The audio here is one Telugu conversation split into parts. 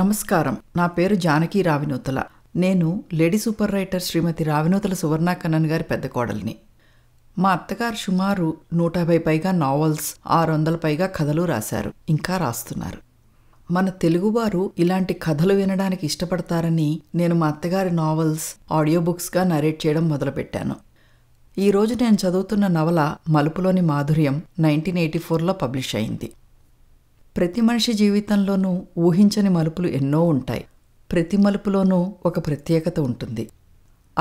నమస్కారం నా పేరు జానకి రావినూతల నేను lady super writer Srimathi Ravinuthala Suvarna Kannan గారి పెద్ద కోడల్ని మా అత్తగారు సుమారు నూట యాభై పైగా నావల్స్ ఆరు వందల పైగా కథలు రాశారు ఇంకా రాస్తున్నారు మన తెలుగువారు ఇలాంటి కథలు వినడానికి ఇష్టపడతారని నేను మా అత్తగారి నావల్స్ ఆడియో బుక్స్గా నరేట్ చేయడం మొదలుపెట్టాను ఈరోజు నేను చదువుతున్న నవల మలుపులోని మాధుర్యం నైన్టీన్ ఎయిటీ ఫోర్లో పబ్లిష్ అయింది ప్రతి మనిషి జీవితంలోనూ ఊహించని మలుపులు ఎన్నో ఉంటాయి ప్రతి మలుపులోనూ ఒక ప్రత్యేకత ఉంటుంది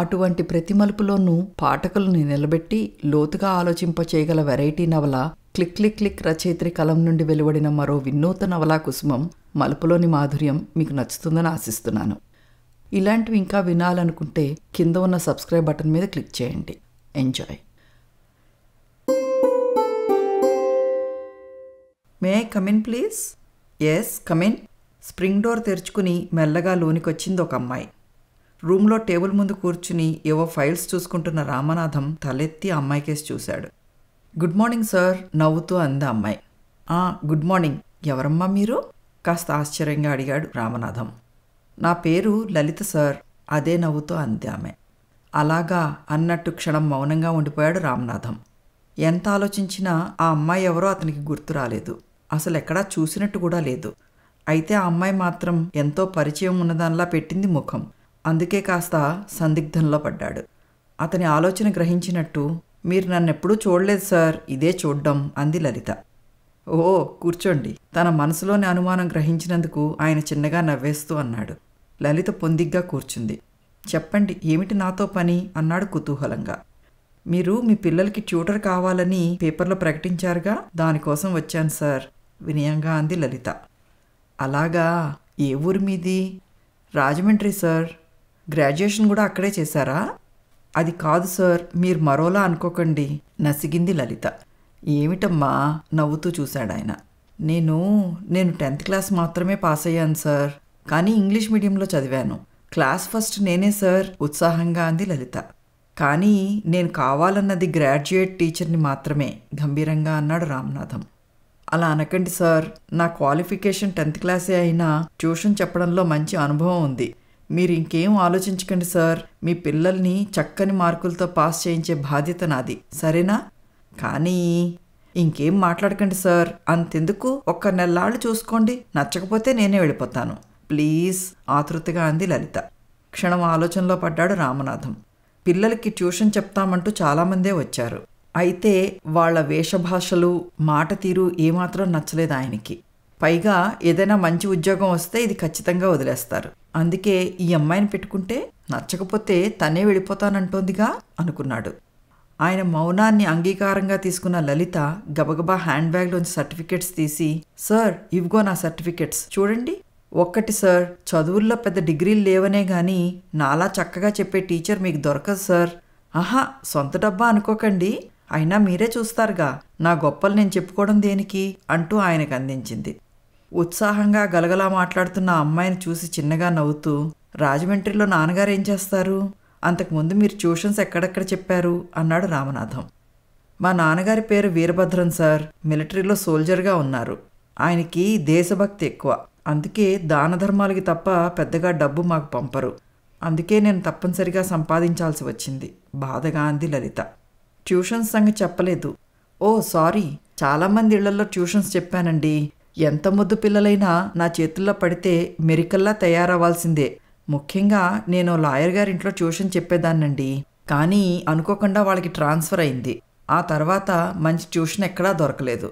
అటువంటి ప్రతి మలుపులోనూ పాఠకులను నిలబెట్టి లోతుగా ఆలోచింప చేయగల వెరైటీ నవల క్లిక్ క్లిక్ క్లిక్ రచయిత్రి కలం నుండి వెలువడిన మరో వినూత నవలా కుసుమం మలుపులోని మాధుర్యం మీకు నచ్చుతుందని ఆశిస్తున్నాను ఇలాంటివి ఇంకా వినాలనుకుంటే కింద ఉన్న సబ్స్క్రైబ్ బటన్ మీద క్లిక్ చేయండి enjoy may I come in please yes come in spring door తెరుచుకుని మెల్లగా లోనికొచ్చింది ఒక అమ్మాయి రూమ్లో టేబుల్ ముందు కూర్చుని ఏవో ఫైల్స్ చూసుకుంటున్న రామనాథం తలెత్తి అమ్మాయికేసి చూశాడు గుడ్ మార్నింగ్ సార్ నవ్వుతూ అంది అమ్మాయి గుడ్ మార్నింగ్ ఎవరమ్మా మీరు కాస్త ఆశ్చర్యంగా అడిగాడు రామనాథం నా పేరు లలిత సార్ అదే నవ్వుతూ అంది ఆమె అలాగా అన్నట్టు క్షణం మౌనంగా ఉండిపోయాడు రామనాథం ఎంత ఆలోచించినా ఆ అమ్మాయి ఎవరో అతనికి గుర్తు రాలేదు అసలు ఎక్కడా చూసినట్టు కూడా లేదు అయితే ఆ అమ్మాయి మాత్రం ఎంతో పరిచయం ఉన్నదానిలా పెట్టింది ముఖం అందుకే కాస్త సందిగ్ధంలో పడ్డాడు అతని ఆలోచన గ్రహించినట్టు మీరు నన్నెప్పుడూ చూడలేదు సార్ ఇదే చూడ్డం అంది లలిత ఓ కూర్చోండి తన మనసులోని అనుమానం గ్రహించినందుకు ఆయన చిన్నగా నవ్వేస్తూ అన్నాడు లలిత పొందిగ్గా కూర్చుంది చెప్పండి ఏమిటి నాతో పని అన్నాడు కుతూహలంగా మీరు మీ పిల్లలకి ట్యూటర్ కావాలని పేపర్లో ప్రకటించారుగా దానికోసం వచ్చాను సార్ వినయంగా అంది లలిత అలాగా ఏ ఊరు మీది రాజమండ్రి సార్ గ్రాడ్యుయేషన్ కూడా అక్కడే చేశారా అది కాదు సార్ మీరు మరోలా అనుకోకండి నసిగింది లలిత ఏమిటమ్మా నవ్వుతూ చూశాడు ఆయన నేను నేను టెన్త్ క్లాస్ మాత్రమే పాస్ అయ్యాను సార్ కానీ ఇంగ్లీష్ మీడియంలో చదివాను క్లాస్ ఫస్ట్ నేనే సార్ ఉత్సాహంగా అంది లలిత కానీ నేను కావాలన్నది గ్రాడ్యుయేట్ టీచర్ని మాత్రమే గంభీరంగా అన్నాడు రామనాథం అలా అనకండి సార్ నా క్వాలిఫికేషన్ టెన్త్ క్లాసే అయినా ట్యూషన్ చెప్పడంలో మంచి అనుభవం ఉంది మీరు ఇంకేం ఆలోచించకండి సార్ మీ పిల్లల్ని చక్కని మార్కులతో పాస్ చేయించే బాధ్యత నాది సరేనా కానీ ఇంకేం మాట్లాడకండి సార్ అంతెందుకు ఒక్క నెల్లాళ్ళు చూసుకోండి నచ్చకపోతే నేనే వెళ్ళిపోతాను ప్లీజ్ ఆతృతగా అంది లలిత క్షణం ఆలోచనలో పడ్డాడు రామనాథం పిల్లలకి ట్యూషన్ చెప్తామంటూ చాలామందే వచ్చారు అయితే వాళ్ళ వేషభాషలు మాట తీరు ఏమాత్రం నచ్చలేదు ఆయనకి పైగా ఏదైనా మంచి ఉద్యోగం వస్తే ఇది ఖచ్చితంగా వదిలేస్తారు అందుకే ఈ అమ్మాయిని పెట్టుకుంటే నచ్చకపోతే తనే వెళ్ళిపోతానంటోందిగా అనుకున్నాడు ఆయన మౌనాన్ని అంగీకారంగా తీసుకున్న లలిత గబగబా హ్యాండ్ బ్యాగ్లోంచి సర్టిఫికెట్స్ తీసి సార్ ఇవిగో నా సర్టిఫికెట్స్ చూడండి ఒక్కటి సార్ చదువుల్లో పెద్ద డిగ్రీలు లేవనే కానీ నాలా చక్కగా చెప్పే టీచర్ మీకు దొరకదు సార్ ఆహా సొంత డబ్బా అనుకోకండి అయినా మీరే చూస్తారుగా నా గొప్పలు నేను చెప్పుకోవడం దేనికి అంటూ ఆయనకు అందించింది ఉత్సాహంగా గలగలా మాట్లాడుతున్న అమ్మాయిని చూసి చిన్నగా నవ్వుతూ రాజమండ్రిలో నాన్నగారు ఏం చేస్తారు అంతకుముందు మీరు ట్యూషన్స్ ఎక్కడెక్కడ చెప్పారు అన్నాడు రామనాథం మా నాన్నగారి పేరు వీరభద్రం సార్ మిలిటరీలో సోల్జర్గా ఉన్నారు ఆయనకి దేశభక్తి ఎక్కువ అందుకే దాన ధర్మాలకి తప్ప పెద్దగా డబ్బు మాకు పంపరు అందుకే నేను తప్పనిసరిగా సంపాదించాల్సి వచ్చింది బాధగా అంది లలిత ట్యూషన్ సంగతి చెప్పలేదు ఓ సారీ చాలామంది ఇళ్లలో ట్యూషన్స్ చెప్పానండి ఎంత ముద్దు పిల్లలైనా నా చేతుల్లో పడితే మెరికల్లా తయారవ్వాల్సిందే ముఖ్యంగా నేను లాయర్ గారింట్లో ట్యూషన్ చెప్పేదాన్నండి కానీ అనుకోకుండా వాళ్ళకి ట్రాన్స్ఫర్ అయింది ఆ తర్వాత మంచి ట్యూషన్ ఎక్కడా దొరకలేదు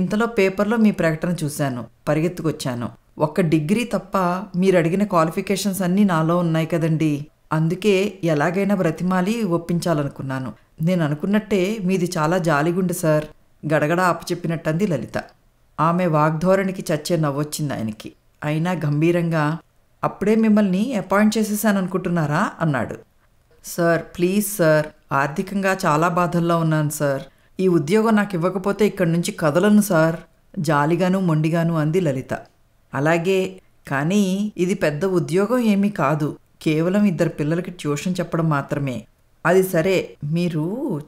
ఇంతలో పేపర్లో మీ ప్రకటన చూశాను పరిగెత్తుకొచ్చాను ఒక్క డిగ్రీ తప్ప మీరు అడిగిన క్వాలిఫికేషన్స్ అన్నీ నాలో ఉన్నాయి కదండి అందుకే ఎలాగైనా బ్రతిమాలి ఒప్పించాలనుకున్నాను నేను అనుకున్నట్టే మీది చాలా జాలిగుండు సార్ గడగడ అప్పచెప్పినట్టంది లలిత ఆమె వాగ్ధోరణికి చచ్చే నవ్వొచ్చింది ఆయనకి అయినా గంభీరంగా అప్పుడే మిమ్మల్ని అపాయింట్ చేసేసాను అనుకుంటున్నారా అన్నాడు సార్ ప్లీజ్ సార్ ఆర్థికంగా చాలా బాధల్లో ఉన్నాను సార్ ఈ ఉద్యోగం నాకు ఇవ్వకపోతే ఇక్కడి నుంచి కదలను సార్ జాలిగాను మొండిగాను అంది లలిత అలాగే కానీ ఇది పెద్ద ఉద్యోగం ఏమీ కాదు కేవలం ఇద్దరు పిల్లలకి ట్యూషన్ చెప్పడం మాత్రమే అది సరే మీరు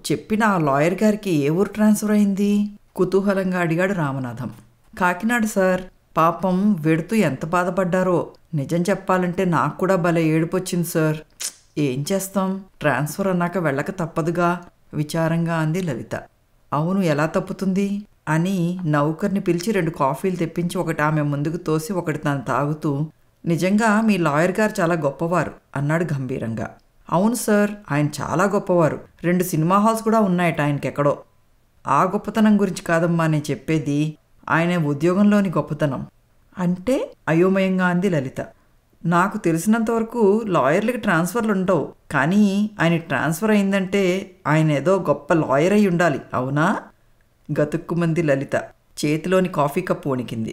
చెప్పిన ఆ లాయర్ గారికి ఏ ఊరు ట్రాన్స్ఫర్ అయింది కుతూహలంగా అడిగాడు రామనాథం కాకినాడ సార్ పాపం వెడుతూ ఎంత బాధపడ్డారో నిజం చెప్పాలంటే నాకు కూడా భలే ఏడుపొచ్చింది సార్ ఏం చేస్తాం ట్రాన్స్ఫర్ అన్నాక వెళ్ళక తప్పదుగా విచారంగా అంది లలిత అవును ఎలా తప్పుతుంది అని నౌకర్ని పిలిచి రెండు కాఫీలు తెప్పించి ఒకటి ఆమె ముందుకు తోసి ఒకటి తను తాగుతూ నిజంగా మీ లాయర్ గారు చాలా గొప్పవారు అన్నాడు గంభీరంగా అవును సార్ ఆయన చాలా గొప్పవారు రెండు సినిమా హాల్స్ కూడా ఉన్నాయట ఆయనకెక్కడో ఆ గొప్పతనం గురించి కాదమ్మా నేను చెప్పేది ఆయన ఉద్యోగంలోని గొప్పతనం అంటే అయోమయంగా అంది లలిత నాకు తెలిసినంతవరకు లాయర్లకి ట్రాన్స్ఫర్లు ఉండవు కానీ ఆయన ట్రాన్స్ఫర్ అయిందంటే ఆయన ఏదో గొప్ప లాయర్ అయి ఉండాలి అవునా గతుక్కుమంది లలిత చేతిలోని కాఫీ కప్పు వణికింది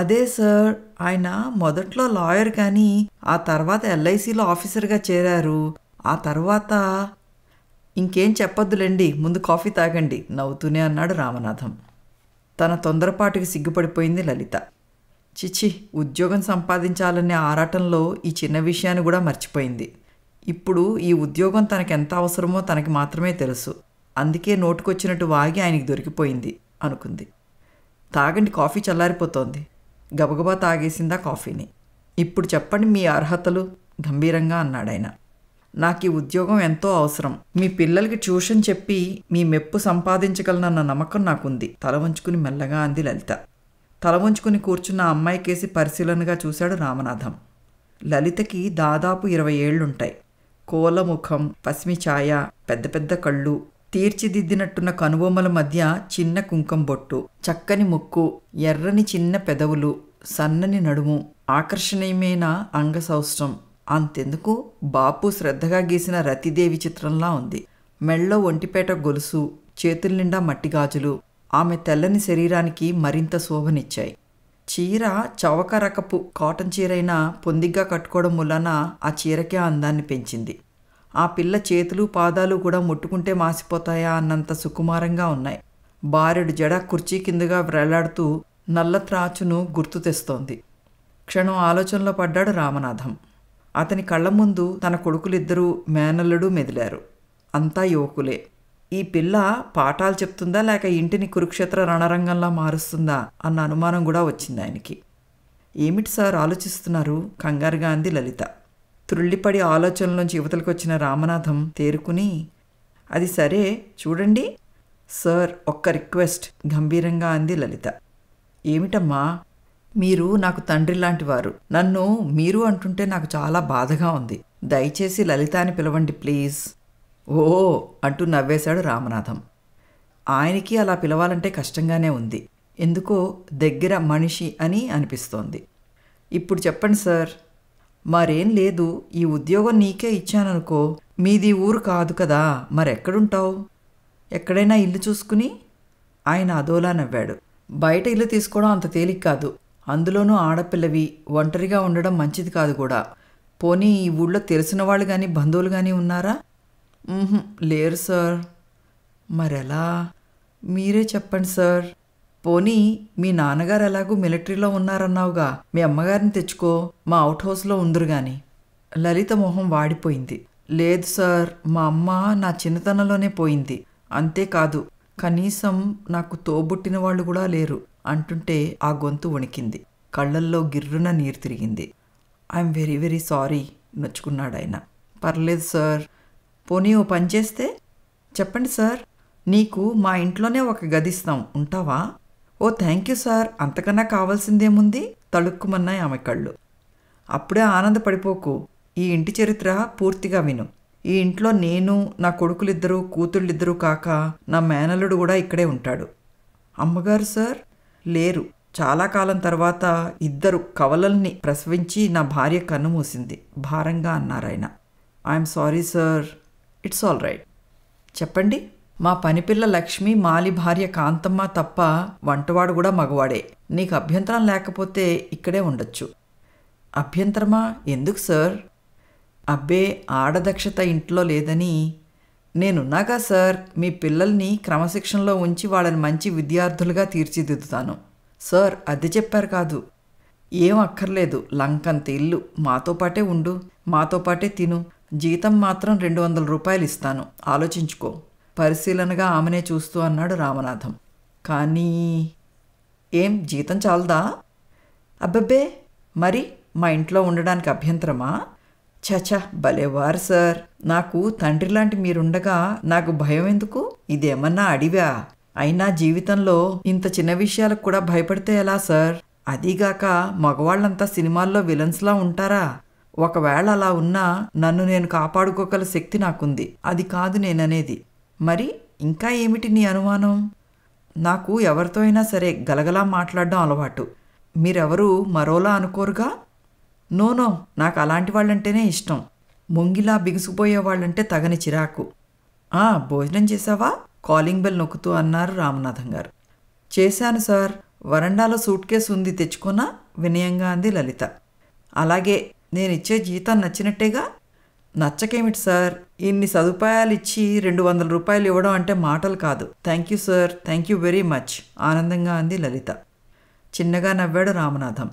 అదే సార్ ఆయన మొదట్లో లాయర్ కానీ ఆ తర్వాత ఎల్ఐసిలో ఆఫీసర్గా చేరారు ఆ తర్వాత ఇంకేం చెప్పొద్దులేండి ముందు కాఫీ తాగండి నవ్వుతూనే అన్నాడు రామనాథం తన తొందరపాటుకి సిగ్గుపడిపోయింది లలిత చిచి ఉద్యోగం సంపాదించాలనే ఆరాటంలో ఈ చిన్న విషయాన్ని కూడా మర్చిపోయింది ఇప్పుడు ఈ ఉద్యోగం తనకు ఎంత అవసరమో తనకి మాత్రమే తెలుసు అందుకే నోటుకొచ్చినట్టు వాగి ఆయనకి దొరికిపోయింది అనుకుంది తాగండి కాఫీ చల్లారిపోతోంది గబగబా తాగేసిందా కాఫీని ఇప్పుడు చెప్పండి మీ అర్హతలు గంభీరంగా అన్నాడాయన నాకు ఈ ఉద్యోగం ఎంతో అవసరం మీ పిల్లలకి ట్యూషన్ చెప్పి మీ మెప్పు సంపాదించగలనన్న నమ్మకం నాకుంది తల వంచుకుని మెల్లగా అంది లలిత తల వంచుకుని కూర్చున్న అమ్మాయికేసి పరిశీలనగా చూశాడు రామనాథం లలితకి దాదాపు ఇరవై ఏళ్లుంటాయి కోలముఖం పసిమి ఛాయ పెద్ద పెద్ద కళ్ళు తీర్చిదిద్దినట్టున్న కనుబొమ్మల మధ్య చిన్న కుంకం బొట్టు చక్కని ముక్కు ఎర్రని చిన్న పెదవులు సన్నని నడుము ఆకర్షణీయమైన అంగసౌష్టం అంతెందుకు బాపు శ్రద్ధగా గీసిన రతిదేవి చిత్రంలా ఉంది మెళ్ళో ఒంటిపేట గొలుసు చేతుల నిండా మట్టిగాజులు ఆమె తెల్లని శరీరానికి మరింత శోభనిచ్చాయి చీర చవక రకపు కాటన్ చీరైనా పొందిగ్గా కట్టుకోవడం వలన ఆ చీరకే అందాన్ని పెంచింది ఆ పిల్ల చేతులు పాదాలు కూడా ముట్టుకుంటే మాసిపోతాయా అన్నంత సుకుమారంగా ఉన్నాయి బారెడు జడ కుర్చీ కిందగా వ్రేలాడుతూ నల్ల త్రాచును గుర్తు తెస్తోంది క్షణం ఆలోచనలో పడ్డాడు రామనాథం అతని కళ్ళ ముందు తన కొడుకులిద్దరూ మేనల్లుడు మెదిలారు అంతా యువకులే ఈ పిల్ల పాఠాలు చెప్తుందా లేక ఇంటిని కురుక్షేత్ర రణరంగంలా మారుస్తుందా అన్న అనుమానం కూడా వచ్చింది ఆయనకి ఏమిటి సార్ ఆలోచిస్తున్నారు కంగారుగా గాంధీ లలిత త్రుళ్ళిపడి ఆలోచనలోంచి యువతలకు వచ్చిన రామనాథం తేరుకుని అది సరే చూడండి సార్ ఒక్క రిక్వెస్ట్ గంభీరంగా అంది లలిత ఏమిటమ్మా మీరు నాకు తండ్రి లాంటివారు నన్ను మీరు అంటుంటే నాకు చాలా బాధగా ఉంది దయచేసి లలితాని అని పిలవండి ప్లీజ్ ఓ అంటూ నవ్వేశాడు రామనాథం ఆయనకి అలా పిలవాలంటే కష్టంగానే ఉంది ఎందుకో దగ్గర మనిషి అని అనిపిస్తోంది ఇప్పుడు చెప్పండి సార్ మరేం లేదు ఈ ఉద్యోగం నీకే ఇచ్చాననుకో మీది ఊరు కాదు కదా మరెక్కడుంటావు ఎక్కడైనా ఇల్లు చూసుకుని ఆయన అదోలా నవ్వాడు బయట ఇల్లు తీసుకోవడం అంత తేలిక కాదు అందులోనూ ఆడపిల్లవి ఒంటరిగా ఉండడం మంచిది కాదు కూడా పోనీ ఈ ఊళ్ళో తెలిసిన వాళ్ళు కానీ బంధువులు కానీ ఉన్నారా లేరు సార్ మరెలా మీరే చెప్పండి సార్ పోనీ మీ నాన్నగారు ఎలాగూ మిలిటరీలో ఉన్నారన్నావుగా మీ అమ్మగారిని తెచ్చుకో మా అవుట్ హౌస్లో ఉందరు గాని లలిత మొహం వాడిపోయింది లేదు సార్ మా అమ్మ నా చిన్నతనంలోనే పోయింది అంతేకాదు కనీసం నాకు తోబుట్టిన వాళ్ళు కూడా లేరు అంటుంటే ఆ గొంతు వణికింది కళ్ళల్లో గిర్రున నీరు తిరిగింది ఐఎమ్ వెరీ వెరీ సారీ నొచ్చుకున్నాడు ఆయన పర్లేదు సార్ పోనీ ఓ పని చేస్తే చెప్పండి సార్ నీకు మా ఇంట్లోనే ఒక గది ఇస్తాం ఉంటావా ఓ థ్యాంక్ యూ సార్ అంతకన్నా కావాల్సిందేముంది తళుక్కుమన్నాయి ఆమె కళ్ళు అప్పుడే ఆనందపడిపోకు ఈ ఇంటి చరిత్ర పూర్తిగా విను ఈ ఇంట్లో నేను నా కొడుకులిద్దరూ కూతుళ్ళిద్దరూ కాక నా మేనల్లుడు కూడా ఇక్కడే ఉంటాడు అమ్మగారు సార్ లేరు చాలా కాలం తర్వాత ఇద్దరు కవలల్ని ప్రసవించి నా భార్య కన్ను మూసింది భారంగా అన్నారాయన I'm sorry sir it's all right చెప్పండి మా పనిపిల్ల లక్ష్మి మాలి భార్య కాంతమ్మ తప్ప వంటవాడు కూడా మగవాడే నీకు అభ్యంతరం లేకపోతే ఇక్కడే ఉండొచ్చు అభ్యంతరమా ఎందుకు సార్ అబ్బే ఆడదక్షత ఇంట్లో లేదని నేనున్నాగా సార్ మీ పిల్లల్ని క్రమశిక్షణలో ఉంచి వాళ్ళని మంచి విద్యార్థులుగా తీర్చిదిద్దుతాను సార్ అది చెప్పారు కాదు ఏం అక్కర్లేదు లంకంత ఇల్లు మాతో పాటే ఉండు మాతో పాటే తిను జీతం మాత్రం రెండు వందల రూపాయలు ఇస్తాను ఆలోచించుకో పరిశీలనగా ఆమెనే చూస్తూ అన్నాడు రామనాథం కానీ ఏం జీతం చాలదా అబ్బబ్బే మరి మా ఇంట్లో ఉండడానికి అభ్యంతరమా చచ భలేవారు సార్ నాకు తండ్రి లాంటి మీరుండగా నాకు భయం ఎందుకు ఇదేమన్నా అడివా అయినా జీవితంలో ఇంత చిన్న విషయాలకు కూడా భయపడితే ఎలా సార్ అదీగాక మగవాళ్ళంతా సినిమాల్లో విలన్స్లా ఉంటారా ఒకవేళ అలా ఉన్నా నన్ను నేను కాపాడుకోగల శక్తి నాకుంది అది కాదు నేననేది మరి ఇంకా ఏమిటి నీ అనుమానం నాకు ఎవరితో అయినా సరే గలగలా మాట్లాడడం అలవాటు మీరెవరూ మరోలా అనుకోరుగా నోనో నాకు అలాంటి వాళ్ళంటేనే ఇష్టం ముంగిలా బిగుసుపోయే వాళ్ళంటే తగని చిరాకు భోజనం చేసావా కాలింగ్ బెల్ నొక్కుతూ అన్నారు రామనాథం గారు చేశాను సార్ వరండాలో సూట్ కేసు ఉంది తెచ్చుకున్నా వినయంగా అంది లలిత అలాగే నేను ఇచ్చే జీతం నచ్చినట్టేగా నచ్చకేమిటి సార్ ఇన్ని సదుపాయాలు ఇచ్చి రెండు వందల రూపాయలు ఇవ్వడం అంటే మాటలు కాదు thank you sir thank you very much ఆనందంగా అంది లలిత చిన్నగా నవ్వాడు రామనాథం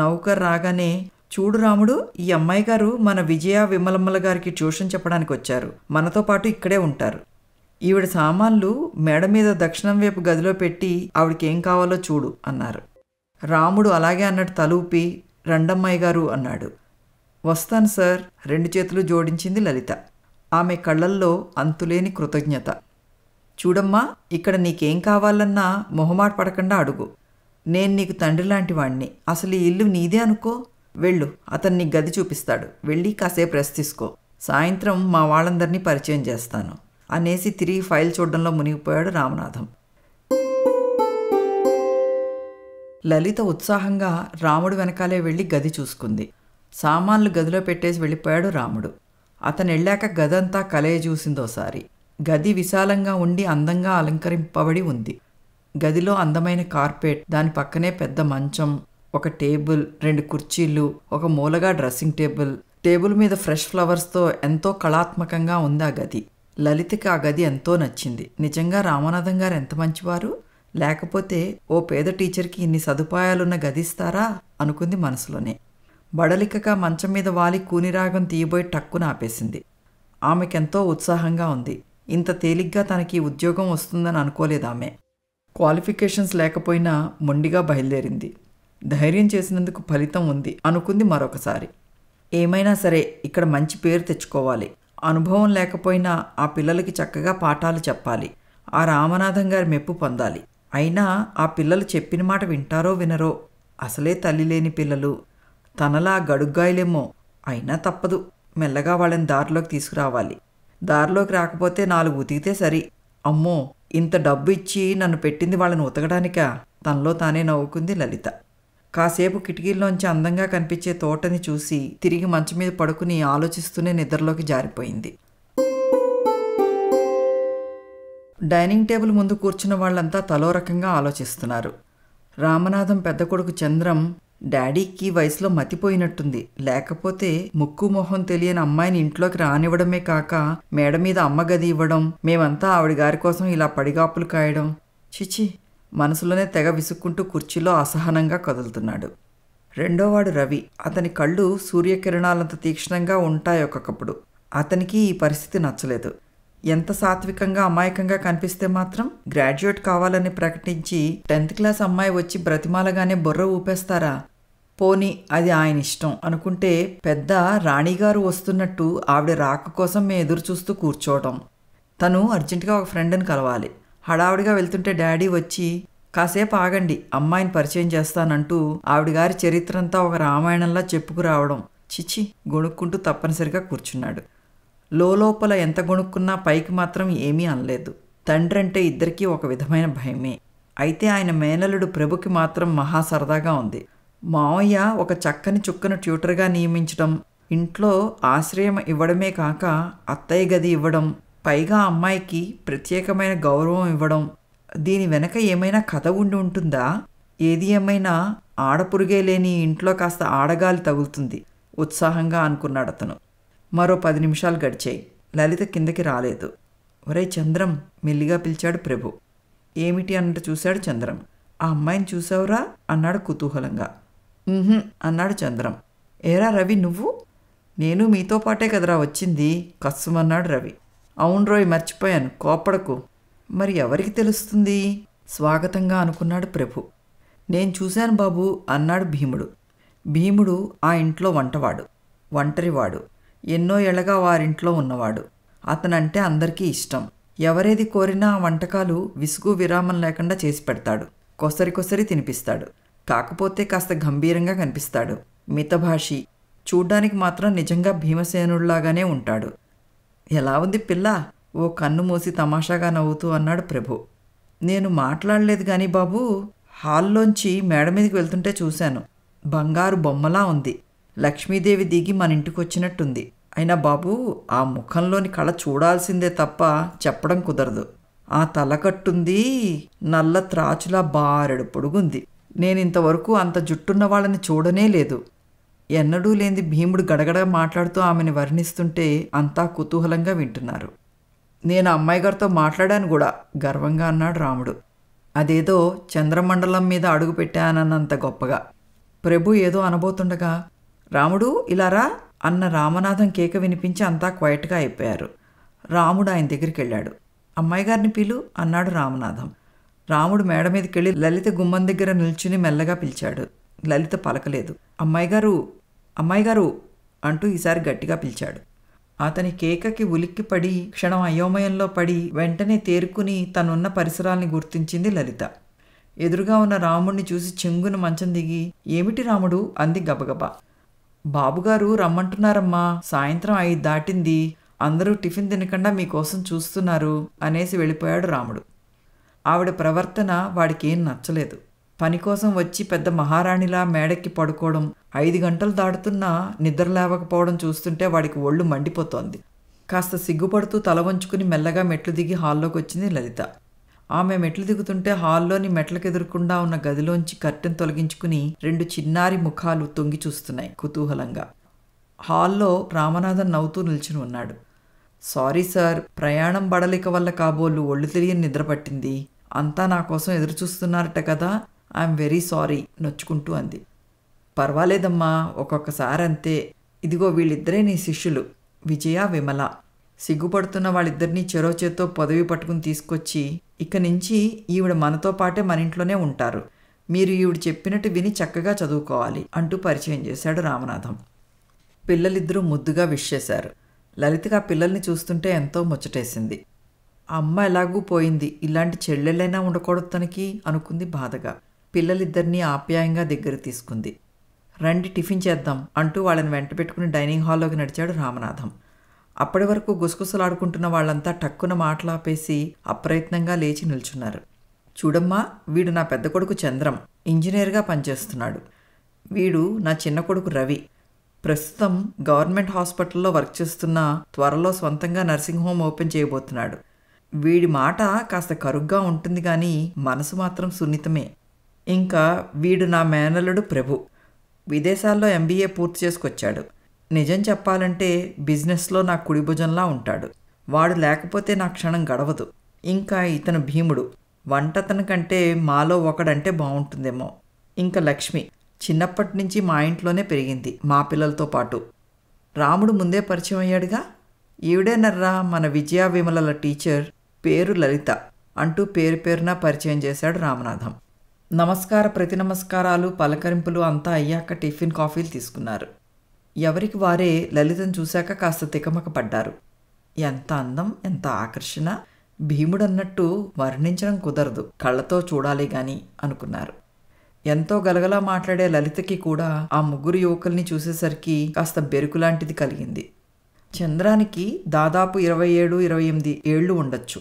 నౌకర్ రాగానే చూడు రాముడు ఈ అమ్మాయి గారు మన విజయ విమలమ్మల గారికి ట్యూషన్ చెప్పడానికి వచ్చారు మనతో పాటు ఇక్కడే ఉంటారు ఈవిడ సామాన్లు మెడ మీద దక్షిణం వైపు గదిలో పెట్టి ఆవిడకేం కావాలో చూడు అన్నారు రాముడు అలాగే అన్నట్టు తలూపి రండమ్మాయి గారు అన్నాడు వస్తాను సార్ రెండు చేతులు జోడించింది లలిత ఆమె కళ్ళల్లో అంతులేని కృతజ్ఞత చూడమ్మా ఇక్కడ నీకేం కావాలన్నా మొహమాట పడకుండా అడుగు నేను నీకు తండ్రి లాంటి వాణ్ణి అసలు ఈ ఇల్లు నీదే అనుకో వెళ్ళు అతన్ని గది చూపిస్తాడు వెళ్ళి కాసేపు రెస్ తీసుకో సాయంత్రం మా వాళ్ళందరినీ పరిచయం చేస్తాను అనేసి తిరిగి ఫైల్ చూడడంలో మునిగిపోయాడు రామనాథం లలిత ఉత్సాహంగా రాముడు వెనకాలే వెళ్ళి గది చూసుకుంది సామాన్లు గదిలో పెట్టేసి వెళ్ళిపోయాడు రాముడు అతను వెళ్ళాక గదంతా కలయ చూసిందోసారి గది విశాలంగా ఉండి అందంగా అలంకరింపబడి ఉంది గదిలో అందమైన కార్పెట్ దాని పక్కనే పెద్ద మంచం ఒక టేబుల్ రెండు కుర్చీలు ఒక మూలగా డ్రెస్సింగ్ టేబుల్ టేబుల్ మీద ఫ్రెష్ ఫ్లవర్స్తో ఎంతో కళాత్మకంగా ఉంది ఆ గది లలితకి ఆ గది ఎంతో నచ్చింది నిజంగా రామనాథం గారు ఎంత మంచివారు లేకపోతే ఓ పేద టీచర్కి ఇన్ని సదుపాయాలున్న గదిస్తారా అనుకుంది మనసులోనే బడలికగా మంచం మీద వాలి కూనిరాగం తీయబోయి టక్కున ఆపేసింది ఆమెకెంతో ఉత్సాహంగా ఉంది ఇంత తేలిగ్గా తనకి ఉద్యోగం వస్తుందని అనుకోలేదు ఆమె క్వాలిఫికేషన్స్ లేకపోయినా మొండిగా బయలుదేరింది ధైర్యం చేసినందుకు ఫలితం ఉంది అనుకుంది మరొకసారి ఏమైనా సరే ఇక్కడ మంచి పేరు తెచ్చుకోవాలి అనుభవం లేకపోయినా ఆ పిల్లలకి చక్కగా పాఠాలు చెప్పాలి ఆ రామనాథం గారి మెప్పు పొందాలి అయినా ఆ పిల్లలు చెప్పిన మాట వింటారో వినరో అసలే తల్లి లేని పిల్లలు తనలా గడుగ్గాయలేమో అయినా తప్పదు మెల్లగా వాళ్ళని దారిలోకి తీసుకురావాలి దారిలోకి రాకపోతే నాలుగు ఉతికితే సరి అమ్మో ఇంత డబ్బు ఇచ్చి నన్ను పెట్టింది వాళ్ళని ఉతకడానిక తనలో తానే నవ్వుకుంది లలిత కాసేపు కిటికీల్లోంచి అందంగా కనిపించే తోటని చూసి తిరిగి మంచం మీద పడుకుని ఆలోచిస్తూనే నిద్రలోకి జారిపోయింది డైనింగ్ టేబుల్ ముందు కూర్చున్న వాళ్ళంతా తలో రకంగా ఆలోచిస్తున్నారు రామనాథం పెద్ద కొడుకు చంద్రం డాడీకి వయసులో మతిపోయినట్టుంది లేకపోతే ముక్కు మొహం తెలియని అమ్మాయిని ఇంట్లోకి రానివ్వడమే కాక మేడ మీద అమ్మ గది ఇవ్వడం మేమంతా ఆవిడ గారి కోసం ఇలా పడిగాపులు కాయడం చిచి మనసులోనే తెగ విసుక్కుంటూ కుర్చీలో అసహనంగా కదులుతున్నాడు రెండోవాడు రవి అతని కళ్ళు సూర్యకిరణాలంత తీక్షణంగా ఉంటాయి ఒక్కొక్కప్పుడు అతనికి ఈ పరిస్థితి నచ్చలేదు ఎంత సాత్వికంగా అమాయకంగా కనిపిస్తే మాత్రం గ్రాడ్యుయేట్ కావాలని ప్రకటించి టెన్త్ క్లాస్ అమ్మాయి వచ్చి బ్రతిమాలగానే బుర్ర ఊపేస్తారా పోనీ అది ఆయన ఇష్టం అనుకుంటే పెద్ద రాణిగారు వస్తున్నట్టు ఆవిడ రాక కోసం మేము ఎదురు చూస్తూ తను అర్జెంటుగా ఒక ఫ్రెండ్ని కలవాలి హడావుడిగా వెళ్తుంటే డాడీ వచ్చి కాసేపు ఆగండి అమ్మాయిని పరిచయం చేస్తానంటూ ఆవిడగారి చరిత్రంతా ఒక రామాయణంలా చెప్పుకురావడం చిచి గొణుక్కుంటూ తప్పనిసరిగా కూర్చున్నాడు లోపల ఎంత గొణుక్కున్నా పైకి మాత్రం ఏమీ అనలేదు తండ్రి అంటే ఇద్దరికీ ఒక విధమైన భయమే అయితే ఆయన మేనలుడు ప్రభుకి మాత్రం మహా సరదాగా ఉంది మావయ్య ఒక చక్కని చుక్కను ట్యూటర్గా నియమించడం ఇంట్లో ఆశ్రయం ఇవ్వడమే కాక అత్తయ్య గది ఇవ్వడం పైగా అమ్మాయికి ప్రత్యేకమైన గౌరవం ఇవ్వడం దీని వెనక ఏమైనా కథ ఉండి ఉంటుందా ఏది ఏమైనా ఆడపురుగే లేని ఇంట్లో కాస్త ఆడగాలి తగులుతుంది ఉత్సాహంగా అనుకున్నాడు అతను మరో పది నిమిషాలు గడిచాయి లలిత కిందకి రాలేదు ఒరే చంద్రం మెల్లిగా పిలిచాడు ప్రభు ఏమిటి అన్నట్టు చూశాడు చంద్రం ఆ అమ్మాయిని చూసావురా అన్నాడు కుతూహలంగా అన్నాడు చంద్రం ఏరా రవి నువ్వు నేను మీతో పాటే కదరా వచ్చింది కస్సుమన్నాడు రవి అవును రోయ్ మర్చిపోయాను కోపడకు మరి ఎవరికి తెలుస్తుంది స్వాగతంగా అనుకున్నాడు ప్రభు నేను చూశాను బాబు అన్నాడు భీముడు భీముడు ఆ ఇంట్లో వంటవాడు ఒంటరివాడు ఎన్నో ఏళ్ళగా వారింట్లో ఉన్నవాడు అతనంటే అందరికీ ఇష్టం ఎవరేది కోరినా ఆ వంటకాలు విసుగు విరామం లేకుండా చేసి పెడతాడు కొసరి కొసరి తినిపిస్తాడు కాకపోతే కాస్త గంభీరంగా కనిపిస్తాడు మితభాషి చూడ్డానికి మాత్రం నిజంగా భీమసేనుడిలాగానే ఉంటాడు ఎలా ఉంది పిల్ల ఓ కన్ను మూసి తమాషాగా నవ్వుతూ అన్నాడు ప్రభు నేను మాట్లాడలేదు కానీ బాబు హాల్లోంచి మేడ మీదకి వెళ్తుంటే చూశాను బంగారు బొమ్మలా ఉంది లక్ష్మీదేవి దిగి మన ఇంటికి వచ్చినట్టుంది అయినా బాబు ఆ ముఖంలోని కళ చూడాల్సిందే తప్ప చెప్పడం కుదరదు ఆ తలకట్టుంది నల్ల త్రాచులా బారెడు పొడుగుంది నేను ఇంతవరకు అంత జుట్టున్న వాళ్ళని చూడనే లేదు ఎన్నడూ లేని భీముడు గడగడ మాట్లాడుతూ ఆమెను వర్ణిస్తుంటే అంతా కుతూహలంగా వింటున్నారు నేను అమ్మాయి గారితో మాట్లాడాను కూడా గర్వంగా అన్నాడు రాముడు అదేదో చంద్రమండలం మీద అడుగు పెట్టానన్నంత గొప్పగా ప్రభు ఏదో అనబోతుండగా రాముడు ఇలారా అన్న రామనాథం కేక వినిపించి అంతా క్వైట్గా అయిపోయారు రాముడు ఆయన దగ్గరికి వెళ్ళాడు అమ్మాయి గారిని పిలు అన్నాడు రామనాథం రాముడు మేడ మీదకెళ్ళి లలిత గుమ్మం దగ్గర నిల్చుని మెల్లగా పిలిచాడు లలిత పలకలేదు అమ్మాయి గారు అమ్మాయి గారు అంటూ ఈసారి గట్టిగా పిలిచాడు అతని కేకకి ఉలిక్కి పడి క్షణం అయోమయంలో పడి వెంటనే తేరుకుని తనున్న పరిసరాల్ని గుర్తించింది లలిత ఎదురుగా ఉన్న రాముణ్ణి చూసి చెంగున మంచం దిగి ఏమిటి రాముడు అంది గబగబా బాబుగారు రమ్మంటున్నారమ్మా సాయంత్రం ఐదు దాటింది అందరూ టిఫిన్ తినకుండా మీకోసం చూస్తున్నారు అనేసి వెళ్ళిపోయాడు రాముడు ఆవిడ ప్రవర్తన వాడికేం నచ్చలేదు పని కోసం వచ్చి పెద్ద మహారాణిలా మేడెక్కి పడుకోవడం ఐదు గంటలు దాడుతున్నా నిద్ర లేవకపోవడం చూస్తుంటే వాడికి ఒళ్ళు మండిపోతోంది కాస్త సిగ్గుపడుతూ తల వంచుకుని మెల్లగా మెట్లు దిగి హాల్లోకి వచ్చింది లలిత ఆమె మెట్లు దిగుతుంటే హాల్లోని మెట్లకు ఎదురకుండా ఉన్న గదిలోంచి కర్టెన్ తొలగించుకుని రెండు చిన్నారి ముఖాలు తొంగి చూస్తున్నాయి కుతూహలంగా హాల్లో రామనాథన్ నవ్వుతూ నిల్చుని ఉన్నాడు సారీ సార్ ప్రయాణం బడలిక వల్ల కాబోలు ఒళ్ళు తెలియని నిద్ర పట్టింది అంతా నా కోసం ఎదురుచూస్తున్నారట కదా ఐఎమ్ వెరీ సారీ నొచ్చుకుంటూ అంది పర్వాలేదమ్మా ఒక్కొక్కసారి అంతే ఇదిగో వీళ్ళిద్దరే నీ శిష్యులు విజయ విమల సిగ్గుపడుతున్న వాళ్ళిద్దరినీ చెరోచేతో పదవి పట్టుకుని తీసుకొచ్చి ఇక నుంచి ఈవిడ మనతో పాటే మన ఇంట్లోనే ఉంటారు మీరు ఈవిడ చెప్పినట్టు విని చక్కగా చదువుకోవాలి అంటూ పరిచయం చేశాడు రామనాథం పిల్లలిద్దరూ ముద్దుగా విష్ చేశారు లలితగా పిల్లల్ని చూస్తుంటే ఎంతో ముచ్చటేసింది అమ్మ ఎలాగూ పోయింది ఇలాంటి చెల్లెళ్ళైనా ఉండకూడదు తనకి అనుకుంది బాధగా పిల్లలిద్దరినీ ఆప్యాయంగా దగ్గర తీసుకుంది రండి టిఫిన్ చేద్దాం అంటూ వాళ్ళని వెంట పెట్టుకుని డైనింగ్ హాల్లోకి నడిచాడు రామనాథం అప్పటి వరకు గుసగుసలాడుకుంటున్న వాళ్ళంతా టక్కున మాటలాపేసి అప్రయత్నంగా లేచి నిల్చున్నారు చూడమ్మా వీడు నా పెద్ద కొడుకు చంద్రం ఇంజనీర్గా పనిచేస్తున్నాడు వీడు నా చిన్న కొడుకు రవి ప్రస్తుతం గవర్నమెంట్ హాస్పిటల్లో వర్క్ చేస్తున్న త్వరలో సొంతంగా నర్సింగ్ హోమ్ ఓపెన్ చేయబోతున్నాడు వీడి మాట కాస్త కరుగ్గా ఉంటుంది కానీ మనసు మాత్రం సున్నితమే ఇంకా వీడు నా మేనలుడు ప్రభు విదేశాల్లో ఎంబీఏ పూర్తి చేసుకొచ్చాడు నిజం చెప్పాలంటే బిజినెస్లో నా కుడిభుజంలా ఉంటాడు వాడు లేకపోతే నా క్షణం గడవదు ఇంకా ఇతను భీముడు వంటతను కంటే మాలో ఒకడంటే బాగుంటుందేమో ఇంకా లక్ష్మి చిన్నప్పటి నుంచి మా ఇంట్లోనే పెరిగింది మా పిల్లలతో పాటు రాముడు ముందే పరిచయం అయ్యాడుగా ఈవిడేనర్రా మన విజయా విమలల టీచర్ పేరు లలిత అంటూ పేరు పేరున పరిచయం చేశాడు రామనాథం నమస్కార ప్రతి నమస్కారాలు పలకరింపులు అంతా అయ్యాక టిఫిన్ కాఫీలు తీసుకున్నారు ఎవరికి వారే లలితను చూశాక కాస్త తికమక పడ్డారు ఎంత అందం ఎంత ఆకర్షణ భీముడన్నట్టు వర్ణించడం కుదరదు కళ్ళతో చూడాలి గాని అనుకున్నారు ఎంతో గలగలా మాట్లాడే లలితకి కూడా ఆ ముగ్గురు యువకుల్ని చూసేసరికి కాస్త బెరుకులాంటిది కలిగింది చంద్రానికి దాదాపు ఇరవై ఏడు ఇరవై ఎనిమిది ఏళ్ళు ఉండొచ్చు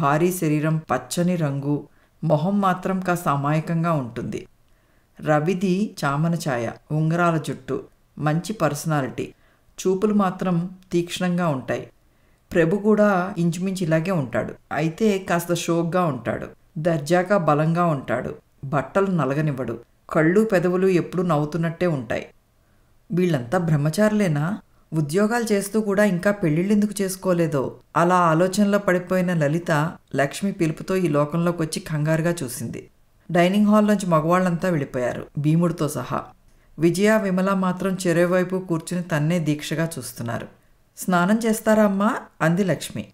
భారీ శరీరం పచ్చని రంగు మొహం మాత్రం కాస్త అమాయకంగా ఉంటుంది రవిది చామన ఛాయ ఉంగరాల జుట్టు మంచి పర్సనాలిటీ చూపులు మాత్రం తీక్షణంగా ఉంటాయి ప్రభు కూడా ఇంచుమించు ఇలాగే ఉంటాడు అయితే కాస్త షోక్గా ఉంటాడు దర్జాగా బలంగా ఉంటాడు బట్టలు నలగనివ్వడు కళ్ళు పెదవులు ఎప్పుడూ నవ్వుతున్నట్టే ఉంటాయి వీళ్ళంతా బ్రహ్మచారులేనా ఉద్యోగాలు చేస్తూ కూడా ఇంకా పెళ్ళిళ్ళెందుకు చేసుకోలేదో అలా ఆలోచనలో పడిపోయిన లలిత లక్ష్మి పిలుపుతో ఈ లోకంలోకి వచ్చి కంగారుగా చూసింది డైనింగ్ హాల్లోంచి మగవాళ్ళంతా వెళ్ళిపోయారు భీముడితో సహా విజయ విమల మాత్రం చెరువువైపు కూర్చుని తన్నే దీక్షగా చూస్తున్నారు స్నానం చేస్తారా అమ్మా అంది లక్ష్మి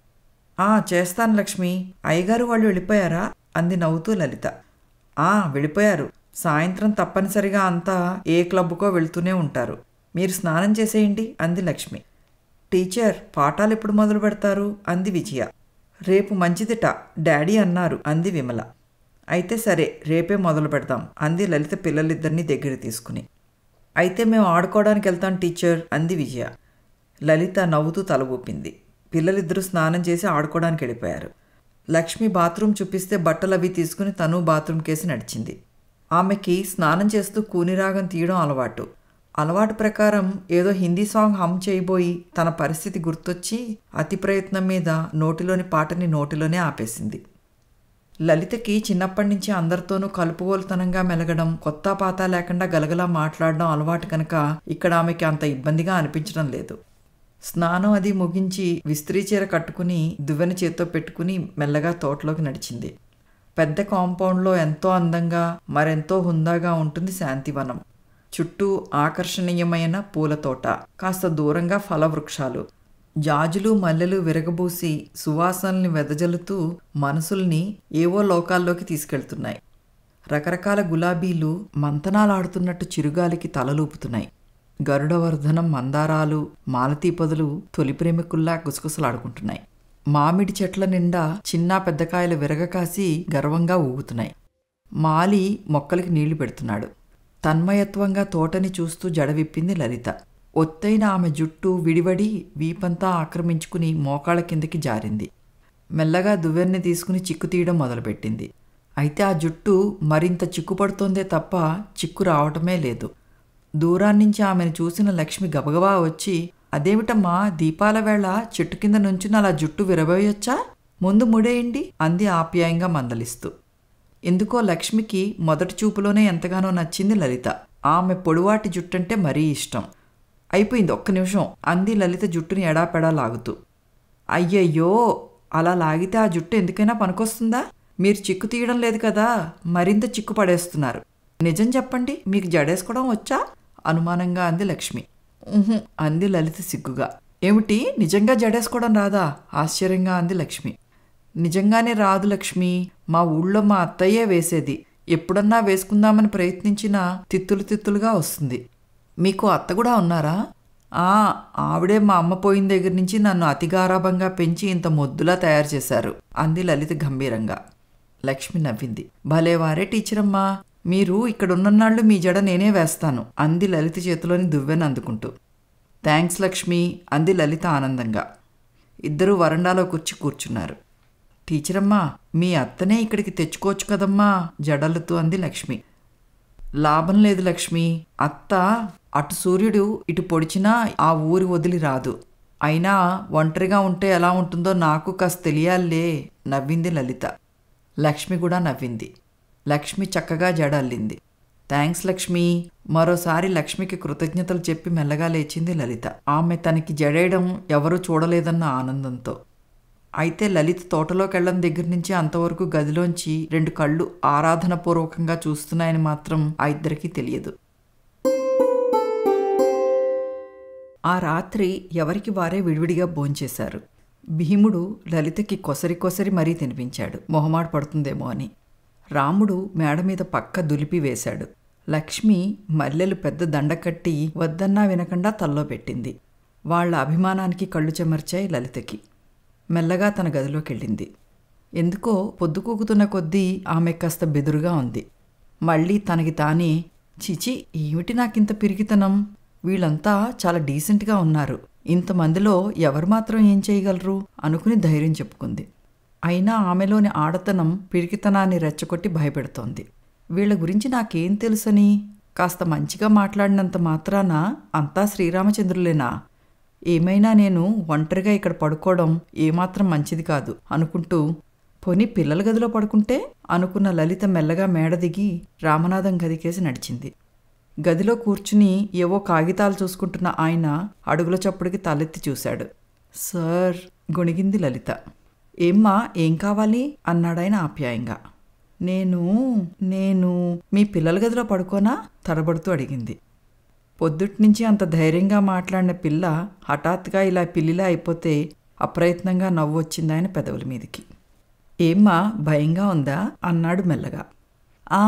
ఆ చేస్తాను లక్ష్మి అయ్యగారు వాళ్ళు వెళ్ళిపోయారా అంది నవ్వుతూ లలిత ఆ వెళ్ళిపోయారు సాయంత్రం తప్పనిసరిగా అంతా ఏ క్లబ్కో వెళ్తూనే ఉంటారు మీరు స్నానం చేసేయండి అంది లక్ష్మి టీచర్ పాఠాలు ఎప్పుడు మొదలు పెడతారు అంది విజయ రేపు మంచిదిట డాడీ అన్నారు అంది విమల అయితే సరే రేపే మొదలు పెడతాం అంది లలిత పిల్లలిద్దరినీ దగ్గర తీసుకుని అయితే మేము ఆడుకోవడానికి వెళ్తాం టీచర్ అంది విజయ లలిత నవ్వుతూ తల ఊపింది పిల్లలిద్దరూ స్నానం చేసి ఆడుకోవడానికి వెళ్ళిపోయారు లక్ష్మి బాత్రూమ్ చూపిస్తే బట్టలు అవి తీసుకుని తను బాత్రూమ్ కేసి నడిచింది ఆమెకి స్నానం చేస్తూ కూనిరాగం తీయడం అలవాటు అలవాటు ప్రకారం ఏదో హిందీ సాంగ్ హమ్ చేయబోయి తన పరిస్థితి గుర్తొచ్చి అతి ప్రయత్నం మీద నోటిలోని పాటని నోటిలోనే ఆపేసింది లలితకి చిన్నప్పటి నుంచి అందరితోనూ కలుపుగోలుతనంగా మెలగడం కొత్త పాత లేకుండా గలగలా మాట్లాడడం అలవాటు కనుక ఇక్కడ ఆమెకి అంత ఇబ్బందిగా అనిపించడం లేదు స్నానం అది ముగించి విస్త్రీ చీర కట్టుకుని దువ్వెన చేత్తో పెట్టుకుని మెల్లగా తోటలోకి నడిచింది పెద్ద కాంపౌండ్లో ఎంతో అందంగా మరెంతో హుందాగా ఉంటుంది శాంతివనం చుట్టూ ఆకర్షణీయమైన పూలతోట కాస్త దూరంగా ఫలవృక్షాలు జాజులు మల్లెలు విరగబూసి సువాసనల్ని వెదజల్లుతూ మనసుల్ని ఏవో లోకాల్లోకి తీసుకెళ్తున్నాయి రకరకాల గులాబీలు మంతనాలాడుతున్నట్టు చిరుగాలికి తలలూపుతున్నాయి గరుడవర్ధనం మందారాలు మాలతీపదులు తొలి ప్రేమికుల్లా గుసగుసలాడుకుంటున్నాయి మామిడి చెట్ల నిండా చిన్న పెద్దకాయలు విరగకాసి గర్వంగా ఊగుతున్నాయి మాలి మొక్కలకి నీళ్లు పెడుతున్నాడు తన్మయత్వంగా తోటని చూస్తూ జడవిప్పింది లలిత ఒత్తైన ఆమె జుట్టు విడివడి వీపంతా ఆక్రమించుకుని మోకాళ్ళ కిందకి జారింది మెల్లగా దువ్వెన్ని తీసుకుని చిక్కు తీయడం మొదలుపెట్టింది అయితే ఆ జుట్టు మరింత చిక్కుపడుతోందే తప్ప చిక్కు రావటమే లేదు దూరాన్నించి ఆమెను చూసిన లక్ష్మి గబగబా వచ్చి అదేమిటమ్మా దీపాల వేళ చెట్టు కింద నుంచి అలా జుట్టు విరబోయొచ్చా ముందు ముడేయండి అంది ఆప్యాయంగా మందలిస్తూ ఎందుకో లక్ష్మికి మొదటి చూపులోనే ఎంతగానో నచ్చింది లలిత ఆమె పొడువాటి జుట్టంటే మరీ ఇష్టం అయిపోయింది ఒక్క నిమిషం అంది లలిత జుట్టుని ఎడాపెడా లాగుతూ అయ్యయ్యో అలా లాగితే ఆ జుట్టు ఎందుకైనా పనికొస్తుందా మీరు చిక్కు తీయడం లేదు కదా మరింత చిక్కు పడేస్తున్నారు నిజం చెప్పండి మీకు జడేసుకోవడం వచ్చా అనుమానంగా అంది లక్ష్మి అంది లలిత సిగ్గుగా ఏమిటి నిజంగా జడేసుకోవడం రాదా ఆశ్చర్యంగా అంది లక్ష్మి నిజంగానే రాదు లక్ష్మి మా ఊళ్ళో మా అత్తయ్యే వేసేది ఎప్పుడన్నా వేసుకుందామని ప్రయత్నించినా తిత్తులు తిత్తులుగా వస్తుంది మీకు అత్త కూడా ఉన్నారా ఆ ఆవిడే మా అమ్మ పోయిన దగ్గర నుంచి నన్ను అతిగారాభంగా పెంచి ఇంత మొద్దులా తయారు చేశారు అంది లలిత గంభీరంగా లక్ష్మి నవ్వింది భలేవారే టీచరమ్మా మీరు ఇక్కడున్ననాళ్ళు మీ జడ నేనే వేస్తాను అంది లలిత చేతిలోని దువ్వెను అందుకుంటూ థ్యాంక్స్ లక్ష్మి అంది లలిత ఆనందంగా ఇద్దరూ వరండాలో కూర్చి కూర్చున్నారు టీచరమ్మా మీ అత్తనే ఇక్కడికి తెచ్చుకోవచ్చు కదమ్మా జడలతో అంది లక్ష్మి లాభం లేదు లక్ష్మి అత్త అటు సూర్యుడు ఇటు పొడిచినా ఆ ఊరి వదిలి రాదు అయినా ఒంటరిగా ఉంటే ఎలా ఉంటుందో నాకు కాస్త తెలియాలే నవ్వింది లలిత లక్ష్మి కూడా నవ్వింది లక్ష్మి చక్కగా జడ అల్లింది థ్యాంక్స్ లక్ష్మి మరోసారి లక్ష్మికి కృతజ్ఞతలు చెప్పి మెల్లగా లేచింది లలిత ఆమె తనకి జడేయడం ఎవరూ చూడలేదన్న ఆనందంతో అయితే లలిత్ తోటలోకి వెళ్ళడం దగ్గర నుంచి అంతవరకు గదిలోంచి రెండు కళ్ళు ఆరాధనపూర్వకంగా చూస్తున్నాయని మాత్రం ఆ ఇద్దరికీ తెలియదు ఆ రాత్రి ఎవరికి వారే విడివిడిగా భోంచేశారు భీముడు లలితకి కొసరి కొసరి మరీ తినిపించాడు మొహమాట పడుతుందేమో అని రాముడు మేడ మీద పక్క దులిపి వేశాడు లక్ష్మి మల్లెలు పెద్ద దండ కట్టి వద్దన్నా వినకుండా తల్లో పెట్టింది వాళ్ళ అభిమానానికి కళ్ళు చెమర్చాయి లలితకి మెల్లగా తన గదిలోకి వెళ్ళింది ఎందుకో పొద్దుకూకుతున్న కొద్దీ ఆమె కాస్త బెదురుగా ఉంది మళ్ళీ తనకి తానే చిచి ఏమిటి నాకింత పిరిగితనం వీళ్ళంతా చాలా డీసెంట్గా ఉన్నారు ఇంతమందిలో ఎవరు మాత్రం ఏం చేయగలరు అనుకుని ధైర్యం చెప్పుకుంది అయినా ఆమెలోని ఆడతనం పిరికితనాన్ని రెచ్చగొట్టి భయపెడుతోంది వీళ్ళ గురించి నాకేం తెలుసని కాస్త మంచిగా మాట్లాడినంత మాత్రాన అంతా శ్రీరామచంద్రులేనా ఏమైనా నేను ఒంటరిగా ఇక్కడ పడుకోవడం ఏమాత్రం మంచిది కాదు అనుకుంటూ పోని పిల్లల గదిలో పడుకుంటే అనుకున్న లలిత మెల్లగా మేడ దిగి రామనాథం గదికేసి నడిచింది గదిలో కూర్చుని ఏవో కాగితాలు చూసుకుంటున్న ఆయన అడుగుల చప్పుడికి తలెత్తి చూశాడు సార్ గొణిగింది లలిత ఏమ్మా ఏం కావాలి అన్నాడాయన ఆప్యాయంగా నేను నేను మీ పిల్లల గదిలో పడుకోనా తడబడుతూ అడిగింది పొద్దుట్నుంచి అంత ధైర్యంగా మాట్లాడిన పిల్ల హఠాత్తుగా ఇలా పిల్లిలా అయిపోతే అప్రయత్నంగా నవ్వు ఆయన పెదవుల మీదకి ఏమ్మా భయంగా ఉందా అన్నాడు మెల్లగా ఆ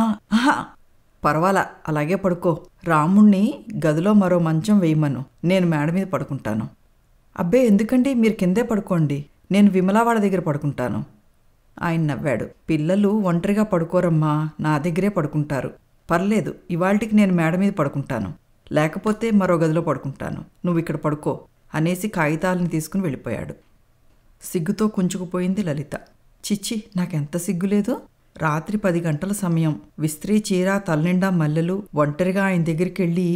పర్వాలా అలాగే పడుకో రాముణ్ణి గదిలో మరో మంచం వేయమను నేను మేడ మీద పడుకుంటాను అబ్బే ఎందుకండి మీరు కిందే పడుకోండి నేను విమలావాడ దగ్గర పడుకుంటాను ఆయన నవ్వాడు పిల్లలు ఒంటరిగా పడుకోరమ్మా నా దగ్గరే పడుకుంటారు పర్లేదు ఇవాళకి నేను మేడ మీద పడుకుంటాను లేకపోతే మరో గదిలో పడుకుంటాను నువ్వు ఇక్కడ పడుకో అనేసి కాగితాలను తీసుకుని వెళ్ళిపోయాడు సిగ్గుతో కుంచుకుపోయింది లలిత చిచ్చి నాకెంత సిగ్గులేదు రాత్రి పది గంటల సమయం విస్త్రీ చీర తలనిండా మల్లెలు ఒంటరిగా ఆయన దగ్గరికి వెళ్ళి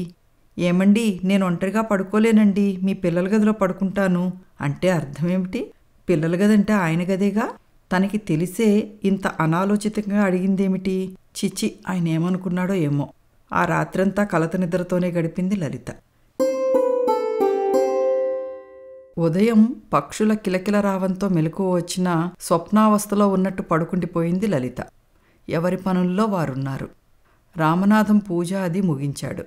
ఏమండి నేను ఒంటరిగా పడుకోలేనండి మీ పిల్లల గదిలో పడుకుంటాను అంటే అర్థమేమిటి పిల్లల గదంటే ఆయన గదేగా తనకి తెలిసే ఇంత అనాలోచితంగా అడిగిందేమిటి చిచ్చి ఆయన ఏమనుకున్నాడో ఏమో ఆ రాత్రంతా కలత నిద్రతోనే గడిపింది లలిత ఉదయం పక్షుల కిలకిల రావంతో మెలకు వచ్చిన స్వప్నావస్థలో ఉన్నట్టు పడుకుండిపోయింది లలిత ఎవరి పనుల్లో వారున్నారు రామనాథం పూజ అది ముగించాడు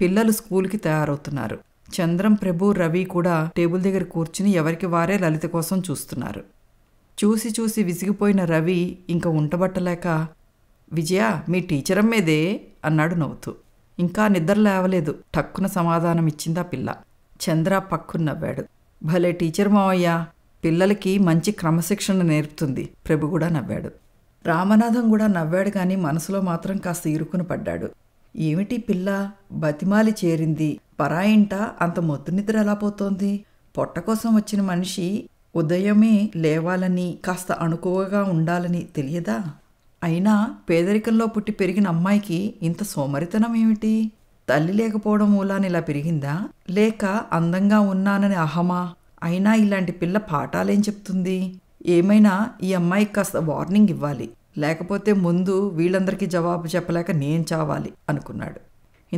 పిల్లలు స్కూల్కి తయారవుతున్నారు చంద్రం ప్రభు రవి కూడా టేబుల్ దగ్గర కూర్చుని ఎవరికి వారే లలిత కోసం చూస్తున్నారు చూసి చూసి విసిగిపోయిన రవి ఇంకా ఉంటబట్టలేక విజయ మీ టీచర్ మీదే అన్నాడు నవ్వుతూ ఇంకా నిద్ర లేవలేదు టక్కున సమాధానం ఇచ్చిందా పిల్ల చంద్ర పక్కున నవ్వాడు భలే టీచర్ మావయ్య పిల్లలకి మంచి క్రమశిక్షణ నేర్పుతుంది ప్రభు కూడా నవ్వాడు రామనాథం కూడా నవ్వాడు కానీ మనసులో మాత్రం కాస్త ఇరుకున పడ్డాడు ఏమిటి పిల్ల బతిమాలి చేరింది పరాయింట అంత మొద్దు నిద్ర ఎలా పోతోంది పొట్ట కోసం వచ్చిన మనిషి ఉదయమే లేవాలని కాస్త అణుకువగా ఉండాలని తెలియదా అయినా పేదరికంలో పుట్టి పెరిగిన అమ్మాయికి ఇంత సోమరితనం ఏమిటి తల్లి లేకపోవడం మూలాన్ని ఇలా పెరిగిందా లేక అందంగా ఉన్నానని అహమా అయినా ఇలాంటి పిల్ల పాఠాలేం చెప్తుంది ఏమైనా ఈ అమ్మాయికి కాస్త వార్నింగ్ ఇవ్వాలి లేకపోతే ముందు వీళ్ళందరికీ జవాబు చెప్పలేక నేను చావాలి అనుకున్నాడు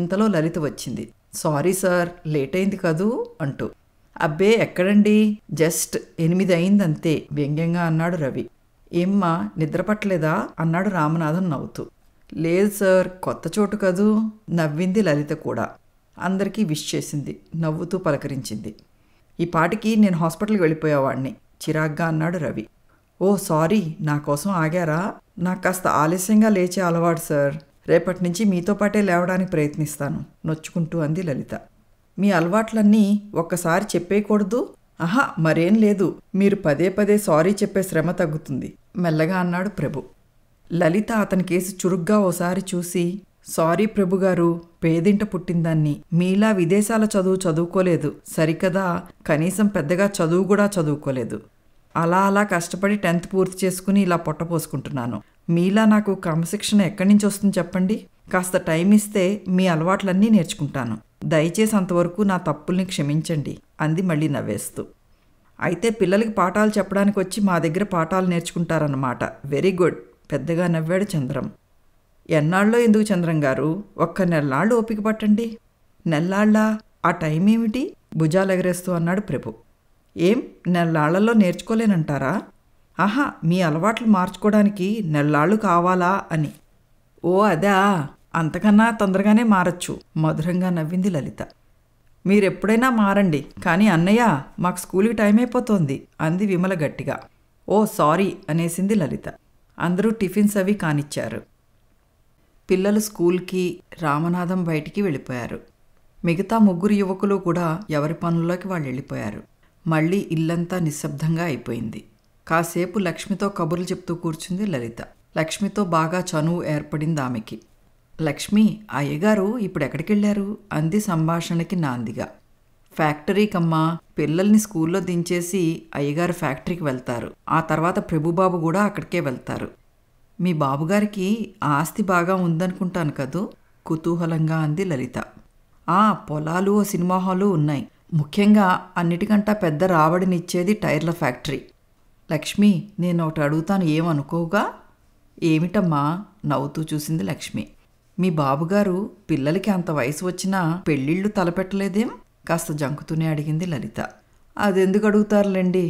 ఇంతలో లలిత వచ్చింది సారీ సార్ లేట్ అయింది కదూ అంటూ అబ్బే ఎక్కడండి జస్ట్ ఎనిమిది అయిందంతే వ్యంగ్యంగా అన్నాడు రవి ఏమ్మా నిద్రపట్టలేదా అన్నాడు రామనాథన్ నవ్వుతూ లేదు సార్ కొత్త చోటు కదూ నవ్వింది లలిత కూడా అందరికీ విష్ చేసింది నవ్వుతూ పలకరించింది ఈ పాటికి నేను హాస్పిటల్కి వెళ్ళిపోయేవాడిని చిరాగ్గా అన్నాడు రవి ఓ సారీ నా కోసం ఆగారా నాకు కాస్త ఆలస్యంగా లేచే అలవాటు సార్ రేపటి నుంచి మీతో పాటే లేవడానికి ప్రయత్నిస్తాను నొచ్చుకుంటూ అంది లలిత మీ అలవాట్లన్నీ ఒక్కసారి చెప్పేయకూడదు ఆహా మరేం లేదు మీరు పదే పదే సారీ చెప్పే శ్రమ తగ్గుతుంది మెల్లగా అన్నాడు ప్రభు లలిత అతని కేసు చురుగ్గా ఓసారి చూసి సారీ ప్రభుగారు పేదింట పుట్టిందాన్ని మీలా విదేశాల చదువు చదువుకోలేదు సరికదా కనీసం పెద్దగా చదువు కూడా చదువుకోలేదు అలా అలా కష్టపడి టెన్త్ పూర్తి చేసుకుని ఇలా పొట్టపోసుకుంటున్నాను మీలా నాకు క్రమశిక్షణ ఎక్కడి నుంచి వస్తుంది చెప్పండి కాస్త టైం ఇస్తే మీ అలవాట్లన్నీ నేర్చుకుంటాను దయచేసి అంతవరకు నా తప్పుల్ని క్షమించండి అంది మళ్ళీ నవ్వేస్తూ అయితే పిల్లలకి పాఠాలు చెప్పడానికి వచ్చి మా దగ్గర పాఠాలు నేర్చుకుంటారన్నమాట వెరీ గుడ్ పెద్దగా నవ్వాడు చంద్రం ఎన్నాళ్ళో ఎందుకు చంద్రం గారు ఒక్క నెలనాళ్ళు ఓపిక పట్టండి నెల్లాళ్ళ ఆ టైం ఏమిటి భుజాలెగరేస్తూ అన్నాడు ప్రభు ఏం నెల్లాళ్లలో నేర్చుకోలేనంటారా ఆహా మీ అలవాట్లు మార్చుకోవడానికి నెల్లాళ్ళు కావాలా అని ఓ అదా అంతకన్నా తొందరగానే మారచ్చు మధురంగా నవ్వింది లలిత మీరెప్పుడైనా మారండి కానీ అన్నయ్య మాకు స్కూల్కి టైం అయిపోతోంది అంది విమల గట్టిగా ఓ సారీ అనేసింది లలిత అందరూ టిఫిన్స్ అవి కానిచ్చారు పిల్లలు స్కూల్కి రామనాథం బయటికి వెళ్ళిపోయారు మిగతా ముగ్గురు యువకులు కూడా ఎవరి పనుల్లోకి వాళ్ళు వెళ్ళిపోయారు మళ్ళీ ఇల్లంతా నిశ్శబ్దంగా అయిపోయింది కాసేపు లక్ష్మితో కబుర్లు చెప్తూ కూర్చుంది లలిత లక్ష్మితో బాగా చనువు ఏర్పడింది ఆమెకి లక్ష్మి అయ్యగారు ఇప్పుడెక్కడికెళ్ళారు అంది సంభాషణకి నాందిగా ఫ్యాక్టరీకమ్మా పిల్లల్ని స్కూల్లో దించేసి అయ్యగారు ఫ్యాక్టరీకి వెళ్తారు ఆ తర్వాత ప్రభుబాబు కూడా అక్కడికే వెళ్తారు మీ బాబుగారికి ఆస్తి బాగా ఉందనుకుంటాను కదూ కుతూహలంగా అంది లలిత ఆ పొలాలు సినిమా హాలు ఉన్నాయి ముఖ్యంగా అన్నిటికంటా పెద్ద రాబడినిచ్చేది టైర్ల ఫ్యాక్టరీ లక్ష్మి నేను ఒకటి అడుగుతాను ఏమనుకోగా ఏమిటమ్మా నవ్వుతూ చూసింది లక్ష్మి మీ బాబుగారు పిల్లలకి అంత వయసు వచ్చినా పెళ్ళిళ్ళు తలపెట్టలేదేం కాస్త జంకుతూనే అడిగింది లలిత అదెందుకు అడుగుతారులేండి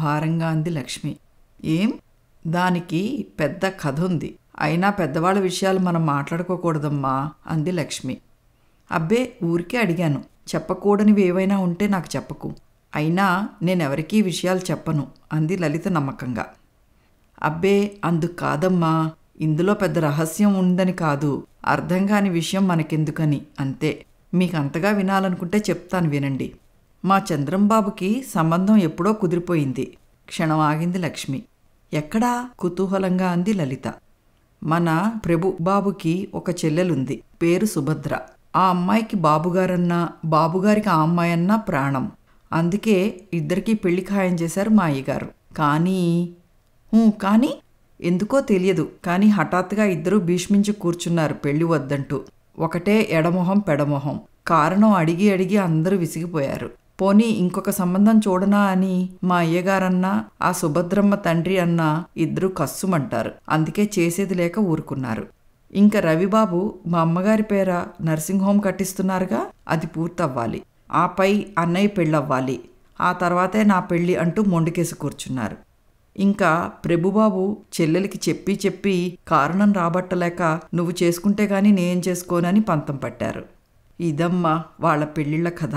భారంగా అంది లక్ష్మి ఏం దానికి పెద్ద కథ ఉంది అయినా పెద్దవాళ్ళ విషయాలు మనం మాట్లాడుకోకూడదమ్మా అంది లక్ష్మి అబ్బే ఊరికే అడిగాను చెప్పకూడనివి ఏవైనా ఉంటే నాకు చెప్పకు అయినా నేనెవరికీ విషయాలు చెప్పను అంది లలిత నమ్మకంగా అబ్బే అందుకు కాదమ్మా ఇందులో పెద్ద రహస్యం ఉందని కాదు అర్థం కాని విషయం మనకెందుకని అంతే మీకు అంతగా వినాలనుకుంటే చెప్తాను వినండి మా చంద్రంబాబుకి సంబంధం ఎప్పుడో కుదిరిపోయింది క్షణం ఆగింది లక్ష్మి ఎక్కడా కుతూహలంగా అంది లలిత మన ప్రభు బాబుకి ఒక చెల్లెలుంది పేరు సుభద్ర ఆ అమ్మాయికి బాబుగారన్నా బాబుగారికి ఆ అమ్మాయి అన్నా ప్రాణం అందుకే ఇద్దరికీ పెళ్లి ఖాయం చేశారు మా అయ్యగారు కానీ కానీ ఎందుకో తెలియదు కానీ హఠాత్తుగా ఇద్దరూ భీష్మించి కూర్చున్నారు పెళ్లి వద్దంటూ ఒకటే ఎడమొహం పెడమొహం కారణం అడిగి అడిగి అందరూ విసిగిపోయారు పోనీ ఇంకొక సంబంధం చూడనా అని మా అయ్యగారన్నా ఆ సుభద్రమ్మ తండ్రి అన్నా ఇద్దరూ కస్సుమంటారు అందుకే చేసేది లేక ఊరుకున్నారు ఇంకా రవిబాబు మా అమ్మగారి పేర నర్సింగ్ హోమ్ కట్టిస్తున్నారుగా అది పూర్తవ్వాలి ఆపై అన్నయ్య పెళ్ళవ్వాలి ఆ తర్వాతే నా పెళ్ళి అంటూ మొండికేసి కూర్చున్నారు ఇంకా ప్రభుబాబు చెల్లెలికి చెప్పి చెప్పి కారణం రాబట్టలేక నువ్వు చేసుకుంటే గాని నేను చేసుకోనని పంతం పట్టారు ఇదమ్మా వాళ్ళ పెళ్ళిళ్ళ కథ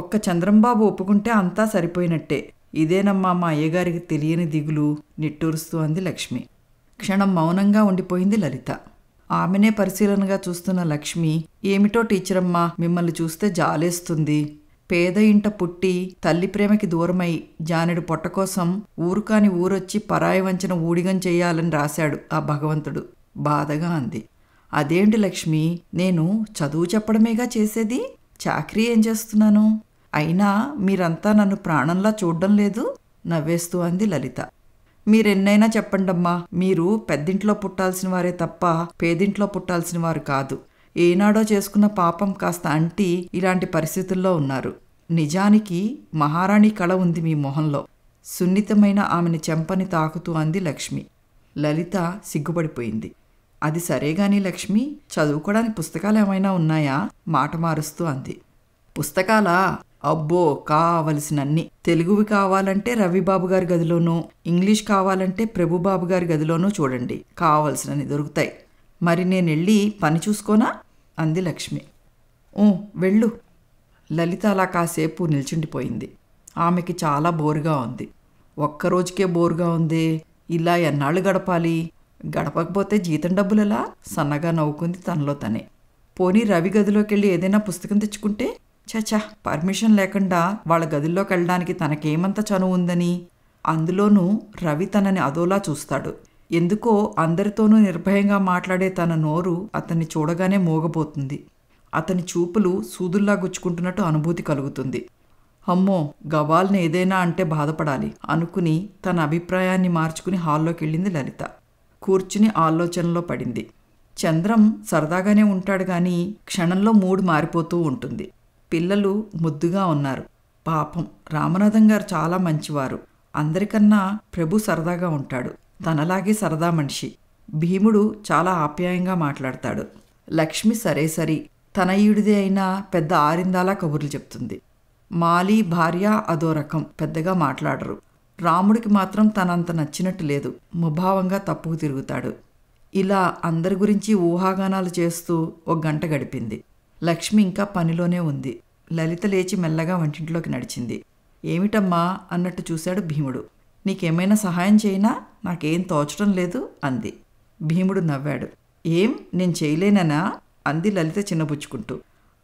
ఒక్క చంద్రంబాబు ఒప్పుకుంటే అంతా సరిపోయినట్టే ఇదేనమ్మా మా అయ్యగారికి తెలియని దిగులు నిట్టూరుస్తూ అంది లక్ష్మి క్షణం మౌనంగా ఉండిపోయింది లలిత ఆమెనే పరిశీలనగా చూస్తున్న లక్ష్మి ఏమిటో టీచరమ్మా మిమ్మల్ని చూస్తే జాలేస్తుంది పేద ఇంట పుట్టి తల్లి ప్రేమకి దూరమై జానుడి పొట్ట కోసం ఊరుకాని ఊరొచ్చి పరాయి వంచన ఊడిగం చేయాలని రాశాడు ఆ భగవంతుడు బాధగా అంది అదేంటి లక్ష్మి నేను చదువు చెప్పడమేగా చేసేది చాకరీ ఏం చేస్తున్నాను అయినా మీరంతా నన్ను ప్రాణంలా చూడడం లేదు నవ్వేస్తూ అంది లలిత మీరెన్నైనా చెప్పండమ్మా మీరు పెద్దింట్లో పుట్టాల్సిన వారే తప్ప పేదింట్లో పుట్టాల్సిన వారు కాదు ఏనాడో చేసుకున్న పాపం కాస్త అంటి ఇలాంటి పరిస్థితుల్లో ఉన్నారు నిజానికి మహారాణి కళ ఉంది మీ మొహంలో సున్నితమైన ఆమెను చెంపని తాకుతూ అంది లక్ష్మి లలిత సిగ్గుపడిపోయింది అది సరేగాని లక్ష్మి చదువుకోవడానికి పుస్తకాలు ఏమైనా ఉన్నాయా మాట మారుస్తూ అంది పుస్తకాలా అబ్బో కావలసినన్ని తెలుగువి కావాలంటే రవిబాబు గారి గదిలోనూ ఇంగ్లీష్ కావాలంటే ప్రభుబాబు గారి గదిలోనూ చూడండి కావలసినన్ని దొరుకుతాయి మరి నేను వెళ్ళి పని చూసుకోనా అంది లక్ష్మి ఓ వెళ్ళు లలిత అలా కాసేపు నిల్చుండిపోయింది ఆమెకి చాలా బోరుగా ఉంది ఒక్కరోజుకే బోరుగా ఉంది ఇలా ఎన్నాళ్ళు గడపాలి గడపకపోతే జీతం డబ్బులలా సన్నగా నవ్వుకుంది తనలో తనే పోనీ రవి గదిలోకి వెళ్ళి ఏదైనా పుస్తకం తెచ్చుకుంటే చచా పర్మిషన్ లేకుండా వాళ్ళ గదిలోకి వెళ్ళడానికి తనకేమంత చనువు ఉందని అందులోనూ రవి తనని అదోలా చూస్తాడు ఎందుకో అందరితోనూ నిర్భయంగా మాట్లాడే తన నోరు అతన్ని చూడగానే మోగబోతుంది అతని చూపులు సూదుల్లా గుచ్చుకుంటున్నట్టు అనుభూతి కలుగుతుంది అమ్మో గవాల్ని ఏదైనా అంటే బాధపడాలి అనుకుని తన అభిప్రాయాన్ని మార్చుకుని హాల్లోకి వెళ్ళింది లలిత కూర్చుని ఆలోచనలో పడింది చంద్రం సరదాగానే ఉంటాడు కానీ క్షణంలో మూడు మారిపోతూ ఉంటుంది పిల్లలు ముద్దుగా ఉన్నారు పాపం రామనాథం గారు చాలా మంచివారు అందరికన్నా ప్రభు సరదాగా ఉంటాడు తనలాగే సరదా మనిషి భీముడు చాలా ఆప్యాయంగా మాట్లాడతాడు లక్ష్మి సరే సరి తనయుడిదే అయినా పెద్ద ఆరిందాలా కబుర్లు చెప్తుంది మాలి భార్య అదో రకం పెద్దగా మాట్లాడరు రాముడికి మాత్రం తనంత నచ్చినట్టు లేదు ముభావంగా తప్పుకు తిరుగుతాడు ఇలా అందరి గురించి ఊహాగానాలు చేస్తూ ఒక గంట గడిపింది లక్ష్మి ఇంకా పనిలోనే ఉంది లలిత లేచి మెల్లగా వంటింట్లోకి నడిచింది ఏమిటమ్మా అన్నట్టు చూశాడు భీముడు నీకేమైనా సహాయం చేయినా నాకేం తోచడం లేదు అంది భీముడు నవ్వాడు ఏం నేను చేయలేనా అంది లలిత చిన్నబుచ్చుకుంటూ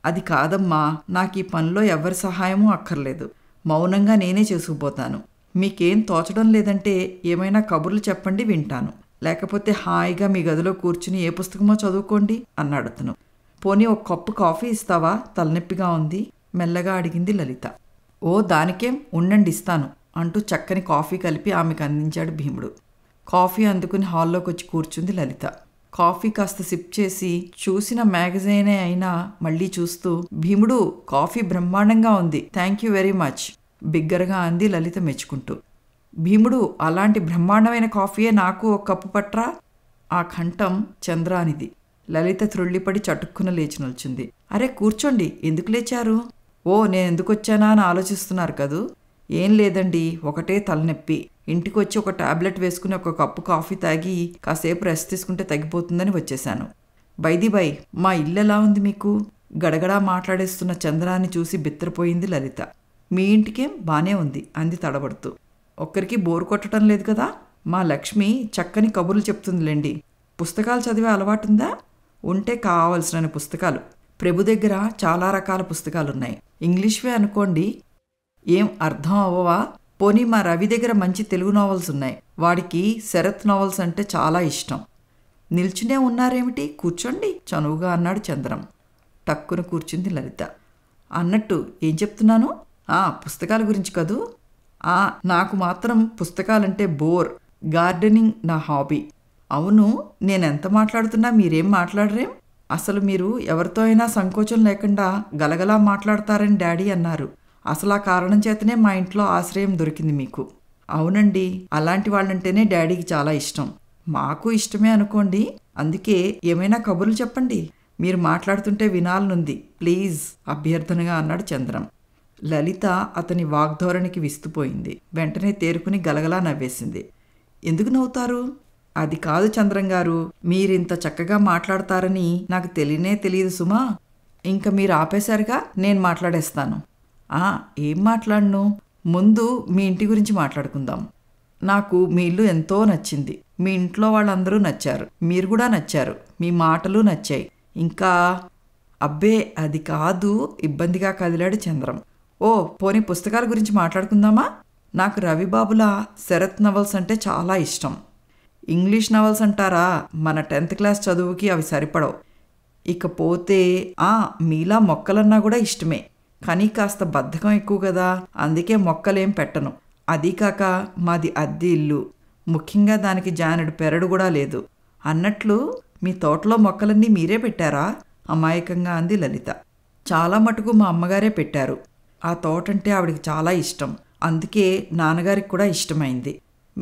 అది కాదమ్మా నాకు ఈ పనిలో ఎవరి సహాయమూ అక్కర్లేదు మౌనంగా నేనే చేసుకుపోతాను మీకేం తోచడం లేదంటే ఏమైనా కబుర్లు చెప్పండి వింటాను లేకపోతే హాయిగా మీ గదిలో కూర్చుని ఏ పుస్తకమో చదువుకోండి అన్నాడు అతను పోనీ ఒక కప్పు కాఫీ ఇస్తావా తలనొప్పిగా ఉంది మెల్లగా అడిగింది లలిత ఓ దానికేం ఉండండి ఇస్తాను అంటూ చక్కని కాఫీ కలిపి ఆమెకు అందించాడు భీముడు కాఫీ అందుకుని హాల్లోకి వచ్చి కూర్చుంది లలిత కాఫీ కాస్త సిప్ చేసి చూసిన మ్యాగజైనే అయినా మళ్ళీ చూస్తూ భీముడు కాఫీ బ్రహ్మాండంగా ఉంది థ్యాంక్ యూ వెరీ మచ్ బిగ్గరగా అంది లలిత మెచ్చుకుంటూ భీముడు అలాంటి బ్రహ్మాండమైన కాఫీయే నాకు ఒక కప్పు పట్రా ఆ కంఠం చంద్రానిది లలిత త్రుళ్ళిపడి చటుక్కున లేచి నిల్చుంది అరే కూర్చోండి ఎందుకు లేచారు ఓ నేను ఎందుకు అని ఆలోచిస్తున్నారు కదూ ఏం లేదండి ఒకటే తలనొప్పి ఇంటికొచ్చి ఒక టాబ్లెట్ వేసుకుని ఒక కప్పు కాఫీ తాగి కాసేపు రెస్ట్ తీసుకుంటే తగ్గిపోతుందని వచ్చేశాను బైది బై మా ఇల్లు ఎలా ఉంది మీకు గడగడా మాట్లాడేస్తున్న చంద్రాన్ని చూసి బిత్తరపోయింది లలిత మీ ఇంటికేం బానే ఉంది అంది తడబడుతూ ఒక్కరికి బోరు కొట్టడం లేదు కదా మా లక్ష్మి చక్కని కబుర్లు చెప్తుందిలేండి పుస్తకాలు చదివే అలవాటుందా ఉంటే కావాల్సిన పుస్తకాలు ప్రభు దగ్గర చాలా రకాల పుస్తకాలున్నాయి ఇంగ్లీష్వే అనుకోండి ఏం అర్థం అవ్వవా పోనీ మా రవి దగ్గర మంచి తెలుగు నావల్స్ ఉన్నాయి వాడికి శరత్ నావల్స్ అంటే చాలా ఇష్టం నిల్చునే ఉన్నారేమిటి కూర్చోండి చనువుగా అన్నాడు చంద్రం టక్కున కూర్చుంది లలిత అన్నట్టు ఏం చెప్తున్నాను ఆ పుస్తకాల గురించి కదూ ఆ నాకు మాత్రం పుస్తకాలంటే బోర్ గార్డెనింగ్ నా హాబీ అవును నేను ఎంత మాట్లాడుతున్నా మీరేం మాట్లాడరేం అసలు మీరు ఎవరితో అయినా సంకోచం లేకుండా గలగలా మాట్లాడతారని డాడీ అన్నారు అసలు ఆ కారణం చేతనే మా ఇంట్లో ఆశ్రయం దొరికింది మీకు అవునండి అలాంటి వాళ్ళంటేనే డాడీకి చాలా ఇష్టం మాకు ఇష్టమే అనుకోండి అందుకే ఏమైనా కబుర్లు చెప్పండి మీరు మాట్లాడుతుంటే వినాలనుంది ప్లీజ్ అభ్యర్థనగా అన్నాడు చంద్రం లలిత అతని వాగ్ధోరణికి విస్తుపోయింది వెంటనే తేరుకుని గలగలా నవ్వేసింది ఎందుకు నవ్వుతారు అది కాదు చంద్రం గారు మీరింత చక్కగా మాట్లాడతారని నాకు తెలియనే తెలియదు సుమా ఇంకా మీరు ఆపేశారుగా నేను మాట్లాడేస్తాను ఏం మాట్లాడను ముందు మీ ఇంటి గురించి మాట్లాడుకుందాం నాకు మీ ఇల్లు ఎంతో నచ్చింది మీ ఇంట్లో వాళ్ళందరూ నచ్చారు మీరు కూడా నచ్చారు మీ మాటలు నచ్చాయి ఇంకా అబ్బే అది కాదు ఇబ్బందిగా కదిలాడు చంద్రం ఓ పోనీ పుస్తకాల గురించి మాట్లాడుకుందామా నాకు రవిబాబుల శరత్ నవల్స్ అంటే చాలా ఇష్టం ఇంగ్లీష్ నవల్స్ అంటారా మన టెన్త్ క్లాస్ చదువుకి అవి సరిపడవు ఇకపోతే ఆ మీలా మొక్కలన్నా కూడా ఇష్టమే కానీ కాస్త బద్ధకం ఎక్కువ కదా అందుకే మొక్కలేం పెట్టను అదీకాక కాక మాది అద్దె ఇల్లు ముఖ్యంగా దానికి జానుడు పెరడు కూడా లేదు అన్నట్లు మీ తోటలో మొక్కలన్నీ మీరే పెట్టారా అమాయకంగా అంది లలిత చాలా మటుకు మా అమ్మగారే పెట్టారు ఆ తోటంటే ఆవిడికి చాలా ఇష్టం అందుకే నాన్నగారికి కూడా ఇష్టమైంది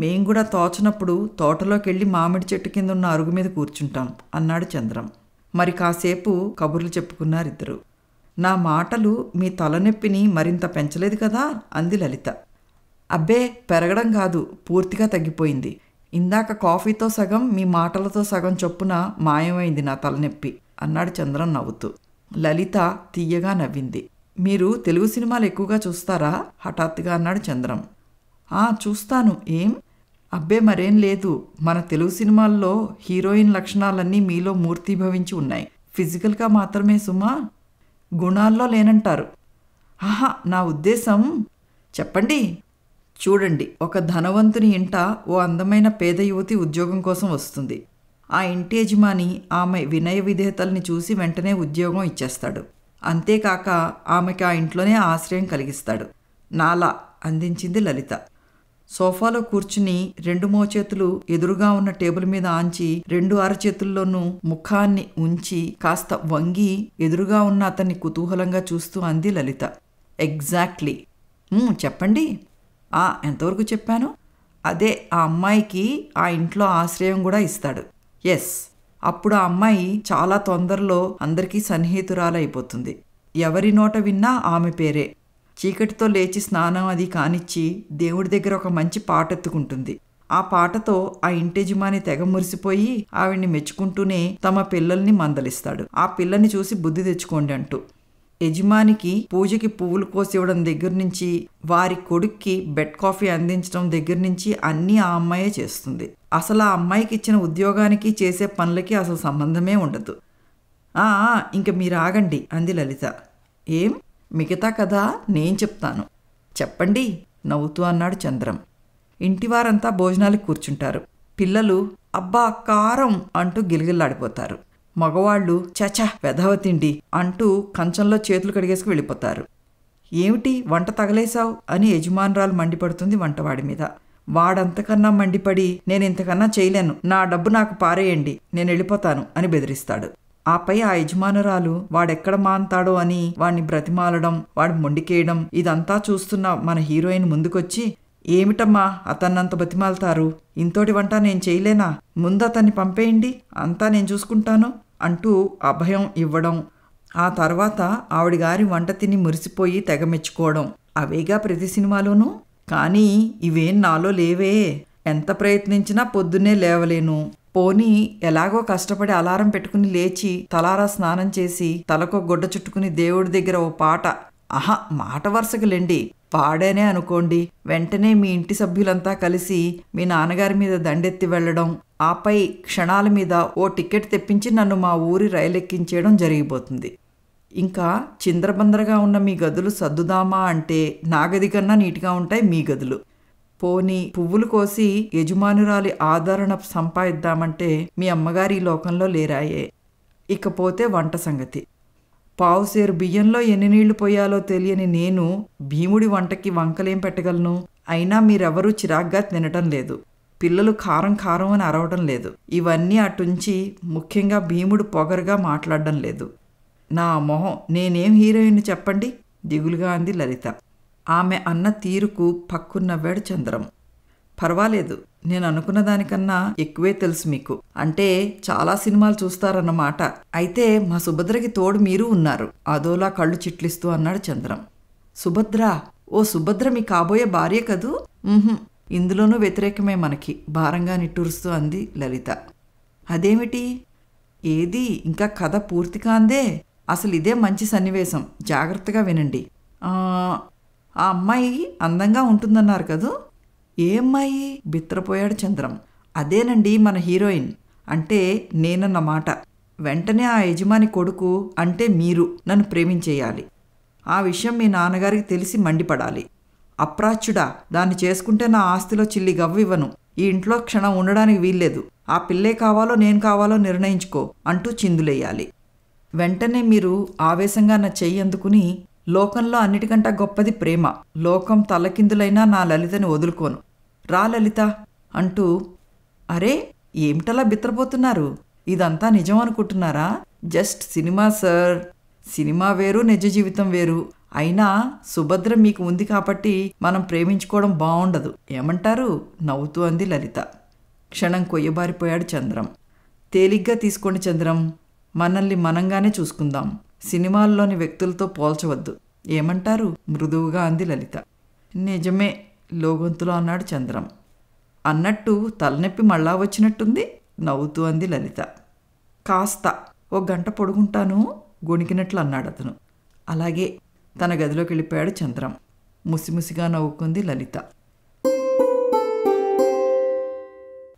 మేం కూడా తోచనప్పుడు తోటలోకి వెళ్ళి మామిడి చెట్టు కింద ఉన్న అరుగు మీద కూర్చుంటాం అన్నాడు చంద్రం మరి కాసేపు కబుర్లు చెప్పుకున్నారు ఇద్దరు నా మాటలు మీ తలనొప్పిని మరింత పెంచలేదు కదా అంది లలిత అబ్బే పెరగడం కాదు పూర్తిగా తగ్గిపోయింది ఇందాక కాఫీతో సగం మీ మాటలతో సగం చొప్పున మాయమైంది నా తలనొప్పి అన్నాడు చంద్రం నవ్వుతూ లలిత తీయగా నవ్వింది మీరు తెలుగు సినిమాలు ఎక్కువగా చూస్తారా హఠాత్తుగా అన్నాడు చంద్రం ఆ చూస్తాను ఏం అబ్బే మరేం లేదు మన తెలుగు సినిమాల్లో హీరోయిన్ లక్షణాలన్నీ మీలో మూర్తిభవించి ఉన్నాయి ఫిజికల్గా మాత్రమే సుమా గుణాల్లో లేనంటారు ఆహా నా ఉద్దేశం చెప్పండి చూడండి ఒక ధనవంతుని ఇంట ఓ అందమైన పేద యువతి ఉద్యోగం కోసం వస్తుంది ఆ ఇంటి యజమాని ఆమె వినయ విధేతల్ని చూసి వెంటనే ఉద్యోగం ఇచ్చేస్తాడు అంతేకాక ఆమెకి ఆ ఇంట్లోనే ఆశ్రయం కలిగిస్తాడు నాలా అందించింది లలిత సోఫాలో కూర్చుని రెండు మోచేతులు ఎదురుగా ఉన్న టేబుల్ మీద ఆంచి రెండు అరచేతుల్లోనూ ముఖాన్ని ఉంచి కాస్త వంగి ఎదురుగా ఉన్న అతన్ని కుతూహలంగా చూస్తూ అంది లలిత ఎగ్జాక్ట్లీ చెప్పండి ఆ ఎంతవరకు చెప్పాను అదే ఆ అమ్మాయికి ఆ ఇంట్లో ఆశ్రయం కూడా ఇస్తాడు ఎస్ అప్పుడు ఆ అమ్మాయి చాలా తొందరలో అందరికీ సన్నిహితురాలైపోతుంది ఎవరి నోట విన్నా ఆమె పేరే చీకటితో లేచి స్నానం అది కానిచ్చి దేవుడి దగ్గర ఒక మంచి పాట ఎత్తుకుంటుంది ఆ పాటతో ఆ యజమాని తెగ మురిసిపోయి ఆవిడ్ని మెచ్చుకుంటూనే తమ పిల్లల్ని మందలిస్తాడు ఆ పిల్లని చూసి బుద్ధి తెచ్చుకోండి అంటూ యజమానికి పూజకి పువ్వులు కోసివ్వడం దగ్గర నుంచి వారి కొడుక్కి బెడ్ కాఫీ అందించడం దగ్గర నుంచి అన్నీ ఆ అమ్మాయే చేస్తుంది అసలు ఆ అమ్మాయికి ఇచ్చిన ఉద్యోగానికి చేసే పనులకి అసలు సంబంధమే ఉండదు ఇంకా మీరు ఆగండి అంది లలిత ఏం మిగతా కథ నేను చెప్తాను చెప్పండి నవ్వుతూ అన్నాడు చంద్రం ఇంటివారంతా భోజనాలకు కూర్చుంటారు పిల్లలు అబ్బా కారం అంటూ గిలిగిల్లాడిపోతారు మగవాళ్ళు చచ వెధవ తిండి అంటూ కంచంలో చేతులు కడిగేసుకు వెళ్ళిపోతారు ఏమిటి వంట తగలేశావు అని యజమానురాలు మండిపడుతుంది వంటవాడి మీద వాడంతకన్నా మండిపడి నేను ఇంతకన్నా చేయలేను నా డబ్బు నాకు పారేయండి నేను వెళ్ళిపోతాను అని బెదిరిస్తాడు ఆపై ఆ యజమానురాలు వాడెక్కడ మాంతాడో అని వాడిని బ్రతిమాలడం వాడు మొండికేయడం ఇదంతా చూస్తున్న మన హీరోయిన్ ముందుకొచ్చి ఏమిటమ్మా అతన్నంత బతిమాలతారు ఇంతోటి వంట నేను చేయలేనా ముందు అతన్ని పంపేయండి అంతా నేను చూసుకుంటాను అంటూ అభయం ఇవ్వడం ఆ తర్వాత గారి వంట తిని మురిసిపోయి తెగ మెచ్చుకోవడం అవేగా ప్రతి సినిమాలోనూ కానీ ఇవేం నాలో లేవే ఎంత ప్రయత్నించినా పొద్దున్నే లేవలేను పోనీ ఎలాగో కష్టపడి అలారం పెట్టుకుని లేచి తలారా స్నానం చేసి తలకో గుడ్డ చుట్టుకుని దేవుడి దగ్గర ఓ పాట అహా మాట వరుసకులేండి పాడేనే అనుకోండి వెంటనే మీ ఇంటి సభ్యులంతా కలిసి మీ నాన్నగారి మీద దండెత్తి వెళ్ళడం ఆపై క్షణాల మీద ఓ టికెట్ తెప్పించి నన్ను మా ఊరి రైలెక్కించేయడం జరిగిపోతుంది ఇంకా చింద్రబందరగా ఉన్న మీ గదులు సర్దుదామా అంటే నాగది కన్నా నీట్గా ఉంటాయి మీ గదులు పోని పువ్వులు కోసి యజమానురాలి ఆదరణ సంపాదిద్దామంటే మీ అమ్మగారి లోకంలో లేరాయే ఇకపోతే వంట సంగతి పావుసేరు బియ్యంలో ఎన్ని నీళ్లు పోయాలో తెలియని నేను భీముడి వంటకి వంకలేం పెట్టగలను అయినా మీరెవరూ చిరాగ్గా తినటం లేదు పిల్లలు కారం కారం అని అరవడం లేదు ఇవన్నీ అటుంచి ముఖ్యంగా భీముడు పొగరుగా మాట్లాడడం లేదు నా మొహం నేనేం హీరోయిన్ చెప్పండి దిగులుగా అంది లలిత ఆమె అన్న తీరుకు పక్కున్నవ్వాడు చంద్రం పర్వాలేదు నేను అనుకున్న దానికన్నా ఎక్కువే తెలుసు మీకు అంటే చాలా సినిమాలు చూస్తారన్నమాట అయితే మా సుభద్రకి తోడు మీరు ఉన్నారు అదోలా కళ్ళు చిట్లిస్తూ అన్నాడు చంద్రం సుభద్ర ఓ సుభద్ర మీ కాబోయే భార్య కదూ ఇందులోనూ వ్యతిరేకమే మనకి భారంగా నిట్టూరుస్తూ అంది లలిత అదేమిటి ఏది ఇంకా కథ పూర్తి కాందే అసలు ఇదే మంచి సన్నివేశం జాగ్రత్తగా వినండి ఆ అమ్మాయి అందంగా ఉంటుందన్నారు కదూ ఏ అమ్మాయి బిత్రపోయాడు చంద్రం అదేనండి మన హీరోయిన్ అంటే నేనన్నమాట వెంటనే ఆ యజమాని కొడుకు అంటే మీరు నన్ను ప్రేమించేయాలి ఆ విషయం మీ నాన్నగారికి తెలిసి మండిపడాలి అప్రాచ్యుడా దాన్ని చేసుకుంటే నా ఆస్తిలో చిల్లి గవ్వివ్వను ఈ ఇంట్లో క్షణం ఉండడానికి వీల్లేదు ఆ పిల్లే కావాలో నేను కావాలో నిర్ణయించుకో అంటూ చిందులేయాలి వెంటనే మీరు ఆవేశంగా నా చెయ్యి అందుకుని లోకంలో అన్నిటికంటే గొప్పది ప్రేమ లోకం తలకిందులైనా నా లలితని వదులుకోను రా లలిత అంటూ అరే ఏమిటలా బిత్రపోతున్నారు ఇదంతా నిజం అనుకుంటున్నారా జస్ట్ సినిమా సార్ సినిమా వేరు నిజ జీవితం వేరు అయినా సుభద్ర మీకు ఉంది కాబట్టి మనం ప్రేమించుకోవడం బాగుండదు ఏమంటారు నవ్వుతూ అంది లలిత క్షణం కొయ్యబారిపోయాడు చంద్రం తేలిగ్గా తీసుకోండి చంద్రం మనల్ని మనంగానే చూసుకుందాం సినిమాల్లోని వ్యక్తులతో పోల్చవద్దు ఏమంటారు మృదువుగా అంది లలిత నిజమే లోగొంతులో అన్నాడు చంద్రం అన్నట్టు తలనొప్పి మళ్ళా వచ్చినట్టుంది నవ్వుతూ అంది లలిత కాస్త ఓ గంట పొడుగుంటాను గొణికినట్లు అన్నాడు అతను అలాగే తన గదిలోకి వెళ్ళిపోయాడు చంద్రం ముసిముసిగా నవ్వుకుంది లలిత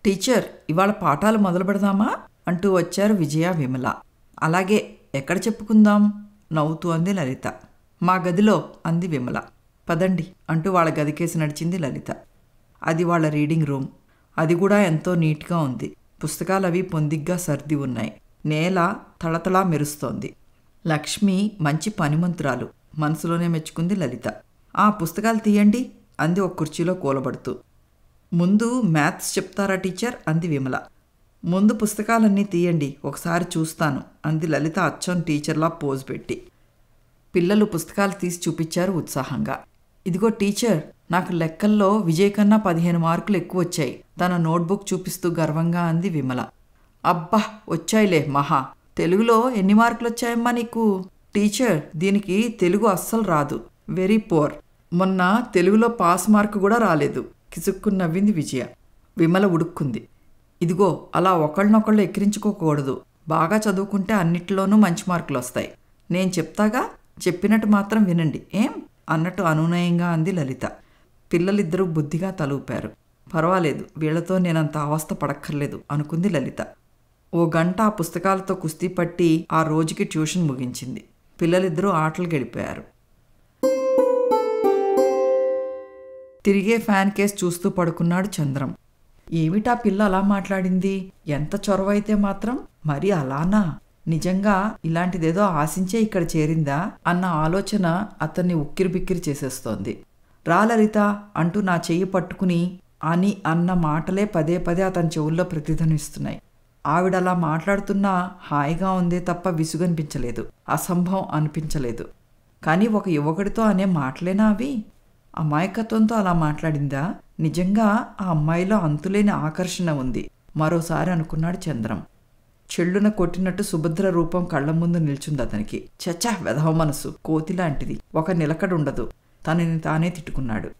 టీచర్ ఇవాళ పాఠాలు మొదలు పెడదామా అంటూ వచ్చారు విజయ విమల అలాగే ఎక్కడ చెప్పుకుందాం నవ్వుతూ అంది లలిత మా గదిలో అంది విమల పదండి అంటూ వాళ్ళ గదికేసి నడిచింది లలిత అది వాళ్ళ రీడింగ్ రూమ్ అది కూడా ఎంతో నీట్గా ఉంది పుస్తకాలు అవి పొందిగ్గా సర్ది ఉన్నాయి నేల తళతళా మెరుస్తోంది లక్ష్మి మంచి పనిమంతురాలు మనసులోనే మెచ్చుకుంది లలిత ఆ పుస్తకాలు తీయండి అంది ఒక కుర్చీలో కూలబడుతూ ముందు మ్యాథ్స్ చెప్తారా టీచర్ అంది విమల ముందు పుస్తకాలన్నీ తీయండి ఒకసారి చూస్తాను అంది లలిత అచ్చం టీచర్లా పోజ్ పెట్టి పిల్లలు పుస్తకాలు తీసి చూపించారు ఉత్సాహంగా ఇదిగో టీచర్ నాకు లెక్కల్లో విజయ్ కన్నా పదిహేను మార్కులు ఎక్కువ వచ్చాయి తన నోట్బుక్ చూపిస్తూ గర్వంగా అంది విమల అబ్బా వచ్చాయిలే మహా తెలుగులో ఎన్ని మార్కులు వచ్చాయమ్మా నీకు టీచర్ దీనికి తెలుగు అస్సలు రాదు వెరీ పోర్ మొన్న తెలుగులో పాస్ మార్కు కూడా రాలేదు కిసుక్కున్నవ్వింది విజయ విమల ఉడుక్కుంది ఇదిగో అలా ఒకళ్ళనొకళ్ళు ఎక్కిరించుకోకూడదు బాగా చదువుకుంటే అన్నిట్లోనూ మంచి మార్కులు వస్తాయి నేను చెప్తాగా చెప్పినట్టు మాత్రం వినండి ఏం అన్నట్టు అనునయంగా అంది లలిత పిల్లలిద్దరూ బుద్ధిగా తలూపారు పర్వాలేదు వీళ్లతో నేనంత అవస్థ పడక్కర్లేదు అనుకుంది లలిత ఓ గంట ఆ పుస్తకాలతో కుస్తీ పట్టి ఆ రోజుకి ట్యూషన్ ముగించింది పిల్లలిద్దరూ ఆటలు గడిపారు తిరిగే ఫ్యాన్ కేస్ చూస్తూ పడుకున్నాడు చంద్రం ఏమిటా పిల్ల అలా మాట్లాడింది ఎంత చొరవైతే మాత్రం మరి అలానా నిజంగా ఇలాంటిదేదో ఆశించే ఇక్కడ చేరిందా అన్న ఆలోచన అతన్ని ఉక్కిరిబిక్కిరి చేసేస్తోంది రాలరిత అంటూ నా చెయ్యి పట్టుకుని అని అన్న మాటలే పదే పదే అతని చెవుల్లో ప్రతిధ్వనిస్తున్నాయి ఆవిడ అలా మాట్లాడుతున్నా హాయిగా ఉందే తప్ప విసుగనిపించలేదు అసంభవం అనిపించలేదు కానీ ఒక యువకుడితో అనే మాటలేనా అవి అమాయకత్వంతో అలా మాట్లాడిందా నిజంగా ఆ అమ్మాయిలో అంతులేని ఆకర్షణ ఉంది మరోసారి అనుకున్నాడు చంద్రం చెల్లున కొట్టినట్టు సుభద్ర రూపం కళ్ల ముందు నిల్చుంది అతనికి చచ్చా వెధవ మనసు కోతిలాంటిది ఒక నిలకడుండదు తనని తానే తిట్టుకున్నాడు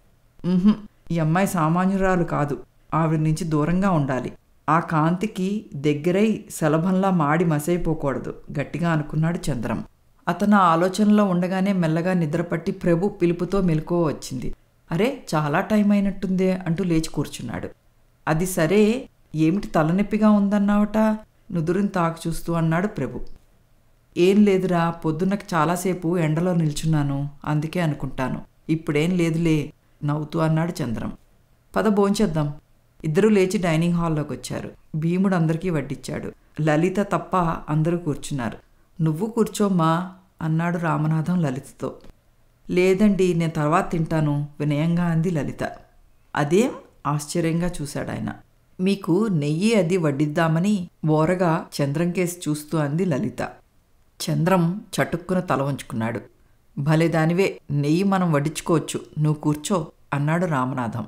ఈ అమ్మాయి సామాన్యురాలు కాదు ఆవిడ నుంచి దూరంగా ఉండాలి ఆ కాంతికి దగ్గరై శలభంలా మాడి మసైపోకూడదు గట్టిగా అనుకున్నాడు చంద్రం అతను ఆ ఆలోచనలో ఉండగానే మెల్లగా నిద్రపట్టి ప్రభు పిలుపుతో మెలకువ వచ్చింది అరే చాలా టైం అయినట్టుందే అంటూ లేచి కూర్చున్నాడు అది సరే ఏమిటి తలనొప్పిగా ఉందన్నావట నుదురుని తాకు చూస్తూ అన్నాడు ప్రభు ఏం లేదురా పొద్దున్నకు చాలాసేపు ఎండలో నిల్చున్నాను అందుకే అనుకుంటాను ఇప్పుడేం లేదులే నవ్వుతూ అన్నాడు చంద్రం పద భోంచేద్దాం ఇద్దరూ లేచి డైనింగ్ హాల్లోకి వచ్చారు భీముడు అందరికీ వడ్డిచ్చాడు లలిత తప్ప అందరూ కూర్చున్నారు నువ్వు కూర్చోమ్మా అన్నాడు రామనాథం లలితతో లేదండి నేను తర్వాత తింటాను వినయంగా అంది లలిత అదేం ఆశ్చర్యంగా చూశాడాయన మీకు నెయ్యి అది వడ్డిద్దామని ఓరగా చంద్రం కేసి చూస్తూ అంది లలిత చంద్రం చటుక్కున తల వంచుకున్నాడు భలేదానివే నెయ్యి మనం వడ్డించుకోవచ్చు నువ్వు కూర్చో అన్నాడు రామనాథం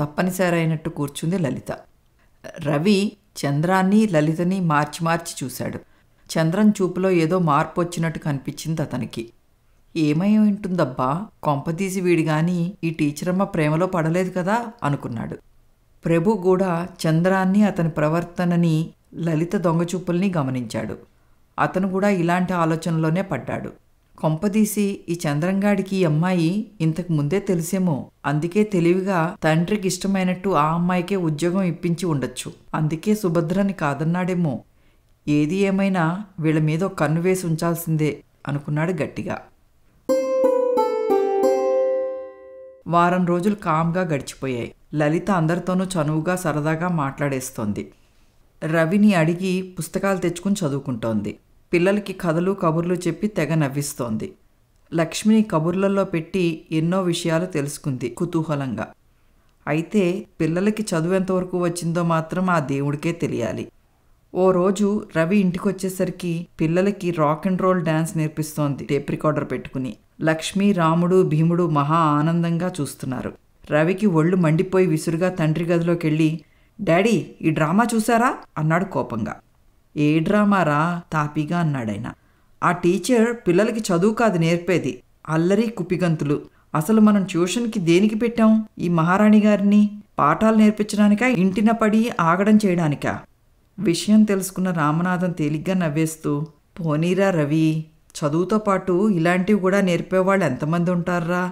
తప్పనిసరైనట్టు కూర్చుంది లలిత రవి చంద్రాన్ని లలితని మార్చి మార్చి చూశాడు చంద్రం చూపులో ఏదో మార్పు వచ్చినట్టు కనిపించింది అతనికి ఏమై ఉంటుందబ్బా కొంపతీసి వీడిగాని ఈ టీచరమ్మ ప్రేమలో పడలేదు కదా అనుకున్నాడు ప్రభు కూడా చంద్రాన్ని అతని ప్రవర్తనని లలిత దొంగచూపుల్ని గమనించాడు అతను కూడా ఇలాంటి ఆలోచనలోనే పడ్డాడు కొంపదీసి ఈ చంద్రంగాడికి ఈ అమ్మాయి ఇంతకు ముందే తెలిసేమో అందుకే తెలివిగా తండ్రికి ఇష్టమైనట్టు ఆ అమ్మాయికే ఉద్యోగం ఇప్పించి ఉండొచ్చు అందుకే సుభద్రని కాదన్నాడేమో ఏది ఏమైనా వీళ్ళ మీద కన్ను వేసి ఉంచాల్సిందే అనుకున్నాడు గట్టిగా వారం రోజులు కామ్గా గడిచిపోయాయి లలిత అందరితోనూ చనువుగా సరదాగా మాట్లాడేస్తోంది రవిని అడిగి పుస్తకాలు తెచ్చుకుని చదువుకుంటోంది పిల్లలకి కథలు కబుర్లు చెప్పి తెగ నవ్విస్తోంది లక్ష్మిని కబుర్లలో పెట్టి ఎన్నో విషయాలు తెలుసుకుంది కుతూహలంగా అయితే పిల్లలకి చదువు ఎంతవరకు వచ్చిందో మాత్రం ఆ దేవుడికే తెలియాలి ఓ రోజు రవి ఇంటికొచ్చేసరికి పిల్లలకి రాక్ అండ్ రోల్ డ్యాన్స్ నేర్పిస్తోంది టేప్ రికార్డర్ పెట్టుకుని లక్ష్మి రాముడు భీముడు మహా ఆనందంగా చూస్తున్నారు రవికి ఒళ్ళు మండిపోయి విసురుగా తండ్రి గదిలోకి వెళ్ళి డాడీ ఈ డ్రామా చూసారా అన్నాడు కోపంగా ఏ డ్రామారా తాపీగా అన్నాడైన ఆ టీచర్ పిల్లలకి చదువు కాదు నేర్పేది అల్లరి కుపిగంతులు అసలు మనం ట్యూషన్కి దేనికి పెట్టాం ఈ మహారాణి గారిని పాఠాలు నేర్పించడానికా ఇంటిన పడి ఆగడం చేయడానికా విషయం తెలుసుకున్న రామనాథం తేలిగ్గా నవ్వేస్తూ పోనీరా రవి చదువుతో పాటు ఇలాంటివి కూడా నేర్పేవాళ్ళు ఎంతమంది ఉంటారా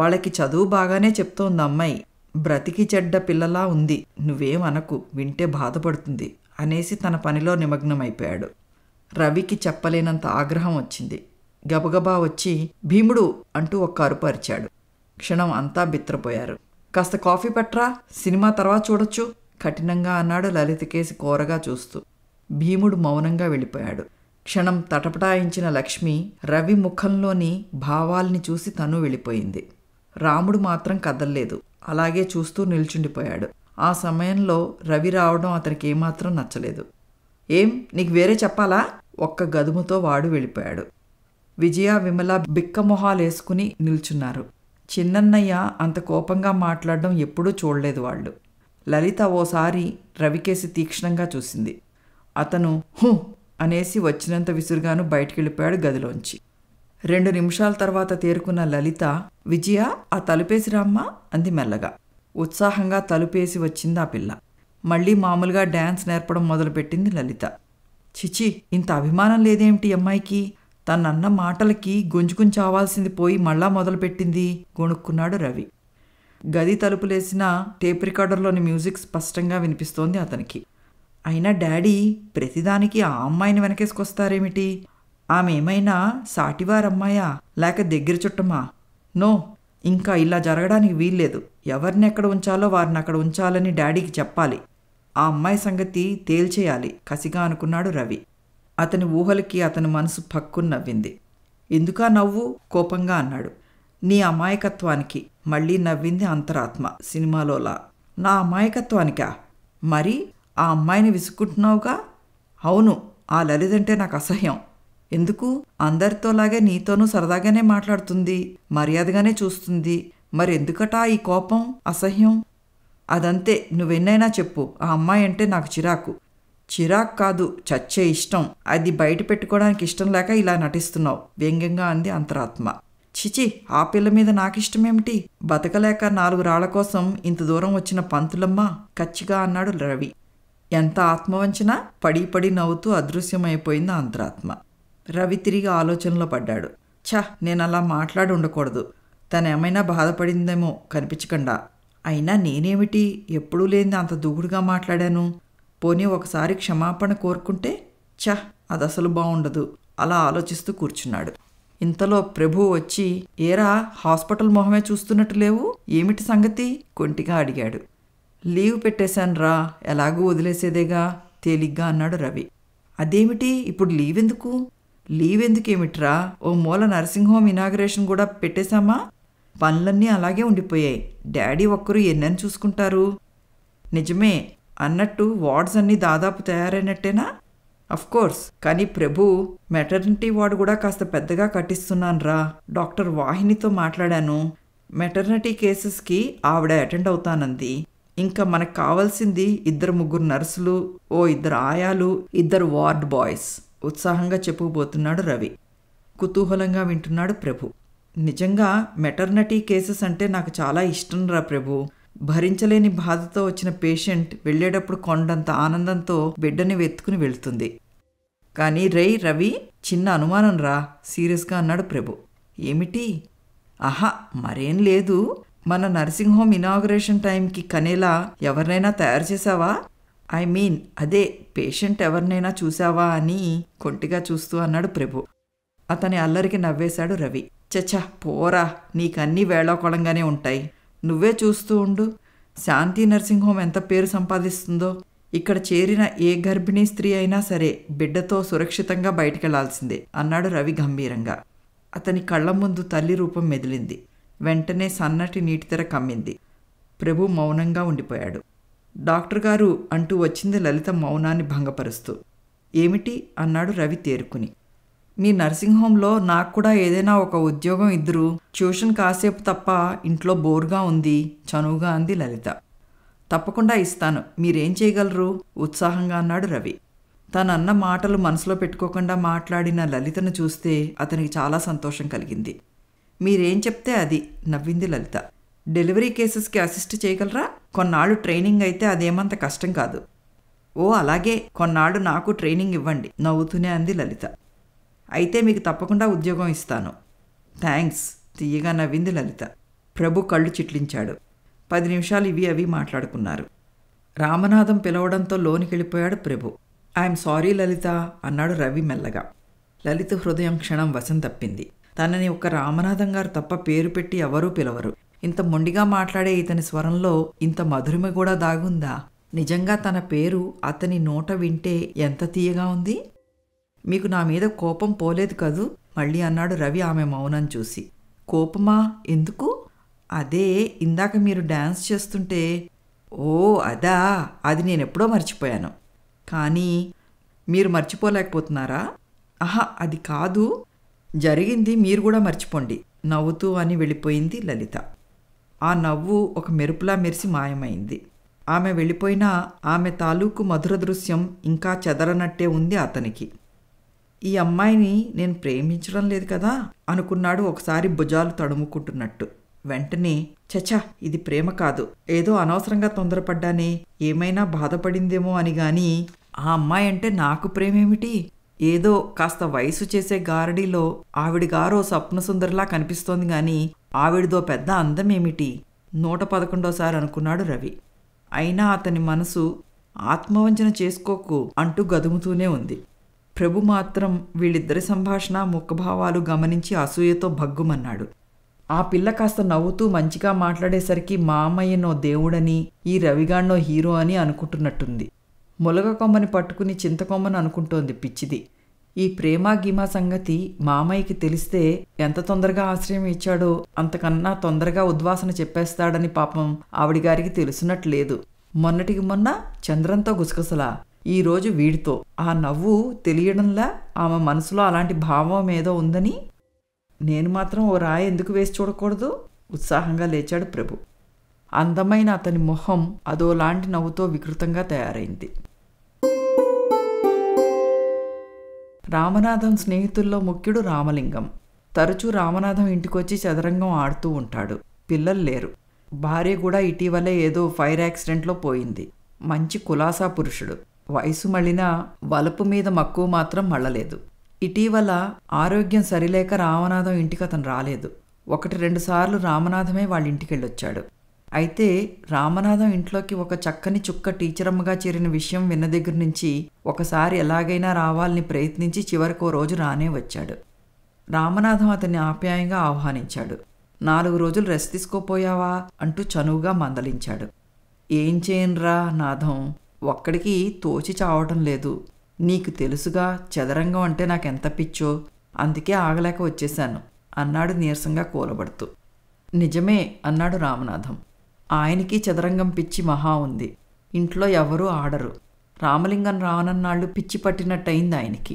వాళ్ళకి చదువు బాగానే చెప్తోంది అమ్మాయి బ్రతికి చెడ్డ పిల్లలా ఉంది నువ్వేమనకు వింటే బాధపడుతుంది అనేసి తన పనిలో నిమగ్నమైపోయాడు రవికి చెప్పలేనంత ఆగ్రహం వచ్చింది గబగబా వచ్చి భీముడు అంటూ ఒక్క అరుపరిచాడు క్షణం అంతా బిత్రపోయారు కాస్త కాఫీ పెట్రా సినిమా తర్వాత చూడొచ్చు కఠినంగా అన్నాడు లలితకేసి కోరగా చూస్తూ భీముడు మౌనంగా వెళ్ళిపోయాడు క్షణం తటపటాయించిన లక్ష్మి రవి ముఖంలోని భావాల్ని చూసి తను వెళ్ళిపోయింది రాముడు మాత్రం కదల్లేదు అలాగే చూస్తూ నిల్చుండిపోయాడు ఆ సమయంలో రవి రావడం అతనికి ఏమాత్రం నచ్చలేదు ఏం నీకు వేరే చెప్పాలా ఒక్క గదుముతో వాడు వెళ్ళిపోయాడు విజయ విమల బిక్కమొహాలేసుకుని నిల్చున్నారు చిన్నన్నయ్య అంత కోపంగా మాట్లాడడం ఎప్పుడూ చూడలేదు వాళ్ళు లలిత ఓసారి రవికేసి తీక్షణంగా చూసింది అతను హు అనేసి వచ్చినంత విసురుగాను బయటికెళ్ళిపోయాడు గదిలోంచి రెండు నిమిషాల తర్వాత తేరుకున్న లలిత విజయ ఆ తలుపేసి రామ్మా అంది మెల్లగా ఉత్సాహంగా తలుపేసి వచ్చింది ఆ పిల్ల మళ్ళీ మామూలుగా డ్యాన్స్ నేర్పడం మొదలుపెట్టింది లలిత చిచి ఇంత అభిమానం లేదేమిటి అమ్మాయికి తనన్న మాటలకి గొంజుకుని చావాల్సింది పోయి మళ్ళా మొదలుపెట్టింది గొణుక్కున్నాడు రవి గది తలుపులేసిన టేప్ రికార్డర్లోని మ్యూజిక్ స్పష్టంగా వినిపిస్తోంది అతనికి అయినా డాడీ ప్రతిదానికి ఆ అమ్మాయిని వెనకేసుకొస్తారేమిటి ఆమె ఏమైనా సాటివారమ్మాయా లేక దగ్గర చుట్టమా నో ఇంకా ఇలా జరగడానికి వీల్లేదు ఎవరిని ఎక్కడ ఉంచాలో వారిని అక్కడ ఉంచాలని డాడీకి చెప్పాలి ఆ అమ్మాయి సంగతి తేల్చేయాలి కసిగా అనుకున్నాడు రవి అతని ఊహలకి అతని మనసు పక్కు నవ్వింది ఎందుకా నవ్వు కోపంగా అన్నాడు నీ అమాయకత్వానికి మళ్ళీ నవ్వింది అంతరాత్మ సినిమాలోలా నా అమాయకత్వానికా మరి ఆ అమ్మాయిని విసుక్కుంటున్నావుగా అవును ఆ అంటే నాకు అసహ్యం ఎందుకు అందరితోలాగే నీతోనూ సరదాగానే మాట్లాడుతుంది మర్యాదగానే చూస్తుంది మరి ఎందుకటా ఈ కోపం అసహ్యం అదంతే నువ్వెన్నైనా చెప్పు ఆ అమ్మాయి అంటే నాకు చిరాకు చిరాక్ కాదు చచ్చే ఇష్టం అది బయట పెట్టుకోవడానికి ఇష్టం లేక ఇలా నటిస్తున్నావు వ్యంగ్యంగా అంది అంతరాత్మ చిచి ఆ పిల్ల మీద నాకిష్టమేమిటి బతకలేక నాలుగు రాళ్ల కోసం ఇంత దూరం వచ్చిన పంతులమ్మ కచ్చిగా అన్నాడు రవి ఎంత ఆత్మవంచన పడి పడి నవ్వుతూ అదృశ్యమైపోయింది అంతరాత్మ రవి తిరిగి ఆలోచనలో పడ్డాడు ఛా నేను అలా మాట్లాడి ఉండకూడదు తనేమైనా బాధపడిందేమో కనిపించకుండా అయినా నేనేమిటి ఎప్పుడూ లేని అంత దూకుడుగా మాట్లాడాను పోనీ ఒకసారి క్షమాపణ కోరుకుంటే ఛ అదసలు బాగుండదు అలా ఆలోచిస్తూ కూర్చున్నాడు ఇంతలో ప్రభు వచ్చి ఏరా హాస్పిటల్ మొహమే చూస్తున్నట్టు లేవు ఏమిటి సంగతి కొంటిగా అడిగాడు లీవ్ పెట్టేశాను రా ఎలాగూ వదిలేసేదేగా తేలిగ్గా అన్నాడు రవి అదేమిటి ఇప్పుడు లీవ్ ఎందుకు లీవ్ ఎందుకేమిట్రా ఓ మూల నర్సింగ్ హోమ్ ఇనాగరేషన్ కూడా పెట్టేశామా పనులన్నీ అలాగే ఉండిపోయాయి డాడీ ఒక్కరు ఎన్నెన్ని చూసుకుంటారు నిజమే అన్నట్టు వార్డ్స్ అన్నీ దాదాపు తయారైనట్టేనా కోర్స్ కానీ ప్రభు మెటర్నిటీ వార్డు కూడా కాస్త పెద్దగా కట్టిస్తున్నాను రా డాక్టర్ వాహినితో మాట్లాడాను మెటర్నిటీ కేసెస్కి ఆవిడ అటెండ్ అవుతానంది ఇంకా మనకు కావాల్సింది ఇద్దరు ముగ్గురు నర్సులు ఓ ఇద్దరు ఆయాలు ఇద్దరు వార్డ్ బాయ్స్ ఉత్సాహంగా చెప్పుకుపోతున్నాడు రవి కుతూహలంగా వింటున్నాడు ప్రభు నిజంగా మెటర్నిటీ కేసెస్ అంటే నాకు చాలా ఇష్టం రా ప్రభు భరించలేని బాధతో వచ్చిన పేషెంట్ వెళ్ళేటప్పుడు కొండంత ఆనందంతో బిడ్డని వెతుకుని వెళ్తుంది కానీ రై రవి చిన్న అనుమానం రా సీరియస్గా అన్నాడు ప్రభు ఏమిటి ఆహా మరేం లేదు మన నర్సింగ్ హోమ్ ఇనాగరేషన్ టైంకి కనేలా ఎవరినైనా తయారు చేశావా ఐ మీన్ అదే పేషెంట్ ఎవరినైనా చూసావా అని కొంటిగా చూస్తూ అన్నాడు ప్రభు అతని అల్లరికి నవ్వేశాడు రవి చచ్చా పోరా నీకన్నీ వేళాకోళంగానే ఉంటాయి నువ్వే చూస్తూ ఉండు శాంతి నర్సింగ్ హోమ్ ఎంత పేరు సంపాదిస్తుందో ఇక్కడ చేరిన ఏ గర్భిణీ స్త్రీ అయినా సరే బిడ్డతో సురక్షితంగా బయటికెళ్లాల్సిందే అన్నాడు రవి గంభీరంగా అతని కళ్ళ ముందు తల్లి రూపం మెదిలింది వెంటనే సన్నటి నీటితెర కమ్మింది ప్రభు మౌనంగా ఉండిపోయాడు డాక్టర్ గారు అంటూ వచ్చింది లలిత మౌనాన్ని భంగపరుస్తూ ఏమిటి అన్నాడు రవి తేరుకుని మీ నర్సింగ్ హోమ్లో నాకు కూడా ఏదైనా ఒక ఉద్యోగం ఇద్దరు ట్యూషన్ కాసేపు తప్ప ఇంట్లో బోర్గా ఉంది చనువుగా అంది లలిత తప్పకుండా ఇస్తాను మీరేం చేయగలరు ఉత్సాహంగా అన్నాడు రవి తనన్న మాటలు మనసులో పెట్టుకోకుండా మాట్లాడిన లలితను చూస్తే అతనికి చాలా సంతోషం కలిగింది మీరేం చెప్తే అది నవ్వింది లలిత డెలివరీ కేసెస్కి అసిస్ట్ చేయగలరా కొన్నాళ్ళు ట్రైనింగ్ అయితే అదేమంత కష్టం కాదు ఓ అలాగే కొన్నాళ్ళు నాకు ట్రైనింగ్ ఇవ్వండి నవ్వుతూనే అంది లలిత అయితే మీకు తప్పకుండా ఉద్యోగం ఇస్తాను థ్యాంక్స్ తీయగా నవ్వింది లలిత ప్రభు కళ్ళు చిట్లించాడు పది నిమిషాలు ఇవి అవి మాట్లాడుకున్నారు రామనాథం పిలవడంతో లోనికెళ్ళిపోయాడు ప్రభు ఐఎమ్ సారీ లలిత అన్నాడు రవి మెల్లగా లలిత హృదయం క్షణం వశం తప్పింది తనని ఒక రామనాథం గారు తప్ప పేరు పెట్టి ఎవరూ పిలవరు ఇంత మొండిగా మాట్లాడే ఇతని స్వరంలో ఇంత మధురిమ కూడా దాగుందా నిజంగా తన పేరు అతని నోట వింటే ఎంత తీయగా ఉంది మీకు నా మీద కోపం పోలేదు కదూ మళ్ళీ అన్నాడు రవి ఆమె మౌనం చూసి కోపమా ఎందుకు అదే ఇందాక మీరు డ్యాన్స్ చేస్తుంటే ఓ అదా అది నేను ఎప్పుడో మర్చిపోయాను కానీ మీరు మర్చిపోలేకపోతున్నారా ఆహా అది కాదు జరిగింది మీరు కూడా మర్చిపోండి నవ్వుతూ అని వెళ్ళిపోయింది లలిత ఆ నవ్వు ఒక మెరుపులా మెరిసి మాయమైంది ఆమె వెళ్ళిపోయినా ఆమె తాలూకు మధుర దృశ్యం ఇంకా చెదరనట్టే ఉంది అతనికి ఈ అమ్మాయిని నేను ప్రేమించడం లేదు కదా అనుకున్నాడు ఒకసారి భుజాలు తడుముకుంటున్నట్టు వెంటనే చచా ఇది ప్రేమ కాదు ఏదో అనవసరంగా తొందరపడ్డానే ఏమైనా బాధపడిందేమో అని గాని ఆ అమ్మాయి అంటే నాకు ప్రేమేమిటి ఏదో కాస్త వయసు చేసే గారడీలో ఆవిడిగారో స్వప్న సుందరిలా కనిపిస్తోంది గాని ఆవిడిదో పెద్ద అందమేమిటి నూట పదకొండోసారి అనుకున్నాడు రవి అయినా అతని మనసు ఆత్మవంచన చేసుకోకు అంటూ గదుముతూనే ఉంది ప్రభు మాత్రం వీళ్ళిద్దరి సంభాషణ ముఖభావాలు గమనించి అసూయతో భగ్గుమన్నాడు ఆ పిల్ల కాస్త నవ్వుతూ మంచిగా మాట్లాడేసరికి మా అమ్మయ్యనో దేవుడని ఈ రవిగాణ్నో హీరో అని అనుకుంటున్నట్టుంది ములగ కొమ్మని పట్టుకుని చింతకొమ్మని అనుకుంటోంది పిచ్చిది ఈ ప్రేమ గీమా సంగతి మామయ్యకి తెలిస్తే ఎంత తొందరగా ఆశ్రయం ఇచ్చాడో అంతకన్నా తొందరగా ఉద్వాసన చెప్పేస్తాడని పాపం ఆవిడిగారికి తెలుసునట్లేదు మొన్నటికి మొన్న చంద్రంతో గుసగుసలా ఈరోజు వీడితో ఆ నవ్వు తెలియడంలా ఆమె మనసులో అలాంటి భావం ఏదో ఉందని నేను మాత్రం ఓ రాయి ఎందుకు వేసి చూడకూడదు ఉత్సాహంగా లేచాడు ప్రభు అందమైన అతని మొహం అదోలాంటి నవ్వుతో వికృతంగా తయారైంది రామనాథం స్నేహితుల్లో ముఖ్యుడు రామలింగం తరచూ రామనాథం ఇంటికొచ్చి చదరంగం ఆడుతూ ఉంటాడు పిల్లలు లేరు భార్య కూడా ఇటీవలే ఏదో ఫైర్ యాక్సిడెంట్లో పోయింది మంచి కులాసా పురుషుడు వయసు మళ్ళినా వలపు మీద మక్కువ మాత్రం మళ్ళలేదు ఇటీవల ఆరోగ్యం సరిలేక రామనాథం ఇంటికి అతను రాలేదు ఒకటి రెండు సార్లు రామనాథమే వాళ్ళ ఇంటికి వెళ్ళొచ్చాడు అయితే రామనాథం ఇంట్లోకి ఒక చక్కని చుక్క టీచరమ్మగా చేరిన విషయం విన్న దగ్గర నుంచి ఒకసారి ఎలాగైనా రావాలని ప్రయత్నించి చివరికో రోజు రానే వచ్చాడు రామనాథం అతన్ని ఆప్యాయంగా ఆహ్వానించాడు నాలుగు రోజులు రెస్ట్ తీసుకోపోయావా అంటూ చనువుగా మందలించాడు ఏం చేయనురా నాథం ఒక్కడికి తోచి చావటం లేదు నీకు తెలుసుగా చదరంగం అంటే నాకెంత పిచ్చో అందుకే ఆగలేక వచ్చేశాను అన్నాడు నీరసంగా కూలబడుతూ నిజమే అన్నాడు రామనాథం ఆయనకి చదరంగం పిచ్చి మహా ఉంది ఇంట్లో ఎవరూ ఆడరు రామలింగం రావనన్నాళ్ళు పిచ్చి పట్టినట్టయింది ఆయనకి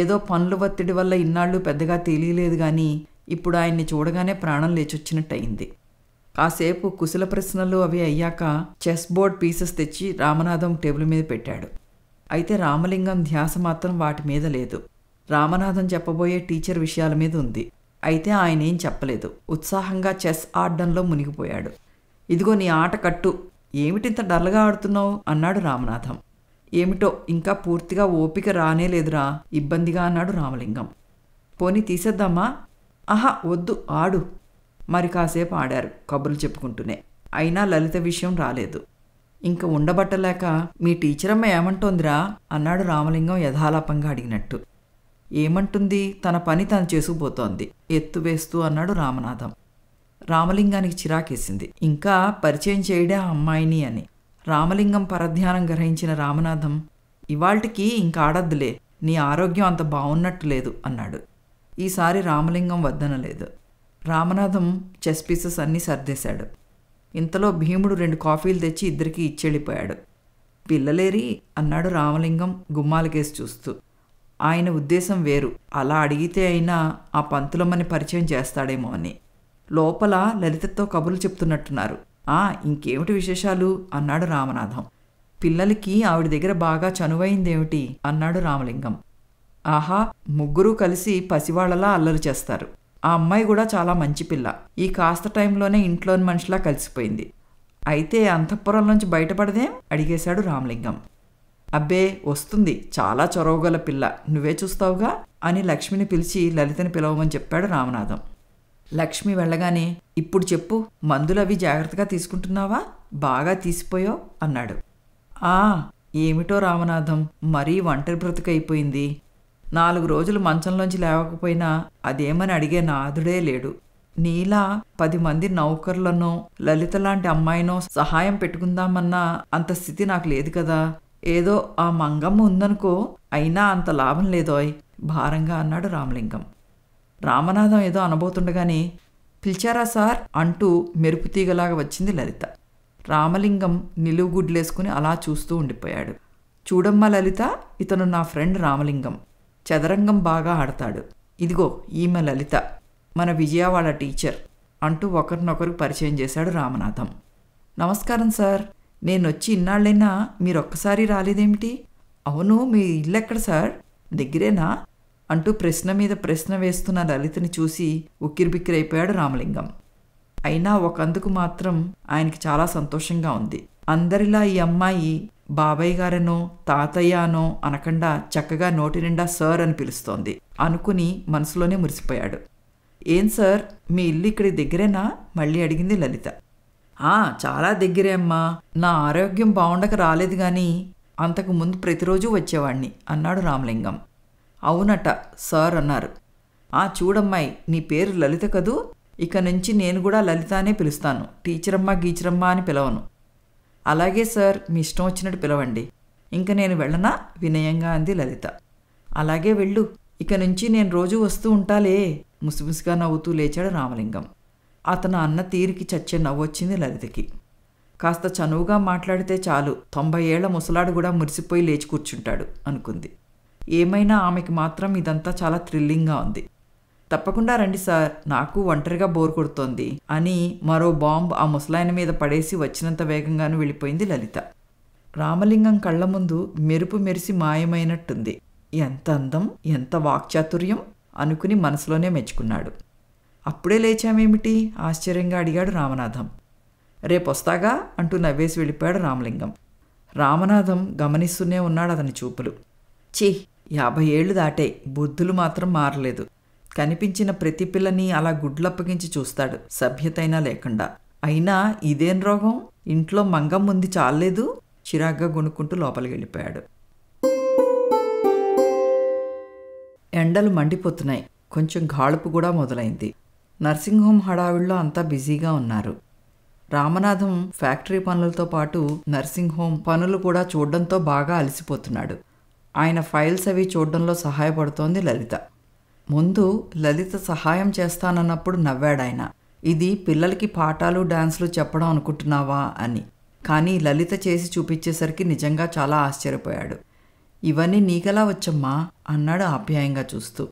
ఏదో పనులు ఒత్తిడి వల్ల ఇన్నాళ్ళు పెద్దగా తెలియలేదు కానీ ఇప్పుడు ఆయన్ని చూడగానే ప్రాణం లేచొచ్చినట్టయింది కాసేపు కుశల ప్రశ్నలు అవి అయ్యాక చెస్ బోర్డ్ పీసెస్ తెచ్చి రామనాథం టేబుల్ మీద పెట్టాడు అయితే రామలింగం ధ్యాస మాత్రం వాటి మీద లేదు రామనాథం చెప్పబోయే టీచర్ విషయాల మీద ఉంది అయితే ఆయన ఏం చెప్పలేదు ఉత్సాహంగా చెస్ ఆడడంలో మునిగిపోయాడు ఇదిగో నీ ఆట కట్టు ఏమిటింత డల్గా ఆడుతున్నావు అన్నాడు రామనాథం ఏమిటో ఇంకా పూర్తిగా ఓపిక రానేలేదురా ఇబ్బందిగా అన్నాడు రామలింగం పోని తీసేద్దామా ఆహా వద్దు ఆడు మరి కాసేపు ఆడారు కబుర్లు చెప్పుకుంటూనే అయినా లలిత విషయం రాలేదు ఇంక ఉండబట్టలేక మీ టీచరమ్మ ఏమంటోందిరా అన్నాడు రామలింగం యథాలాపంగా అడిగినట్టు ఏమంటుంది తన పని తను చేసుకుపోతోంది ఎత్తు వేస్తూ అన్నాడు రామనాథం రామలింగానికి చిరాకేసింది ఇంకా పరిచయం చేయడే ఆ అమ్మాయిని అని రామలింగం పరధ్యానం గ్రహించిన రామనాథం ఇవాళ్టికి ఇంకా ఆడద్దులే నీ ఆరోగ్యం అంత బాగున్నట్టు లేదు అన్నాడు ఈసారి రామలింగం వద్దనలేదు రామనాథం చెస్ పీసెస్ అన్నీ సర్దేశాడు ఇంతలో భీముడు రెండు కాఫీలు తెచ్చి ఇద్దరికి ఇచ్చెళ్ళిపోయాడు పిల్లలేరి అన్నాడు రామలింగం గుమ్మాలకేసి చూస్తూ ఆయన ఉద్దేశం వేరు అలా అడిగితే అయినా ఆ పంతులమ్మని పరిచయం చేస్తాడేమో అని లోపల లలితతో కబుర్లు చెప్తున్నట్టున్నారు ఆ ఇంకేమిటి విశేషాలు అన్నాడు రామనాథం పిల్లలకి ఆవిడ దగ్గర బాగా చనువైందేమిటి అన్నాడు రామలింగం ఆహా ముగ్గురూ కలిసి పసివాళ్లలా అల్లరి చేస్తారు ఆ అమ్మాయి కూడా చాలా మంచి పిల్ల ఈ కాస్త టైంలోనే ఇంట్లోని మనిషిలా కలిసిపోయింది అయితే అంతఃపురం నుంచి బయటపడదేం అడిగేశాడు రామలింగం అబ్బే వస్తుంది చాలా చొరవగల పిల్ల నువ్వే చూస్తావుగా అని లక్ష్మిని పిలిచి లలితని పిలవమని చెప్పాడు రామనాథం లక్ష్మి వెళ్ళగానే ఇప్పుడు చెప్పు మందులు అవి జాగ్రత్తగా తీసుకుంటున్నావా బాగా తీసిపోయో అన్నాడు ఆ ఏమిటో రామనాథం మరీ ఒంటరి బ్రతుకైపోయింది నాలుగు రోజులు మంచంలోంచి లేవకపోయినా అదేమని అడిగే నాదుడే లేడు నీలా పది మంది నౌకర్లను లలిత లాంటి అమ్మాయినో సహాయం పెట్టుకుందామన్నా అంత స్థితి నాకు లేదు కదా ఏదో ఆ మంగమ్మ ఉందనుకో అయినా అంత లాభం లేదోయ్ భారంగా అన్నాడు రామలింగం రామనాథం ఏదో అనబోతుండగాని పిలిచారా సార్ అంటూ మెరుపు తీగలాగా వచ్చింది లలిత రామలింగం నిలువు అలా చూస్తూ ఉండిపోయాడు చూడమ్మా లలిత ఇతను నా ఫ్రెండ్ రామలింగం చదరంగం బాగా ఆడతాడు ఇదిగో ఈమె లలిత మన విజయవాడ టీచర్ అంటూ ఒకరినొకరు పరిచయం చేశాడు రామనాథం నమస్కారం సార్ నేను వచ్చి ఇన్నాళ్ళైనా మీరొక్కసారి రాలేదేమిటి అవును మీ ఇల్లు ఎక్కడ సార్ దగ్గరేనా అంటూ ప్రశ్న మీద ప్రశ్న వేస్తున్న లలితని చూసి ఉక్కిరిబిక్కిరైపోయాడు రామలింగం అయినా ఒకందుకు మాత్రం ఆయనకి చాలా సంతోషంగా ఉంది అందరిలా ఈ అమ్మాయి బాబాయ్ గారనో తాతయ్య అనో అనకుండా చక్కగా నోటి నిండా సార్ అని పిలుస్తోంది అనుకుని మనసులోనే మురిసిపోయాడు ఏం సార్ మీ ఇల్లు ఇక్కడి దగ్గరేనా మళ్ళీ అడిగింది లలిత చాలా దగ్గరే అమ్మా నా ఆరోగ్యం బాగుండక రాలేదు కానీ అంతకు ముందు ప్రతిరోజూ వచ్చేవాణ్ణి అన్నాడు రామలింగం అవునట సార్ అన్నారు ఆ చూడమ్మాయి నీ పేరు లలిత కదూ ఇక నుంచి నేను కూడా లలితానే పిలుస్తాను టీచరమ్మ గీచరమ్మ అని పిలవను అలాగే సార్ మీ ఇష్టం వచ్చినట్టు పిలవండి ఇంక నేను వెళ్ళనా వినయంగా అంది లలిత అలాగే వెళ్ళు ఇక నుంచి నేను రోజు వస్తూ ఉంటాలే ముసిముసిగా నవ్వుతూ లేచాడు రామలింగం అతను అన్న తీరికి చచ్చే నవ్వు వచ్చింది లలితకి కాస్త చనువుగా మాట్లాడితే చాలు తొంభై ఏళ్ల ముసలాడు కూడా మురిసిపోయి లేచి కూర్చుంటాడు అనుకుంది ఏమైనా ఆమెకి మాత్రం ఇదంతా చాలా థ్రిల్లింగ్గా ఉంది తప్పకుండా రండి సార్ నాకు ఒంటరిగా బోర్ కొడుతోంది అని మరో బాంబు ఆ ముసలాయన మీద పడేసి వచ్చినంత వేగంగాను వెళ్ళిపోయింది లలిత రామలింగం కళ్ళ ముందు మెరుపు మెరిసి మాయమైనట్టుంది ఎంత అందం ఎంత వాక్చాతుర్యం అనుకుని మనసులోనే మెచ్చుకున్నాడు అప్పుడే లేచామేమిటి ఆశ్చర్యంగా అడిగాడు రామనాథం రేపొస్తాగా అంటూ నవ్వేసి వెళ్ళిపోయాడు రామలింగం రామనాథం గమనిస్తూనే ఉన్నాడు అతని చూపులు చీ యాభై ఏళ్ళు దాటే బుద్ధులు మాత్రం మారలేదు కనిపించిన ప్రతి పిల్లని అలా గుడ్లప్పగించి చూస్తాడు సభ్యతైనా లేకుండా అయినా ఇదేం రోగం ఇంట్లో మంగం ఉంది చాలేదు చిరాగ్గా గొనుక్కుంటూ లోపలికి వెళ్ళిపోయాడు ఎండలు మండిపోతున్నాయి కొంచెం గాలుపు కూడా మొదలైంది నర్సింగ్ హోమ్ హడావిడిలో అంతా బిజీగా ఉన్నారు రామనాథం ఫ్యాక్టరీ పనులతో పాటు నర్సింగ్ హోమ్ పనులు కూడా చూడడంతో బాగా అలసిపోతున్నాడు ఆయన ఫైల్స్ అవి చూడడంలో సహాయపడుతోంది లలిత ముందు లలిత సహాయం చేస్తానన్నప్పుడు నవ్వాడాయన ఇది పిల్లలకి పాఠాలు డాన్సులు చెప్పడం అనుకుంటున్నావా అని కానీ లలిత చేసి చూపించేసరికి నిజంగా చాలా ఆశ్చర్యపోయాడు ఇవన్నీ నీకెలా వచ్చమ్మా అన్నాడు ఆప్యాయంగా చూస్తూ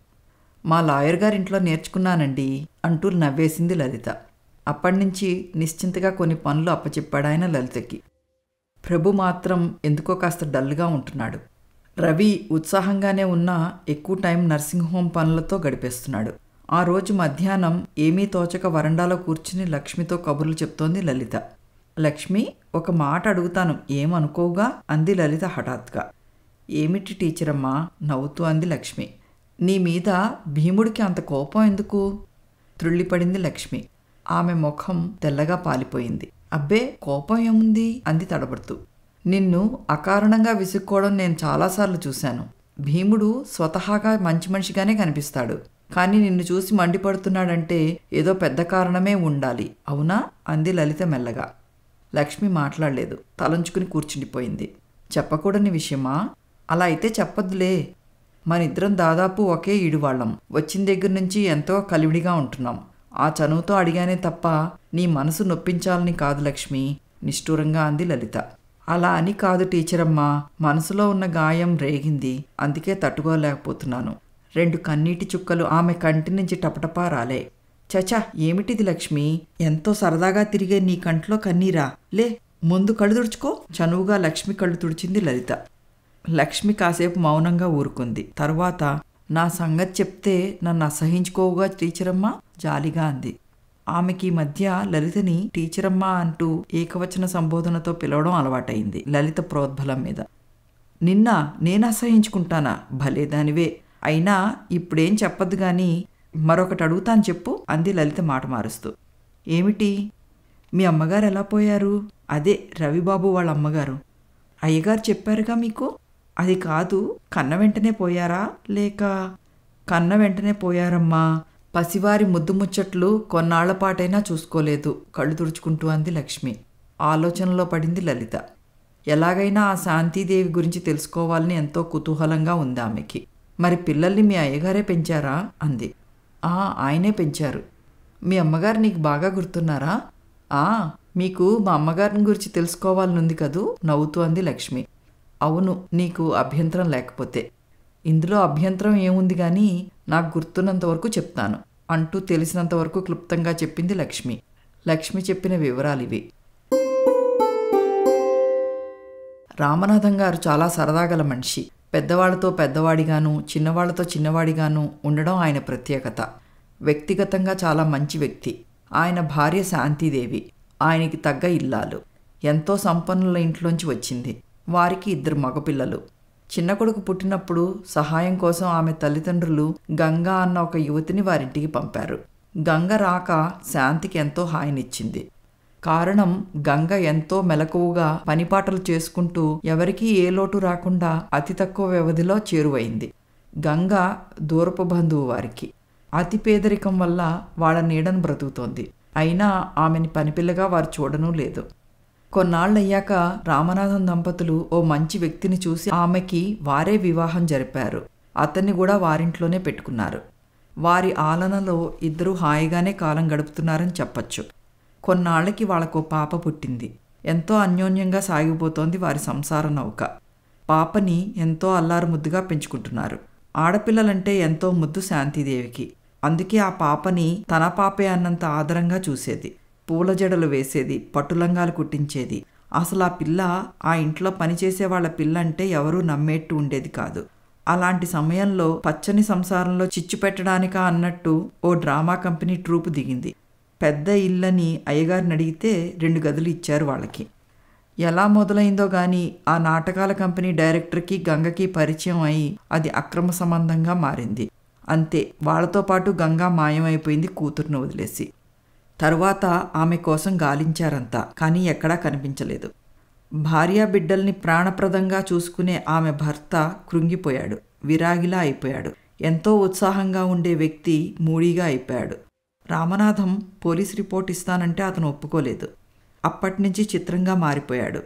మా లాయర్ గారింట్లో నేర్చుకున్నానండి అంటూ నవ్వేసింది లలిత అప్పటినుంచి నిశ్చింతగా కొన్ని పనులు అప్పచెప్పాడాయన లలితకి ప్రభు మాత్రం ఎందుకో కాస్త డల్గా ఉంటున్నాడు రవి ఉత్సాహంగానే ఉన్న ఎక్కువ టైం నర్సింగ్ హోమ్ పనులతో గడిపేస్తున్నాడు ఆ రోజు మధ్యాహ్నం ఏమీ తోచక వరండాలో కూర్చుని లక్ష్మితో కబుర్లు చెప్తోంది లలిత లక్ష్మి ఒక మాట అడుగుతాను ఏమనుకోగా అంది లలిత హఠాత్గా ఏమిటి టీచరమ్మా నవ్వుతూ అంది లక్ష్మి నీ మీద భీముడికి అంత కోపం ఎందుకు త్రుళ్ళిపడింది లక్ష్మి ఆమె ముఖం తెల్లగా పాలిపోయింది అబ్బే కోపం ఏముంది అంది తడబడుతూ నిన్ను అకారణంగా విసుక్కోవడం నేను చాలాసార్లు చూశాను భీముడు స్వతహాగా మంచి మనిషిగానే కనిపిస్తాడు కానీ నిన్ను చూసి మండిపడుతున్నాడంటే ఏదో పెద్ద కారణమే ఉండాలి అవునా అంది లలిత మెల్లగా లక్ష్మి మాట్లాడలేదు తలంచుకుని కూర్చుండిపోయింది చెప్పకూడని విషయమా అలా అయితే చెప్పద్దులే మనిద్దరం దాదాపు ఒకే ఈడువాళ్ళం వచ్చిన దగ్గర నుంచి ఎంతో కలివిడిగా ఉంటున్నాం ఆ చనువుతో అడిగానే తప్ప నీ మనసు నొప్పించాలని కాదు లక్ష్మి నిష్ఠూరంగా అంది లలిత అలా అని కాదు టీచరమ్మా మనసులో ఉన్న గాయం రేగింది అందుకే తట్టుకోలేకపోతున్నాను రెండు కన్నీటి చుక్కలు ఆమె కంటి నుంచి టపటపా రాలే చచా ఏమిటిది లక్ష్మి ఎంతో సరదాగా తిరిగే నీ కంట్లో కన్నీరా లే ముందు కళ్ళు తుడుచుకో చనువుగా లక్ష్మి కళ్ళు తుడిచింది లలిత లక్ష్మి కాసేపు మౌనంగా ఊరుకుంది తరువాత నా సంగతి చెప్తే నన్ను అసహించుకోవుగా టీచరమ్మ జాలిగా అంది ఆమెకి మధ్య లలితని టీచరమ్మ అంటూ ఏకవచన సంబోధనతో పిలవడం అలవాటైంది లలిత ప్రోద్బలం మీద నిన్న నేను అసహించుకుంటానా భలే దానివే అయినా ఇప్పుడేం చెప్పద్దు కానీ మరొకటి అడుగుతాను చెప్పు అంది లలిత మాట మారుస్తూ ఏమిటి మీ అమ్మగారు ఎలా పోయారు అదే రవిబాబు వాళ్ళ అమ్మగారు అయ్యగారు చెప్పారుగా మీకు అది కాదు కన్న వెంటనే పోయారా లేక కన్న వెంటనే పోయారమ్మా పసివారి ముద్దుముచ్చట్లు కొన్నాళ్లపాటైనా చూసుకోలేదు కళ్ళు తుడుచుకుంటూ అంది లక్ష్మి ఆలోచనలో పడింది లలిత ఎలాగైనా ఆ శాంతిదేవి గురించి తెలుసుకోవాలని ఎంతో కుతూహలంగా ఉంది ఆమెకి మరి పిల్లల్ని మీ అయ్యగారే పెంచారా అంది ఆ ఆయనే పెంచారు మీ అమ్మగారు నీకు బాగా గుర్తున్నారా ఆ మీకు మా అమ్మగారిని గురించి తెలుసుకోవాలనుంది కదూ నవ్వుతూ అంది లక్ష్మి అవును నీకు అభ్యంతరం లేకపోతే ఇందులో అభ్యంతరం ఏముంది కానీ నాకు గుర్తున్నంత వరకు చెప్తాను అంటూ తెలిసినంత వరకు క్లుప్తంగా చెప్పింది లక్ష్మి లక్ష్మి చెప్పిన వివరాలివి రామనాథం గారు చాలా సరదాగల మనిషి పెద్దవాళ్లతో పెద్దవాడిగాను చిన్నవాళ్లతో చిన్నవాడిగాను ఉండడం ఆయన ప్రత్యేకత వ్యక్తిగతంగా చాలా మంచి వ్యక్తి ఆయన భార్య శాంతిదేవి ఆయనకి తగ్గ ఇల్లాలు ఎంతో సంపన్నుల ఇంట్లోంచి వచ్చింది వారికి ఇద్దరు మగపిల్లలు చిన్న కొడుకు పుట్టినప్పుడు సహాయం కోసం ఆమె తల్లిదండ్రులు గంగా అన్న ఒక యువతిని వారింటికి పంపారు గంగ రాక శాంతికి ఎంతో హాయినిచ్చింది కారణం గంగ ఎంతో మెలకువగా పనిపాటలు చేసుకుంటూ ఎవరికీ ఏ లోటు రాకుండా అతి తక్కువ వ్యవధిలో చేరువైంది గంగ దూరపు బంధువు వారికి అతి పేదరికం వల్ల వాళ్ళ నీడను బ్రతుకుతోంది అయినా ఆమెని పనిపిల్లగా వారు చూడనూ లేదు కొన్నాళ్ళయ్యాక రామనాథం దంపతులు ఓ మంచి వ్యక్తిని చూసి ఆమెకి వారే వివాహం జరిపారు అతన్ని కూడా వారింట్లోనే పెట్టుకున్నారు వారి ఆలనలో ఇద్దరూ హాయిగానే కాలం గడుపుతున్నారని చెప్పచ్చు కొన్నాళ్ళకి వాళ్ళకు పాప పుట్టింది ఎంతో అన్యోన్యంగా సాగిపోతోంది వారి సంసార నౌక పాపని ఎంతో అల్లారు ముద్దుగా పెంచుకుంటున్నారు ఆడపిల్లలంటే ఎంతో ముద్దు శాంతిదేవికి అందుకే ఆ పాపని తన పాపే అన్నంత ఆదరంగా చూసేది పూల జడలు వేసేది పట్టులంగాలు కుట్టించేది అసలు ఆ పిల్ల ఆ ఇంట్లో పనిచేసే వాళ్ళ పిల్ల అంటే ఎవరూ నమ్మేట్టు ఉండేది కాదు అలాంటి సమయంలో పచ్చని సంసారంలో చిచ్చు పెట్టడానికా అన్నట్టు ఓ డ్రామా కంపెనీ ట్రూపు దిగింది పెద్ద ఇల్లని అయ్యగారిని అడిగితే రెండు గదులు ఇచ్చారు వాళ్ళకి ఎలా మొదలైందో కానీ ఆ నాటకాల కంపెనీ డైరెక్టర్కి గంగకి పరిచయం అయి అది అక్రమ సంబంధంగా మారింది అంతే వాళ్ళతో పాటు గంగా మాయమైపోయింది కూతురును వదిలేసి తర్వాత ఆమె కోసం గాలించారంతా కానీ ఎక్కడా కనిపించలేదు భార్యా బిడ్డల్ని ప్రాణప్రదంగా చూసుకునే ఆమె భర్త కృంగిపోయాడు విరాగిలా అయిపోయాడు ఎంతో ఉత్సాహంగా ఉండే వ్యక్తి మూడీగా అయిపోయాడు రామనాథం పోలీస్ రిపోర్ట్ ఇస్తానంటే అతను ఒప్పుకోలేదు అప్పటినుంచి చిత్రంగా మారిపోయాడు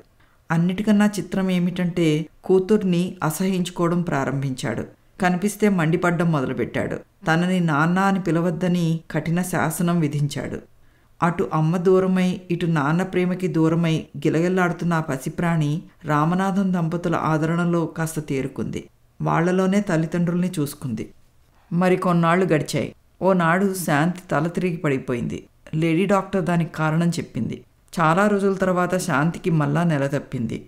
అన్నిటికన్నా చిత్రం ఏమిటంటే కూతుర్ని అసహించుకోవడం ప్రారంభించాడు కనిపిస్తే మండిపడ్డం మొదలుపెట్టాడు తనని నాన్న అని పిలవద్దని కఠిన శాసనం విధించాడు అటు అమ్మ దూరమై ఇటు నాన్న ప్రేమకి దూరమై గిలగిల్లాడుతున్న ఆ పసిప్రాణి రామనాథం దంపతుల ఆదరణలో కాస్త తేరుకుంది వాళ్లలోనే తల్లిదండ్రుల్ని చూసుకుంది మరి కొన్నాళ్లు గడిచాయి ఓనాడు శాంతి తల తిరిగి పడిపోయింది లేడీ డాక్టర్ దానికి కారణం చెప్పింది చాలా రోజుల తర్వాత శాంతికి మళ్ళా నెల తప్పింది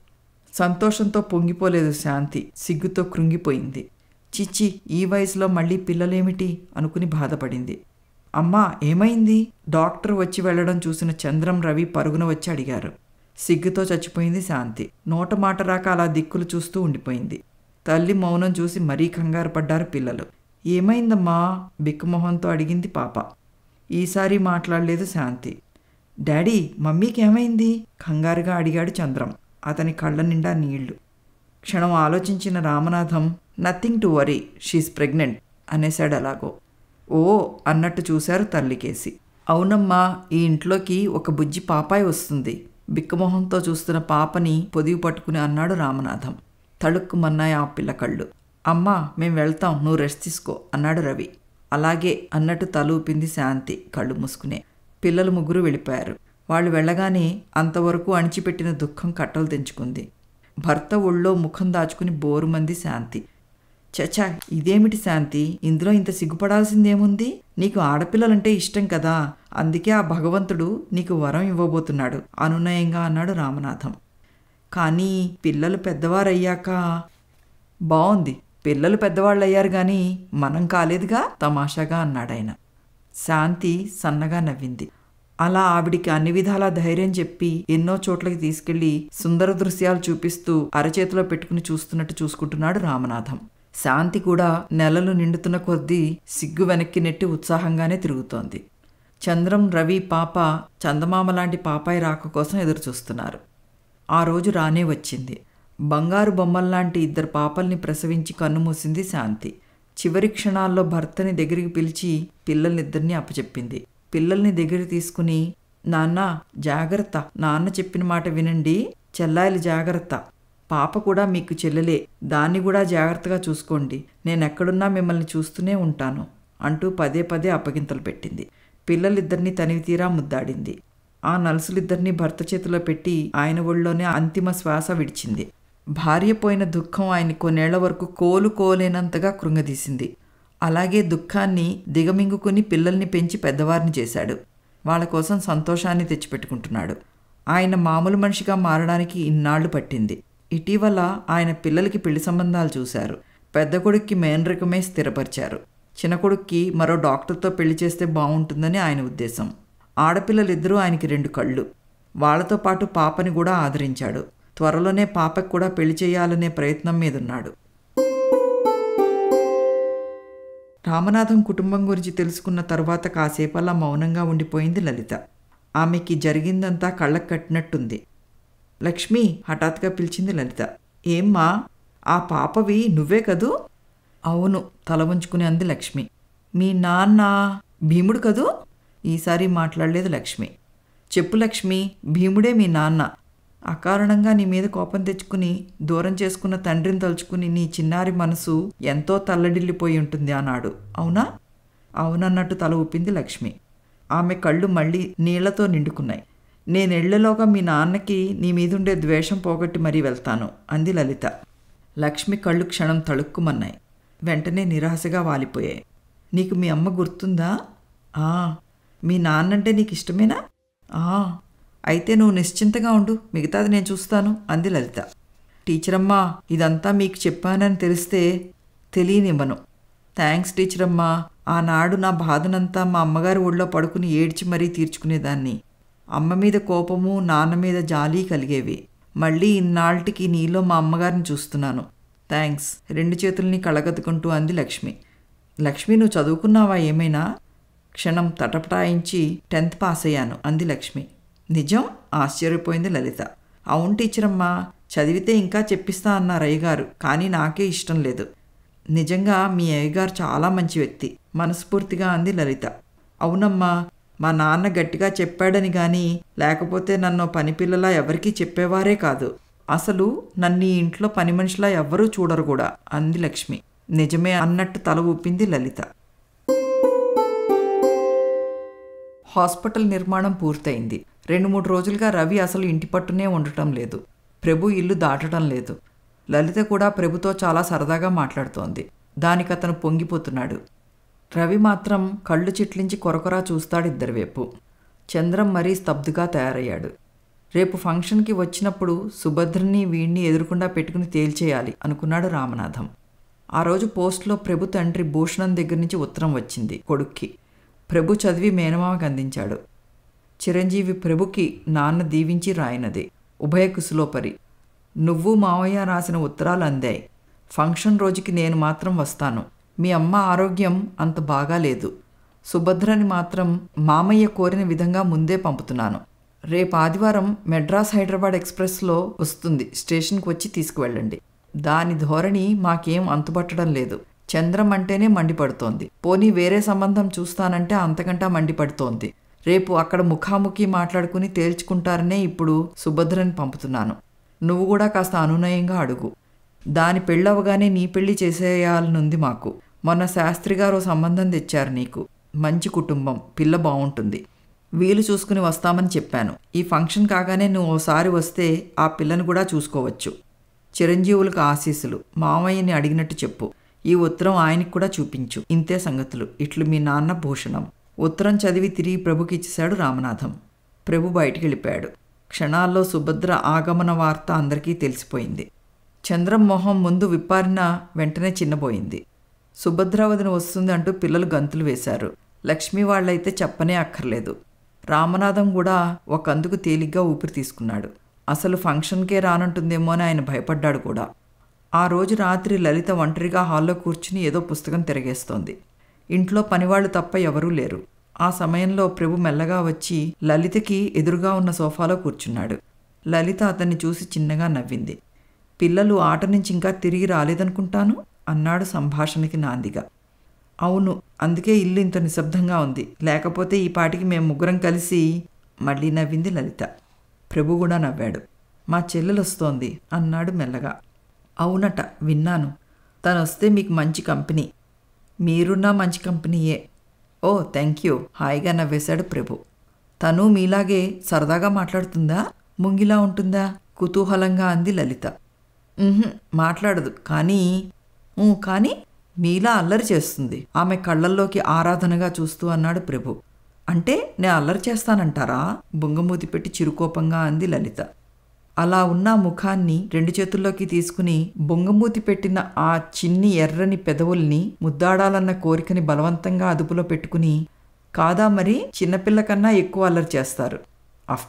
సంతోషంతో పొంగిపోలేదు శాంతి సిగ్గుతో కృంగిపోయింది చిచ్చి ఈ వయసులో మళ్ళీ పిల్లలేమిటి అనుకుని బాధపడింది అమ్మా ఏమైంది డాక్టర్ వచ్చి వెళ్లడం చూసిన చంద్రం రవి పరుగున వచ్చి అడిగారు సిగ్గుతో చచ్చిపోయింది శాంతి నోట మాట రాక అలా దిక్కులు చూస్తూ ఉండిపోయింది తల్లి మౌనం చూసి మరీ కంగారు పడ్డారు పిల్లలు ఏమైందమ్మా బిక్కుమొహంతో అడిగింది పాప ఈసారి మాట్లాడలేదు శాంతి డాడీ మమ్మీకి ఏమైంది కంగారుగా అడిగాడు చంద్రం అతని కళ్ళ నిండా నీళ్లు క్షణం ఆలోచించిన Ramanatham nothing to worry she's pregnant అనేశాడు అలాగో ఓ అన్నట్టు చూశారు తల్లికేసి అవునమ్మా ఈ ఇంట్లోకి ఒక బుజ్జి పాపాయి వస్తుంది బిక్కమొహంతో చూస్తున్న పాపని పొదివి పట్టుకుని అన్నాడు రామనాథం తడుక్కుమన్నాయి ఆ పిల్ల కళ్ళు అమ్మా మేం వెళ్తాం నువ్వు రెస్ట్ తీసుకో అన్నాడు రవి అలాగే అన్నట్టు తలూపింది శాంతి కళ్ళు మూసుకునే పిల్లలు ముగ్గురు వెళ్ళిపోయారు వాళ్ళు వెళ్ళగానే అంతవరకు అణిచిపెట్టిన దుఃఖం కట్టలు తెంచుకుంది భర్త ఒళ్ళో ముఖం దాచుకుని బోరుమంది శాంతి చచా ఇదేమిటి శాంతి ఇందులో ఇంత సిగ్గుపడాల్సిందేముంది నీకు ఆడపిల్లలంటే ఇష్టం కదా అందుకే ఆ భగవంతుడు నీకు వరం ఇవ్వబోతున్నాడు అనునయంగా అన్నాడు రామనాథం కానీ పిల్లలు పెద్దవారయ్యాక బావుంది పిల్లలు పెద్దవాళ్ళు అయ్యారు కానీ మనం కాలేదుగా తమాషాగా అన్నాడాయన శాంతి సన్నగా నవ్వింది అలా ఆవిడికి అన్ని విధాలా ధైర్యం చెప్పి ఎన్నో చోట్లకి తీసుకెళ్లి సుందర దృశ్యాలు చూపిస్తూ అరచేతిలో పెట్టుకుని చూస్తున్నట్టు చూసుకుంటున్నాడు రామనాథం శాంతి కూడా నెలలు నిండుతున్న కొద్దీ సిగ్గు వెనక్కి నెట్టి ఉత్సాహంగానే తిరుగుతోంది చంద్రం రవి పాప చందమామ లాంటి పాపాయి రాక కోసం ఎదురుచూస్తున్నారు ఆ రోజు రానే వచ్చింది బంగారు బొమ్మల్లాంటి ఇద్దరు పాపల్ని ప్రసవించి కన్నుమూసింది శాంతి చివరి క్షణాల్లో భర్తని దగ్గరికి పిలిచి పిల్లల్నిద్దరినీ అప్పచెప్పింది పిల్లల్ని దగ్గర తీసుకుని నాన్న జాగ్రత్త నాన్న చెప్పిన మాట వినండి చెల్లాయిలు జాగ్రత్త పాప కూడా మీకు చెల్లెలే దాన్ని కూడా జాగ్రత్తగా చూసుకోండి నేనెక్కడున్నా మిమ్మల్ని చూస్తూనే ఉంటాను అంటూ పదే పదే అప్పగింతలు పెట్టింది పిల్లలిద్దరినీ తనివి తీరా ముద్దాడింది ఆ నలుసులిద్దరినీ భర్త చేతిలో పెట్టి ఆయన ఒళ్ళోనే అంతిమ శ్వాస విడిచింది భార్య పోయిన దుఃఖం ఆయన కొన్నేళ్ల వరకు కోలుకోలేనంతగా కృంగదీసింది అలాగే దుఃఖాన్ని దిగమింగుకుని పిల్లల్ని పెంచి పెద్దవారిని చేశాడు వాళ్ళ కోసం సంతోషాన్ని తెచ్చిపెట్టుకుంటున్నాడు ఆయన మామూలు మనిషిగా మారడానికి ఇన్నాళ్లు పట్టింది ఇటీవల ఆయన పిల్లలకి పెళ్లి సంబంధాలు చూశారు పెద్ద కొడుక్కి మేనరికమే స్థిరపరిచారు చిన్న కొడుక్కి మరో డాక్టర్తో పెళ్లి చేస్తే బాగుంటుందని ఆయన ఉద్దేశం ఆడపిల్లలిద్దరూ ఆయనకి రెండు కళ్ళు వాళ్లతో పాటు పాపని కూడా ఆదరించాడు త్వరలోనే పాపకు కూడా పెళ్లి చేయాలనే ప్రయత్నం మీదున్నాడు రామనాథం కుటుంబం గురించి తెలుసుకున్న తర్వాత కాసేపల్లా మౌనంగా ఉండిపోయింది లలిత ఆమెకి జరిగిందంతా కళ్ళకు కట్టినట్టుంది లక్ష్మి హఠాత్గా పిలిచింది లలిత ఏమ్మా ఆ పాపవి నువ్వే కదూ అవును తల వంచుకుని అంది లక్ష్మి మీ నాన్న భీముడు కదూ ఈసారి మాట్లాడలేదు లక్ష్మి చెప్పు లక్ష్మి భీముడే మీ నాన్న అకారణంగా నీ మీద కోపం తెచ్చుకుని దూరం చేసుకున్న తండ్రిని తలుచుకుని నీ చిన్నారి మనసు ఎంతో తల్లడిల్లిపోయి ఉంటుంది అన్నాడు అవునా అవునన్నట్టు తల ఊపింది లక్ష్మి ఆమె కళ్ళు మళ్ళీ నీళ్లతో నిండుకున్నాయి నేను ఎళ్లలోగా మీ నాన్నకి నీ మీదుండే ద్వేషం పోగొట్టి మరీ వెళ్తాను అంది లలిత లక్ష్మి కళ్ళు క్షణం తళుక్కుమన్నాయి వెంటనే నిరాశగా వాలిపోయాయి నీకు మీ అమ్మ గుర్తుందా ఆ మీ నాన్నంటే నీకు ఇష్టమేనా ఆ అయితే నువ్వు నిశ్చింతగా ఉండు మిగతాది నేను చూస్తాను అంది లలిత టీచరమ్మా ఇదంతా మీకు చెప్పానని తెలిస్తే తెలియనివ్వను థ్యాంక్స్ టీచరమ్మా ఆనాడు నా బాధనంతా మా అమ్మగారి ఒళ్ళో పడుకుని ఏడ్చి మరీ తీర్చుకునేదాన్ని అమ్మ మీద కోపము నాన్న మీద జాలి కలిగేవి మళ్ళీ ఇన్నాళ్ళకి నీలో మా అమ్మగారిని చూస్తున్నాను థ్యాంక్స్ రెండు చేతుల్ని కళగతుకుంటూ అంది లక్ష్మి లక్ష్మి నువ్వు చదువుకున్నావా ఏమైనా క్షణం తటపటాయించి టెన్త్ పాస్ అయ్యాను అంది లక్ష్మి నిజం ఆశ్చర్యపోయింది లలిత అవును టీచరమ్మా చదివితే ఇంకా చెప్పిస్తా అన్నారు అయ్యగారు కానీ నాకే ఇష్టం లేదు నిజంగా మీ అయ్యగారు చాలా మంచి వ్యక్తి మనస్ఫూర్తిగా అంది లలిత అవునమ్మా మా నాన్న గట్టిగా చెప్పాడని కానీ లేకపోతే నన్ను పనిపిల్లలా ఎవరికీ చెప్పేవారే కాదు అసలు నన్ను ఈ ఇంట్లో పని మనిషిలా ఎవ్వరూ చూడరు కూడా అంది లక్ష్మి నిజమే అన్నట్టు తల ఊపింది లలిత హాస్పిటల్ నిర్మాణం పూర్తయింది రెండు మూడు రోజులుగా రవి అసలు ఇంటి పట్టునే ఉండటం లేదు ప్రభు ఇల్లు దాటడం లేదు లలిత కూడా ప్రభుతో చాలా సరదాగా మాట్లాడుతోంది దానికి అతను పొంగిపోతున్నాడు రవి మాత్రం కళ్ళు చిట్లించి కొరకొరా చూస్తాడు ఇద్దరివైపు చంద్రం మరీ స్తబ్దుగా తయారయ్యాడు రేపు ఫంక్షన్కి వచ్చినప్పుడు సుభద్రని వీణ్ణి ఎదురుకుండా పెట్టుకుని తేల్చేయాలి అనుకున్నాడు రామనాథం ఆ రోజు పోస్ట్లో ప్రభు తండ్రి భూషణం దగ్గర నుంచి ఉత్తరం వచ్చింది కొడుక్కి ప్రభు చదివి మేనమామకి అందించాడు చిరంజీవి ప్రభుకి నాన్న దీవించి రాయినది ఉభయ కుసులోపరి నువ్వు మావయ్య రాసిన ఉత్తరాలు అందాయి ఫంక్షన్ రోజుకి నేను మాత్రం వస్తాను మీ అమ్మ ఆరోగ్యం అంత బాగాలేదు సుభద్రని మాత్రం మామయ్య కోరిన విధంగా ముందే పంపుతున్నాను రేపు ఆదివారం మెడ్రాస్ హైదరాబాద్ ఎక్స్ప్రెస్లో వస్తుంది స్టేషన్కి వచ్చి తీసుకువెళ్ళండి దాని ధోరణి మాకేం అంతుపట్టడం లేదు చంద్రం అంటేనే మండిపడుతోంది పోనీ వేరే సంబంధం చూస్తానంటే అంతకంటా మండిపడుతోంది రేపు అక్కడ ముఖాముఖి మాట్లాడుకుని తేల్చుకుంటారనే ఇప్పుడు సుభద్రని పంపుతున్నాను నువ్వు కూడా కాస్త అనునయంగా అడుగు దాని పెళ్ళవగానే నీ పెళ్లి చేసేయాలనుంది మాకు మొన్న శాస్త్రి గారు సంబంధం తెచ్చారు నీకు మంచి కుటుంబం పిల్ల బాగుంటుంది వీలు చూసుకుని వస్తామని చెప్పాను ఈ ఫంక్షన్ కాగానే నువ్వు ఓసారి వస్తే ఆ పిల్లను కూడా చూసుకోవచ్చు చిరంజీవులకు ఆశీస్సులు మామయ్యని అడిగినట్టు చెప్పు ఈ ఉత్తరం ఆయనకు కూడా చూపించు ఇంతే సంగతులు ఇట్లు మీ నాన్న భూషణం ఉత్తరం చదివి తిరిగి ప్రభుకి ఇచ్చేశాడు రామనాథం ప్రభు బయటికి వెళ్ళిపోయాడు క్షణాల్లో సుభద్ర ఆగమన వార్త అందరికీ తెలిసిపోయింది చంద్రం మొహం ముందు విప్పారిన వెంటనే చిన్నబోయింది సుభద్రావతిని వస్తుంది అంటూ పిల్లలు గంతులు వేశారు లక్ష్మి వాళ్ళైతే చెప్పనే అక్కర్లేదు రామనాథం కూడా ఒక అందుకు తేలిగ్గా ఊపిరి తీసుకున్నాడు అసలు ఫంక్షన్కే రానంటుందేమో అని ఆయన భయపడ్డాడు కూడా ఆ రోజు రాత్రి లలిత ఒంటరిగా హాల్లో కూర్చుని ఏదో పుస్తకం తిరగేస్తోంది ఇంట్లో పనివాళ్లు తప్ప ఎవరూ లేరు ఆ సమయంలో ప్రభు మెల్లగా వచ్చి లలితకి ఎదురుగా ఉన్న సోఫాలో కూర్చున్నాడు లలిత అతన్ని చూసి చిన్నగా నవ్వింది పిల్లలు ఆట నుంచి ఇంకా తిరిగి రాలేదనుకుంటాను అన్నాడు సంభాషణకి నాందిగా అవును అందుకే ఇల్లు ఇంత నిశ్శబ్దంగా ఉంది లేకపోతే ఈ పాటికి మేము ముగ్గురం కలిసి మళ్ళీ నవ్వింది లలిత ప్రభు కూడా నవ్వాడు మా చెల్లెలొస్తోంది అన్నాడు మెల్లగా అవునట విన్నాను తను వస్తే మీకు మంచి కంపెనీ మీరున్నా మంచి కంపెనీయే ఓ థ్యాంక్ యూ హాయిగా నవ్వేశాడు ప్రభు తను మీలాగే సరదాగా మాట్లాడుతుందా ముంగిలా ఉంటుందా కుతూహలంగా అంది లలిత మాట్లాడదు కానీ కానీ మీలా అల్లరి చేస్తుంది ఆమె కళ్ళల్లోకి ఆరాధనగా చూస్తూ అన్నాడు ప్రభు అంటే నేను అల్లరి చేస్తానంటారా బుంగమూతి పెట్టి చిరుకోపంగా అంది లలిత అలా ఉన్న ముఖాన్ని రెండు చేతుల్లోకి తీసుకుని బొంగమూతి పెట్టిన ఆ చిన్ని ఎర్రని పెదవుల్ని ముద్దాడాలన్న కోరికని బలవంతంగా అదుపులో పెట్టుకుని కాదా మరి చిన్నపిల్లకన్నా ఎక్కువ అల్లరి చేస్తారు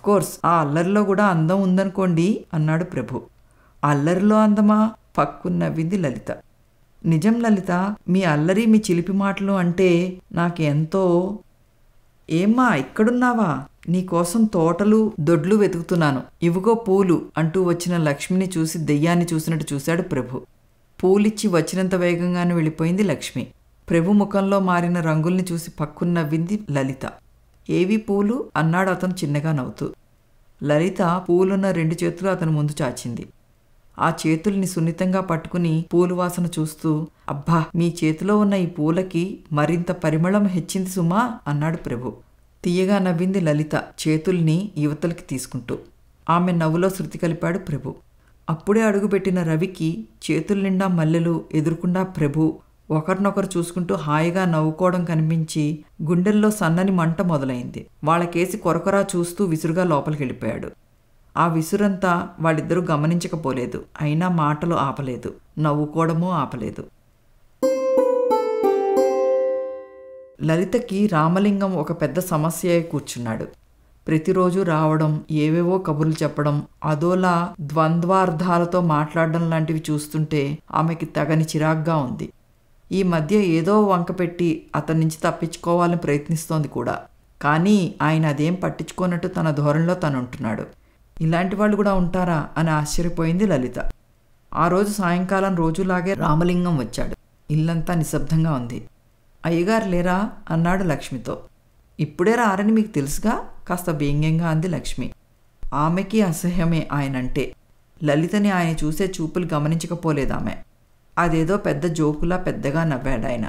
కోర్స్ ఆ అల్లరిలో కూడా అందం ఉందనుకోండి అన్నాడు ప్రభు అల్లరిలో అందమా పక్కున్నవ్వింది లలిత నిజం లలిత మీ అల్లరి మీ చిలిపి మాటలు అంటే నాకు ఎంతో ఏమ్మా ఇక్కడున్నావా నీకోసం తోటలు దొడ్లు వెతుకుతున్నాను ఇవిగో పూలు అంటూ వచ్చిన లక్ష్మిని చూసి దెయ్యాన్ని చూసినట్టు చూశాడు ప్రభు పూలిచ్చి వచ్చినంత వేగంగానే వెళ్ళిపోయింది లక్ష్మి ప్రభు ముఖంలో మారిన రంగుల్ని చూసి పక్కున్న నవ్వింది లలిత ఏవి పూలు అన్నాడు అతను చిన్నగా నవ్వుతూ లలిత పూలున్న రెండు చేతులు అతని ముందు చాచింది ఆ చేతుల్ని సున్నితంగా పట్టుకుని పూలు వాసన చూస్తూ అబ్బా మీ చేతిలో ఉన్న ఈ పూలకి మరింత పరిమళం హెచ్చింది సుమా అన్నాడు ప్రభు తీయగా నవ్వింది లలిత చేతుల్ని యువతలకి తీసుకుంటూ ఆమె నవ్వులో శృతి కలిపాడు ప్రభు అప్పుడే అడుగుపెట్టిన రవికి చేతుల నిండా మల్లెలు ఎదురుకుండా ప్రభు ఒకరినొకరు చూసుకుంటూ హాయిగా నవ్వుకోవడం కనిపించి గుండెల్లో సన్నని మంట మొదలైంది వాళ్ళకేసి కొరకొరా చూస్తూ విసురుగా లోపలికి వెళ్ళిపోయాడు ఆ విసురంతా వాళ్ళిద్దరూ గమనించకపోలేదు అయినా మాటలు ఆపలేదు నవ్వుకోవడమూ ఆపలేదు లలితకి రామలింగం ఒక పెద్ద సమస్య కూర్చున్నాడు ప్రతిరోజు రావడం ఏవేవో కబుర్లు చెప్పడం అదోలా ద్వంద్వార్థాలతో మాట్లాడడం లాంటివి చూస్తుంటే ఆమెకి తగని చిరాగ్గా ఉంది ఈ మధ్య ఏదో వంక పెట్టి అతని నుంచి తప్పించుకోవాలని ప్రయత్నిస్తోంది కూడా కానీ ఆయన అదేం పట్టించుకోనట్టు తన ధోరణిలో తనుంటున్నాడు ఇలాంటి వాళ్ళు కూడా ఉంటారా అని ఆశ్చర్యపోయింది లలిత ఆ రోజు సాయంకాలం రోజులాగే రామలింగం వచ్చాడు ఇల్లంతా నిశ్శబ్దంగా ఉంది అయ్యగారు లేరా అన్నాడు లక్ష్మితో ఇప్పుడే రారని మీకు తెలుసుగా కాస్త వ్యంగ్యంగా అంది లక్ష్మి ఆమెకి అసహ్యమే ఆయనంటే లలితని ఆయన చూసే చూపులు గమనించకపోలేదామె అదేదో పెద్ద జోకులా పెద్దగా నవ్వాడాయన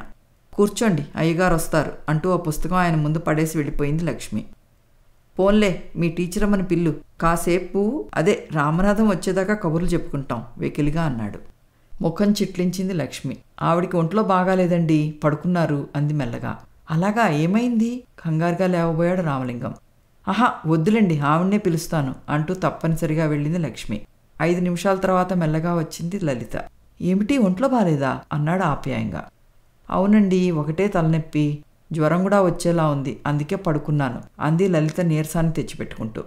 కూర్చోండి అయ్యగారు వస్తారు అంటూ ఆ పుస్తకం ఆయన ముందు పడేసి వెళ్ళిపోయింది లక్ష్మి పోన్లే మీ టీచర్ అమ్మని పిల్లు కాసేపు అదే రామనాథం వచ్చేదాకా కబుర్లు చెప్పుకుంటాం వెకిలిగా అన్నాడు ముఖం చిట్లించింది లక్ష్మి ఆవిడికి ఒంట్లో బాగాలేదండి పడుకున్నారు అంది మెల్లగా అలాగా ఏమైంది కంగారుగా లేవబోయాడు రామలింగం ఆహా వద్దులేండి ఆవిడనే పిలుస్తాను అంటూ తప్పనిసరిగా వెళ్ళింది లక్ష్మి ఐదు నిమిషాల తర్వాత మెల్లగా వచ్చింది లలిత ఏమిటి ఒంట్లో బాలేదా అన్నాడు ఆప్యాయంగా అవునండి ఒకటే తలనొప్పి జ్వరం కూడా వచ్చేలా ఉంది అందుకే పడుకున్నాను అంది లలిత నీరసాన్ని తెచ్చిపెట్టుకుంటూ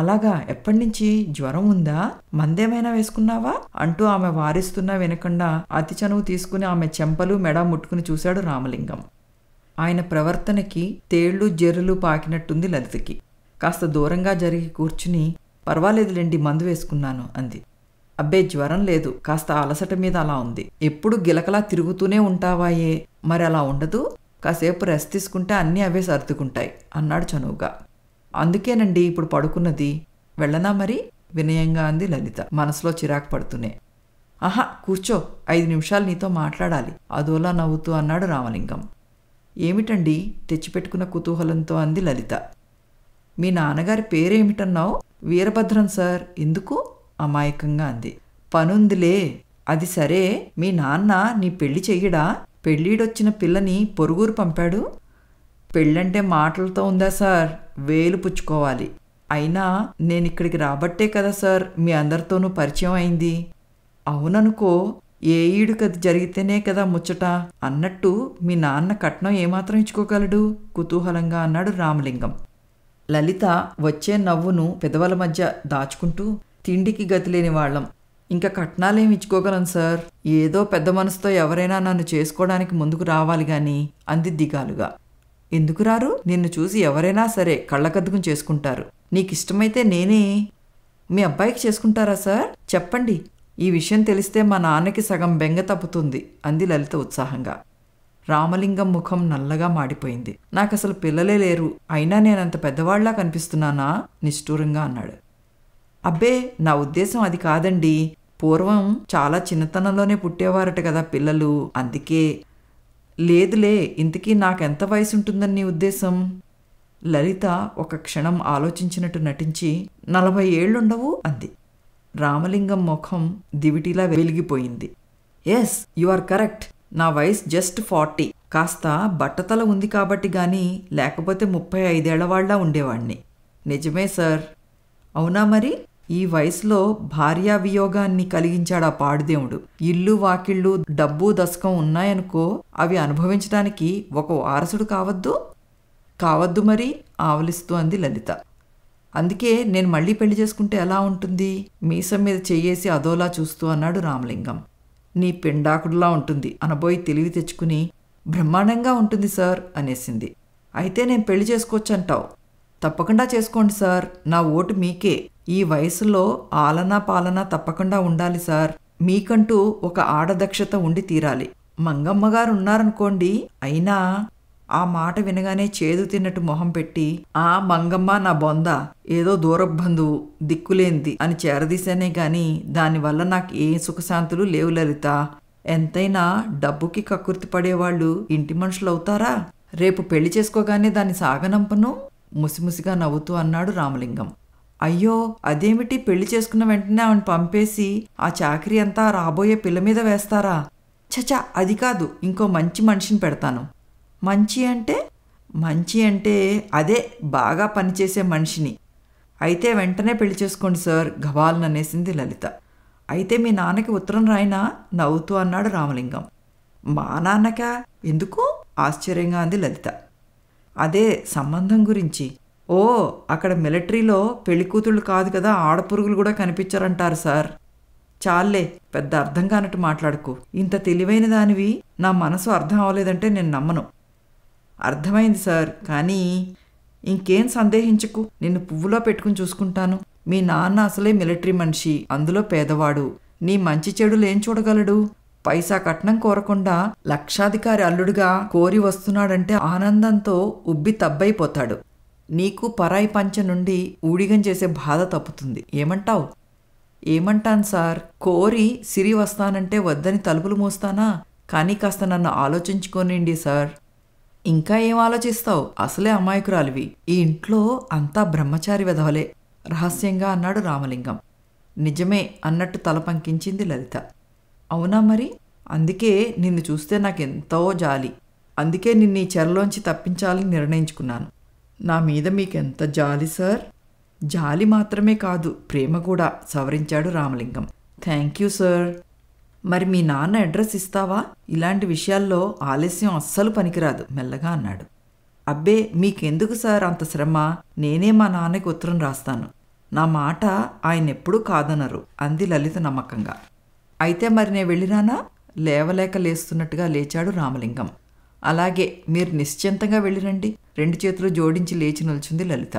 అలాగా ఎప్పటి నుంచి జ్వరం ఉందా మందేమైనా వేసుకున్నావా అంటూ ఆమె వారిస్తున్నా వినకుండా అతి చనువు తీసుకుని ఆమె చెంపలు మెడ ముట్టుకుని చూశాడు రామలింగం ఆయన ప్రవర్తనకి తేళ్లు జెర్రులు పాకినట్టుంది లలితకి కాస్త దూరంగా జరిగి కూర్చుని పర్వాలేదులేండి మందు వేసుకున్నాను అంది అబ్బే జ్వరం లేదు కాస్త అలసట మీద అలా ఉంది ఎప్పుడు గిలకలా తిరుగుతూనే ఉంటావాయే మరి అలా ఉండదు కాసేపు రెస్ట్ తీసుకుంటే అన్నీ అవే సర్దుకుంటాయి అన్నాడు చనువుగా అందుకేనండి ఇప్పుడు పడుకున్నది వెళ్ళనా మరి వినయంగా అంది లలిత మనసులో చిరాకు పడుతూనే ఆహా కూర్చో ఐదు నిమిషాలు నీతో మాట్లాడాలి అదోలా నవ్వుతూ అన్నాడు రామలింగం ఏమిటండి తెచ్చిపెట్టుకున్న కుతూహలంతో అంది లలిత మీ నాన్నగారి పేరేమిటన్నావు వీరభద్రం సార్ ఎందుకు అమాయకంగా అంది పనుందిలే అది సరే మీ నాన్న నీ పెళ్లి చెయ్యడా పెళ్ళీడొచ్చిన పిల్లని పొరుగురు పంపాడు పెళ్ళంటే మాటలతో ఉందా సార్ వేలు పుచ్చుకోవాలి అయినా నేను ఇక్కడికి రాబట్టే కదా సార్ మీ అందరితోనూ పరిచయం అయింది అవుననుకో ఏ ఈడు కది జరిగితేనే కదా ముచ్చట అన్నట్టు మీ నాన్న కట్నం ఏమాత్రం ఇచ్చుకోగలడు కుతూహలంగా అన్నాడు రామలింగం లలిత వచ్చే నవ్వును పెదవుల మధ్య దాచుకుంటూ తిండికి గతిలేని వాళ్ళం ఇంకా కట్నాలేమి ఇచ్చుకోగలను సార్ ఏదో పెద్ద మనసుతో ఎవరైనా నన్ను చేసుకోవడానికి ముందుకు రావాలి గాని అంది దిగాలుగా ఎందుకు రారు నిన్ను చూసి ఎవరైనా సరే కళ్ళకద్దుకుని చేసుకుంటారు నీకిష్టమైతే నేనే మీ అబ్బాయికి చేసుకుంటారా సార్ చెప్పండి ఈ విషయం తెలిస్తే మా నాన్నకి సగం బెంగ తప్పుతుంది అంది లలిత ఉత్సాహంగా రామలింగం ముఖం నల్లగా మాడిపోయింది నాకు అసలు పిల్లలే లేరు అయినా నేనంత పెద్దవాళ్లా కనిపిస్తున్నానా నిష్ఠూరంగా అన్నాడు అబ్బే నా ఉద్దేశం అది కాదండి పూర్వం చాలా చిన్నతనంలోనే పుట్టేవారట కదా పిల్లలు అందుకే లేదులే ఇంతకీ నాకెంత వయసు ఉంటుందని నీ ఉద్దేశం లలిత ఒక క్షణం ఆలోచించినట్టు నటించి నలభై ఏళ్ళుండవు అంది రామలింగం ముఖం దివిటిలా వెలిగిపోయింది ఎస్ యు ఆర్ కరెక్ట్ నా వయసు జస్ట్ ఫార్టీ కాస్త బట్టతల ఉంది కాబట్టి గాని లేకపోతే ముప్పై ఐదేళ్ల వాళ్ళ ఉండేవాణ్ణి నిజమే సార్ అవునా మరి ఈ వయసులో భార్యావియోగాన్ని కలిగించాడు ఆ పాడుదేవుడు ఇల్లు వాకిళ్ళు డబ్బు దశకం ఉన్నాయనుకో అవి అనుభవించడానికి ఒక వారసుడు కావద్దు కావద్దు మరి ఆవలిస్తూ అంది లలిత అందుకే నేను మళ్ళీ పెళ్లి చేసుకుంటే ఎలా ఉంటుంది మీసం మీద చెయ్యేసి అదోలా చూస్తూ అన్నాడు రామలింగం నీ పిండాకుడులా ఉంటుంది అనబోయి తెలివి తెచ్చుకుని బ్రహ్మాండంగా ఉంటుంది సార్ అనేసింది అయితే నేను పెళ్లి చేసుకోవచ్చంటావు తప్పకుండా చేసుకోండి సార్ నా ఓటు మీకే ఈ వయసులో ఆలనా పాలనా తప్పకుండా ఉండాలి సార్ మీకంటూ ఒక ఆడదక్షత ఉండి తీరాలి మంగమ్మ గారు ఉన్నారనుకోండి అయినా ఆ మాట వినగానే చేదు తిన్నట్టు మొహం పెట్టి ఆ మంగమ్మ నా బొంద ఏదో దూరబంధువు దిక్కులేంది అని చేరదీశానే గాని దానివల్ల నాకు ఏ సుఖశాంతులు లేవు లలిత ఎంతైనా డబ్బుకి కక్కుర్తి పడేవాళ్ళు ఇంటి మనుషులు అవుతారా రేపు పెళ్లి చేసుకోగానే దాన్ని సాగనంపను ముసిముసిగా నవ్వుతూ అన్నాడు రామలింగం అయ్యో అదేమిటి పెళ్లి చేసుకున్న వెంటనే ఆమెను పంపేసి ఆ చాకరీ అంతా రాబోయే పిల్ల మీద వేస్తారా చచా అది కాదు ఇంకో మంచి మనిషిని పెడతాను మంచి అంటే మంచి అంటే అదే బాగా పనిచేసే మనిషిని అయితే వెంటనే పెళ్లి చేసుకోండి సార్ గవాలననేసింది లలిత అయితే మీ నాన్నకి ఉత్తరం రాయినా నవ్వుతూ అన్నాడు రామలింగం మా నాన్నక ఎందుకు ఆశ్చర్యంగా అంది లలిత అదే సంబంధం గురించి ఓ అక్కడ మిలిటరీలో పెళ్ళికూతుళ్ళు కాదు కదా ఆడపురుగులు కూడా కనిపించారంటారు సార్ చాలే పెద్ద అర్థం కానట్టు మాట్లాడుకు ఇంత తెలివైన దానివి నా మనసు అర్థం అవ్వలేదంటే నేను నమ్మను అర్థమైంది సార్ కానీ ఇంకేం సందేహించకు నిన్ను పువ్వులో పెట్టుకుని చూసుకుంటాను మీ నాన్న అసలే మిలిటరీ మనిషి అందులో పేదవాడు నీ మంచి చెడులేం చూడగలడు పైసా కట్నం కోరకుండా లక్షాధికారి అల్లుడుగా కోరి వస్తున్నాడంటే ఆనందంతో ఉబ్బి తబ్బైపోతాడు నీకు పరాయి పంచ నుండి ఊడిగం చేసే బాధ తప్పుతుంది ఏమంటావు ఏమంటాను సార్ కోరి సిరి వస్తానంటే వద్దని తలుపులు మూస్తానా కానీ కాస్త నన్ను ఆలోచించుకోనండి సార్ ఇంకా ఏం ఆలోచిస్తావు అసలే అమాయకురాలివి ఈ ఇంట్లో అంతా బ్రహ్మచారి వెధవలే రహస్యంగా అన్నాడు రామలింగం నిజమే అన్నట్టు తల పంకించింది లలిత అవునా మరి అందుకే నిన్ను చూస్తే నాకెంతో జాలి అందుకే నిన్న ఈ చెరలోంచి తప్పించాలని నిర్ణయించుకున్నాను నా మీద మీకెంత జాలి సార్ జాలి మాత్రమే కాదు ప్రేమ కూడా సవరించాడు రామలింగం థ్యాంక్ యూ సార్ మరి మీ నాన్న అడ్రస్ ఇస్తావా ఇలాంటి విషయాల్లో ఆలస్యం అస్సలు పనికిరాదు మెల్లగా అన్నాడు అబ్బే మీకెందుకు సార్ అంత శ్రమ నేనే మా నాన్నకి ఉత్తరం రాస్తాను నా మాట ఆయన ఎప్పుడూ కాదనరు అంది లలిత నమ్మకంగా అయితే మరి నేను వెళ్ళిరానా లేవలేక లేస్తున్నట్టుగా లేచాడు రామలింగం అలాగే మీరు నిశ్చింతంగా వెళ్ళిరండి రెండు చేతులు జోడించి లేచి నిల్చుంది లలిత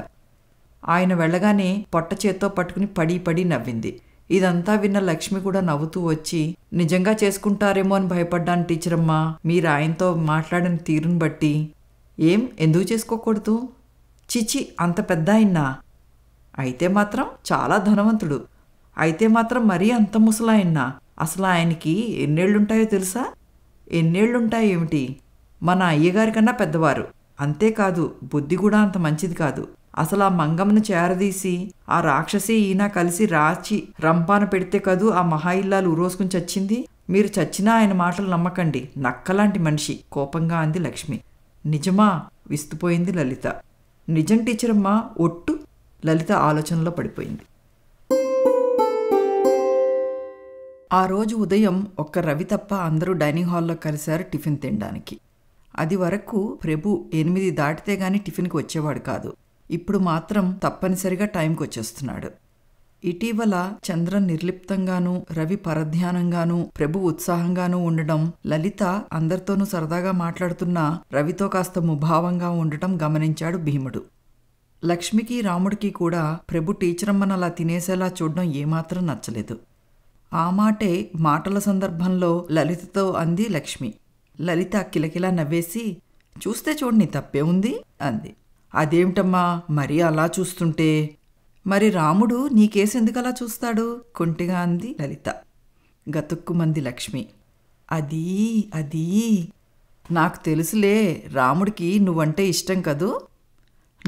ఆయన వెళ్ళగానే పొట్ట చేత్తో పట్టుకుని పడి పడి నవ్వింది ఇదంతా విన్న లక్ష్మి కూడా నవ్వుతూ వచ్చి నిజంగా చేసుకుంటారేమో అని భయపడ్డాను టీచరమ్మ మీరు ఆయనతో మాట్లాడిన తీరును బట్టి ఏం ఎందుకు చేసుకోకూడదు చిచి అంత పెద్ద ఆయన్నా అయితే మాత్రం చాలా ధనవంతుడు అయితే మాత్రం మరీ అంత ముసలాయన్నా అసలు ఆయనకి ఎన్నేళ్లుంటాయో తెలుసా ఎన్నేళ్లుంటాయి ఏమిటి మన అయ్యగారి కన్నా పెద్దవారు అంతేకాదు బుద్ధి కూడా అంత మంచిది కాదు అసలు ఆ మంగమ్మను చేరదీసి ఆ రాక్షసి ఈయన కలిసి రాచి రంపాన పెడితే కదూ ఆ మహా ఇల్లాలు ఉరోసుకుని చచ్చింది మీరు చచ్చినా ఆయన మాటలు నమ్మకండి నక్కలాంటి మనిషి కోపంగా అంది లక్ష్మి నిజమా విస్తుపోయింది లలిత నిజం టీచరమ్మా ఒట్టు లలిత ఆలోచనలో పడిపోయింది ఆ రోజు ఉదయం ఒక్క రవి తప్ప అందరూ డైనింగ్ హాల్లో కలిశారు టిఫిన్ తినడానికి అది వరకు ప్రభు ఎనిమిది దాటితే గాని టిఫిన్కి వచ్చేవాడు కాదు ఇప్పుడు మాత్రం తప్పనిసరిగా టైంకి వచ్చేస్తున్నాడు ఇటీవల చంద్రన్ నిర్లిప్తంగానూ రవి పరధ్యానంగానూ ప్రభు ఉత్సాహంగానూ ఉండడం లలిత అందరితోనూ సరదాగా మాట్లాడుతున్నా రవితో కాస్త ముభావంగా ఉండటం గమనించాడు భీముడు లక్ష్మికి రాముడికి కూడా ప్రభు టీచరమ్మను అలా తినేసేలా చూడడం ఏమాత్రం నచ్చలేదు ఆ మాటే మాటల సందర్భంలో లలితతో అంది లక్ష్మి లలిత కిలకిలా నవ్వేసి చూస్తే చూడండి తప్పే ఉంది అంది అదేమిటమ్మా మరీ అలా చూస్తుంటే మరి రాముడు నీకేసెందుకలా చూస్తాడు కొంటిగా అంది లలిత గతుక్కుమంది లక్ష్మి అదీ అదీ నాకు తెలుసులే రాముడికి నువ్వంటే ఇష్టం కదూ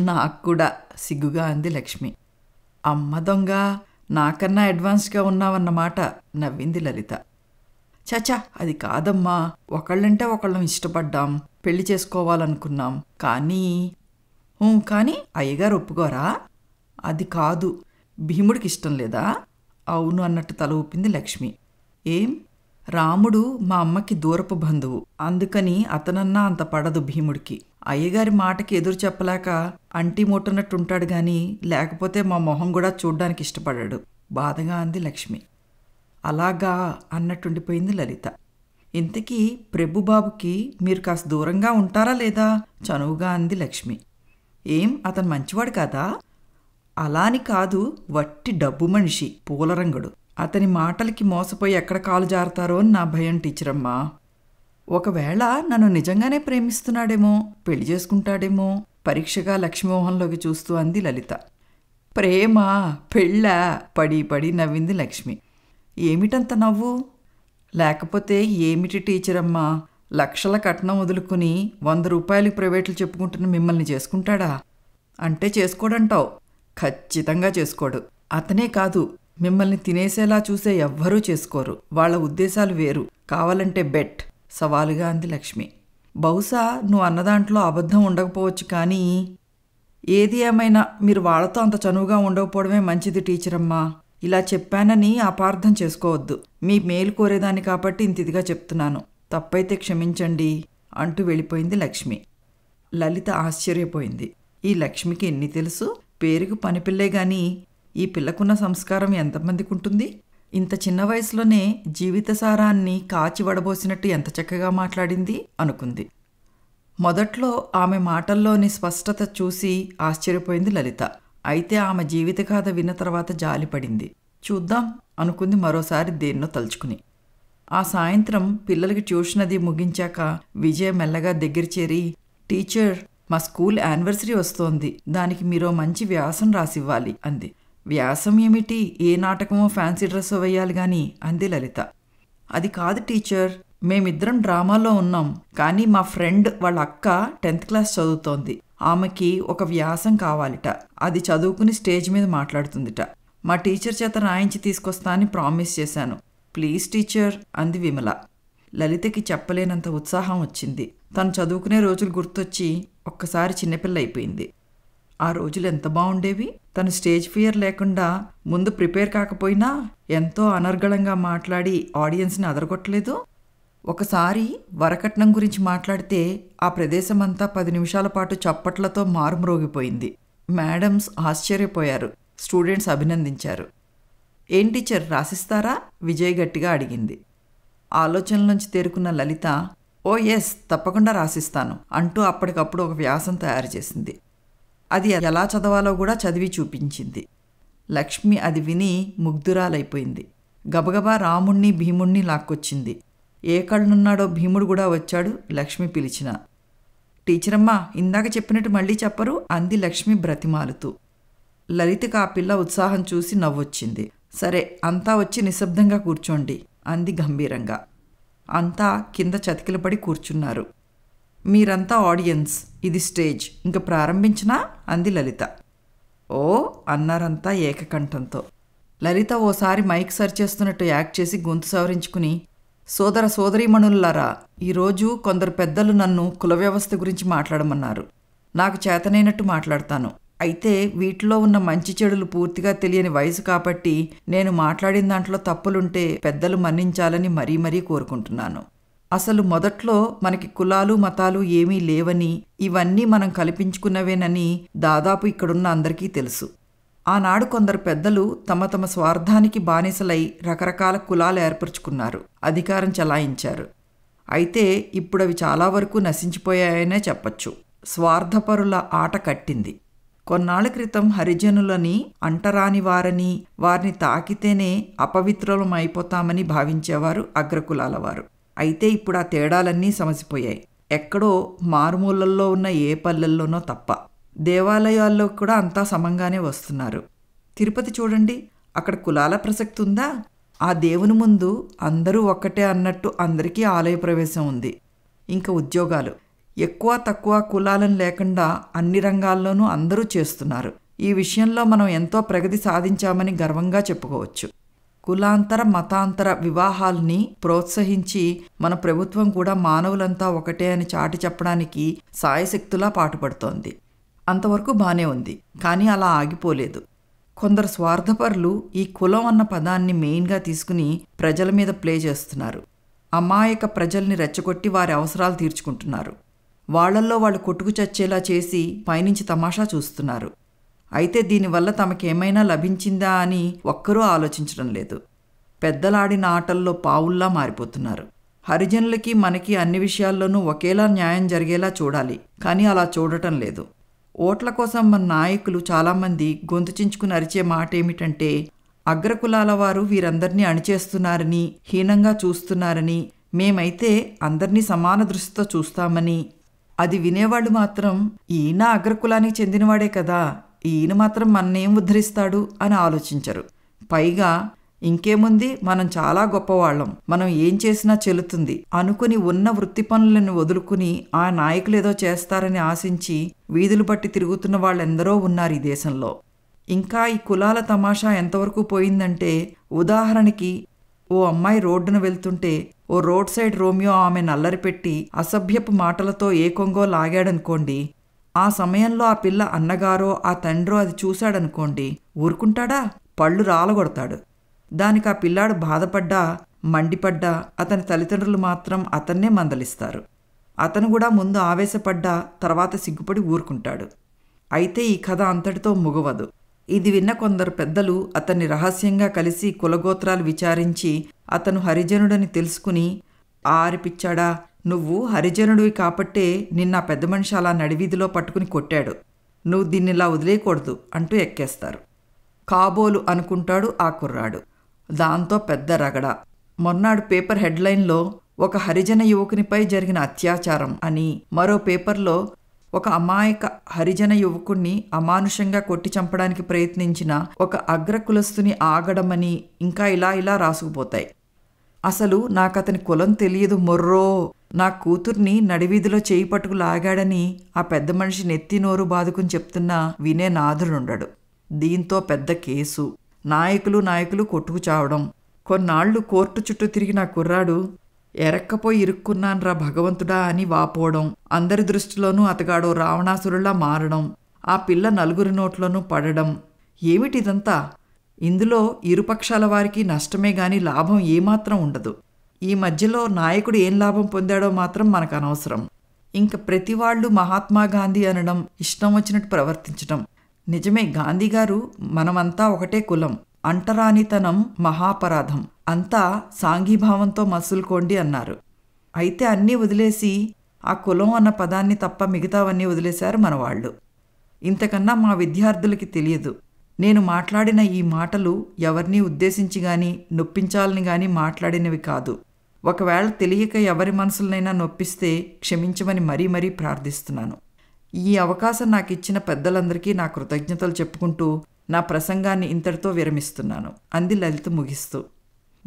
నాకు కూడా సిగ్గుగా అంది లక్ష్మి అమ్మ దొంగ నాకన్నా అడ్వాన్స్గా ఉన్నావన్నమాట నవ్వింది లలిత చచా అది కాదమ్మా ఒకళ్ళంటే ఒకళ్ళం ఇష్టపడ్డాం పెళ్లి చేసుకోవాలనుకున్నాం కానీ కానీ అయ్యగారు ఒప్పుకోరా అది కాదు భీముడికి ఇష్టం లేదా అవును అన్నట్టు తల ఊపింది లక్ష్మి ఏం రాముడు మా అమ్మకి దూరపు బంధువు అందుకని అతనన్నా అంత పడదు భీముడికి అయ్యగారి మాటకి ఎదురు చెప్పలేక అంటి ఉంటాడు గాని లేకపోతే మా మొహం కూడా చూడ్డానికి ఇష్టపడాడు బాధగా అంది లక్ష్మి అలాగా అన్నట్టుండిపోయింది లలిత ఇంతకీ ప్రభుబాబుకి మీరు కాస్త దూరంగా ఉంటారా లేదా చనువుగా అంది లక్ష్మి ఏం అతను మంచివాడు కాదా అలాని కాదు వట్టి డబ్బు మనిషి పూలరంగుడు అతని మాటలకి మోసపోయి ఎక్కడ కాలు జారుతారో అని నా భయం టీచరమ్మా ఒకవేళ నన్ను నిజంగానే ప్రేమిస్తున్నాడేమో పెళ్లి చేసుకుంటాడేమో పరీక్షగా లక్ష్మీమోహన్లోకి చూస్తూ అంది లలిత ప్రేమ పెళ్ళ పడి పడి నవ్వింది లక్ష్మి ఏమిటంత నవ్వు లేకపోతే ఏమిటి టీచరమ్మా లక్షల కట్నం వదులుకుని వంద రూపాయలు ప్రైవేట్లు చెప్పుకుంటున్న మిమ్మల్ని చేసుకుంటాడా అంటే చేసుకోడంటావు ఖచ్చితంగా చేసుకోడు అతనే కాదు మిమ్మల్ని తినేసేలా చూసే ఎవ్వరూ చేసుకోరు వాళ్ళ ఉద్దేశాలు వేరు కావాలంటే బెట్ సవాలుగా అంది లక్ష్మి బహుశా నువ్వు అన్నదాంట్లో అబద్ధం ఉండకపోవచ్చు కానీ ఏది ఏమైనా మీరు వాళ్ళతో అంత చనువుగా ఉండకపోవడమే మంచిది టీచరమ్మా ఇలా చెప్పానని అపార్థం చేసుకోవద్దు మీ మేలు కోరేదాన్ని కాబట్టి ఇంత ఇదిగా చెప్తున్నాను తప్పైతే క్షమించండి అంటూ వెళ్ళిపోయింది లక్ష్మి లలిత ఆశ్చర్యపోయింది ఈ లక్ష్మికి ఎన్ని తెలుసు పేరుకు పనిపిల్లే గాని ఈ పిల్లకున్న సంస్కారం ఎంతమందికి ఉంటుంది ఇంత చిన్న వయసులోనే జీవితసారాన్ని కాచి వడబోసినట్టు ఎంత చక్కగా మాట్లాడింది అనుకుంది మొదట్లో ఆమె మాటల్లోని స్పష్టత చూసి ఆశ్చర్యపోయింది లలిత అయితే ఆమె జీవిత కథ విన్న తర్వాత జాలిపడింది చూద్దాం అనుకుంది మరోసారి దేన్నో తలుచుకుని ఆ సాయంత్రం పిల్లలకి ట్యూషన్ అది ముగించాక విజయ్ మెల్లగా దగ్గర చేరి టీచర్ మా స్కూల్ యానివర్సరీ వస్తోంది దానికి మీరు మంచి వ్యాసం రాసివ్వాలి అంది వ్యాసం ఏమిటి ఏ నాటకమో ఫ్యాన్సీ డ్రెస్ వేయాలి గాని అంది లలిత అది కాదు టీచర్ మేమిద్దరం డ్రామాలో ఉన్నాం కానీ మా ఫ్రెండ్ వాళ్ళ అక్క టెన్త్ క్లాస్ చదువుతోంది ఆమెకి ఒక వ్యాసం కావాలిట అది చదువుకుని స్టేజ్ మీద మాట్లాడుతుందిట మా టీచర్ చేత రాయించి తీసుకొస్తా అని ప్రామిస్ చేశాను ప్లీజ్ టీచర్ అంది విమల లలితకి చెప్పలేనంత ఉత్సాహం వచ్చింది తను చదువుకునే రోజులు గుర్తొచ్చి ఒక్కసారి చిన్నపిల్ల అయిపోయింది ఆ రోజులు ఎంత బాగుండేవి తను స్టేజ్ ఫియర్ లేకుండా ముందు ప్రిపేర్ కాకపోయినా ఎంతో అనర్గళంగా మాట్లాడి ఆడియన్స్ని అదరగొట్టలేదు ఒకసారి వరకట్నం గురించి మాట్లాడితే ఆ ప్రదేశం అంతా పది నిమిషాల పాటు చప్పట్లతో మారుమ్రోగిపోయింది మేడమ్స్ ఆశ్చర్యపోయారు స్టూడెంట్స్ అభినందించారు ఏం టీచర్ రాసిస్తారా విజయ్ గట్టిగా అడిగింది ఆలోచనలోంచి తేరుకున్న లలిత ఓ ఎస్ తప్పకుండా రాసిస్తాను అంటూ అప్పటికప్పుడు ఒక వ్యాసం తయారు చేసింది అది ఎలా చదవాలో కూడా చదివి చూపించింది లక్ష్మి అది విని ముగ్ధురాలైపోయింది గబగబా రాముణ్ణి భీముణ్ణి లాక్కొచ్చింది ఏ కళ్ళున్నాడో భీముడు కూడా వచ్చాడు లక్ష్మి పిలిచిన టీచరమ్మ ఇందాక చెప్పినట్టు మళ్ళీ చెప్పరు అంది లక్ష్మి బ్రతిమాలుతూ లలితకు ఆ పిల్ల ఉత్సాహం చూసి నవ్వొచ్చింది సరే అంతా వచ్చి నిశ్శబ్దంగా కూర్చోండి అంది గంభీరంగా అంతా కింద చతికిలపడి కూర్చున్నారు మీరంతా ఆడియన్స్ ఇది స్టేజ్ ఇంక ప్రారంభించినా అంది లలిత ఓ అన్నారంతా ఏకకంఠంతో లలిత ఓసారి మైక్ సరిచేస్తున్నట్టు యాక్ట్ చేసి గొంతు సవరించుకుని సోదర సోదరీమణుల్లారా ఈరోజు కొందరు పెద్దలు నన్ను కుల వ్యవస్థ గురించి మాట్లాడమన్నారు నాకు చేతనైనట్టు మాట్లాడతాను అయితే వీటిలో ఉన్న మంచి చెడులు పూర్తిగా తెలియని వయసు కాబట్టి నేను మాట్లాడిన దాంట్లో తప్పులుంటే పెద్దలు మన్నించాలని మరీ మరీ కోరుకుంటున్నాను అసలు మొదట్లో మనకి కులాలు మతాలు ఏమీ లేవని ఇవన్నీ మనం కల్పించుకున్నవేనని దాదాపు ఇక్కడున్న అందరికీ తెలుసు ఆనాడు కొందరు పెద్దలు తమ తమ స్వార్థానికి బానిసలై రకరకాల కులాలు ఏర్పరచుకున్నారు అధికారం చలాయించారు అయితే ఇప్పుడవి చాలా వరకు నశించిపోయాయనే చెప్పచ్చు స్వార్థపరుల ఆట కట్టింది కొన్నాళ్ల క్రితం హరిజనులని అంటరాని వారని వారిని తాకితేనే అపవిత్రులమైపోతామని భావించేవారు అగ్రకులాల వారు అయితే ఇప్పుడు ఆ తేడాలన్నీ సమసిపోయాయి ఎక్కడో మారుమూలల్లో ఉన్న ఏ పల్లెల్లోనో తప్ప దేవాలయాల్లో కూడా అంతా సమంగానే వస్తున్నారు తిరుపతి చూడండి అక్కడ కులాల ప్రసక్తి ఉందా ఆ దేవుని ముందు అందరూ ఒక్కటే అన్నట్టు అందరికీ ఆలయ ప్రవేశం ఉంది ఇంకా ఉద్యోగాలు ఎక్కువ తక్కువ కులాలను లేకుండా అన్ని రంగాల్లోనూ అందరూ చేస్తున్నారు ఈ విషయంలో మనం ఎంతో ప్రగతి సాధించామని గర్వంగా చెప్పుకోవచ్చు కులాంతర మతాంతర వివాహాల్ని ప్రోత్సహించి మన ప్రభుత్వం కూడా మానవులంతా ఒకటే అని చాటి చెప్పడానికి సాయశక్తులా పాటుపడుతోంది అంతవరకు బానే ఉంది కానీ అలా ఆగిపోలేదు కొందరు స్వార్థపరులు ఈ కులం అన్న పదాన్ని మెయిన్గా తీసుకుని ప్రజల మీద ప్లే చేస్తున్నారు అమాయక ప్రజల్ని రెచ్చగొట్టి వారి అవసరాలు తీర్చుకుంటున్నారు వాళ్లల్లో వాళ్ళు కొట్టుకు చచ్చేలా చేసి పైనుంచి తమాషా చూస్తున్నారు అయితే దీనివల్ల తమకేమైనా లభించిందా అని ఒక్కరూ ఆలోచించడం లేదు పెద్దలాడిన ఆటల్లో పావుల్లా మారిపోతున్నారు హరిజనులకి మనకి అన్ని విషయాల్లోనూ ఒకేలా న్యాయం జరిగేలా చూడాలి కానీ అలా చూడటం లేదు ఓట్ల కోసం మన నాయకులు చాలామంది గొంతు అరిచే మాట ఏమిటంటే అగ్రకులాల వారు వీరందరినీ అణిచేస్తున్నారని హీనంగా చూస్తున్నారని మేమైతే అందరినీ సమాన దృష్టితో చూస్తామని అది వినేవాళ్ళు మాత్రం ఈయన అగ్రకులానికి చెందినవాడే కదా ఈయన మాత్రం మననేం ఉద్ధరిస్తాడు అని ఆలోచించరు పైగా ఇంకేముంది మనం చాలా గొప్పవాళ్ళం మనం ఏం చేసినా చెల్లుతుంది అనుకుని ఉన్న వృత్తి పనులను వదులుకుని ఆ నాయకులు ఏదో చేస్తారని ఆశించి వీధులు బట్టి తిరుగుతున్న వాళ్ళెందరో ఉన్నారు ఈ దేశంలో ఇంకా ఈ కులాల తమాషా ఎంతవరకు పోయిందంటే ఉదాహరణకి ఓ అమ్మాయి రోడ్డున వెళ్తుంటే ఓ రోడ్ సైడ్ రోమియో ఆమె నల్లరిపెట్టి అసభ్యపు మాటలతో ఏ కొంగో లాగాడనుకోండి ఆ సమయంలో ఆ పిల్ల అన్నగారో ఆ తండ్రో అది చూశాడనుకోండి ఊరుకుంటాడా పళ్ళు రాలగొడతాడు దానికి ఆ పిల్లాడు బాధపడ్డా మండిపడ్డా అతని తల్లిదండ్రులు మాత్రం అతన్నే మందలిస్తారు అతను కూడా ముందు ఆవేశపడ్డా తర్వాత సిగ్గుపడి ఊరుకుంటాడు అయితే ఈ కథ అంతటితో ముగవదు ఇది విన్న కొందరు పెద్దలు అతన్ని రహస్యంగా కలిసి కులగోత్రాలు విచారించి అతను హరిజనుడని తెలుసుకుని ఆరిపిచ్చాడా నువ్వు హరిజనుడివి కాబట్టే నిన్న పెద్ద మనిషి అలా నడివీధిలో పట్టుకుని కొట్టాడు నువ్వు దీన్నిలా వదిలేయకూడదు అంటూ ఎక్కేస్తారు కాబోలు అనుకుంటాడు ఆ కుర్రాడు దాంతో పెద్ద రగడ మొన్నాడు పేపర్ హెడ్లైన్లో ఒక హరిజన యువకునిపై జరిగిన అత్యాచారం అని మరో పేపర్లో ఒక అమాయక హరిజన యువకుణ్ణి అమానుషంగా కొట్టి చంపడానికి ప్రయత్నించిన ఒక అగ్రకులస్తుని ఆగడమని ఇంకా ఇలా ఇలా రాసుకుపోతాయి అసలు నాకతని కులం తెలియదు మొర్రో నా కూతుర్ని నడివీధిలో చేయి పట్టుకు లాగాడని ఆ పెద్ద మనిషి నెత్తి నోరు బాదుకుని చెప్తున్నా వినే నాథుడుండడు దీంతో పెద్ద కేసు నాయకులు నాయకులు కొట్టుకు చావడం కొన్నాళ్లు కోర్టు చుట్టూ తిరిగిన కుర్రాడు ఎరక్కపోయి ఇరుక్కున్నాన్రా భగవంతుడా అని వాపోవడం అందరి దృష్టిలోనూ అతగాడు రావణాసురులా మారడం ఆ పిల్ల నలుగురి నోట్లోనూ పడడం ఏమిటిదంతా ఇందులో ఇరుపక్షాల వారికి నష్టమే గాని లాభం ఏమాత్రం ఉండదు ఈ మధ్యలో నాయకుడు ఏం లాభం పొందాడో మాత్రం మనకు అనవసరం ఇంక ప్రతి వాళ్ళు మహాత్మా గాంధీ అనడం ఇష్టం వచ్చినట్టు ప్రవర్తించడం నిజమే గాంధీ గారు మనమంతా ఒకటే కులం అంటరానితనం మహాపరాధం అంతా సాంఘీభావంతో మసులుకోండి అన్నారు అయితే అన్నీ వదిలేసి ఆ కులం అన్న పదాన్ని తప్ప మిగతావన్నీ వదిలేశారు మన వాళ్ళు ఇంతకన్నా మా విద్యార్థులకి తెలియదు నేను మాట్లాడిన ఈ మాటలు ఎవరినీ ఉద్దేశించి కానీ నొప్పించాలని కానీ మాట్లాడినవి కాదు ఒకవేళ తెలియక ఎవరి మనసులనైనా నొప్పిస్తే క్షమించమని మరీ మరీ ప్రార్థిస్తున్నాను ఈ అవకాశం నాకు ఇచ్చిన పెద్దలందరికీ నా కృతజ్ఞతలు చెప్పుకుంటూ నా ప్రసంగాన్ని ఇంతటితో విరమిస్తున్నాను అంది లలిత ముగిస్తూ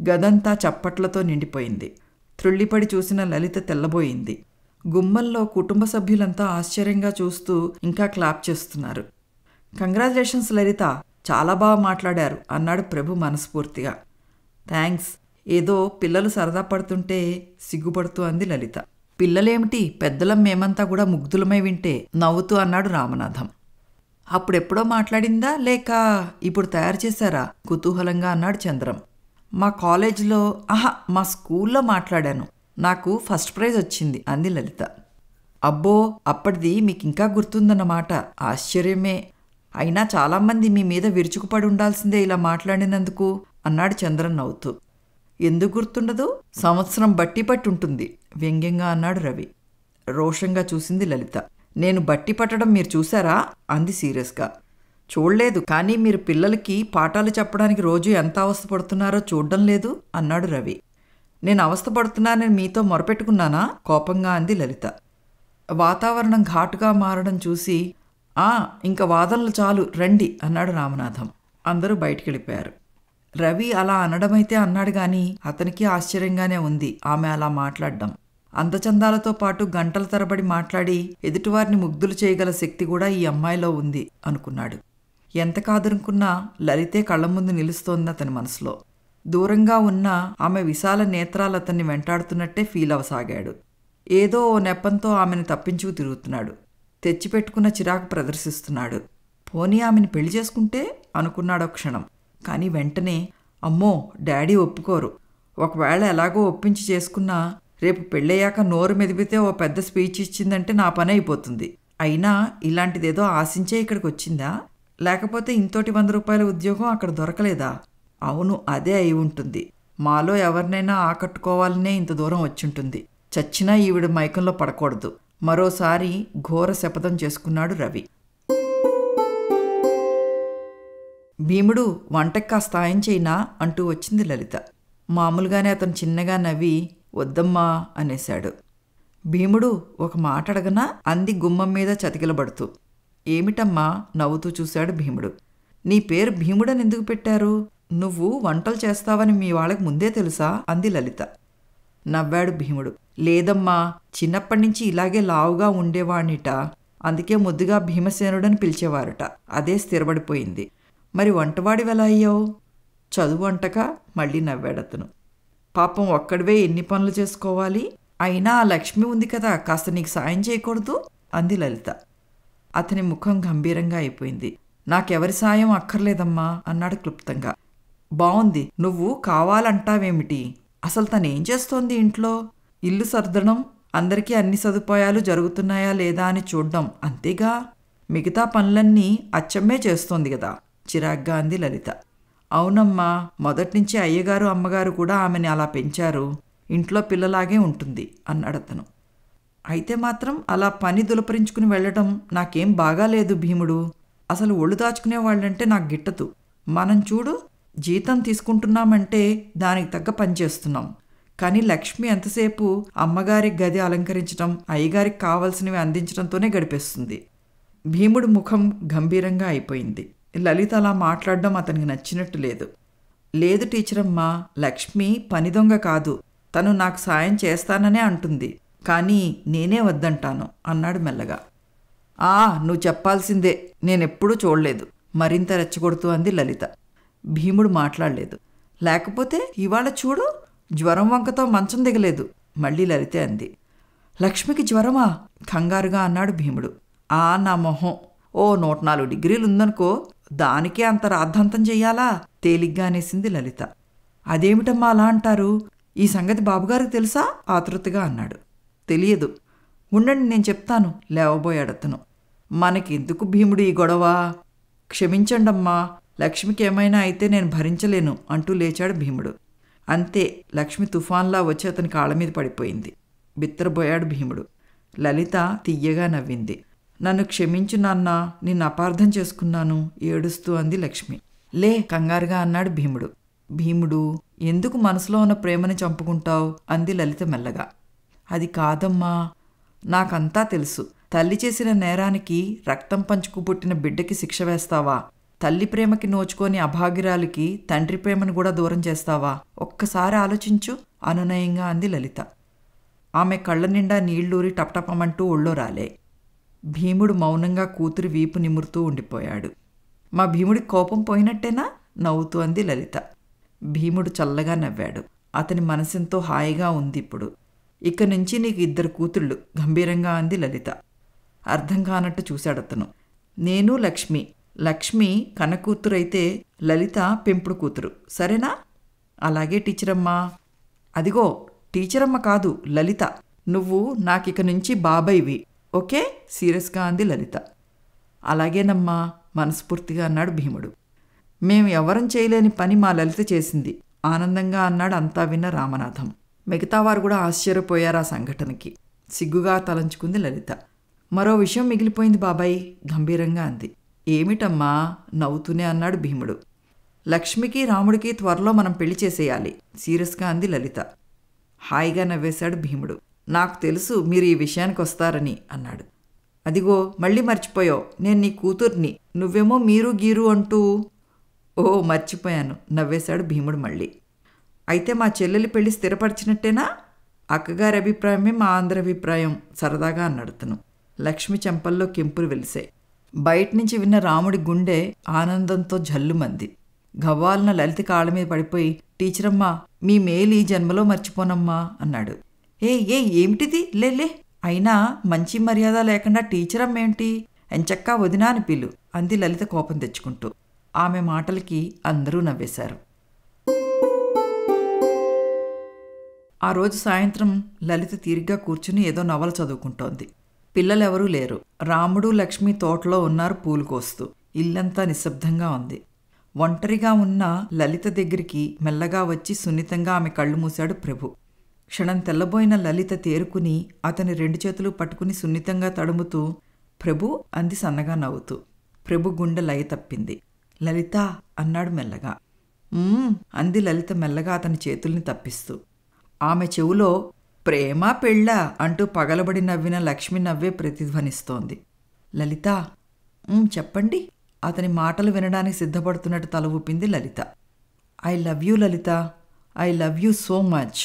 గదంతా చప్పట్లతో నిండిపోయింది త్రుళ్ళిపడి చూసిన లలిత తెల్లబోయింది గుమ్మల్లో కుటుంబ సభ్యులంతా ఆశ్చర్యంగా చూస్తూ ఇంకా క్లాప్ చేస్తున్నారు కంగ్రాచులేషన్స్ లలిత చాలా బాగా మాట్లాడారు అన్నాడు ప్రభు మనస్ఫూర్తిగా థ్యాంక్స్ ఏదో పిల్లలు సరదా పడుతుంటే సిగ్గుపడుతూ అంది లలిత పిల్లలేమిటి పెద్దలం మేమంతా కూడా ముగ్ధులమై వింటే నవ్వుతూ అన్నాడు రామనాథం అప్పుడెప్పుడో మాట్లాడిందా లేక ఇప్పుడు తయారు చేశారా కుతూహలంగా అన్నాడు చంద్రం మా కాలేజీలో ఆహా మా స్కూల్లో మాట్లాడాను నాకు ఫస్ట్ ప్రైజ్ వచ్చింది అంది లలిత అబ్బో అప్పటిది మీకింకా గుర్తుందన్నమాట ఆశ్చర్యమే అయినా చాలామంది మీ మీద విరుచుకుపడి ఉండాల్సిందే ఇలా మాట్లాడినందుకు అన్నాడు చంద్రన్ నవ్వుతూ ఎందుకు గుర్తుండదు సంవత్సరం బట్టి పట్టుంటుంది వ్యంగ్యంగా అన్నాడు రవి రోషంగా చూసింది లలిత నేను బట్టి పట్టడం మీరు చూశారా అంది సీరియస్గా చూడలేదు కానీ మీరు పిల్లలకి పాఠాలు చెప్పడానికి రోజు ఎంత అవస్థపడుతున్నారో చూడడం లేదు అన్నాడు రవి నేను అవస్థపడుతున్నానని మీతో మొరపెట్టుకున్నానా కోపంగా అంది లలిత వాతావరణం ఘాటుగా మారడం చూసి ఆ ఇంకా వాదనలు చాలు రండి అన్నాడు రామనాథం అందరూ బయటికి వెళ్ళిపోయారు రవి అలా అనడమైతే అన్నాడు గాని అతనికి ఆశ్చర్యంగానే ఉంది ఆమె అలా మాట్లాడడం అందచందాలతో పాటు గంటల తరబడి మాట్లాడి ఎదుటివారిని ముగ్ధులు చేయగల శక్తి కూడా ఈ అమ్మాయిలో ఉంది అనుకున్నాడు ఎంత కాదనుకున్నా లలితే కళ్ళ ముందు నిలుస్తోంది అతని మనసులో దూరంగా ఉన్న ఆమె విశాల నేత్రాలు అతన్ని వెంటాడుతున్నట్టే ఫీల్ అవసాగాడు ఏదో ఓ నెప్పంతో ఆమెను తప్పించుకు తిరుగుతున్నాడు తెచ్చిపెట్టుకున్న చిరాకు ప్రదర్శిస్తున్నాడు పోనీ ఆమెను పెళ్లి చేసుకుంటే అనుకున్నాడో క్షణం కానీ వెంటనే అమ్మో డాడీ ఒప్పుకోరు ఒకవేళ ఎలాగో ఒప్పించి చేసుకున్నా రేపు పెళ్ళయ్యాక నోరు మెదిపితే ఓ పెద్ద స్పీచ్ ఇచ్చిందంటే నా పని అయిపోతుంది అయినా ఇలాంటిదేదో ఆశించే ఇక్కడికి వచ్చిందా లేకపోతే ఇంతోటి వంద రూపాయల ఉద్యోగం అక్కడ దొరకలేదా అవును అదే అయి ఉంటుంది మాలో ఎవరినైనా ఆకట్టుకోవాలనే ఇంత దూరం వచ్చింటుంది చచ్చినా ఈవిడ మైకంలో పడకూడదు మరోసారి ఘోర శపథం చేసుకున్నాడు రవి భీముడు వంటకి కాస్త ఆయం చేయినా అంటూ వచ్చింది లలిత మామూలుగానే అతను చిన్నగా నవ్వి వద్దమ్మా అనేశాడు భీముడు ఒక మాట అడగనా అంది గుమ్మం మీద చతికిలబడుతూ ఏమిటమ్మా నవ్వుతూ చూశాడు భీముడు నీ పేరు భీముడని ఎందుకు పెట్టారు నువ్వు వంటలు చేస్తావని మీ వాళ్ళకి ముందే తెలుసా అంది లలిత నవ్వాడు భీముడు లేదమ్మా చిన్నప్పటి నుంచి ఇలాగే లావుగా ఉండేవాణిట అందుకే ముద్దుగా భీమసేనుడని పిలిచేవారట అదే స్థిరపడిపోయింది మరి వంటవాడివెలా అయ్యావు చదువు అంటక మళ్ళీ నవ్వాడతను పాపం ఒక్కడివే ఎన్ని పనులు చేసుకోవాలి అయినా ఆ లక్ష్మి ఉంది కదా కాస్త నీకు సాయం చేయకూడదు అంది లలిత అతని ముఖం గంభీరంగా అయిపోయింది నాకెవరి సాయం అక్కర్లేదమ్మా అన్నాడు క్లుప్తంగా బావుంది నువ్వు కావాలంటావేమిటి అసలు తనేం చేస్తోంది ఇంట్లో ఇల్లు సర్దడం అందరికీ అన్ని సదుపాయాలు జరుగుతున్నాయా లేదా అని చూడడం అంతేగా మిగతా పనులన్నీ అచ్చమ్మే చేస్తోంది కదా చిరాగ్గా అంది లలిత అవునమ్మా మొదట్నుంచి అయ్యగారు అమ్మగారు కూడా ఆమెని అలా పెంచారు ఇంట్లో పిల్లలాగే ఉంటుంది అన్నాడతను అయితే మాత్రం అలా పని దులపరించుకుని వెళ్ళటం నాకేం బాగాలేదు భీముడు అసలు ఒళ్ళు దాచుకునే వాళ్ళంటే నాకు గిట్టదు మనం చూడు జీతం తీసుకుంటున్నామంటే దానికి తగ్గ పని చేస్తున్నాం కానీ లక్ష్మి ఎంతసేపు అమ్మగారి గది అలంకరించడం అయ్యగారికి కావలసినవి అందించడంతోనే గడిపేస్తుంది భీముడు ముఖం గంభీరంగా అయిపోయింది లలిత అలా మాట్లాడడం అతనికి నచ్చినట్టు లేదు లేదు టీచరమ్మా లక్ష్మి పని దొంగ కాదు తను నాకు సాయం చేస్తాననే అంటుంది కానీ నేనే వద్దంటాను అన్నాడు మెల్లగా ఆ నువ్వు చెప్పాల్సిందే నేనెప్పుడూ చూడలేదు మరింత రెచ్చగొడుతూ అంది లలిత భీముడు మాట్లాడలేదు లేకపోతే ఇవాళ చూడు జ్వరం వంకతో మంచం దిగలేదు మళ్ళీ లలితే అంది లక్ష్మికి జ్వరమా కంగారుగా అన్నాడు భీముడు ఆ నా మొహం ఓ నూట నాలుగు డిగ్రీలు ఉందనుకో దానికే అంత రాద్ధాంతం చెయ్యాలా తేలిగ్గా అనేసింది లలిత అదేమిటమ్మా అలా అంటారు ఈ సంగతి బాబుగారికి తెలుసా ఆతృతగా అన్నాడు తెలియదు ఉండండి నేను చెప్తాను లేవబోయాడు అతను మనకెందుకు భీముడు ఈ గొడవ క్షమించండమ్మా లక్ష్మికి ఏమైనా అయితే నేను భరించలేను అంటూ లేచాడు భీముడు అంతే లక్ష్మి తుఫాన్లా వచ్చి అతని కాళ్ళ మీద పడిపోయింది బిత్తరబోయాడు భీముడు లలిత తియ్యగా నవ్వింది నన్ను క్షమించు నాన్న నిన్ను అపార్థం చేసుకున్నాను ఏడుస్తూ అంది లక్ష్మి లే కంగారుగా అన్నాడు భీముడు భీముడు ఎందుకు మనసులో ఉన్న ప్రేమని చంపుకుంటావు అంది లలిత మెల్లగా అది కాదమ్మా నాకంతా తెలుసు తల్లి చేసిన నేరానికి రక్తం పంచుకు పుట్టిన బిడ్డకి శిక్ష వేస్తావా తల్లి ప్రేమకి నోచుకొని అభాగిరాలకి తండ్రి ప్రేమను కూడా దూరం చేస్తావా ఒక్కసారి ఆలోచించు అనునయంగా అంది లలిత ఆమె కళ్ళ నిండా నీళ్లూరి టపటపమంటూ ఒళ్ళో రాలే భీముడు మౌనంగా కూతురి వీపు నిమురుతూ ఉండిపోయాడు మా భీముడి కోపం పోయినట్టేనా నవ్వుతూ అంది లలిత భీముడు చల్లగా నవ్వాడు అతని మనసెంతో హాయిగా ఉంది ఇప్పుడు ఇక నుంచి నీకు ఇద్దరు కూతుళ్ళు గంభీరంగా అంది లలిత అర్థం కానట్టు చూశాడతను నేను లక్ష్మి లక్ష్మి కూతురైతే లలిత పెంపుడు కూతురు సరేనా అలాగే టీచరమ్మా అదిగో టీచరమ్మ కాదు లలిత నువ్వు నాకిక నుంచి బాబైవి ఓకే సీరియస్గా అంది లలిత అలాగేనమ్మా మనస్ఫూర్తిగా అన్నాడు భీముడు మేము ఎవరం చేయలేని పని మా లలిత చేసింది ఆనందంగా అన్నాడు అంతా విన్న రామనాథం మిగతా వారు కూడా ఆశ్చర్యపోయారు ఆ సంఘటనకి సిగ్గుగా తలంచుకుంది లలిత మరో విషయం మిగిలిపోయింది బాబాయ్ గంభీరంగా అంది ఏమిటమ్మా నవ్వుతూనే అన్నాడు భీముడు లక్ష్మికి రాముడికి త్వరలో మనం పెళ్లి చేసేయాలి సీరియస్గా అంది లలిత హాయిగా నవ్వేశాడు భీముడు నాకు తెలుసు మీరు ఈ విషయానికి వస్తారని అన్నాడు అదిగో మళ్ళీ మర్చిపోయావు నేను నీ కూతుర్ని నువ్వేమో మీరు గీరు అంటూ ఓ మర్చిపోయాను నవ్వేశాడు భీముడు మళ్ళీ అయితే మా చెల్లెలి పెళ్లి స్థిరపరిచినట్టేనా అక్కగారి అభిప్రాయమే మా ఆంధ్ర అభిప్రాయం సరదాగా అన్నాడుతను లక్ష్మి చెంపల్లో కెంపులు వెలిసాయి బయట నుంచి విన్న రాముడి గుండె ఆనందంతో జల్లుమంది గవ్వాలన లలిత కాళ్ళ మీద పడిపోయి టీచరమ్మా మీ మేలు ఈ జన్మలో మర్చిపోనమ్మా అన్నాడు ఏ ఏ ఏమిటిది లేలే అయినా మంచి మర్యాద లేకుండా టీచరం ఏంటి ఎంచక్కా వదినా అని పిలు అంది లలిత కోపం తెచ్చుకుంటూ ఆమె మాటలకి అందరూ నవ్వేశారు ఆ రోజు సాయంత్రం లలిత తీరిగ్గా కూర్చుని ఏదో నవల చదువుకుంటోంది పిల్లలెవరూ లేరు రాముడు లక్ష్మి తోటలో ఉన్నారు పూలు కోస్తూ ఇల్లంతా నిశ్శబ్దంగా ఉంది ఒంటరిగా ఉన్న లలిత దగ్గరికి మెల్లగా వచ్చి సున్నితంగా ఆమె కళ్ళు మూశాడు ప్రభు క్షణం తెల్లబోయిన లలిత తేరుకుని అతని రెండు చేతులు పట్టుకుని సున్నితంగా తడుముతూ ప్రభు అంది సన్నగా నవ్వుతూ ప్రభు గుండె లయ తప్పింది లలిత అన్నాడు మెల్లగా అంది లలిత మెల్లగా అతని చేతుల్ని తప్పిస్తూ ఆమె చెవులో ప్రేమ పెళ్ళ అంటూ పగలబడి నవ్విన లక్ష్మి నవ్వే ప్రతిధ్వనిస్తోంది లలిత చెప్పండి అతని మాటలు వినడానికి సిద్ధపడుతున్నట్టు తల ఊపింది Lalitha I love you Lalitha I love you so much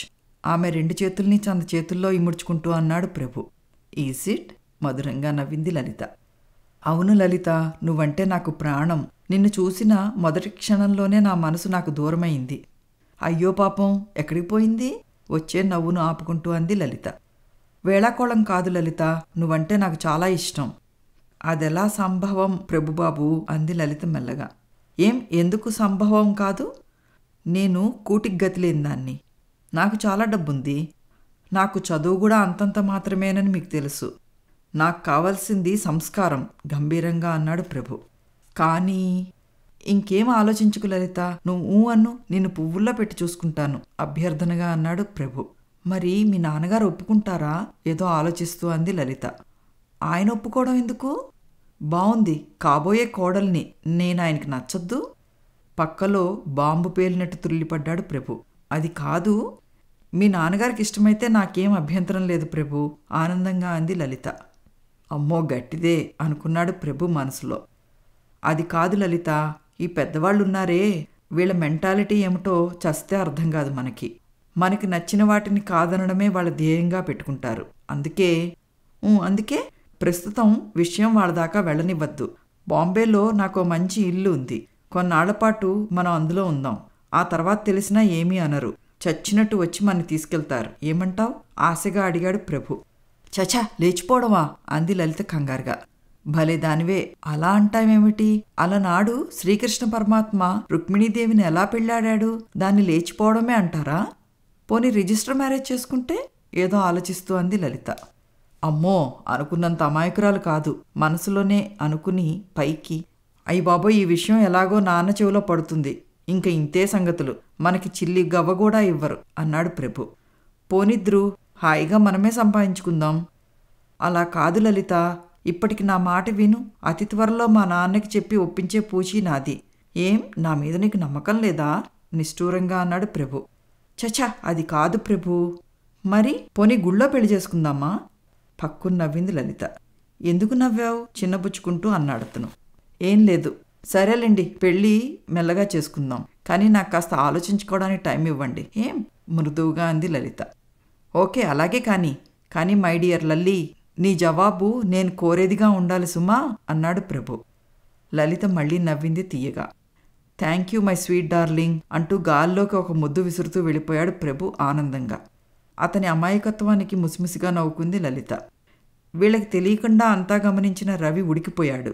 ఆమె రెండు చేతుల్ని తన చేతుల్లో ఇముడ్చుకుంటూ అన్నాడు ప్రభు ఈజిట్ మధురంగా నవ్వింది లలిత అవును లలిత నువ్వంటే నాకు ప్రాణం నిన్ను చూసిన మొదటి క్షణంలోనే నా మనసు నాకు దూరమైంది అయ్యో పాపం ఎక్కడికి పోయింది వచ్చే నవ్వును ఆపుకుంటూ అంది లలిత వేళాకోళం కాదు లలిత నువ్వంటే నాకు చాలా ఇష్టం అదెలా సంభవం ప్రభుబాబు అంది లలిత మెల్లగా ఏం ఎందుకు సంభవం కాదు నేను కూటికి గతిలేని దాన్ని నాకు చాలా డబ్బుంది నాకు చదువు కూడా అంతంత మాత్రమేనని మీకు తెలుసు నాకు కావాల్సింది సంస్కారం గంభీరంగా అన్నాడు ప్రభు కానీ ఇంకేం ఆలోచించుకు లలిత నువ్వు అన్ను నిన్ను పువ్వుల్లో పెట్టి చూసుకుంటాను అభ్యర్థనగా అన్నాడు ప్రభు మరి మీ నాన్నగారు ఒప్పుకుంటారా ఏదో ఆలోచిస్తూ అంది లలిత ఆయన ఒప్పుకోవడం ఎందుకు బావుంది కాబోయే కోడల్ని నేను ఆయనకి నచ్చొద్దు పక్కలో బాంబు పేలినట్టు తుల్లిపడ్డాడు ప్రభు అది కాదు మీ నాన్నగారికి ఇష్టమైతే నాకేం అభ్యంతరం లేదు ప్రభు ఆనందంగా అంది లలిత అమ్మో గట్టిదే అనుకున్నాడు ప్రభు మనసులో అది కాదు లలిత ఈ పెద్దవాళ్ళున్నారే వీళ్ళ మెంటాలిటీ ఏమిటో చస్తే అర్థం కాదు మనకి మనకి నచ్చిన వాటిని కాదనడమే వాళ్ళ ధ్యేయంగా పెట్టుకుంటారు అందుకే అందుకే ప్రస్తుతం విషయం వాళ్ళ దాకా వెళ్ళనివ్వద్దు బాంబేలో నాకు మంచి ఇల్లు ఉంది కొన్నాళ్లపాటు మనం అందులో ఉందాం ఆ తర్వాత తెలిసినా ఏమీ అనరు చచ్చినట్టు వచ్చి మన తీసుకెళ్తారు ఏమంటావు ఆశగా అడిగాడు ప్రభు చచా లేచిపోవడమా అంది లలిత కంగారుగా భలే దానివే అలా అంటామేమిటి అలనాడు శ్రీకృష్ణ పరమాత్మ రుక్మిణీదేవిని ఎలా పెళ్ళాడాడు దాన్ని లేచిపోవడమే అంటారా పోనీ రిజిస్టర్ మ్యారేజ్ చేసుకుంటే ఏదో ఆలోచిస్తూ అంది లలిత అమ్మో అనుకున్నంత అమాయకురాలు కాదు మనసులోనే అనుకుని పైకి అయ్యి బాబోయ్ ఈ విషయం ఎలాగో నాన్న చెవిలో పడుతుంది ఇంక ఇంతే సంగతులు మనకి చిల్లి గవ్వ కూడా ఇవ్వరు అన్నాడు ప్రభు పోనిద్రు హాయిగా మనమే సంపాదించుకుందాం అలా కాదు లలిత ఇప్పటికి నా మాట విను అతి త్వరలో మా నాన్నకి చెప్పి ఒప్పించే పూచి నాది ఏం నా మీద నీకు నమ్మకం లేదా నిష్ఠూరంగా అన్నాడు ప్రభు చచా అది కాదు ప్రభు మరి పోనీ గుళ్ళో పెళ్లి చేసుకుందామా పక్కున నవ్వింది లలిత ఎందుకు నవ్వావు చిన్నబుచ్చుకుంటూ అన్నాడు అతను ఏం లేదు సరేలేండి పెళ్ళి మెల్లగా చేసుకుందాం కానీ నాకు కాస్త ఆలోచించుకోవడానికి టైం ఇవ్వండి ఏం మృదువుగా అంది లలిత ఓకే అలాగే కానీ కానీ మై డియర్ లల్లి నీ జవాబు నేను కోరేదిగా ఉండాలి సుమా అన్నాడు ప్రభు లలిత మళ్ళీ నవ్వింది తీయగా thank you my sweet darling అంటూ గాల్లోకి ఒక ముద్దు విసురుతూ వెళ్ళిపోయాడు ప్రభు ఆనందంగా అతని అమాయకత్వానికి ముసిముసిగా నవ్వుకుంది లలిత వీళ్ళకి తెలియకుండా అంతా గమనించిన రవి ఉడికిపోయాడు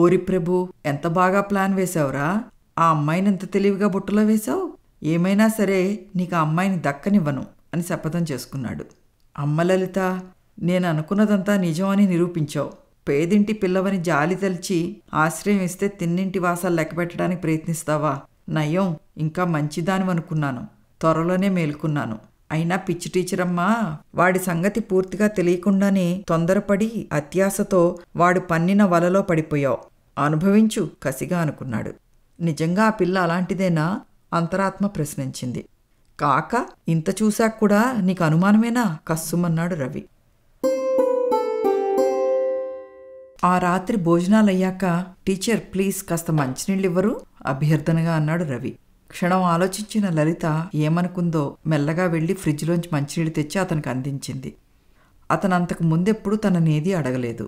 ఓరి ప్రభు ఎంత బాగా ప్లాన్ వేశావురా ఆ అమ్మాయిని ఇంత తెలివిగా బుట్టలో వేశావు ఏమైనా సరే నీకు ఆ అమ్మాయిని దక్కనివ్వను అని శపథం చేసుకున్నాడు అమ్మ లలిత నేను అనుకున్నదంతా నిజమని నిరూపించావు పేదింటి పిల్లవని జాలి తలిచి ఆశ్రయం ఇస్తే తిన్నింటి వాసాలు పెట్టడానికి ప్రయత్నిస్తావా నయం ఇంకా అనుకున్నాను త్వరలోనే మేలుకున్నాను అయినా పిచ్చి టీచరమ్మా వాడి సంగతి పూర్తిగా తెలియకుండానే తొందరపడి అత్యాశతో వాడు పన్నిన వలలో పడిపోయావు అనుభవించు కసిగా అనుకున్నాడు నిజంగా ఆ పిల్ల అలాంటిదేనా అంతరాత్మ ప్రశ్నించింది కాక ఇంత చూశాక కూడా నీకు అనుమానమేనా కస్సుమన్నాడు రవి ఆ రాత్రి భోజనాలయ్యాక టీచర్ ప్లీజ్ కాస్త మంచినీళ్ళు ఇవ్వరు అభ్యర్థనగా అన్నాడు రవి క్షణం ఆలోచించిన లలిత ఏమనుకుందో మెల్లగా వెళ్ళి ఫ్రిడ్జ్లోంచి మంచినీళ్ళు తెచ్చి అతనికి అందించింది అతను అంతకు ముందెప్పుడు తననేది అడగలేదు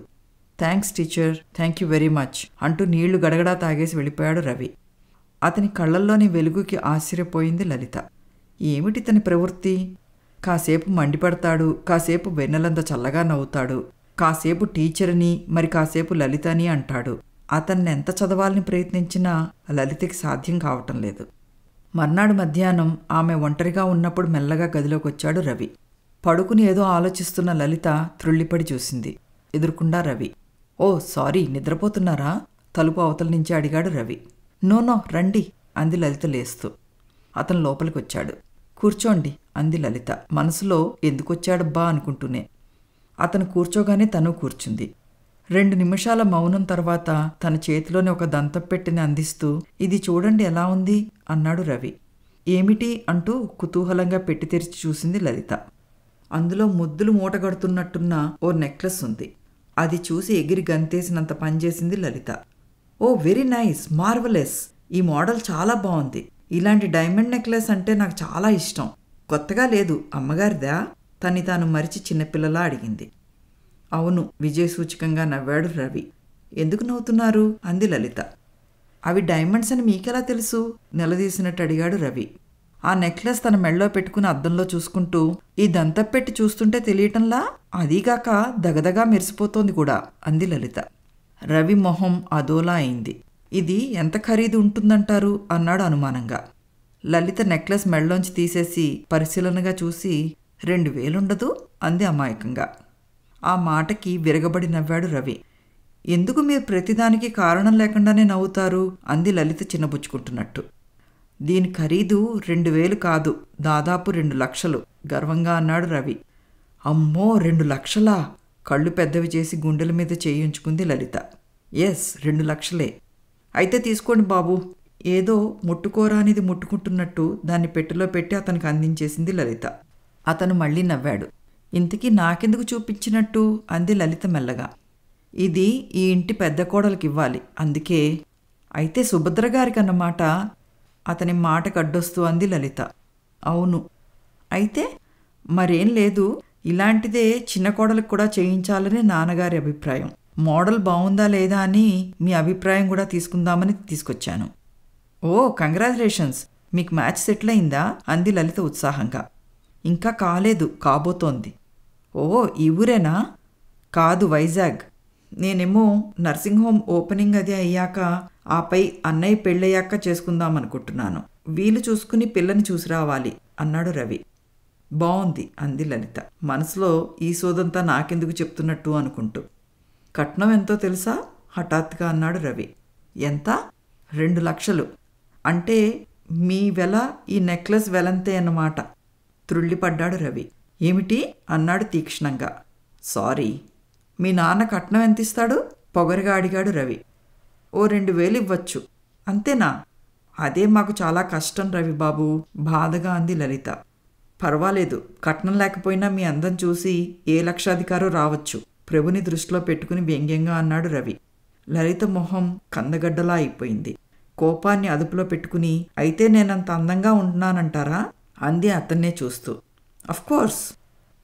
thanks teacher thank you very much అంటూ నీళ్లు గడగడా తాగేసి వెళ్ళిపోయాడు రవి అతని కళ్ళల్లోని వెలుగుకి ఆశ్చర్యపోయింది లలిత ఏమిటి తన ప్రవృత్తి కాసేపు మండిపడతాడు కాసేపు వెన్నెలంత చల్లగా నవ్వుతాడు కాసేపు టీచర్ని మరి కాసేపు లలిత అని అంటాడు అతన్ని ఎంత చదవాలని ప్రయత్నించినా లలితకి సాధ్యం కావటం లేదు మర్నాడు మధ్యాహ్నం ఆమె ఒంటరిగా ఉన్నప్పుడు మెల్లగా గదిలోకి వచ్చాడు రవి పడుకుని ఏదో ఆలోచిస్తున్న లలిత త్రుళ్ళిపడి చూసింది ఎదుర్కొండా రవి ఓ సారీ నిద్రపోతున్నారా తలుపు అవతల నుంచి అడిగాడు రవి నోనో రండి అంది లలిత లేస్తూ అతను లోపలికి వచ్చాడు కూర్చోండి అంది లలిత మనసులో ఎందుకొచ్చాడబ్బా అనుకుంటూనే అతను కూర్చోగానే తను కూర్చుంది రెండు నిమిషాల మౌనం తర్వాత తన చేతిలోని ఒక దంతపెట్టిని అందిస్తూ ఇది చూడండి ఎలా ఉంది అన్నాడు రవి ఏమిటి అంటూ కుతూహలంగా పెట్టి తెరిచి చూసింది లలిత అందులో ముద్దులు మూటగడుతున్నట్టున్న ఓ నెక్లెస్ ఉంది అది చూసి ఎగిరి గంతేసినంత పనిచేసింది Lalitha oh very nice marvellous ఈ మోడల్ చాలా బాగుంది ఇలాంటి డైమండ్ నెక్లెస్ అంటే నాకు చాలా ఇష్టం కొత్తగా లేదు అమ్మగారిదా తన్ని తాను మరిచి చిన్నపిల్లలా అడిగింది అవును విజయ సూచకంగా నవ్వాడు రవి ఎందుకు నవ్వుతున్నారు అంది లలిత అవి డైమండ్స్ అని మీకెలా తెలుసు నిలదీసినట్టు అడిగాడు రవి ఆ నెక్లెస్ తన మెడలో పెట్టుకుని అద్దంలో చూసుకుంటూ ఈ పెట్టి చూస్తుంటే తెలియటంలా అదీగాక దగదగా మెరిసిపోతోంది కూడా అంది లలిత రవి మొహం అదోలా అయింది ఇది ఎంత ఖరీదు ఉంటుందంటారు అన్నాడు అనుమానంగా లలిత నెక్లెస్ మెడలోంచి తీసేసి పరిశీలనగా చూసి రెండు వేలుండదు అంది అమాయకంగా ఆ మాటకి విరగబడి నవ్వాడు రవి ఎందుకు మీరు ప్రతిదానికి కారణం లేకుండానే నవ్వుతారు అంది లలిత చిన్నబుచ్చుకుంటున్నట్టు దీని ఖరీదు రెండు వేలు కాదు దాదాపు రెండు లక్షలు గర్వంగా అన్నాడు రవి అమ్మో రెండు లక్షలా కళ్ళు పెద్దవి చేసి గుండెల మీద చేయించుకుంది లలిత ఎస్ రెండు లక్షలే అయితే తీసుకోండి బాబు ఏదో ముట్టుకోరానిది ముట్టుకుంటున్నట్టు దాన్ని పెట్టెలో పెట్టి అతనికి అందించేసింది లలిత అతను మళ్ళీ నవ్వాడు ఇంతకీ నాకెందుకు చూపించినట్టు అంది లలిత మెల్లగా ఇది ఈ ఇంటి పెద్ద కోడలకి ఇవ్వాలి అందుకే అయితే సుభద్ర గారికి అన్నమాట అతని మాట కడ్డొస్తూ అంది లలిత అవును అయితే మరేం లేదు ఇలాంటిదే చిన్న కోడలకు కూడా చేయించాలని నాన్నగారి అభిప్రాయం మోడల్ బాగుందా లేదా అని మీ అభిప్రాయం కూడా తీసుకుందామని తీసుకొచ్చాను ఓ కంగ్రాచులేషన్స్ మీకు మ్యాచ్ సెటిల్ అయిందా అంది లలిత ఉత్సాహంగా ఇంకా కాలేదు కాబోతోంది ఓ ఈ ఊరేనా కాదు వైజాగ్ నేనేమో నర్సింగ్ హోమ్ ఓపెనింగ్ అది అయ్యాక ఆపై అన్నయ్య పెళ్ళయ్యాక చేసుకుందాం అనుకుంటున్నాను వీలు చూసుకుని పిల్లని చూసి రావాలి అన్నాడు రవి బాగుంది అంది లలిత మనసులో ఈ సోదంతా నాకెందుకు చెప్తున్నట్టు అనుకుంటూ కట్నం ఎంతో తెలుసా హఠాత్తుగా అన్నాడు రవి ఎంత రెండు లక్షలు అంటే మీ వెల ఈ నెక్లెస్ వెలంతే అన్నమాట త్రుళ్ళిపడ్డాడు రవి ఏమిటి అన్నాడు తీక్షణంగా సారీ మీ నాన్న కట్నం ఎంత ఇస్తాడు పొగరగా అడిగాడు రవి ఓ రెండు వేలు ఇవ్వచ్చు అంతేనా అదే మాకు చాలా కష్టం రవి బాబు బాధగా అంది లలిత పర్వాలేదు కట్నం లేకపోయినా మీ అందం చూసి ఏ లక్షాధికారో రావచ్చు ప్రభుని దృష్టిలో పెట్టుకుని వ్యంగ్యంగా అన్నాడు రవి లలిత మొహం కందగడ్డలా అయిపోయింది కోపాన్ని అదుపులో పెట్టుకుని అయితే నేనంత అందంగా ఉంటున్నానంటారా అంది అతన్నే చూస్తూ అఫ్కోర్స్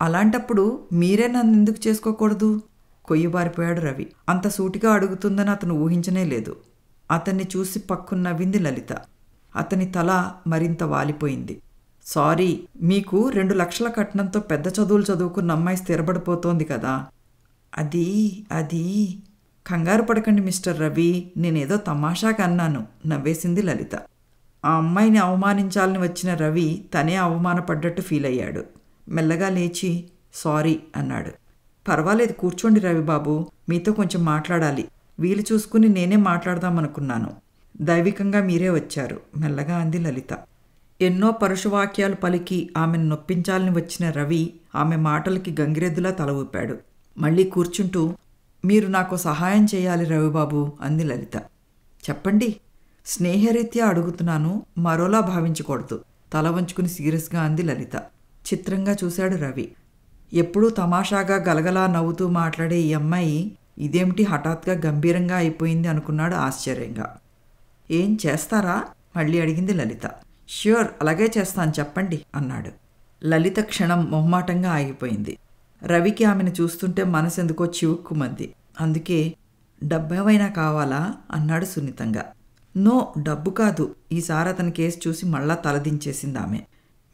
అలాంటప్పుడు మీరే నన్ను ఎందుకు చేసుకోకూడదు కొయ్యబారిపోయాడు రవి అంత సూటిగా అడుగుతుందని అతను ఊహించనే లేదు అతన్ని చూసి పక్కున్నవింది లలిత అతని తల మరింత వాలిపోయింది సారీ మీకు రెండు లక్షల కట్నంతో పెద్ద చదువులు చదువుకున్న అమ్మాయి స్థిరపడిపోతోంది కదా అది అది కంగారు పడకండి మిస్టర్ రవి నేనేదో తమాషాగా అన్నాను నవ్వేసింది లలిత ఆ అమ్మాయిని అవమానించాలని వచ్చిన రవి తనే అవమానపడ్డట్టు ఫీల్ అయ్యాడు మెల్లగా లేచి సారీ అన్నాడు పర్వాలేదు కూర్చోండి రవి బాబు మీతో కొంచెం మాట్లాడాలి వీలు చూసుకుని నేనే మాట్లాడదామనుకున్నాను దైవికంగా మీరే వచ్చారు మెల్లగా అంది లలిత ఎన్నో పరుశువాక్యాలు పలికి ఆమెను నొప్పించాలని వచ్చిన రవి ఆమె మాటలకి గంగిరెద్దులా తల ఊపాడు మళ్ళీ కూర్చుంటూ మీరు నాకు సహాయం చేయాలి రవిబాబు అంది లలిత చెప్పండి స్నేహరీత్యా అడుగుతున్నాను మరోలా భావించకూడదు తల వంచుకుని సీరియస్గా అంది లలిత చిత్రంగా చూశాడు రవి ఎప్పుడూ తమాషాగా గలగలా నవ్వుతూ మాట్లాడే ఈ అమ్మాయి ఇదేమిటి హఠాత్గా గంభీరంగా అయిపోయింది అనుకున్నాడు ఆశ్చర్యంగా ఏం చేస్తారా మళ్ళీ అడిగింది లలిత ష్యూర్ అలాగే చేస్తాను చెప్పండి అన్నాడు లలిత క్షణం మొహమాటంగా ఆగిపోయింది రవికి ఆమెను చూస్తుంటే మనసెందుకో చివుక్కుమంది అందుకే డబ్బేవైనా కావాలా అన్నాడు సున్నితంగా నో డబ్బు కాదు ఈసారి అతని కేసు చూసి మళ్ళా తలదించేసింది ఆమె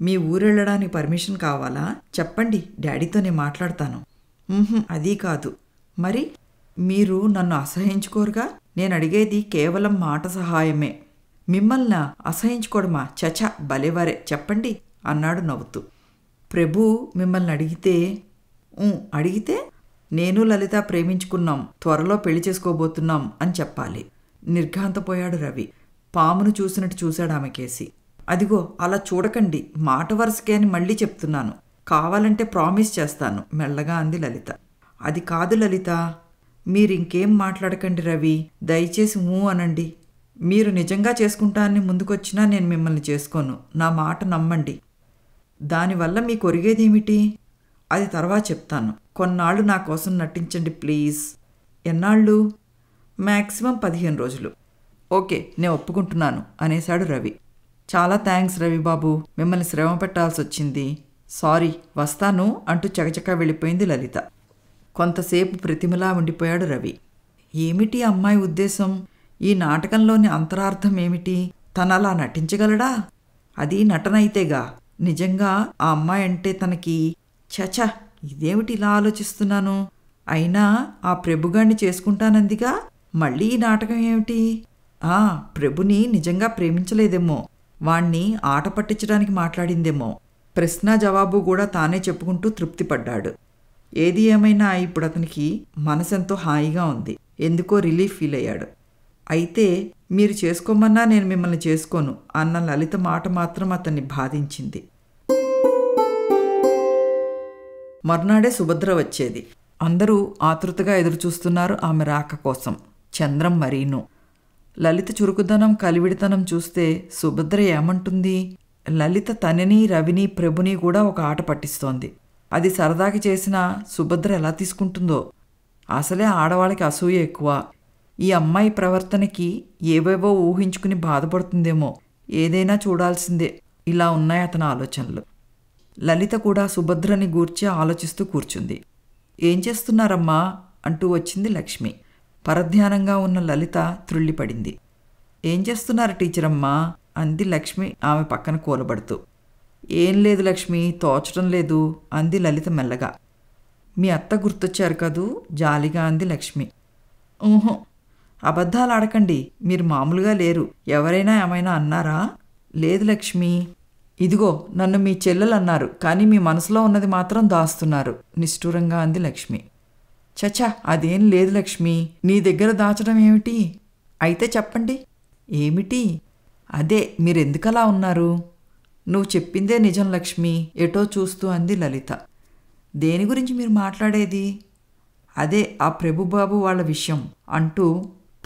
మీ ఊరెళ్ళడానికి పర్మిషన్ కావాలా చెప్పండి డాడీతో నేను మాట్లాడతాను అది కాదు మరి మీరు నన్ను అసహించుకోరుగా నేను అడిగేది కేవలం మాట సహాయమే మిమ్మల్ని అసహించుకోవడమా చచ భలేవారే చెప్పండి అన్నాడు నవ్వుతూ ప్రభు మిమ్మల్ని అడిగితే అడిగితే నేను లలిత ప్రేమించుకున్నాం త్వరలో పెళ్లి చేసుకోబోతున్నాం అని చెప్పాలి నిర్ఘాంతపోయాడు రవి పామును చూసినట్టు చూశాడు ఆమెకేసి అదిగో అలా చూడకండి మాట వరుసకే అని మళ్ళీ చెప్తున్నాను కావాలంటే ప్రామిస్ చేస్తాను మెల్లగా అంది లలిత అది కాదు లలిత మీరింకేం మాట్లాడకండి రవి దయచేసి ఊ అనండి మీరు నిజంగా చేసుకుంటానని ముందుకొచ్చినా నేను మిమ్మల్ని చేసుకోను నా మాట నమ్మండి దానివల్ల మీకు ఒరిగేదేమిటి అది తర్వాత చెప్తాను కొన్నాళ్ళు నా కోసం నటించండి ప్లీజ్ ఎన్నాళ్ళు మ్యాక్సిమం పదిహేను రోజులు ఓకే నేను ఒప్పుకుంటున్నాను అనేశాడు రవి చాలా థ్యాంక్స్ రవిబాబు మిమ్మల్ని శ్రమ పెట్టాల్సి వచ్చింది సారీ వస్తాను అంటూ చకచకా వెళ్ళిపోయింది లలిత కొంతసేపు ప్రతిమలా ఉండిపోయాడు రవి ఏమిటి అమ్మాయి ఉద్దేశం ఈ నాటకంలోని అంతరార్థం ఏమిటి తనలా నటించగలడా అది నటనైతేగా నిజంగా ఆ అమ్మాయి అంటే తనకి చచ ఇదేమిటి ఇలా ఆలోచిస్తున్నాను అయినా ఆ ప్రభుగాణ్ణి చేసుకుంటానందిగా మళ్ళీ ఈ నాటకం ఏమిటి ఆ ప్రభుని నిజంగా ప్రేమించలేదేమో వాణ్ణి ఆట పట్టించడానికి మాట్లాడిందేమో ప్రశ్న జవాబు కూడా తానే చెప్పుకుంటూ తృప్తిపడ్డాడు ఏది ఏమైనా ఇప్పుడు అతనికి మనసెంతో హాయిగా ఉంది ఎందుకో రిలీఫ్ ఫీల్ అయ్యాడు అయితే మీరు చేసుకోమన్నా నేను మిమ్మల్ని చేసుకోను అన్న లలిత మాట మాత్రం అతన్ని బాధించింది మర్నాడే సుభద్ర వచ్చేది అందరూ ఆతృతగా ఎదురుచూస్తున్నారు ఆమె రాక కోసం చంద్రం మరీను లలిత చురుకుదనం కలివిడితనం చూస్తే సుభద్ర ఏమంటుంది లలిత తనని రవిని ప్రభుని కూడా ఒక ఆట పట్టిస్తోంది అది సరదాకి చేసిన సుభద్ర ఎలా తీసుకుంటుందో అసలే ఆడవాళ్ళకి అసూయ ఎక్కువ ఈ అమ్మాయి ప్రవర్తనకి ఏవేవో ఊహించుకుని బాధపడుతుందేమో ఏదైనా చూడాల్సిందే ఇలా ఉన్నాయి అతని ఆలోచనలు లలిత కూడా సుభద్రని గూర్చి ఆలోచిస్తూ కూర్చుంది ఏం చేస్తున్నారమ్మా అంటూ వచ్చింది లక్ష్మి పరధ్యానంగా ఉన్న లలిత త్రుళ్ళిపడింది ఏం చేస్తున్నారు టీచరమ్మా అంది లక్ష్మి ఆమె పక్కన కూలబడుతూ ఏం లేదు లక్ష్మి తోచడం లేదు అంది లలిత మెల్లగా మీ అత్త గుర్తొచ్చారు కదూ జాలిగా అంది లక్ష్మి ఊహో అబద్ధాలు ఆడకండి మీరు మామూలుగా లేరు ఎవరైనా ఏమైనా అన్నారా లేదు లక్ష్మి ఇదిగో నన్ను మీ చెల్లెలు అన్నారు కానీ మీ మనసులో ఉన్నది మాత్రం దాస్తున్నారు నిష్ఠూరంగా అంది లక్ష్మి చచా అదేం లేదు లక్ష్మి నీ దగ్గర దాచడం ఏమిటి అయితే చెప్పండి ఏమిటి అదే మీరెందుకలా ఉన్నారు నువ్వు చెప్పిందే నిజం లక్ష్మి ఎటో చూస్తూ అంది లలిత దేని గురించి మీరు మాట్లాడేది అదే ఆ ప్రభుబాబు వాళ్ళ విషయం అంటూ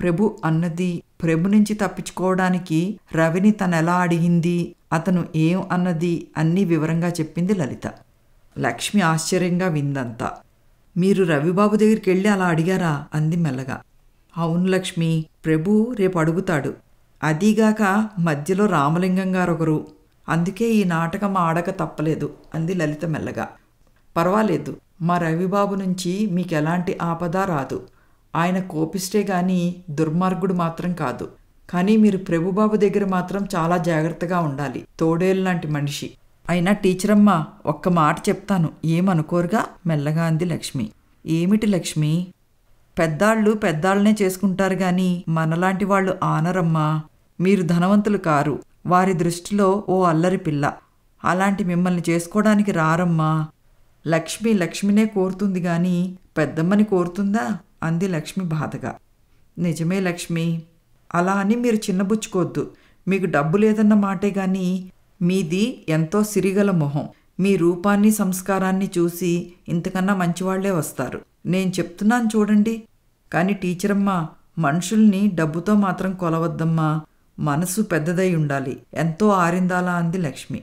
ప్రభు అన్నది ప్రభు నుంచి తప్పించుకోవడానికి రవిని తనెలా అడిగింది అతను ఏం అన్నది అన్నీ వివరంగా చెప్పింది లలిత లక్ష్మి ఆశ్చర్యంగా విందంతా మీరు రవిబాబు దగ్గరికి వెళ్ళి అలా అడిగారా అంది మెల్లగా అవును లక్ష్మి ప్రభు రేపు అడుగుతాడు అదీగాక మధ్యలో రామలింగం గారొకరు అందుకే ఈ నాటకం ఆడక తప్పలేదు అంది లలిత మెల్లగా పర్వాలేదు మా రవిబాబు నుంచి మీకు ఎలాంటి ఆపద రాదు ఆయన కోపిస్తే గాని దుర్మార్గుడు మాత్రం కాదు కానీ మీరు ప్రభుబాబు దగ్గర మాత్రం చాలా జాగ్రత్తగా ఉండాలి తోడేలు లాంటి మనిషి అయినా టీచరమ్మ ఒక్క మాట చెప్తాను ఏమనుకోరుగా మెల్లగా అంది లక్ష్మి ఏమిటి లక్ష్మి పెద్దాళ్ళు పెద్దాళ్ళనే చేసుకుంటారు గాని మనలాంటి వాళ్ళు ఆనరమ్మా మీరు ధనవంతులు కారు వారి దృష్టిలో ఓ అల్లరి పిల్ల అలాంటి మిమ్మల్ని చేసుకోవడానికి రారమ్మా లక్ష్మి లక్ష్మినే కోరుతుంది గాని పెద్దమ్మని కోరుతుందా అంది లక్ష్మి బాధగా నిజమే లక్ష్మి అలా అని మీరు చిన్నబుచ్చుకోవద్దు మీకు డబ్బు లేదన్న మాటే గాని మీది ఎంతో సిరిగల మొహం మీ రూపాన్ని సంస్కారాన్ని చూసి ఇంతకన్నా మంచివాళ్లే వస్తారు నేను చెప్తున్నాను చూడండి కానీ టీచరమ్మా మనుషుల్ని డబ్బుతో మాత్రం కొలవద్దమ్మా మనసు పెద్దదై ఉండాలి ఎంతో ఆరిందాలా అంది లక్ష్మి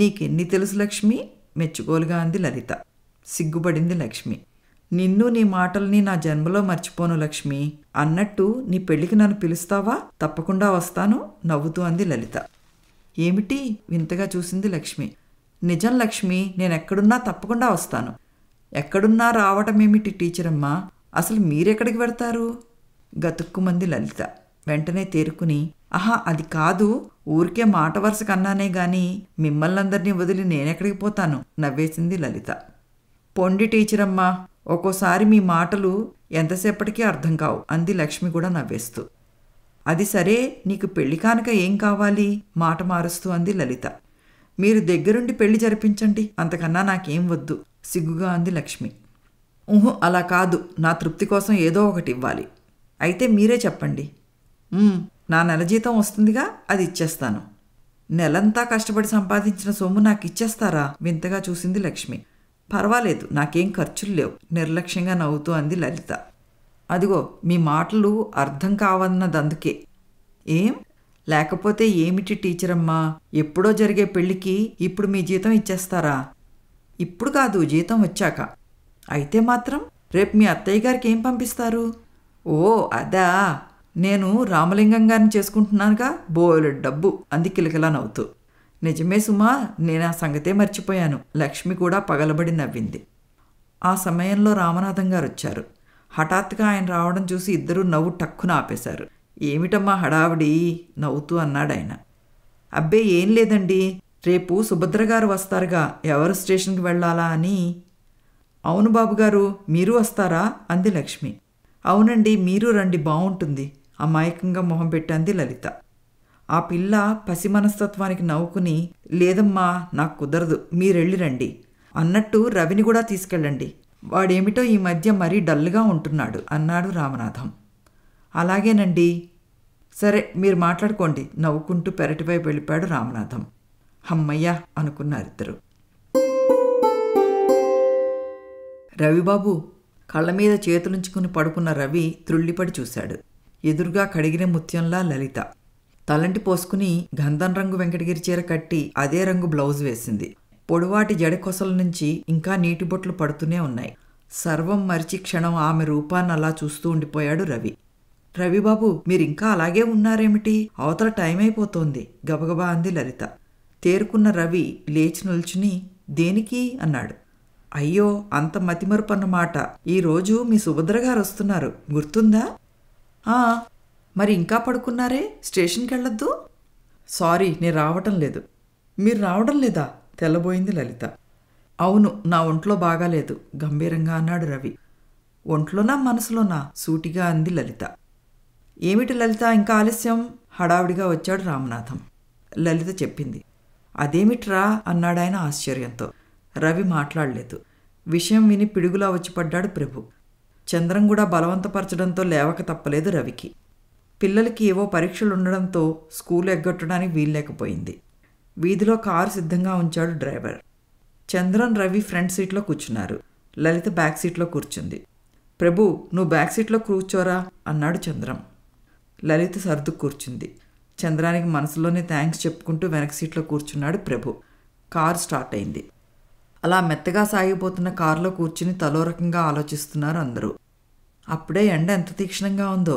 నీకెన్ని తెలుసు లక్ష్మి మెచ్చుకోలుగా అంది లలిత సిగ్గుపడింది లక్ష్మి నిన్ను నీ మాటల్ని నా జన్మలో మర్చిపోను లక్ష్మి అన్నట్టు నీ పెళ్లికి నన్ను పిలుస్తావా తప్పకుండా వస్తాను నవ్వుతూ అంది లలిత ఏమిటి వింతగా చూసింది లక్ష్మి నిజం లక్ష్మి నేనెక్కడున్నా తప్పకుండా వస్తాను ఎక్కడున్నా రావటమేమిటి టీచరమ్మా అసలు మీరెక్కడికి వెడతారు గతుక్కుమంది లలిత వెంటనే తేరుకుని ఆహా అది కాదు ఊరికే మాట వరుస కన్నానే గాని మిమ్మల్ని అందరినీ వదిలి నేనెక్కడికి పోతాను నవ్వేసింది లలిత పొండి టీచరమ్మా ఒక్కోసారి మీ మాటలు ఎంతసేపటికి అర్థం కావు అంది లక్ష్మి కూడా నవ్వేస్తూ అది సరే నీకు పెళ్లి కానుక ఏం కావాలి మాట మారుస్తూ అంది లలిత మీరు దగ్గరుండి పెళ్లి జరిపించండి అంతకన్నా నాకేం వద్దు సిగ్గుగా అంది లక్ష్మి ఊహు అలా కాదు నా తృప్తి కోసం ఏదో ఒకటి ఇవ్వాలి అయితే మీరే చెప్పండి నా నెల జీతం వస్తుందిగా అది ఇచ్చేస్తాను నెలంతా కష్టపడి సంపాదించిన సొమ్ము నాకు ఇచ్చేస్తారా వింతగా చూసింది లక్ష్మి పర్వాలేదు నాకేం ఖర్చులు లేవు నిర్లక్ష్యంగా నవ్వుతూ అంది లలిత అదిగో మీ మాటలు అర్థం కావన్నదందుకే ఏం లేకపోతే ఏమిటి టీచరమ్మా ఎప్పుడో జరిగే పెళ్ళికి ఇప్పుడు మీ జీతం ఇచ్చేస్తారా ఇప్పుడు కాదు జీతం వచ్చాక అయితే మాత్రం రేపు మీ అత్తయ్య గారికి ఏం పంపిస్తారు ఓ అదా నేను రామలింగం గారిని చేసుకుంటున్నానుగా బోలెడు డబ్బు అంది కిలకిలా నవ్వుతూ నిజమే సుమా నేను ఆ సంగతే మర్చిపోయాను లక్ష్మి కూడా పగలబడి నవ్వింది ఆ సమయంలో రామనాథం గారు వచ్చారు హఠాత్తుగా ఆయన రావడం చూసి ఇద్దరూ నవ్వు టక్కున ఆపేశారు ఏమిటమ్మా హడావిడి నవ్వుతూ అన్నాడు ఆయన అబ్బే ఏం లేదండి రేపు సుభద్ర గారు వస్తారుగా ఎవరు స్టేషన్కి వెళ్ళాలా అని అవును బాబుగారు మీరు వస్తారా అంది లక్ష్మి అవునండి మీరు రండి బాగుంటుంది అమాయకంగా మొహం పెట్టంది లలిత ఆ పిల్ల పసి మనస్తత్వానికి నవ్వుకుని లేదమ్మా నాకు కుదరదు మీరెళ్ళి రండి అన్నట్టు రవిని కూడా తీసుకెళ్ళండి వాడేమిటో ఈ మధ్య మరీ డల్గా ఉంటున్నాడు అన్నాడు రామనాథం అలాగేనండి సరే మీరు మాట్లాడుకోండి నవ్వుకుంటూ పెరటివైపు వెళ్ళిపాడు రామనాథం హమ్మయ్య అనుకున్నారిద్దరు రవిబాబు కళ్ళ మీద చేతులుంచుకుని పడుకున్న రవి త్రుళ్ళిపడి చూశాడు ఎదురుగా కడిగిన ముత్యంలా లలిత తలంటి పోసుకుని గంధం రంగు వెంకటగిరి చీర కట్టి అదే రంగు బ్లౌజ్ వేసింది పొడవాటి జడకొసల నుంచి ఇంకా నీటి బొట్లు పడుతూనే ఉన్నాయి సర్వం మరిచి క్షణం ఆమె రూపాన్ని అలా చూస్తూ ఉండిపోయాడు రవి రవిబాబు మీరింకా అలాగే ఉన్నారేమిటి అవతల టైం అయిపోతోంది గబగబా అంది లలిత తేరుకున్న రవి లేచి నిల్చుని దేనికి అన్నాడు అయ్యో అంత మతిమరుపు మాట ఈరోజు మీ సుభద్రగారు గారు వస్తున్నారు గుర్తుందా మరి ఇంకా పడుకున్నారే స్టేషన్కి వెళ్ళొద్దు సారీ నేను రావటం లేదు మీరు రావడం లేదా తెల్లబోయింది లలిత అవును నా ఒంట్లో బాగాలేదు గంభీరంగా అన్నాడు రవి ఒంట్లోనా మనసులోనా సూటిగా అంది లలిత ఏమిటి లలిత ఇంకా ఆలస్యం హడావుడిగా వచ్చాడు రామనాథం లలిత చెప్పింది అదేమిట్రా అన్నాడాయన ఆశ్చర్యంతో రవి మాట్లాడలేదు విషయం విని పిడుగులా వచ్చిపడ్డాడు ప్రభు చంద్రం కూడా బలవంతపరచడంతో లేవక తప్పలేదు రవికి పిల్లలకి ఏవో పరీక్షలు ఉండడంతో స్కూల్ ఎగ్గొట్టడానికి వీల్లేకపోయింది వీధిలో కారు సిద్ధంగా ఉంచాడు డ్రైవర్ చంద్రన్ రవి ఫ్రంట్ సీట్లో కూర్చున్నారు లలిత బ్యాక్ సీట్లో కూర్చుంది ప్రభు నువ్వు బ్యాక్ సీట్లో కూర్చోరా అన్నాడు చంద్రం లలిత సర్దు కూర్చుంది చంద్రానికి మనసులోనే థ్యాంక్స్ చెప్పుకుంటూ వెనక సీట్లో కూర్చున్నాడు ప్రభు కారు స్టార్ట్ అయింది అలా మెత్తగా సాగిపోతున్న కారులో కూర్చుని తలో రకంగా ఆలోచిస్తున్నారు అందరూ అప్పుడే ఎండ ఎంత తీక్షణంగా ఉందో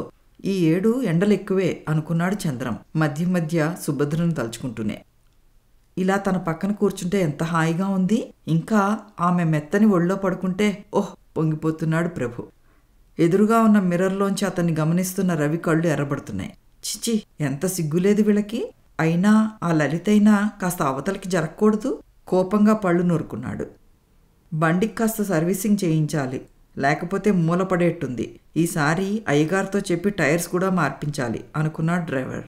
ఈ ఏడు ఎండలెక్కువే అనుకున్నాడు చంద్రం మధ్య మధ్య సుభద్రను తలుచుకుంటూనే ఇలా తన పక్కన కూర్చుంటే ఎంత హాయిగా ఉంది ఇంకా ఆమె మెత్తని ఒళ్ళో పడుకుంటే ఓహ్ పొంగిపోతున్నాడు ప్రభు ఎదురుగా ఉన్న మిర్రర్లోంచి అతన్ని గమనిస్తున్న రవి కళ్ళు ఎర్రబడుతున్నాయి చిచి ఎంత సిగ్గులేదు వీళ్ళకి అయినా ఆ లలితైనా కాస్త అవతలకి జరగకూడదు కోపంగా పళ్ళు నూరుకున్నాడు బండికి కాస్త సర్వీసింగ్ చేయించాలి లేకపోతే మూలపడేట్టుంది ఈసారి అయ్యగారితో చెప్పి టైర్స్ కూడా మార్పించాలి అనుకున్నాడు డ్రైవర్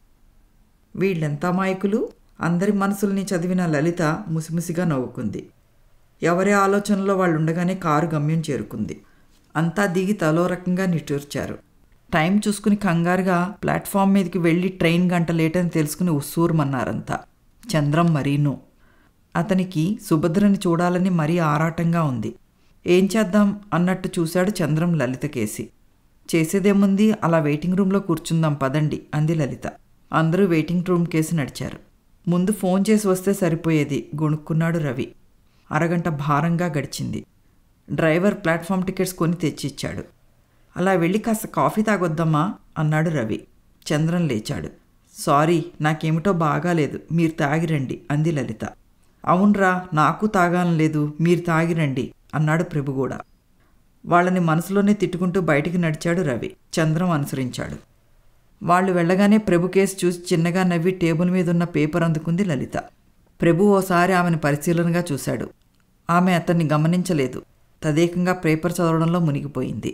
వీళ్ళెంత మాయకులు అందరి మనసుల్ని చదివిన లలిత ముసిముసిగా నవ్వుకుంది ఎవరి ఆలోచనలో వాళ్ళు ఉండగానే కారు గమ్యం చేరుకుంది అంతా దిగి తలో రకంగా నిట్టూర్చారు టైం చూసుకుని కంగారుగా ప్లాట్ఫామ్ మీదకి వెళ్ళి ట్రైన్ గంట లేట్ అని తెలుసుకుని ఉస్సూరుమన్నారంతా చంద్రం మరీను అతనికి సుభద్రని చూడాలని మరీ ఆరాటంగా ఉంది ఏం చేద్దాం అన్నట్టు చూశాడు చంద్రం లలిత కేసి చేసేదేముంది అలా వెయిటింగ్ రూమ్లో కూర్చుందాం పదండి అంది లలిత అందరూ వెయిటింగ్ రూమ్ కేసి నడిచారు ముందు ఫోన్ చేసి వస్తే సరిపోయేది గొనుక్కున్నాడు రవి అరగంట భారంగా గడిచింది డ్రైవర్ ప్లాట్ఫామ్ టికెట్స్ కొని తెచ్చిచ్చాడు అలా వెళ్ళి కాస్త కాఫీ తాగొద్దామా అన్నాడు రవి చంద్రం లేచాడు సారీ నాకేమిటో బాగాలేదు మీరు తాగిరండి అంది లలిత అవునరా నాకు తాగాలని లేదు మీరు తాగిరండి అన్నాడు ప్రభు కూడా వాళ్ళని మనసులోనే తిట్టుకుంటూ బయటికి నడిచాడు రవి చంద్రం అనుసరించాడు వాళ్ళు వెళ్ళగానే ప్రభు కేసు చూసి చిన్నగా నవ్వి టేబుల్ మీద ఉన్న పేపర్ అందుకుంది లలిత ప్రభు ఓసారి ఆమెను పరిశీలనగా చూశాడు ఆమె అతన్ని గమనించలేదు తదేకంగా పేపర్ చదవడంలో మునిగిపోయింది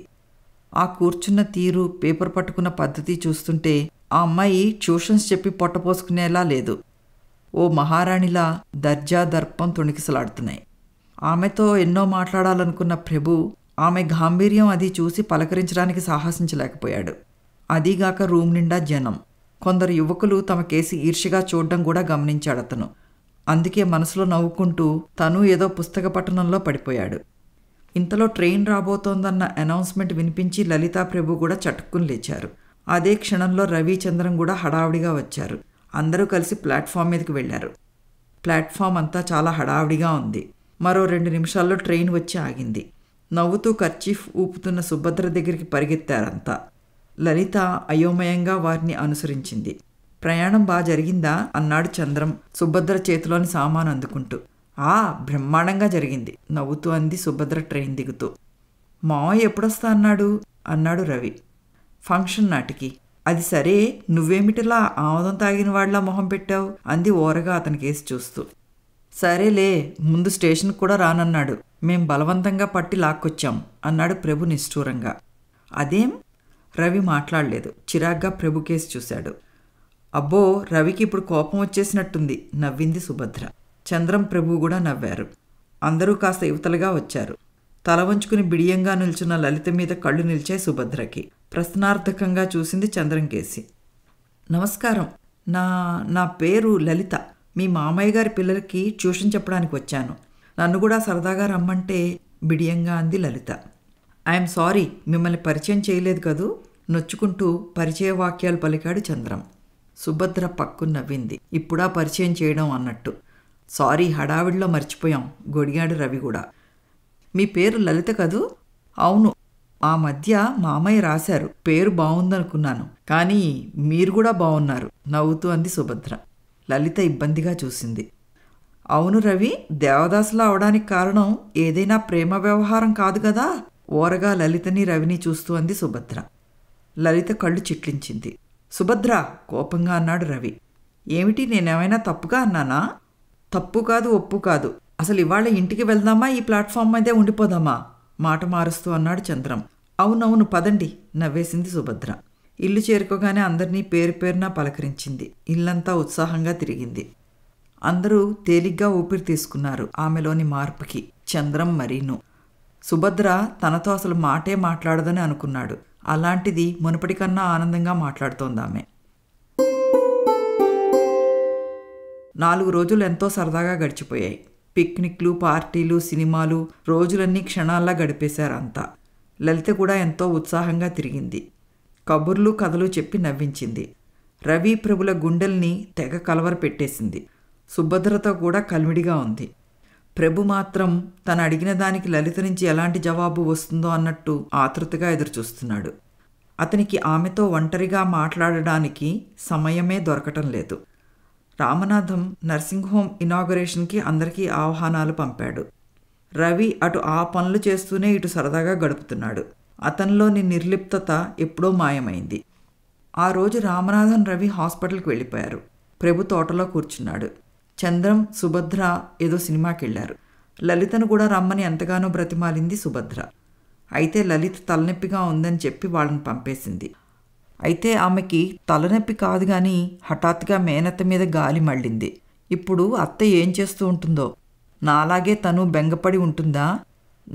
ఆ కూర్చున్న తీరు పేపర్ పట్టుకున్న పద్ధతి చూస్తుంటే ఆ అమ్మాయి ట్యూషన్స్ చెప్పి పొట్టపోసుకునేలా లేదు ఓ మహారాణిలా దర్జా దర్పం తుణికిసలాడుతున్నాయి ఆమెతో ఎన్నో మాట్లాడాలనుకున్న ప్రభు ఆమె గాంభీర్యం అది చూసి పలకరించడానికి సాహసించలేకపోయాడు అదీగాక రూమ్ నిండా జనం కొందరు యువకులు తమ కేసి ఈర్షిగా చూడడం కూడా గమనించాడు అతను అందుకే మనసులో నవ్వుకుంటూ తను ఏదో పుస్తక పట్టణంలో పడిపోయాడు ఇంతలో ట్రైన్ రాబోతోందన్న అనౌన్స్మెంట్ వినిపించి లలితా ప్రభు కూడా చటుక్కుని లేచారు అదే క్షణంలో రవిచంద్రం కూడా హడావుడిగా వచ్చారు అందరూ కలిసి ప్లాట్ఫామ్ మీదకి వెళ్ళారు ప్లాట్ఫామ్ అంతా చాలా హడావుడిగా ఉంది మరో రెండు నిమిషాల్లో ట్రైన్ వచ్చి ఆగింది నవ్వుతూ కర్చీఫ్ ఊపుతున్న సుభద్ర దగ్గరికి పరిగెత్తారంతా లలిత అయోమయంగా వారిని అనుసరించింది ప్రయాణం బాగా జరిగిందా అన్నాడు చంద్రం సుభద్ర చేతిలోని సామాను అందుకుంటూ ఆ బ్రహ్మాండంగా జరిగింది నవ్వుతూ అంది సుభద్ర ట్రైన్ దిగుతూ మా ఎప్పుడొస్తా అన్నాడు అన్నాడు రవి ఫంక్షన్ నాటికి అది సరే నువ్వేమిటిలా ఆమోదం తాగిన వాళ్ళ మొహం పెట్టావు అంది ఓరగా అతనికేసి చూస్తూ సరేలే ముందు స్టేషన్ కూడా రానన్నాడు మేం బలవంతంగా పట్టి లాక్కొచ్చాం అన్నాడు ప్రభు నిష్ఠూరంగా అదేం రవి మాట్లాడలేదు చిరాగ్గా ప్రభు కేసు చూశాడు అబ్బో రవికి ఇప్పుడు కోపం వచ్చేసినట్టుంది నవ్వింది సుభద్ర చంద్రం ప్రభు కూడా నవ్వారు అందరూ కాస్త యువతలుగా వచ్చారు తల వంచుకుని బిడియంగా నిల్చున్న లలిత మీద కళ్ళు నిలిచాయి సుభద్రకి ప్రశ్నార్థకంగా చూసింది చంద్రం కేసి నమస్కారం నా నా పేరు లలిత మీ మామయ్య గారి పిల్లలకి ట్యూషన్ చెప్పడానికి వచ్చాను నన్ను కూడా సరదాగా రమ్మంటే బిడియంగా అంది లలిత ఐఎమ్ సారీ మిమ్మల్ని పరిచయం చేయలేదు కదూ నొచ్చుకుంటూ పరిచయ వాక్యాలు పలికాడు చంద్రం సుభద్ర పక్కు నవ్వింది ఇప్పుడా పరిచయం చేయడం అన్నట్టు సారీ హడావిడిలో మర్చిపోయాం గొడిగాడు రవి కూడా మీ పేరు లలిత కదూ అవును ఆ మధ్య మామయ్య రాశారు పేరు బాగుందనుకున్నాను కానీ మీరు కూడా బాగున్నారు నవ్వుతూ అంది సుభద్ర లలిత ఇబ్బందిగా చూసింది అవును రవి దేవదాసులా అవడానికి కారణం ఏదైనా ప్రేమ వ్యవహారం కాదు కదా ఓరగా లలితని రవిని చూస్తూ అంది సుభద్ర లలిత కళ్ళు చిట్లించింది సుభద్ర కోపంగా అన్నాడు రవి ఏమిటి నేనేమైనా తప్పుగా అన్నానా తప్పు కాదు ఒప్పు కాదు అసలు ఇవాళ ఇంటికి వెళ్దామా ఈ ప్లాట్ఫామ్ మీదే ఉండిపోదామా మాట మారుస్తూ అన్నాడు చంద్రం అవునవును పదండి నవ్వేసింది సుభద్ర ఇల్లు చేరుకోగానే అందరినీ పేరు పేరున పలకరించింది ఇల్లంతా ఉత్సాహంగా తిరిగింది అందరూ తేలిగ్గా ఊపిరి తీసుకున్నారు ఆమెలోని మార్పుకి చంద్రం మరీను సుభద్ర తనతో అసలు మాటే మాట్లాడదని అనుకున్నాడు అలాంటిది మునుపటి కన్నా ఆనందంగా మాట్లాడుతోందామె నాలుగు రోజులు ఎంతో సరదాగా గడిచిపోయాయి పిక్నిక్లు పార్టీలు సినిమాలు రోజులన్నీ క్షణాల్లో గడిపేశారంతా లలిత కూడా ఎంతో ఉత్సాహంగా తిరిగింది కబుర్లు కథలు చెప్పి నవ్వించింది రవి ప్రభుల గుండెల్ని తెగ కలవర పెట్టేసింది సుభద్రతో కూడా కల్మిడిగా ఉంది ప్రభు మాత్రం తను అడిగిన దానికి లలిత నుంచి ఎలాంటి జవాబు వస్తుందో అన్నట్టు ఆతృతగా ఎదురుచూస్తున్నాడు అతనికి ఆమెతో ఒంటరిగా మాట్లాడడానికి సమయమే దొరకటం లేదు రామనాథం నర్సింగ్ హోమ్ ఇనాగరేషన్కి అందరికీ ఆహ్వానాలు పంపాడు రవి అటు ఆ పనులు చేస్తూనే ఇటు సరదాగా గడుపుతున్నాడు అతనిలోని నిర్లిప్తత ఎప్పుడో మాయమైంది ఆ రోజు రామనాథన్ రవి హాస్పిటల్కి వెళ్ళిపోయారు ప్రభు తోటలో కూర్చున్నాడు చంద్రం సుభద్ర ఏదో సినిమాకి వెళ్ళారు లలితను కూడా రమ్మని ఎంతగానో బ్రతిమాలింది సుభద్ర అయితే లలిత తలనొప్పిగా ఉందని చెప్పి వాళ్ళని పంపేసింది అయితే ఆమెకి తలనొప్పి కాదు కానీ హఠాత్తుగా మేనత్త మీద గాలి మళ్ళింది ఇప్పుడు అత్త ఏం చేస్తూ ఉంటుందో నాలాగే తను బెంగపడి ఉంటుందా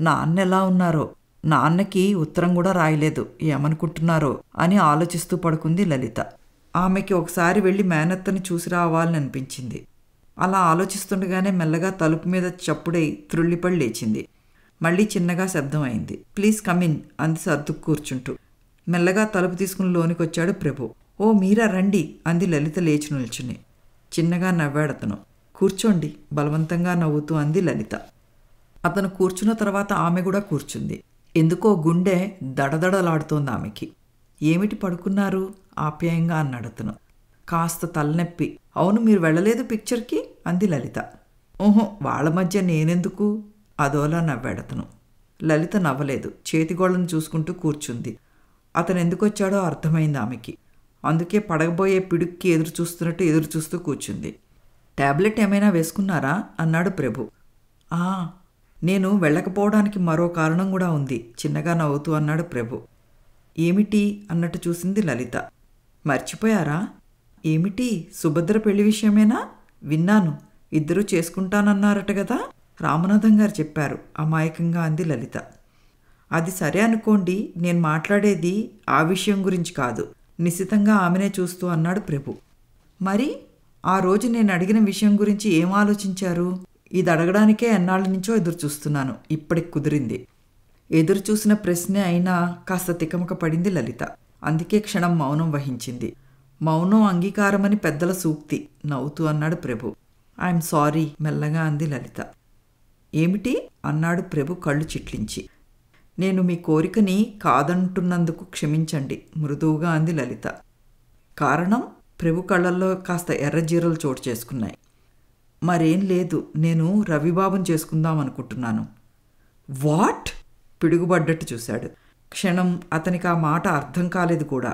నాన్న ఎలా ఉన్నారో నాన్నకి ఉత్తరం కూడా రాయలేదు ఏమనుకుంటున్నారో అని ఆలోచిస్తూ పడుకుంది లలిత ఆమెకి ఒకసారి వెళ్ళి మేనత్తని చూసి రావాలని అనిపించింది అలా ఆలోచిస్తుండగానే మెల్లగా తలుపు మీద చప్పుడై త్రుళ్ళిపడి లేచింది మళ్ళీ చిన్నగా శబ్దం అయింది ప్లీజ్ కమిన్ అంది సర్దుకు కూర్చుంటూ మెల్లగా తలుపు తీసుకుని లోనికొచ్చాడు ప్రభు ఓ మీరా రండి అంది లలిత లేచి నిల్చుని చిన్నగా నవ్వాడతను కూర్చోండి బలవంతంగా నవ్వుతూ అంది లలిత అతను కూర్చున్న తర్వాత ఆమె కూడా కూర్చుంది ఎందుకో గుండె దడదడలాడుతోంది ఆమెకి ఏమిటి పడుకున్నారు ఆప్యాయంగా అన్నడతను కాస్త తలనొప్పి అవును మీరు వెళ్ళలేదు పిక్చర్కి అంది లలిత ఓహో వాళ్ళ మధ్య నేనెందుకు అదోలా నవ్వాడతను లలిత నవ్వలేదు చేతిగోళ్ళను చూసుకుంటూ కూర్చుంది అతను ఎందుకొచ్చాడో అర్థమైంది ఆమెకి అందుకే పడగబోయే పిడుక్కి ఎదురు చూస్తున్నట్టు ఎదురు చూస్తూ కూర్చుంది ట్యాబ్లెట్ ఏమైనా వేసుకున్నారా అన్నాడు ప్రభు నేను వెళ్ళకపోవడానికి మరో కారణం కూడా ఉంది చిన్నగా నవ్వుతూ అన్నాడు ప్రభు ఏమిటి అన్నట్టు చూసింది లలిత మర్చిపోయారా ఏమిటి సుభద్ర పెళ్లి విషయమేనా విన్నాను ఇద్దరూ చేసుకుంటానన్నారట కదా రామనాథం గారు చెప్పారు అమాయకంగా అంది లలిత అది సరే అనుకోండి నేను మాట్లాడేది ఆ విషయం గురించి కాదు నిశితంగా ఆమెనే చూస్తూ అన్నాడు ప్రభు మరి ఆ రోజు నేను అడిగిన విషయం గురించి ఏం ఆలోచించారు ఇది అడగడానికే ఎన్నాళ్ళ నుంచో ఎదురు చూస్తున్నాను ఇప్పటికి కుదిరింది ఎదురు చూసిన ప్రశ్నే అయినా కాస్త తికమక పడింది లలిత అందుకే క్షణం మౌనం వహించింది మౌనం అంగీకారమని పెద్దల సూక్తి నవ్వుతూ అన్నాడు ప్రభు ఐఎమ్ సారీ మెల్లగా అంది లలిత ఏమిటి అన్నాడు ప్రభు కళ్ళు చిట్లించి నేను మీ కోరికని కాదంటున్నందుకు క్షమించండి మృదువుగా అంది లలిత కారణం ప్రభు కళ్ళల్లో కాస్త ఎర్రజీరలు చోటు చేసుకున్నాయి మరేం లేదు నేను రవిబాబును చేసుకుందాం అనుకుంటున్నాను వాట్ పిడుగుబడ్డట్టు చూశాడు క్షణం అతనికి ఆ మాట అర్థం కాలేదు కూడా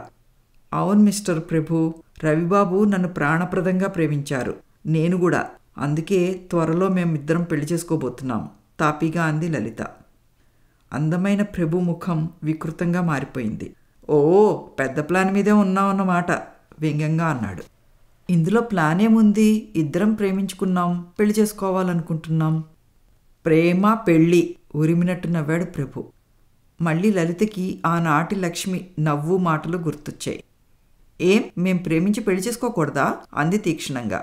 అవును మిస్టర్ ప్రభు రవిబాబు నన్ను ప్రాణప్రదంగా ప్రేమించారు నేను కూడా అందుకే త్వరలో మేమిద్దరం పెళ్లి చేసుకోబోతున్నాం తాపీగా అంది లలిత అందమైన ప్రభు ముఖం వికృతంగా మారిపోయింది ఓ పెద్ద ప్లాన్ మీదే ఉన్నామన్నమాట వ్యంగ్యంగా అన్నాడు ఇందులో ప్లాన్ ఏముంది ఇద్దరం ప్రేమించుకున్నాం పెళ్లి చేసుకోవాలనుకుంటున్నాం ప్రేమ పెళ్ళి ఉరిమినట్టు నవ్వాడు ప్రభు మళ్ళీ లలితకి ఆనాటి లక్ష్మి నవ్వు మాటలు గుర్తొచ్చాయి ఏం మేం ప్రేమించి పెళ్లి చేసుకోకూడదా అంది తీక్షణంగా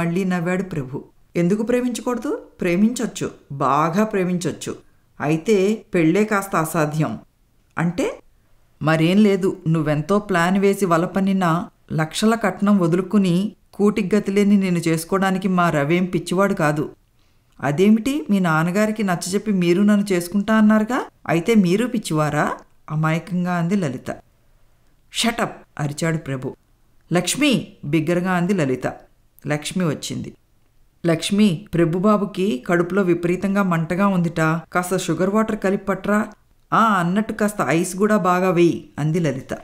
మళ్ళీ నవ్వాడు ప్రభు ఎందుకు ప్రేమించకూడదు ప్రేమించొచ్చు బాగా ప్రేమించొచ్చు అయితే పెళ్ళే కాస్త అసాధ్యం అంటే మరేం లేదు నువ్వెంతో ప్లాన్ వేసి వలపనినా లక్షల కట్నం వదులుకుని కూటికి గతిలేని నేను చేసుకోవడానికి మా రవేం పిచ్చివాడు కాదు అదేమిటి మీ నాన్నగారికి నచ్చజెప్పి మీరు నన్ను చేసుకుంటా అన్నారుగా అయితే మీరు పిచ్చివారా అమాయకంగా అంది లలిత షటప్ అరిచాడు ప్రభు లక్ష్మి బిగ్గరగా అంది లలిత లక్ష్మి వచ్చింది లక్ష్మి ప్రభుబాబుకి కడుపులో విపరీతంగా మంటగా ఉందిట కాస్త షుగర్ వాటర్ కలిపి పట్రా ఆ అన్నట్టు కాస్త ఐస్ కూడా బాగా వేయి అంది లలిత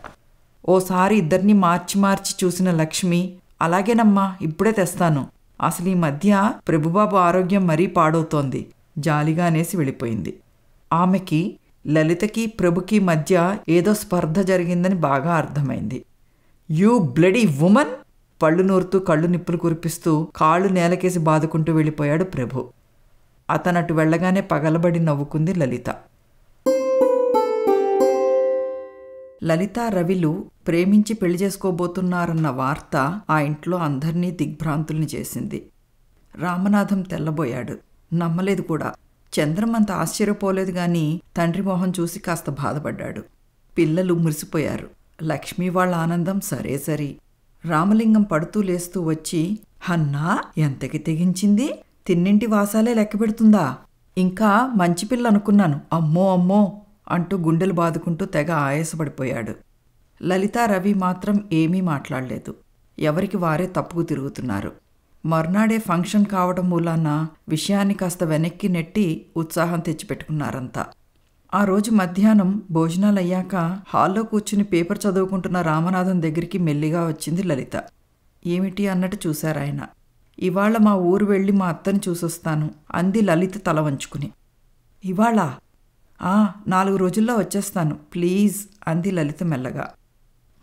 ఓసారి ఇద్దరిని మార్చి మార్చి చూసిన లక్ష్మి అలాగేనమ్మా ఇప్పుడే తెస్తాను అసలు ఈ మధ్య ప్రభుబాబు ఆరోగ్యం మరీ పాడవుతోంది జాలిగా అనేసి వెళ్ళిపోయింది ఆమెకి లలితకి ప్రభుకి మధ్య ఏదో స్పర్ధ జరిగిందని బాగా అర్థమైంది యూ బ్లడీ ఉమన్ పళ్ళు నూరుతూ కళ్ళు నిప్పులు కురిపిస్తూ కాళ్ళు నేలకేసి బాదుకుంటూ వెళ్ళిపోయాడు ప్రభు అతనటు వెళ్ళగానే పగలబడి నవ్వుకుంది లలిత లలితా రవిలు ప్రేమించి పెళ్లి చేసుకోబోతున్నారన్న వార్త ఆ ఇంట్లో అందర్నీ దిగ్భ్రాంతుల్ని చేసింది రామనాథం తెల్లబోయాడు నమ్మలేదు కూడా చంద్రం అంత ఆశ్చర్యపోలేదు గాని తండ్రి మొహం చూసి కాస్త బాధపడ్డాడు పిల్లలు మురిసిపోయారు లక్ష్మీ వాళ్ళ ఆనందం సరే సరి రామలింగం పడుతూ లేస్తూ వచ్చి హన్నా ఎంతకి తెగించింది తిన్నింటి వాసాలే లెక్క ఇంకా మంచి పిల్ల అనుకున్నాను అమ్మో అమ్మో అంటూ గుండెలు బాదుకుంటూ తెగ ఆయాసపడిపోయాడు లలిత రవి మాత్రం ఏమీ మాట్లాడలేదు ఎవరికి వారే తప్పుకు తిరుగుతున్నారు మర్నాడే ఫంక్షన్ కావడం మూలాన విషయాన్ని కాస్త వెనక్కి నెట్టి ఉత్సాహం తెచ్చిపెట్టుకున్నారంతా ఆ రోజు మధ్యాహ్నం భోజనాలు అయ్యాక హాల్లో కూర్చుని పేపర్ చదువుకుంటున్న రామనాథం దగ్గరికి మెల్లిగా వచ్చింది లలిత ఏమిటి అన్నట్టు చూశారాయన ఇవాళ మా ఊరు వెళ్ళి మా అత్తని చూసొస్తాను అంది లలిత తల వంచుకుని ఇవాళ నాలుగు రోజుల్లో వచ్చేస్తాను ప్లీజ్ అంది లలిత మెల్లగా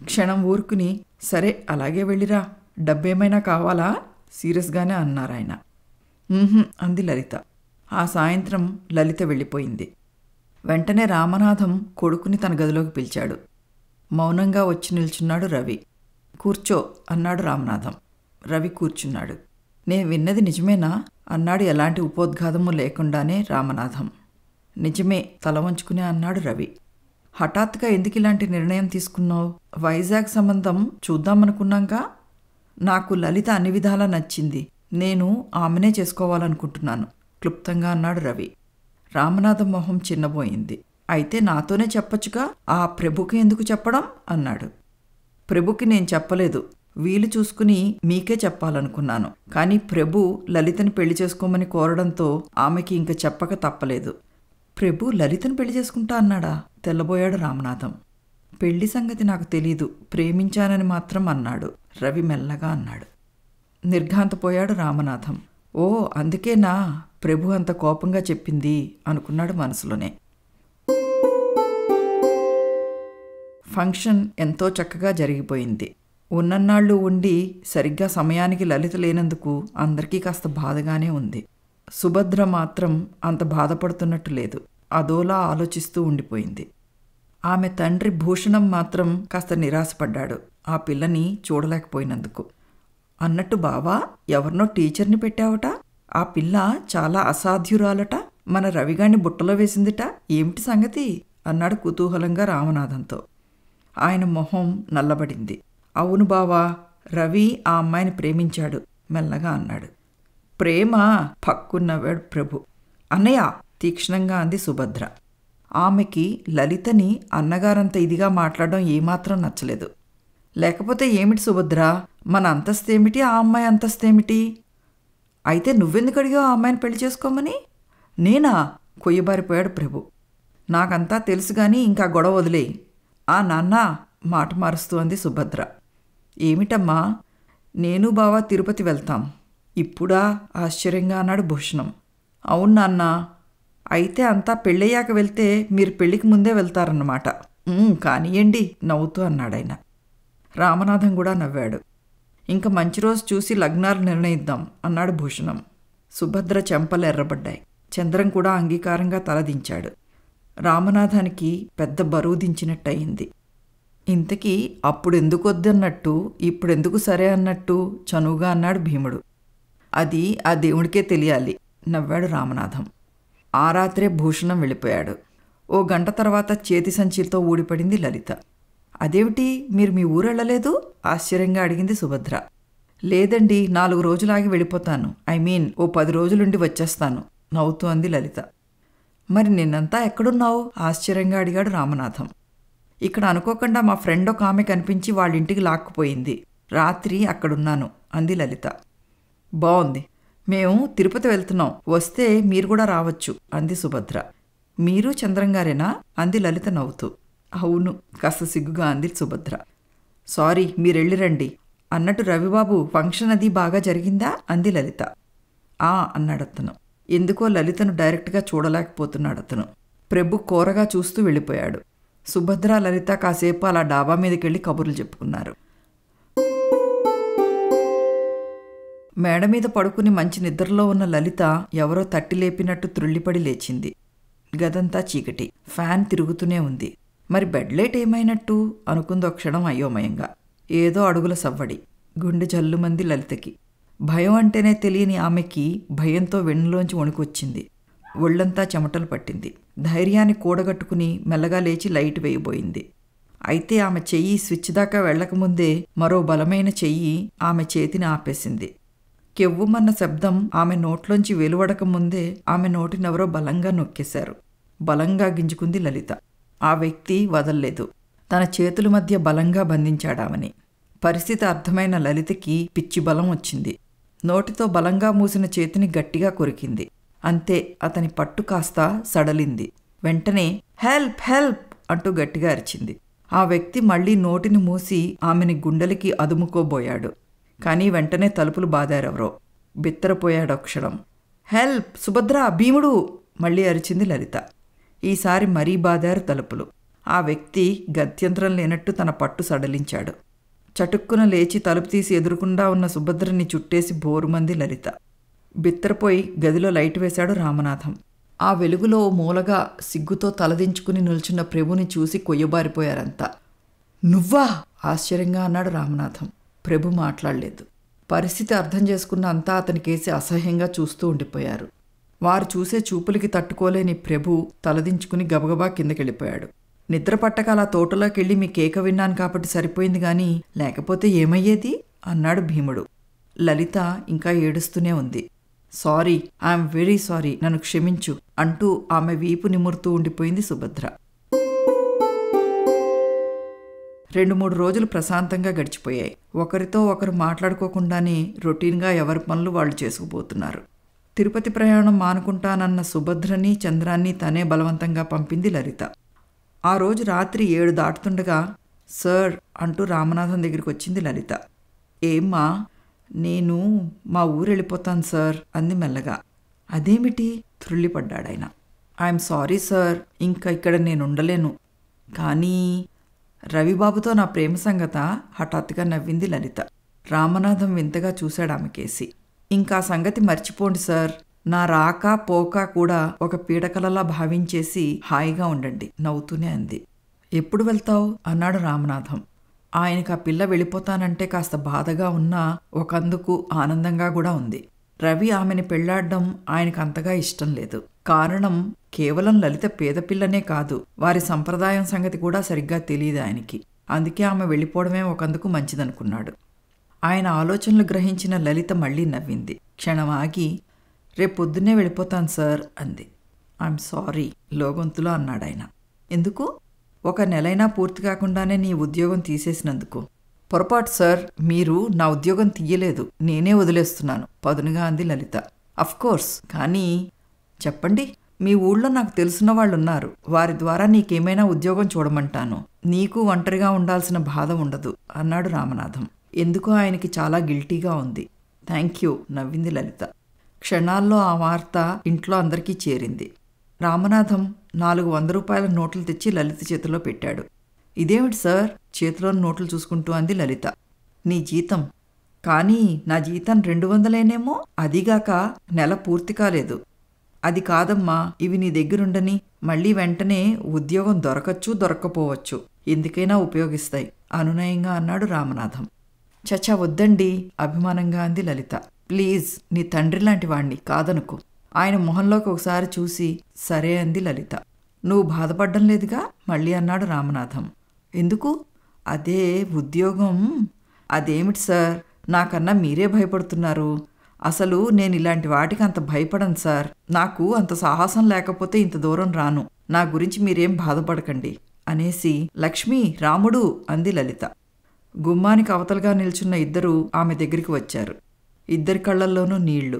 క్షణం ఊరుకుని సరే అలాగే వెళ్ళిరా డబ్బేమైనా కావాలా సీరియస్గానే అన్నారాయన అంది లలిత ఆ సాయంత్రం లలిత వెళ్ళిపోయింది వెంటనే రామనాథం కొడుకుని తన గదిలోకి పిలిచాడు మౌనంగా వచ్చి నిల్చున్నాడు రవి కూర్చో అన్నాడు రామనాథం రవి కూర్చున్నాడు నేను విన్నది నిజమేనా అన్నాడు ఎలాంటి ఉపోద్ఘాతము లేకుండానే రామనాథం నిజమే తల వంచుకునే అన్నాడు రవి హఠాత్తుగా ఎందుకు ఇలాంటి నిర్ణయం తీసుకున్నావు వైజాగ్ సంబంధం చూద్దామనుకున్నాక నాకు లలిత అన్ని విధాలా నచ్చింది నేను ఆమెనే చేసుకోవాలనుకుంటున్నాను క్లుప్తంగా అన్నాడు రవి రామనాథం మొహం చిన్నబోయింది అయితే నాతోనే చెప్పొచ్చుగా ఆ ప్రభుకి ఎందుకు చెప్పడం అన్నాడు ప్రభుకి నేను చెప్పలేదు వీలు చూసుకుని మీకే చెప్పాలనుకున్నాను కానీ ప్రభు లలితని పెళ్లి చేసుకోమని కోరడంతో ఆమెకి ఇంక చెప్పక తప్పలేదు ప్రభు లలితను పెళ్లి చేసుకుంటా అన్నాడా తెల్లబోయాడు రామనాథం పెళ్లి సంగతి నాకు తెలీదు ప్రేమించానని మాత్రం అన్నాడు రవి మెల్లగా అన్నాడు నిర్ఘాంతపోయాడు రామనాథం ఓ అందుకేనా ప్రభు అంత కోపంగా చెప్పింది అనుకున్నాడు మనసులోనే ఫంక్షన్ ఎంతో చక్కగా జరిగిపోయింది ఉన్నన్నాళ్ళు ఉండి సరిగ్గా సమయానికి లలిత లేనందుకు అందరికీ కాస్త బాధగానే ఉంది సుభద్ర మాత్రం అంత బాధపడుతున్నట్టు లేదు అదోలా ఆలోచిస్తూ ఉండిపోయింది ఆమె తండ్రి భూషణం మాత్రం కాస్త నిరాశపడ్డాడు ఆ పిల్లని చూడలేకపోయినందుకు అన్నట్టు బావా ఎవరినో టీచర్ని పెట్టావట ఆ పిల్ల చాలా అసాధ్యురాలట మన రవిగాణ్ణి బుట్టలో వేసిందిట ఏమిటి సంగతి అన్నాడు కుతూహలంగా రామనాథంతో ఆయన మొహం నల్లబడింది అవును బావా రవి ఆ అమ్మాయిని ప్రేమించాడు మెల్లగా అన్నాడు ప్రేమ పక్కున్నవాడు ప్రభు అన్నయ్య తీక్షణంగా అంది సుభద్ర ఆమెకి లలితని అన్నగారంత ఇదిగా మాట్లాడడం ఏమాత్రం నచ్చలేదు లేకపోతే ఏమిటి సుభద్ర మన అంతస్తేమిటి ఆ అమ్మాయి అంతస్తేమిటి అయితే నువ్వెందుకు అడిగో ఆ అమ్మాయిని పెళ్లి చేసుకోమని నేనా కొయ్యబారిపోయాడు ప్రభు నాకంతా తెలుసు కానీ ఇంకా గొడవ వదిలే ఆ నాన్న మాట మారుస్తూ అంది సుభద్ర ఏమిటమ్మా నేను బావా తిరుపతి వెళ్తాం ఇప్పుడా ఆశ్చర్యంగా అన్నాడు భూషణం అవును నాన్న అయితే అంతా పెళ్ళయ్యాక వెళ్తే మీరు పెళ్ళికి ముందే వెళ్తారన్నమాట కానియండి నవ్వుతూ అన్నాడాయన రామనాథం కూడా నవ్వాడు ఇంకా మంచి రోజు చూసి లగ్నాలు నిర్ణయిద్దాం అన్నాడు భూషణం సుభద్ర చెంపలు ఎర్రబడ్డాయి చంద్రం కూడా అంగీకారంగా తలదించాడు రామనాథానికి పెద్ద బరువు దించినట్టయింది ఇంతకీ అప్పుడెందుకొద్దన్నట్టు వద్దన్నట్టు ఇప్పుడెందుకు సరే అన్నట్టు చనువుగా అన్నాడు భీముడు అది ఆ దేవుడికే తెలియాలి నవ్వాడు రామనాథం ఆ రాత్రే భూషణం వెళ్ళిపోయాడు ఓ గంట తర్వాత చేతి సంచిలతో ఊడిపడింది లలిత అదేమిటి మీరు మీ ఊరు వెళ్ళలేదు ఆశ్చర్యంగా అడిగింది సుభద్ర లేదండి నాలుగు రోజులాగి వెళ్ళిపోతాను ఐ మీన్ ఓ పది రోజులుండి వచ్చేస్తాను నవ్వుతూ అంది లలిత మరి నిన్నంతా ఎక్కడున్నావు ఆశ్చర్యంగా అడిగాడు రామనాథం ఇక్కడ అనుకోకుండా మా ఫ్రెండ్ ఒక ఆమె కనిపించి వాళ్ళ ఇంటికి లాక్కుపోయింది రాత్రి అక్కడున్నాను అంది లలిత బాగుంది మేము తిరుపతి వెళ్తున్నాం వస్తే మీరు కూడా రావచ్చు అంది సుభద్ర మీరు చంద్రంగారేనా అంది లలిత నవ్వుతూ అవును కాస్త సిగ్గుగా అంది సుభద్ర సారీ మీరెళ్ళి రండి అన్నట్టు రవిబాబు ఫంక్షన్ అది బాగా జరిగిందా అంది లలిత ఆ అన్నాడు అతను ఎందుకో లలితను డైరెక్ట్గా చూడలేకపోతున్నాడు అతను ప్రభు కోరగా చూస్తూ వెళ్ళిపోయాడు సుభద్ర లలిత కాసేపు అలా డాబా మీదకెళ్ళి కబుర్లు చెప్పుకున్నారు మేడ మీద పడుకుని మంచి నిద్రలో ఉన్న లలిత ఎవరో తట్టి లేపినట్టు త్రుళ్ళిపడి లేచింది గదంతా చీకటి ఫ్యాన్ తిరుగుతూనే ఉంది మరి బెడ్ లైట్ ఏమైనట్టు అనుకుందో క్షణం అయోమయంగా ఏదో అడుగుల సవ్వడి గుండె జల్లుమంది లలితకి భయం అంటేనే తెలియని ఆమెకి భయంతో వెన్నులోంచి వణుకొచ్చింది ఒళ్ళంతా చెమటలు పట్టింది ధైర్యాన్ని కూడగట్టుకుని మెల్లగా లేచి లైట్ వేయబోయింది అయితే ఆమె చెయ్యి స్విచ్ దాకా వెళ్లకముందే మరో బలమైన చెయ్యి ఆమె చేతిని ఆపేసింది కెవ్వుమన్న శబ్దం ఆమె నోట్లోంచి వెలువడక ముందే ఆమె నోటినెవరో బలంగా నొక్కేశారు బలంగా గింజుకుంది లలిత ఆ వ్యక్తి వదల్లేదు తన చేతుల మధ్య బలంగా బంధించాడామని పరిస్థితి అర్థమైన లలితకి పిచ్చి బలం వచ్చింది నోటితో బలంగా మూసిన చేతిని గట్టిగా కొరికింది అంతే అతని పట్టు కాస్త సడలింది వెంటనే హెల్ప్ హెల్ప్ అంటూ గట్టిగా అరిచింది ఆ వ్యక్తి మళ్లీ నోటిని మూసి ఆమెని గుండెలకి అదుముకోబోయాడు కానీ వెంటనే తలుపులు బాదారెవరో బిత్తరపోయాడు అక్షరం హెల్ప్ సుభద్ర భీముడు మళ్ళీ అరిచింది లలిత ఈసారి మరీ బాదారు తలుపులు ఆ వ్యక్తి గత్యంతరం లేనట్టు తన పట్టు సడలించాడు చటుక్కున లేచి తలుపు తీసి ఎదురుకుండా ఉన్న సుభద్రని చుట్టేసి బోరుమంది లలిత బిత్తరపోయి గదిలో లైట్ వేశాడు రామనాథం ఆ వెలుగులో మూలగా సిగ్గుతో తలదించుకుని నిల్చున్న ప్రభుని చూసి కొయ్యబారిపోయారంతా నువ్వా ఆశ్చర్యంగా అన్నాడు రామనాథం ప్రభు మాట్లాడలేదు పరిస్థితి అర్థం చేసుకున్న అంతా అతని కేసి అసహ్యంగా చూస్తూ ఉండిపోయారు వారు చూసే చూపులకి తట్టుకోలేని ప్రభు తలదించుకుని గబగబా కిందకెళ్ళిపోయాడు నిద్ర పట్టక అలా మీ కేక విన్నాను కాబట్టి సరిపోయింది కానీ లేకపోతే ఏమయ్యేది అన్నాడు భీముడు లలిత ఇంకా ఏడుస్తూనే ఉంది సారీ ఐఎమ్ వెరీ సారీ నన్ను క్షమించు అంటూ ఆమె వీపు నిమురుతూ ఉండిపోయింది సుభద్ర రెండు మూడు రోజులు ప్రశాంతంగా గడిచిపోయాయి ఒకరితో ఒకరు మాట్లాడుకోకుండానే రొటీన్గా ఎవరి పనులు వాళ్ళు చేసుకుపోతున్నారు తిరుపతి ప్రయాణం మానుకుంటానన్న సుభద్రని చంద్రాన్ని తనే బలవంతంగా పంపింది లలిత ఆ రోజు రాత్రి ఏడు దాటుతుండగా సార్ అంటూ రామనాథం దగ్గరికి వచ్చింది లలిత ఏమ్మా నేను మా ఊరు వెళ్ళిపోతాను సార్ అంది మెల్లగా అదేమిటి త్రుళ్ళిపడ్డాడాయన ఐఎమ్ సారీ సార్ ఇంకా ఇక్కడ నేను ఉండలేను కానీ రవిబాబుతో నా ప్రేమ సంగత హఠాత్తుగా నవ్వింది లలిత రామనాథం వింతగా కేసి ఇంకా సంగతి మర్చిపోండి సార్ నా రాక పోక కూడా ఒక పీడకలలా భావించేసి హాయిగా ఉండండి నవ్వుతూనే అంది ఎప్పుడు వెళ్తావు అన్నాడు రామనాథం ఆయనకు ఆ పిల్ల వెళ్ళిపోతానంటే కాస్త బాధగా ఉన్నా ఒకందుకు ఆనందంగా కూడా ఉంది రవి ఆమెని పెళ్లాడడం ఆయనకు అంతగా ఇష్టం లేదు కారణం కేవలం లలిత పేదపిల్లనే కాదు వారి సంప్రదాయం సంగతి కూడా సరిగ్గా తెలియదు ఆయనకి అందుకే ఆమె వెళ్ళిపోవడమే ఒకందుకు మంచిదనుకున్నాడు ఆయన ఆలోచనలు గ్రహించిన లలిత మళ్ళీ నవ్వింది క్షణం ఆగి రేపొద్దున్నే వెళ్ళిపోతాను సార్ అంది ఐఎమ్ సారీ లోగొంతులో అన్నాడాయన ఎందుకు ఒక నెలైనా పూర్తి కాకుండానే నీ ఉద్యోగం తీసేసినందుకు పొరపాటు సార్ మీరు నా ఉద్యోగం తీయలేదు నేనే వదిలేస్తున్నాను పదునుగా అంది లలిత అఫ్కోర్స్ కానీ చెప్పండి మీ ఊళ్ళో నాకు తెలిసిన వాళ్ళున్నారు వారి ద్వారా నీకేమైనా ఉద్యోగం చూడమంటాను నీకు ఒంటరిగా ఉండాల్సిన బాధ ఉండదు అన్నాడు రామనాథం ఎందుకో ఆయనకి చాలా గిల్టీగా ఉంది థ్యాంక్ యూ నవ్వింది లలిత క్షణాల్లో ఆ వార్త ఇంట్లో అందరికీ చేరింది రామనాథం నాలుగు వంద రూపాయల నోట్లు తెచ్చి లలిత చేతిలో పెట్టాడు ఇదేమిటి సార్ చేతిలోని నోట్లు చూసుకుంటూ అంది లలిత నీ జీతం కానీ నా జీతం రెండు వందలేనేమో అదిగాక నెల పూర్తి కాలేదు అది కాదమ్మా ఇవి నీ దగ్గరుండని మళ్ళీ వెంటనే ఉద్యోగం దొరకచ్చు దొరకపోవచ్చు ఎందుకైనా ఉపయోగిస్తాయి అనునయంగా అన్నాడు రామనాథం చచా వద్దండి అభిమానంగా అంది లలిత ప్లీజ్ నీ తండ్రి లాంటి వాణ్ణి కాదనుకో ఆయన మొహంలోకి ఒకసారి చూసి సరే అంది లలిత నువ్వు బాధపడడం లేదుగా మళ్ళీ అన్నాడు రామనాథం ఎందుకు అదే ఉద్యోగం అదేమిటి సార్ నాకన్నా మీరే భయపడుతున్నారు అసలు నేను ఇలాంటి వాటికి అంత భయపడను సార్ నాకు అంత సాహసం లేకపోతే ఇంత దూరం రాను నా గురించి మీరేం బాధపడకండి అనేసి లక్ష్మి రాముడు అంది లలిత గుమ్మానికి అవతలగా నిల్చున్న ఇద్దరు ఆమె దగ్గరికి వచ్చారు ఇద్దరి కళ్ళల్లోనూ నీళ్లు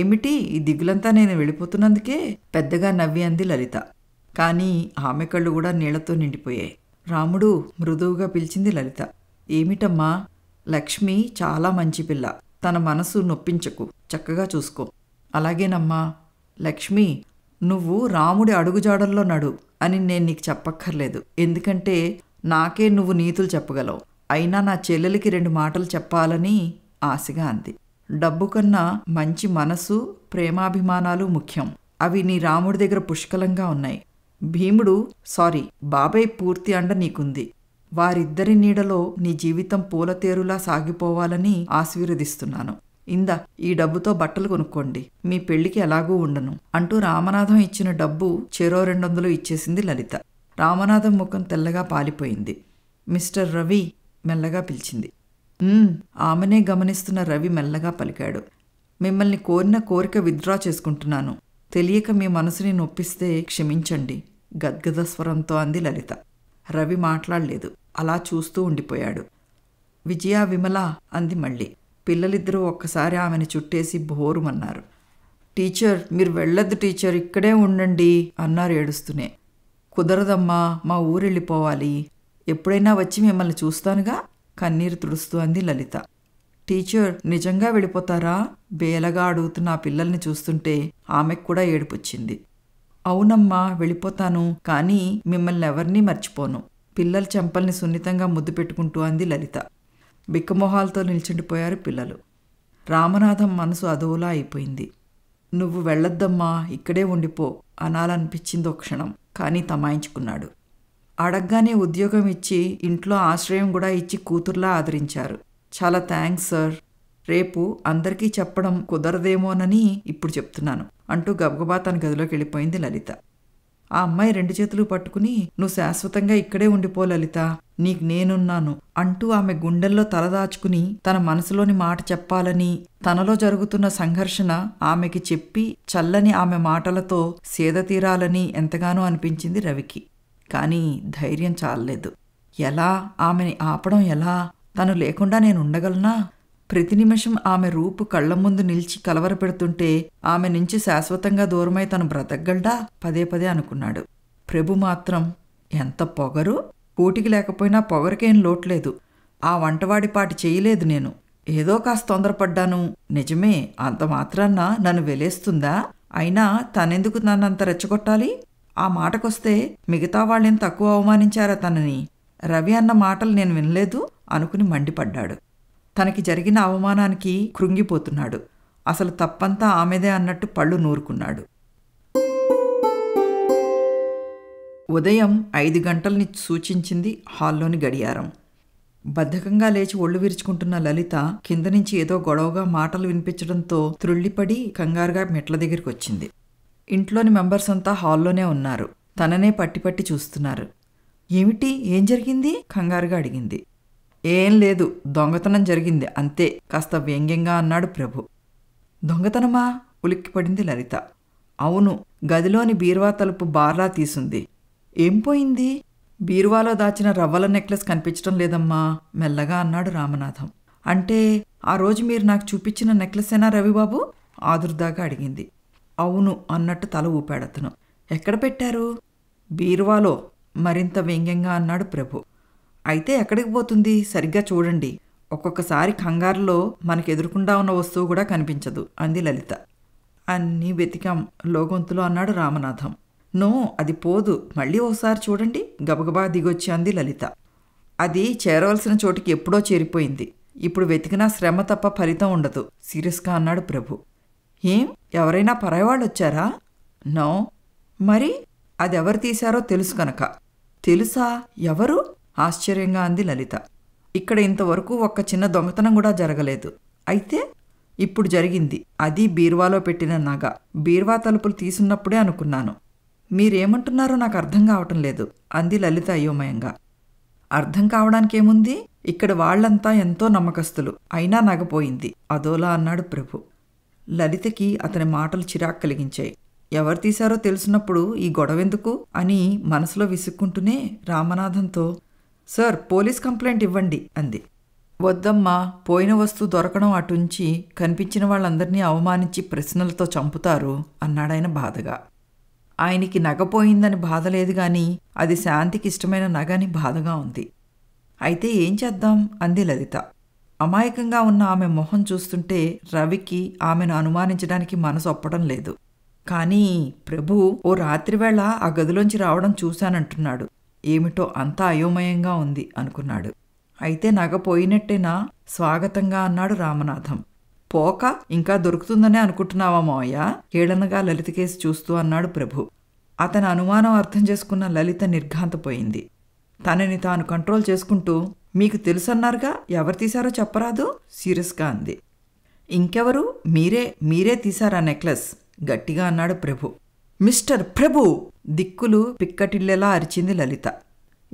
ఏమిటి ఈ దిగులంతా నేను వెళ్ళిపోతున్నందుకే పెద్దగా నవ్వి అంది లలిత కానీ ఆమె కళ్ళు కూడా నీళ్లతో నిండిపోయాయి రాముడు మృదువుగా పిలిచింది లలిత ఏమిటమ్మా లక్ష్మి చాలా మంచి పిల్ల తన మనసు నొప్పించకు చక్కగా చూసుకో అలాగేనమ్మా లక్ష్మి నువ్వు రాముడి అడుగుజాడల్లో నడు అని నేను నీకు చెప్పక్కర్లేదు ఎందుకంటే నాకే నువ్వు నీతులు చెప్పగలవు అయినా నా చెల్లెలికి రెండు మాటలు చెప్పాలని ఆశగా అంది డబ్బు కన్నా మంచి మనసు ప్రేమాభిమానాలు ముఖ్యం అవి నీ రాముడి దగ్గర పుష్కలంగా ఉన్నాయి భీముడు సారీ బాబాయ్ పూర్తి అండ నీకుంది వారిద్దరి నీడలో నీ జీవితం పూలతేరులా సాగిపోవాలని ఆశీర్వదిస్తున్నాను ఇందా ఈ డబ్బుతో బట్టలు కొనుక్కోండి మీ పెళ్లికి ఎలాగూ ఉండను అంటూ రామనాథం ఇచ్చిన డబ్బు చెరో రెండొందలు ఇచ్చేసింది లలిత రామనాథం ముఖం తెల్లగా పాలిపోయింది మిస్టర్ రవి మెల్లగా పిలిచింది ఆమెనే గమనిస్తున్న రవి మెల్లగా పలికాడు మిమ్మల్ని కోరిన కోరిక విత్డ్రా చేసుకుంటున్నాను తెలియక మీ మనసుని నొప్పిస్తే క్షమించండి గద్గద స్వరంతో అంది లలిత రవి మాట్లాడలేదు అలా చూస్తూ ఉండిపోయాడు విజయ విమల అంది మళ్ళీ పిల్లలిద్దరూ ఒక్కసారి ఆమెను చుట్టేసి బోరుమన్నారు టీచర్ మీరు వెళ్ళొద్దు టీచర్ ఇక్కడే ఉండండి అన్నారు ఏడుస్తూనే కుదరదమ్మా మా ఊరెళ్ళిపోవాలి ఎప్పుడైనా వచ్చి మిమ్మల్ని చూస్తానుగా కన్నీరు తుడుస్తూ అంది లలిత టీచర్ నిజంగా వెళ్ళిపోతారా బేలగా అడుగుతున్న ఆ పిల్లల్ని చూస్తుంటే ఆమెకు కూడా ఏడుపొచ్చింది అవునమ్మా వెళ్ళిపోతాను కానీ మిమ్మల్ని ఎవరినీ మర్చిపోను పిల్లల చెంపల్ని సున్నితంగా ముద్దు పెట్టుకుంటూ అంది లలిత బిక్కమొహాలతో నిల్చుండిపోయారు పిల్లలు రామనాథం మనసు అదోలా అయిపోయింది నువ్వు వెళ్ళొద్దమ్మా ఇక్కడే ఉండిపో అనాలనిపించిందో క్షణం కానీ తమాయించుకున్నాడు అడగ్గానే ఉద్యోగం ఇచ్చి ఇంట్లో ఆశ్రయం కూడా ఇచ్చి కూతుర్లా ఆదరించారు చాలా థ్యాంక్స్ సార్ రేపు అందరికీ చెప్పడం కుదరదేమోనని ఇప్పుడు చెప్తున్నాను అంటూ గబగబా తన గదిలోకి వెళ్ళిపోయింది లలిత ఆ అమ్మాయి రెండు చేతులు పట్టుకుని నువ్వు శాశ్వతంగా ఇక్కడే ఉండిపో లలిత నీకు నేనున్నాను అంటూ ఆమె గుండెల్లో తలదాచుకుని తన మనసులోని మాట చెప్పాలని తనలో జరుగుతున్న సంఘర్షణ ఆమెకి చెప్పి చల్లని ఆమె మాటలతో సేద తీరాలని ఎంతగానో అనిపించింది రవికి కానీ ధైర్యం చాలలేదు ఎలా ఆమెని ఆపడం ఎలా తను లేకుండా నేను ఉండగలనా ప్రతి నిమిషం ఆమె రూపు కళ్ల ముందు నిలిచి కలవరపెడుతుంటే ఆమె నుంచి శాశ్వతంగా దూరమై తను బ్రతకగలడా పదే పదే అనుకున్నాడు ప్రభు మాత్రం ఎంత పొగరు కూటికి లేకపోయినా పొగరికేం లోట్లేదు ఆ వంటవాడిపాటి చేయలేదు నేను ఏదో కాస్త తొందరపడ్డాను నిజమే అంత మాత్రాన్న నన్ను వెలేస్తుందా అయినా తనెందుకు నన్నంత రెచ్చగొట్టాలి ఆ మాటకొస్తే మిగతా వాళ్ళేం తక్కువ అవమానించారా తనని రవి అన్న మాటలు నేను వినలేదు అనుకుని మండిపడ్డాడు తనకి జరిగిన అవమానానికి కృంగిపోతున్నాడు అసలు తప్పంతా ఆమెదే అన్నట్టు పళ్ళు నూరుకున్నాడు ఉదయం ఐదు గంటల్ని సూచించింది హాల్లోని గడియారం బద్ధకంగా లేచి ఒళ్ళు విరుచుకుంటున్న లలిత కింద నుంచి ఏదో గొడవగా మాటలు వినిపించడంతో త్రుళ్ళిపడి కంగారుగా మెట్ల దగ్గరికి వచ్చింది ఇంట్లోని మెంబర్స్ అంతా హాల్లోనే ఉన్నారు తననే పట్టి పట్టి చూస్తున్నారు ఏమిటి ఏం జరిగింది కంగారుగా అడిగింది ఏం లేదు దొంగతనం జరిగింది అంతే కాస్త వ్యంగ్యంగా అన్నాడు ప్రభు దొంగతనమా ఉలిక్కిపడింది లలిత అవును గదిలోని బీరువా తలుపు బార్లా తీసుంది ఏం పోయింది బీరువాలో దాచిన రవ్వల నెక్లెస్ కనిపించడం లేదమ్మా మెల్లగా అన్నాడు రామనాథం అంటే ఆ రోజు మీరు నాకు చూపించిన ఏనా రవిబాబు ఆదుర్దాగా అడిగింది అవును అన్నట్టు తల ఊపాడతను ఎక్కడ పెట్టారు బీరువాలో మరింత వ్యంగ్యంగా అన్నాడు ప్రభు అయితే ఎక్కడికి పోతుంది సరిగ్గా చూడండి ఒక్కొక్కసారి కంగారులో మనకు ఎదురుకుండా ఉన్న వస్తువు కూడా కనిపించదు అంది లలిత అన్నీ వెతికాం లోగొంతులో అన్నాడు రామనాథం నో అది పోదు మళ్ళీ ఒకసారి చూడండి గబగబా దిగొచ్చి అంది లలిత అది చేరవలసిన చోటికి ఎప్పుడో చేరిపోయింది ఇప్పుడు వెతికినా శ్రమ తప్ప ఫలితం ఉండదు సీరియస్గా అన్నాడు ప్రభు ఏం ఎవరైనా పరాయవాళ్ళు వచ్చారా నో మరి అది ఎవరు తీశారో తెలుసు కనుక తెలుసా ఎవరు ఆశ్చర్యంగా అంది లలిత ఇక్కడ ఇంతవరకు ఒక్క చిన్న దొంగతనం కూడా జరగలేదు అయితే ఇప్పుడు జరిగింది అది బీర్వాలో పెట్టిన నగ బీర్వా తలుపులు తీసున్నప్పుడే అనుకున్నాను మీరేమంటున్నారో నాకు అర్థం కావటం లేదు అంది లలిత అయోమయంగా అర్థం కావడానికేముంది ఇక్కడ వాళ్లంతా ఎంతో నమ్మకస్తులు అయినా నగపోయింది అదోలా అన్నాడు ప్రభు లలితకి అతని మాటలు చిరాకు కలిగించాయి ఎవరు తీశారో తెలిసినప్పుడు ఈ గొడవెందుకు అని మనసులో విసుక్కుంటూనే రామనాథంతో సార్ పోలీస్ కంప్లైంట్ ఇవ్వండి అంది వద్దమ్మా పోయిన వస్తువు దొరకడం అటుంచి కనిపించిన వాళ్ళందరినీ అవమానించి ప్రశ్నలతో చంపుతారు అన్నాడాయన బాధగా ఆయనకి నగపోయిందని బాధ లేదు కానీ అది శాంతికి ఇష్టమైన నగ అని బాధగా ఉంది అయితే ఏం చేద్దాం అంది లలిత అమాయకంగా ఉన్న ఆమె మొహం చూస్తుంటే రవికి ఆమెను అనుమానించడానికి మనసు ఒప్పడం లేదు కానీ ప్రభు ఓ రాత్రివేళ ఆ గదిలోంచి రావడం చూశానంటున్నాడు ఏమిటో అంతా అయోమయంగా ఉంది అనుకున్నాడు అయితే నగ పోయినట్టేనా స్వాగతంగా అన్నాడు రామనాథం పోక ఇంకా దొరుకుతుందనే అనుకుంటున్నావా మావయ్యా కేళనగా లలిత కేసి చూస్తూ అన్నాడు ప్రభు అతని అనుమానం అర్థం చేసుకున్న లలిత నిర్ఘాంతపోయింది తనని తాను కంట్రోల్ చేసుకుంటూ మీకు తెలుసన్నారుగా ఎవరు తీశారో చెప్పరాదు సీరియస్గా అంది ఇంకెవరు మీరే మీరే తీశారా నెక్లెస్ గట్టిగా అన్నాడు ప్రభు మిస్టర్ ప్రభు దిక్కులు పిక్కటిల్లెలా అరిచింది లలిత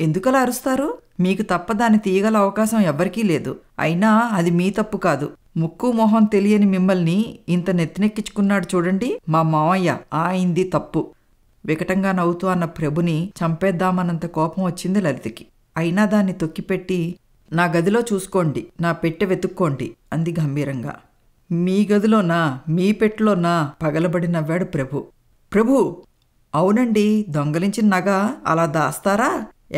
ఎందుకలా అరుస్తారు మీకు తప్ప దాన్ని తీయగల అవకాశం ఎవ్వరికీ లేదు అయినా అది మీ తప్పు కాదు ముక్కు మొహం తెలియని మిమ్మల్ని ఇంత నెత్తినెక్కించుకున్నాడు చూడండి మా మామయ్య ఆయింది తప్పు వికటంగా నవ్వుతూ అన్న ప్రభుని చంపేద్దామన్నంత కోపం వచ్చింది లలితకి అయినా దాన్ని తొక్కిపెట్టి నా గదిలో చూసుకోండి నా పెట్టె వెతుక్కోండి అంది గంభీరంగా మీ గదిలోనా మీ పెట్టులోనా పగలబడి నవ్వాడు ప్రభు ప్రభు అవునండి దొంగలించిన నగ అలా దాస్తారా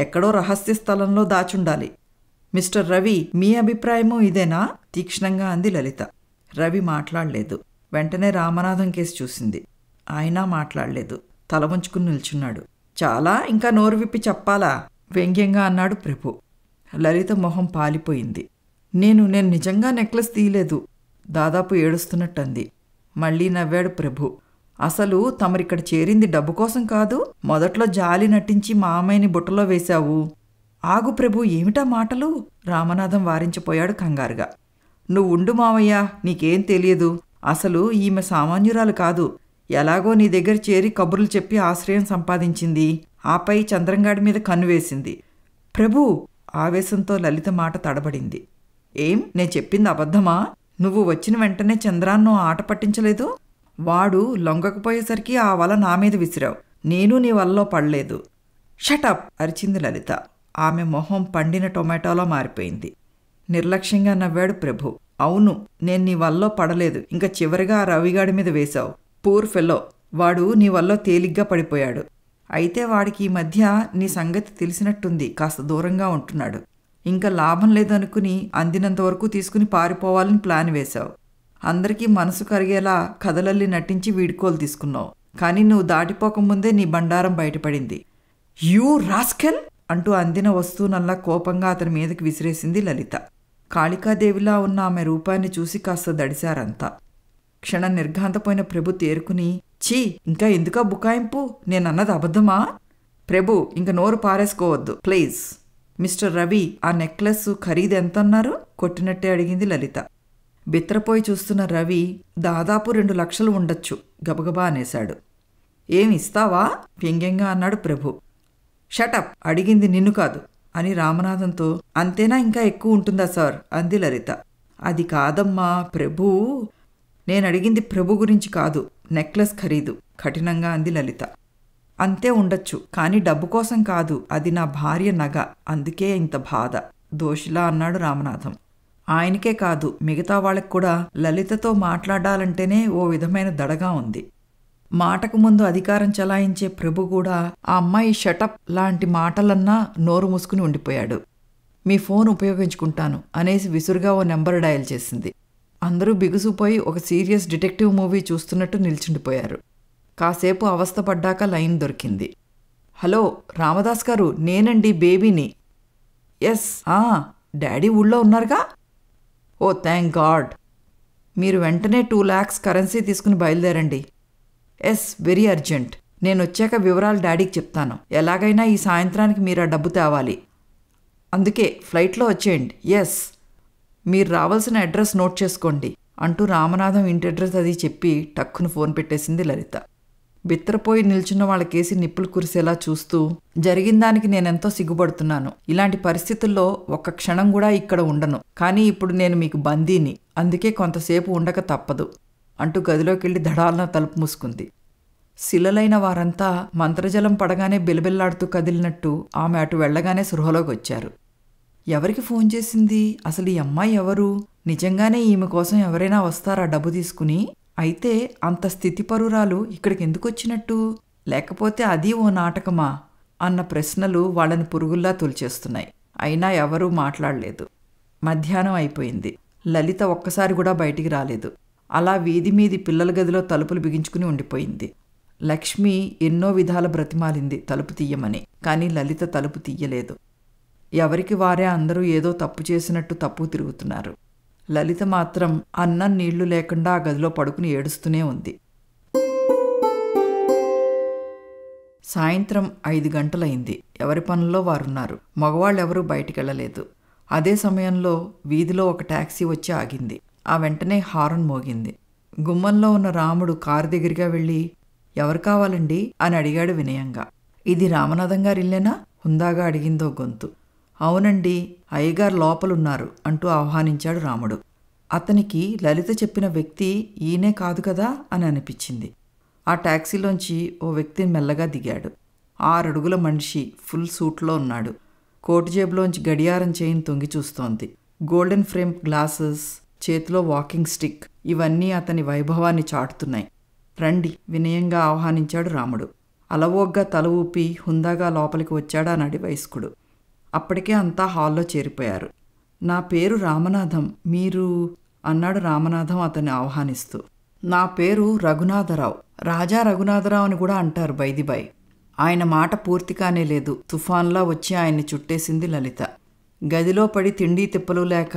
ఎక్కడో రహస్య స్థలంలో దాచుండాలి మిస్టర్ రవి మీ అభిప్రాయము ఇదేనా తీక్షణంగా అంది లలిత రవి మాట్లాడలేదు వెంటనే రామనాథం కేసు చూసింది ఆయన మాట్లాడలేదు తల ముంచుకుని నిల్చున్నాడు చాలా ఇంకా నోరు విప్పి చెప్పాలా వ్యంగ్యంగా అన్నాడు ప్రభు లలిత మొహం పాలిపోయింది నేను నేను నిజంగా నెక్లెస్ తీయలేదు దాదాపు ఏడుస్తున్నట్టంది మళ్లీ మళ్ళీ నవ్వాడు ప్రభు అసలు తమరిక్కడ చేరింది డబ్బు కోసం కాదు మొదట్లో జాలి నటించి మామయ్యని బుట్టలో వేశావు ఆగు ప్రభు ఏమిటా మాటలు రామనాథం వారించిపోయాడు కంగారుగా నువ్వుండు మామయ్య నీకేం తెలియదు అసలు ఈమె సామాన్యురాలు కాదు ఎలాగో నీ దగ్గర చేరి కబుర్లు చెప్పి ఆశ్రయం సంపాదించింది ఆపై చంద్రంగాడి మీద కన్నువేసింది ప్రభు ఆవేశంతో లలిత మాట తడబడింది ఏం నేను చెప్పింది అబద్ధమా నువ్వు వచ్చిన వెంటనే చంద్రాన్నో ఆట పట్టించలేదు వాడు లొంగకపోయేసరికి ఆ వల నా మీద విసిరావు నేను నీ వలలో పడలేదు షటప్ అరిచింది లలిత ఆమె మొహం పండిన టొమాటోలో మారిపోయింది నిర్లక్ష్యంగా నవ్వాడు ప్రభు అవును నేను నీ వల్లో పడలేదు ఇంకా చివరిగా ఆ రవిగాడి మీద వేశావు పూర్ ఫెలో వాడు నీ వల్ల తేలిగ్గా పడిపోయాడు అయితే వాడికి ఈ మధ్య నీ సంగతి తెలిసినట్టుంది కాస్త దూరంగా ఉంటున్నాడు ఇంకా లాభం లేదనుకుని అందినంత వరకు తీసుకుని పారిపోవాలని ప్లాన్ వేశావు అందరికీ మనసు కరిగేలా కథలల్లి నటించి వీడ్కోలు తీసుకున్నావు కానీ నువ్వు దాటిపోకముందే నీ బండారం బయటపడింది యూ రాస్కెల్ అంటూ అందిన వస్తువునల్లా కోపంగా అతని మీదకి విసిరేసింది లలిత కాళికాదేవిలా ఉన్న ఆమె రూపాన్ని చూసి కాస్త దడిశారంతా క్షణం నిర్ఘాంతపోయిన ప్రభు తేరుకుని ఛీ ఇంకా ఎందుకా బుకాయింపు నేనన్నది అబద్ధమా ప్రభు ఇంక నోరు పారేసుకోవద్దు ప్లీజ్ మిస్టర్ రవి ఆ నెక్లెస్ ఖరీదెంతన్నారు కొట్టినట్టే అడిగింది లలిత బిత్రపోయి చూస్తున్న రవి దాదాపు రెండు లక్షలు ఉండొచ్చు గబగబా అనేశాడు ఏమిస్తావా వ్యంగ్యంగా అన్నాడు ప్రభు షటప్ అడిగింది నిన్ను కాదు అని రామనాథంతో అంతేనా ఇంకా ఎక్కువ ఉంటుందా సార్ అంది లలిత అది కాదమ్మా ప్రభు నేను అడిగింది ప్రభు గురించి కాదు నెక్లెస్ ఖరీదు కఠినంగా అంది లలిత అంతే ఉండొచ్చు కానీ డబ్బు కోసం కాదు అది నా భార్య నగ అందుకే ఇంత బాధ దోషిలా అన్నాడు రామనాథం ఆయనకే కాదు మిగతా వాళ్ళకి కూడా లలితతో మాట్లాడాలంటేనే ఓ విధమైన దడగా ఉంది మాటకు ముందు అధికారం చలాయించే ప్రభు కూడా ఆ అమ్మాయి షటప్ లాంటి మాటలన్నా నోరు మూసుకుని ఉండిపోయాడు మీ ఫోన్ ఉపయోగించుకుంటాను అనేసి విసురుగా ఓ నెంబర్ డయల్ చేసింది అందరూ బిగుసుపోయి ఒక సీరియస్ డిటెక్టివ్ మూవీ చూస్తున్నట్టు నిల్చుండిపోయారు కాసేపు అవస్థపడ్డాక లైన్ దొరికింది హలో రామదాస్ గారు నేనండి బేబీని ఎస్ డాడీ ఊళ్ళో ఉన్నారుగా ఓ థ్యాంక్ గాడ్ మీరు వెంటనే టూ ల్యాక్స్ కరెన్సీ తీసుకుని బయలుదేరండి ఎస్ వెరీ అర్జెంట్ నేను వచ్చాక వివరాలు డాడీకి చెప్తాను ఎలాగైనా ఈ సాయంత్రానికి మీరు ఆ డబ్బు తేవాలి అందుకే ఫ్లైట్లో వచ్చేయండి ఎస్ మీరు రావాల్సిన అడ్రస్ నోట్ చేసుకోండి అంటూ రామనాథం ఇంటి అడ్రస్ అది చెప్పి టక్కును ఫోన్ పెట్టేసింది లలిత బిత్తరపోయి నిల్చున్న వాళ్ళకేసి నిప్పులు కురిసేలా చూస్తూ జరిగిన దానికి నేనెంతో సిగ్గుపడుతున్నాను ఇలాంటి పరిస్థితుల్లో ఒక్క క్షణం కూడా ఇక్కడ ఉండను కానీ ఇప్పుడు నేను మీకు బందీని అందుకే కొంతసేపు ఉండక తప్పదు అంటూ గదిలోకెళ్ళి దడాలన తలుపు మూసుకుంది శిలలైన వారంతా మంత్రజలం పడగానే బిలబిల్లాడుతూ కదిలినట్టు ఆమె అటు వెళ్లగానే సృహలోకి వచ్చారు ఎవరికి ఫోన్ చేసింది అసలు ఈ అమ్మాయి ఎవరు నిజంగానే ఈమె కోసం ఎవరైనా వస్తారా డబ్బు తీసుకుని అయితే అంత స్థితిపరురాలు ఇక్కడికి ఎందుకు వచ్చినట్టు లేకపోతే అది ఓ నాటకమా అన్న ప్రశ్నలు వాళ్ళని పురుగుల్లా తొలిచేస్తున్నాయి అయినా ఎవరూ మాట్లాడలేదు మధ్యాహ్నం అయిపోయింది లలిత ఒక్కసారి కూడా బయటికి రాలేదు అలా వీధి మీది పిల్లల గదిలో తలుపులు బిగించుకుని ఉండిపోయింది లక్ష్మి ఎన్నో విధాల బ్రతిమాలింది తలుపు తీయమని కానీ లలిత తలుపు తీయలేదు ఎవరికి వారే అందరూ ఏదో తప్పు చేసినట్టు తప్పు తిరుగుతున్నారు లలిత మాత్రం అన్నం నీళ్లు లేకుండా గదిలో పడుకుని ఏడుస్తూనే ఉంది సాయంత్రం ఐదు గంటలైంది ఎవరి పనుల్లో వారున్నారు మగవాళ్ళెవరూ బయటికెళ్లలేదు అదే సమయంలో వీధిలో ఒక ట్యాక్సీ వచ్చి ఆగింది ఆ వెంటనే హారన్ మోగింది గుమ్మంలో ఉన్న రాముడు కారు దగ్గరగా వెళ్ళి ఎవరు కావాలండి అని అడిగాడు వినయంగా ఇది రామనాథం గారి ఇల్లేనా హుందాగా అడిగిందో గొంతు అవునండి అయ్యగారు లోపలున్నారు అంటూ ఆహ్వానించాడు రాముడు అతనికి లలిత చెప్పిన వ్యక్తి ఈయనే కాదు కదా అని అనిపించింది ఆ ట్యాక్సీలోంచి ఓ వ్యక్తి మెల్లగా దిగాడు ఆరడుగుల మనిషి ఫుల్ సూట్లో ఉన్నాడు కోటు జేబులోంచి గడియారం చేయిని తొంగి చూస్తోంది గోల్డెన్ ఫ్రేమ్ గ్లాసెస్ చేతిలో వాకింగ్ స్టిక్ ఇవన్నీ అతని వైభవాన్ని చాటుతున్నాయి రండి వినయంగా ఆహ్వానించాడు రాముడు అలవోగ్గా తల ఊపి హుందాగా లోపలికి వచ్చాడా నాడి వయస్కుడు అప్పటికే అంతా హాల్లో చేరిపోయారు నా పేరు రామనాథం మీరు అన్నాడు రామనాథం అతన్ని ఆహ్వానిస్తూ నా పేరు రఘునాథరావు రాజా రఘునాథరావు అని కూడా అంటారు బైదిబాయ్ ఆయన మాట పూర్తి కానే లేదు తుఫాన్లా వచ్చి ఆయన్ని చుట్టేసింది లలిత గదిలో పడి తిండి తిప్పలు లేక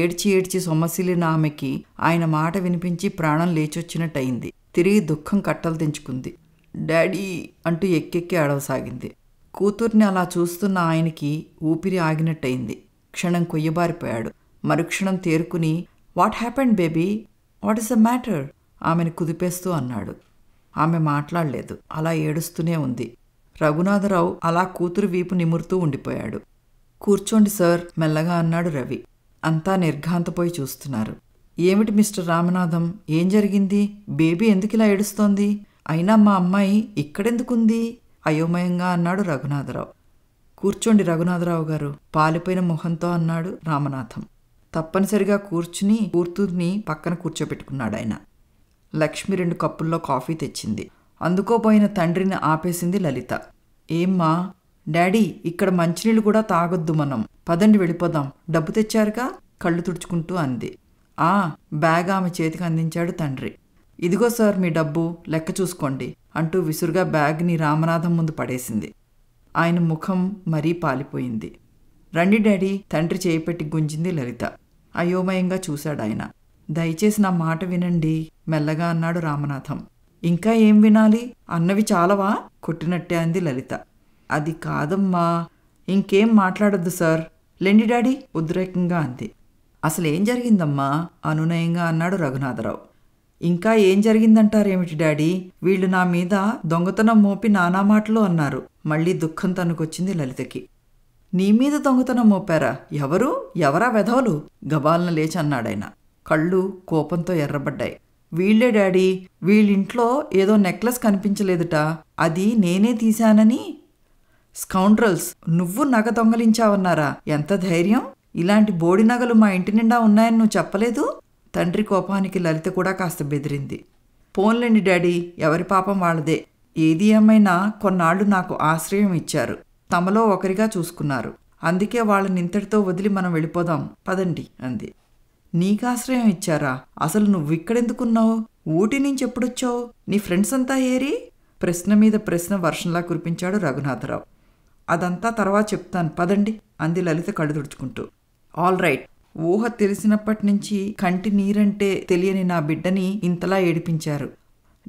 ఏడ్చి ఏడ్చి సొమ్మసిలిన ఆమెకి ఆయన మాట వినిపించి ప్రాణం లేచొచ్చినట్టయింది తిరిగి దుఃఖం కట్టలు తెంచుకుంది డాడీ అంటూ ఎక్కెక్కి అడవసాగింది కూతుర్ని అలా చూస్తున్న ఆయనకి ఊపిరి ఆగినట్టయింది క్షణం కొయ్యబారిపోయాడు మరుక్షణం తేరుకుని what happened baby what is the matter ఆమెను కుదిపేస్తూ అన్నాడు ఆమె మాట్లాడలేదు అలా ఏడుస్తూనే ఉంది రఘునాథరావు అలా కూతురు వీపు నిమురుతూ ఉండిపోయాడు కూర్చోండి సార్ మెల్లగా అన్నాడు రవి అంతా నిర్ఘాంతపోయి చూస్తున్నారు ఏమిటి మిస్టర్ రామనాథం ఏం జరిగింది బేబీ ఎందుకిలా ఏడుస్తోంది అయినా మా అమ్మాయి ఇక్కడెందుకుంది అయోమయంగా అన్నాడు రఘునాథరావు కూర్చోండి రఘునాథరావు గారు పాలిపోయిన మొహంతో అన్నాడు రామనాథం తప్పనిసరిగా కూర్చుని కూర్తుని పక్కన కూర్చోబెట్టుకున్నాడు ఆయన లక్ష్మి రెండు కప్పుల్లో కాఫీ తెచ్చింది అందుకోపోయిన తండ్రిని ఆపేసింది లలిత ఏమ్మా డాడీ ఇక్కడ మంచినీళ్ళు కూడా తాగొద్దు మనం పదండి వెళ్ళిపోదాం డబ్బు తెచ్చారుగా కళ్ళు తుడుచుకుంటూ అంది ఆ బ్యాగ్ ఆమె చేతికి అందించాడు తండ్రి ఇదిగో సార్ మీ డబ్బు లెక్క చూసుకోండి అంటూ విసురుగా బ్యాగ్ని రామనాథం ముందు పడేసింది ఆయన ముఖం మరీ పాలిపోయింది రండి డాడీ తండ్రి చేయిపెట్టి గుంజింది లలిత అయోమయంగా చూశాడాయన దయచేసి నా మాట వినండి మెల్లగా అన్నాడు రామనాథం ఇంకా ఏం వినాలి అన్నవి చాలవా కొట్టినట్టే అంది లలిత అది కాదమ్మా ఇంకేం మాట్లాడద్దు సార్ లెండి డాడీ ఉద్రేకంగా అంది అసలేం జరిగిందమ్మా అనునయంగా అన్నాడు రఘునాథరావు ఇంకా ఏం జరిగిందంటారేమిటి డాడీ వీళ్ళు నా మీద దొంగతనం మోపి నానా మాటలు అన్నారు మళ్ళీ దుఃఖం తనకొచ్చింది లలితకి నీ మీద దొంగతనం మోపారా ఎవరు ఎవరా వెధవలు గబాలన లేచి అన్నాడాయన కళ్ళు కోపంతో ఎర్రబడ్డాయి వీళ్ళే డాడీ వీళ్ళింట్లో ఏదో నెక్లెస్ కనిపించలేదుట అది నేనే తీశానని స్కౌండ్రల్స్ నువ్వు నగ దొంగలించావన్నారా ఎంత ధైర్యం ఇలాంటి బోడి నగలు మా ఇంటి నిండా ఉన్నాయని నువ్వు చెప్పలేదు తండ్రి కోపానికి లలిత కూడా కాస్త బెదిరింది పోన్లేండి డాడీ ఎవరి పాపం వాళ్ళదే ఏది ఏమైనా కొన్నాళ్ళు నాకు ఆశ్రయం ఇచ్చారు తమలో ఒకరిగా చూసుకున్నారు అందుకే వాళ్ళని ఇంతటితో వదిలి మనం వెళ్ళిపోదాం పదండి అంది నీకు ఆశ్రయం ఇచ్చారా అసలు నువ్వు ఇక్కడెందుకున్నావు ఊటి నుంచి ఎప్పుడొచ్చావు నీ ఫ్రెండ్స్ అంతా ఏరి ప్రశ్న మీద ప్రశ్న వర్షంలా కురిపించాడు రఘునాథరావు అదంతా తర్వాత చెప్తాను పదండి అంది లలిత కళ్ళు తుడుచుకుంటూ ఆల్ రైట్ ఊహ తెలిసినప్పటి నుంచి కంటి నీరంటే తెలియని నా బిడ్డని ఇంతలా ఏడిపించారు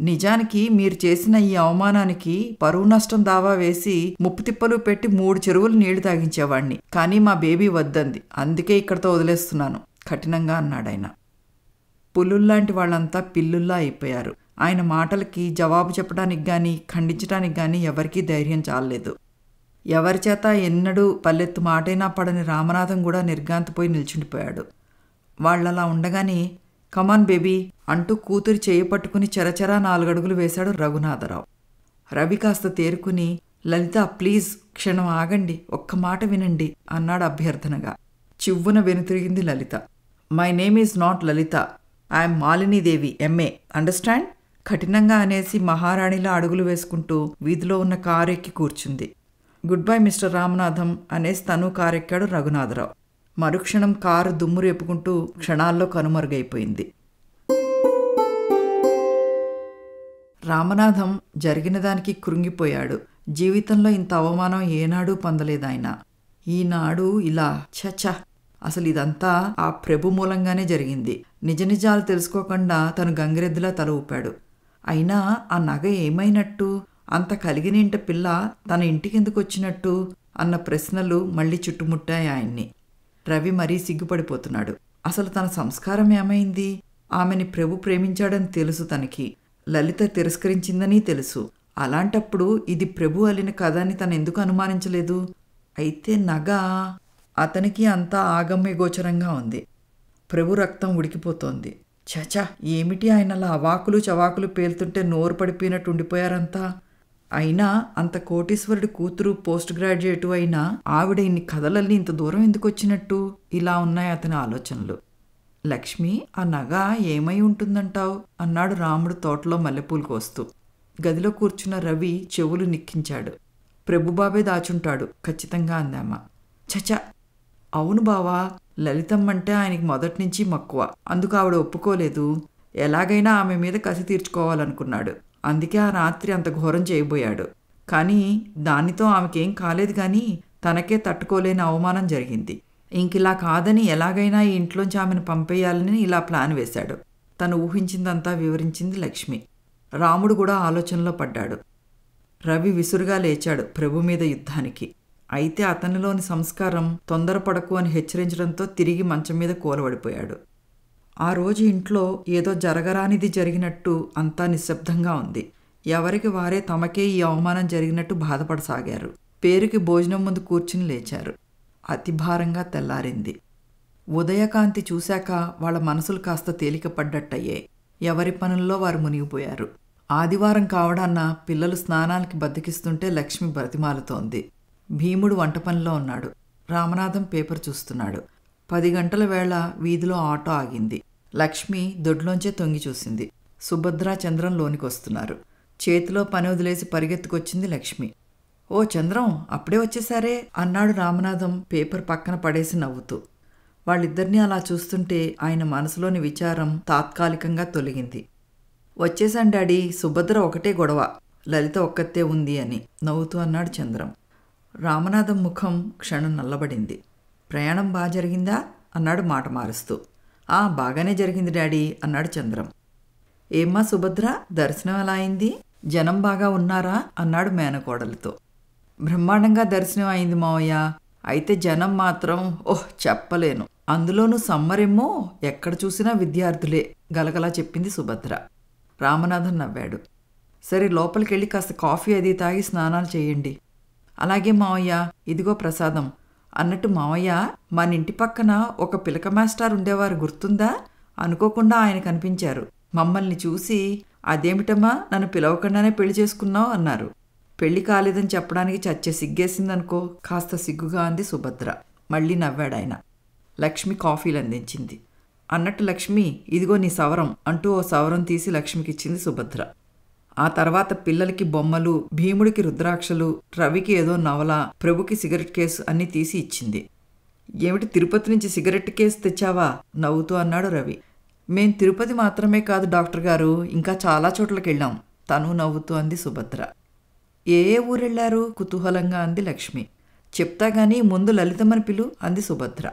నిజానికి మీరు చేసిన ఈ అవమానానికి పరువు నష్టం దావా వేసి ముప్పుతిప్పలు పెట్టి మూడు చెరువులు నీళ్లు తాగించేవాణ్ణి కానీ మా బేబీ వద్దంది అందుకే ఇక్కడతో వదిలేస్తున్నాను కఠినంగా అన్నాడాయన పులుల్లాంటి వాళ్ళంతా పిల్లుల్లా అయిపోయారు ఆయన మాటలకి జవాబు చెప్పడానికి కానీ ఖండించడానికి కానీ ఎవరికీ ధైర్యం చాలలేదు ఎవరి చేత ఎన్నడూ పల్లెత్తు మాటైనా పడని రామనాథం కూడా నిర్గాంతపోయి నిల్చుండిపోయాడు వాళ్ళలా ఉండగానే కమాన్ బేబీ అంటూ కూతురి చేయపట్టుకుని చరచరా నాలుగడుగులు వేశాడు రఘునాథరావు రవి కాస్త తేరుకుని లలిత ప్లీజ్ క్షణం ఆగండి ఒక్క మాట వినండి అన్నాడు అభ్యర్థనగా చివ్వున వెనుతిరిగింది Lalitha my name is not Lalitha I'm Malinidevi MA understand కఠినంగా అనేసి మహారాణిలా అడుగులు వేసుకుంటూ వీధిలో ఉన్న కారు ఎక్కి కూర్చుంది గుడ్ బై మిస్టర్ రామనాథం అనేసి తను కారెక్కాడు రఘునాథరావు మరుక్షణం కారు దుమ్ము రేపుకుంటూ క్షణాల్లో కనుమరుగైపోయింది రామనాథం జరిగిన దానికి కృంగిపోయాడు జీవితంలో ఇంత అవమానం ఏనాడూ పొందలేదాయన ఈనాడు ఇలా ఛ అసలు ఇదంతా ఆ ప్రభు మూలంగానే జరిగింది నిజ నిజాలు తెలుసుకోకుండా తను గంగిరెద్దులా తల ఊపాడు అయినా ఆ నగ ఏమైనట్టు అంత కలిగినేంట పిల్ల తన ఇంటికెందుకు వచ్చినట్టు అన్న ప్రశ్నలు మళ్ళీ చుట్టుముట్టాయి ఆయన్ని రవి మరీ సిగ్గుపడిపోతున్నాడు అసలు తన సంస్కారం ఏమైంది ఆమెని ప్రభు ప్రేమించాడని తెలుసు తనకి లలిత తిరస్కరించిందని తెలుసు అలాంటప్పుడు ఇది ప్రభు అలిన కథ అని తను ఎందుకు అనుమానించలేదు అయితే నగ అతనికి అంతా ఆగమ్య గోచరంగా ఉంది ప్రభు రక్తం ఉడికిపోతోంది చచా ఏమిటి ఆయన అలా అవాకులు చవాకులు పేలుతుంటే నోరు పడిపోయినట్టు ఉండిపోయారంతా అయినా అంత కోటీశ్వరుడి కూతురు పోస్ట్ గ్రాడ్యుయేట్ అయినా ఆవిడ ఇన్ని కథలన్నీ ఇంత దూరం ఎందుకు వచ్చినట్టు ఇలా ఉన్నాయి అతని ఆలోచనలు లక్ష్మి ఆ నగ ఏమై ఉంటుందంటావు అన్నాడు రాముడు తోటలో మల్లెపూలు కోస్తూ గదిలో కూర్చున్న రవి చెవులు నిక్కించాడు ప్రభుబాబే దాచుంటాడు ఖచ్చితంగా అందామ చచ అవును బావా లలితమ్మంటే ఆయనకి మొదటి నుంచి మక్కువ అందుకు ఆవిడ ఒప్పుకోలేదు ఎలాగైనా ఆమె మీద కసి తీర్చుకోవాలనుకున్నాడు అందుకే ఆ రాత్రి అంత ఘోరం చేయబోయాడు కానీ దానితో ఆమెకేం కాలేదు కానీ తనకే తట్టుకోలేని అవమానం జరిగింది ఇంకిలా కాదని ఎలాగైనా ఈ ఇంట్లోంచి ఆమెను పంపేయాలని ఇలా ప్లాన్ వేశాడు తను ఊహించిందంతా వివరించింది లక్ష్మి రాముడు కూడా ఆలోచనలో పడ్డాడు రవి విసురుగా లేచాడు ప్రభు మీద యుద్ధానికి అయితే అతనిలోని సంస్కారం తొందరపడకు అని హెచ్చరించడంతో తిరిగి మంచం మీద కూలబడిపోయాడు ఆ రోజు ఇంట్లో ఏదో జరగరానిది జరిగినట్టు అంతా నిశ్శబ్దంగా ఉంది ఎవరికి వారే తమకే ఈ అవమానం జరిగినట్టు బాధపడసాగారు పేరుకి భోజనం ముందు కూర్చుని లేచారు అతి భారంగా తెల్లారింది ఉదయకాంతి చూశాక వాళ్ళ మనసులు కాస్త తేలికపడ్డట్టయ్యే ఎవరి పనుల్లో వారు మునిగిపోయారు ఆదివారం కావడాన్న పిల్లలు స్నానానికి బతికిస్తుంటే లక్ష్మి బ్రతిమాలుతోంది భీముడు వంట పనిలో ఉన్నాడు రామనాథం పేపర్ చూస్తున్నాడు పది గంటల వేళ వీధిలో ఆటో ఆగింది లక్ష్మి దొడ్లోంచే తొంగి చూసింది సుభద్ర చంద్రం లోనికి వస్తున్నారు చేతిలో పని వదిలేసి పరిగెత్తుకొచ్చింది లక్ష్మి ఓ చంద్రం అప్పుడే వచ్చేసారే అన్నాడు రామనాథం పేపర్ పక్కన పడేసి నవ్వుతూ వాళ్ళిద్దరినీ అలా చూస్తుంటే ఆయన మనసులోని విచారం తాత్కాలికంగా తొలగింది వచ్చేసాం డాడీ సుభద్ర ఒకటే గొడవ లలిత ఒక్కతే ఉంది అని నవ్వుతూ అన్నాడు చంద్రం రామనాథం ముఖం క్షణం నల్లబడింది ప్రయాణం బాగా జరిగిందా అన్నాడు మాట మారుస్తూ ఆ బాగానే జరిగింది డాడీ అన్నాడు చంద్రం ఏమ్మా సుభద్ర దర్శనం ఎలా అయింది జనం బాగా ఉన్నారా అన్నాడు మేనకోడలతో బ్రహ్మాండంగా దర్శనం అయింది మావయ్య అయితే జనం మాత్రం ఓహ్ చెప్పలేను అందులోనూ సమ్మరేమో ఎక్కడ చూసినా విద్యార్థులే గలగలా చెప్పింది సుభద్ర రామనాథన్ నవ్వాడు సరే లోపలికెళ్ళి కాస్త కాఫీ అది తాగి స్నానాలు చేయండి అలాగే మావయ్య ఇదిగో ప్రసాదం అన్నట్టు మామయ్య మన ఇంటి పక్కన ఒక పిలక మాస్టర్ ఉండేవారు గుర్తుందా అనుకోకుండా ఆయన కనిపించారు మమ్మల్ని చూసి అదేమిటమ్మా నన్ను పిలవకుండానే పెళ్లి చేసుకున్నావు అన్నారు పెళ్లి కాలేదని చెప్పడానికి చచ్చే సిగ్గేసిందనుకో కాస్త సిగ్గుగా అంది సుభద్ర మళ్ళీ నవ్వాడాయన లక్ష్మి కాఫీలు అందించింది అన్నట్టు లక్ష్మి ఇదిగో నీ సవరం అంటూ ఓ సవరం తీసి లక్ష్మికిచ్చింది సుభద్ర ఆ తర్వాత పిల్లలకి బొమ్మలు భీముడికి రుద్రాక్షలు రవికి ఏదో నవల ప్రభుకి సిగరెట్ కేసు అన్నీ తీసి ఇచ్చింది ఏమిటి తిరుపతి నుంచి సిగరెట్ కేసు తెచ్చావా నవ్వుతూ అన్నాడు రవి మేం తిరుపతి మాత్రమే కాదు డాక్టర్ గారు ఇంకా చాలా చోట్లకి వెళ్ళాం తను నవ్వుతూ అంది సుభద్ర ఏ ఏ ఊరెళ్ళారు కుతూహలంగా అంది లక్ష్మి చెప్తా గానీ ముందు లలితమ్మని పిలు అంది సుభద్ర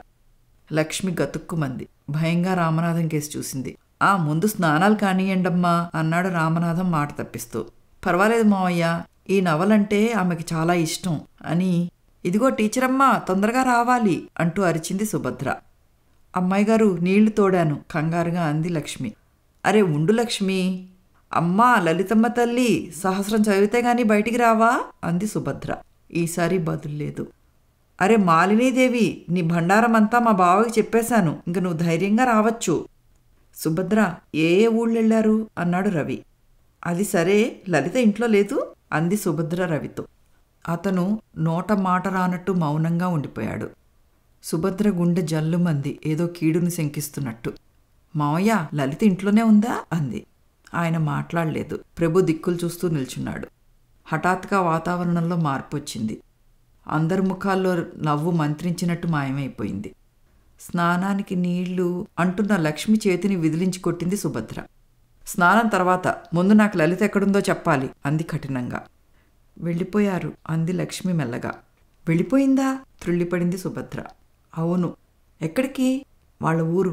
లక్ష్మి గతుక్కుమంది భయంగా రామనాథం కేసు చూసింది ఆ ముందు స్నానాలు కానియండమ్మా అన్నాడు రామనాథం మాట తప్పిస్తూ పర్వాలేదు మావయ్య ఈ నవలంటే ఆమెకి చాలా ఇష్టం అని ఇదిగో టీచరమ్మా తొందరగా రావాలి అంటూ అరిచింది సుభద్ర అమ్మాయి గారు నీళ్లు తోడాను కంగారుగా అంది లక్ష్మి అరే ఉండు లక్ష్మి అమ్మా లలితమ్మ తల్లి సహస్రం చదివితే గాని బయటికి రావా అంది సుభద్ర ఈసారి బదులు లేదు అరే మాలినీదేవి నీ భండారమంతా మా బావకి చెప్పేశాను ఇంక నువ్వు ధైర్యంగా రావచ్చు సుభద్ర ఏ ఏ ఊళ్ళెళ్లారు అన్నాడు రవి అది సరే లలిత ఇంట్లో లేదు అంది సుభద్ర రవితో అతను నోట మాట రానట్టు మౌనంగా ఉండిపోయాడు సుభద్ర గుండె జల్లుమంది ఏదో కీడును శంకిస్తున్నట్టు మావయ్య లలిత ఇంట్లోనే ఉందా అంది ఆయన మాట్లాడలేదు ప్రభు దిక్కులు చూస్తూ నిల్చున్నాడు హఠాత్గా వాతావరణంలో మార్పు వచ్చింది అందరి ముఖాల్లో నవ్వు మంత్రించినట్టు మాయమైపోయింది స్నానానికి నీళ్లు అంటున్న లక్ష్మి చేతిని విదిలించి కొట్టింది సుభద్ర స్నానం తర్వాత ముందు నాకు లలిత ఎక్కడుందో చెప్పాలి అంది కఠినంగా వెళ్ళిపోయారు అంది లక్ష్మి మెల్లగా వెళ్ళిపోయిందా త్రుళ్ళిపడింది సుభద్ర అవును ఎక్కడికి వాళ్ళ ఊరు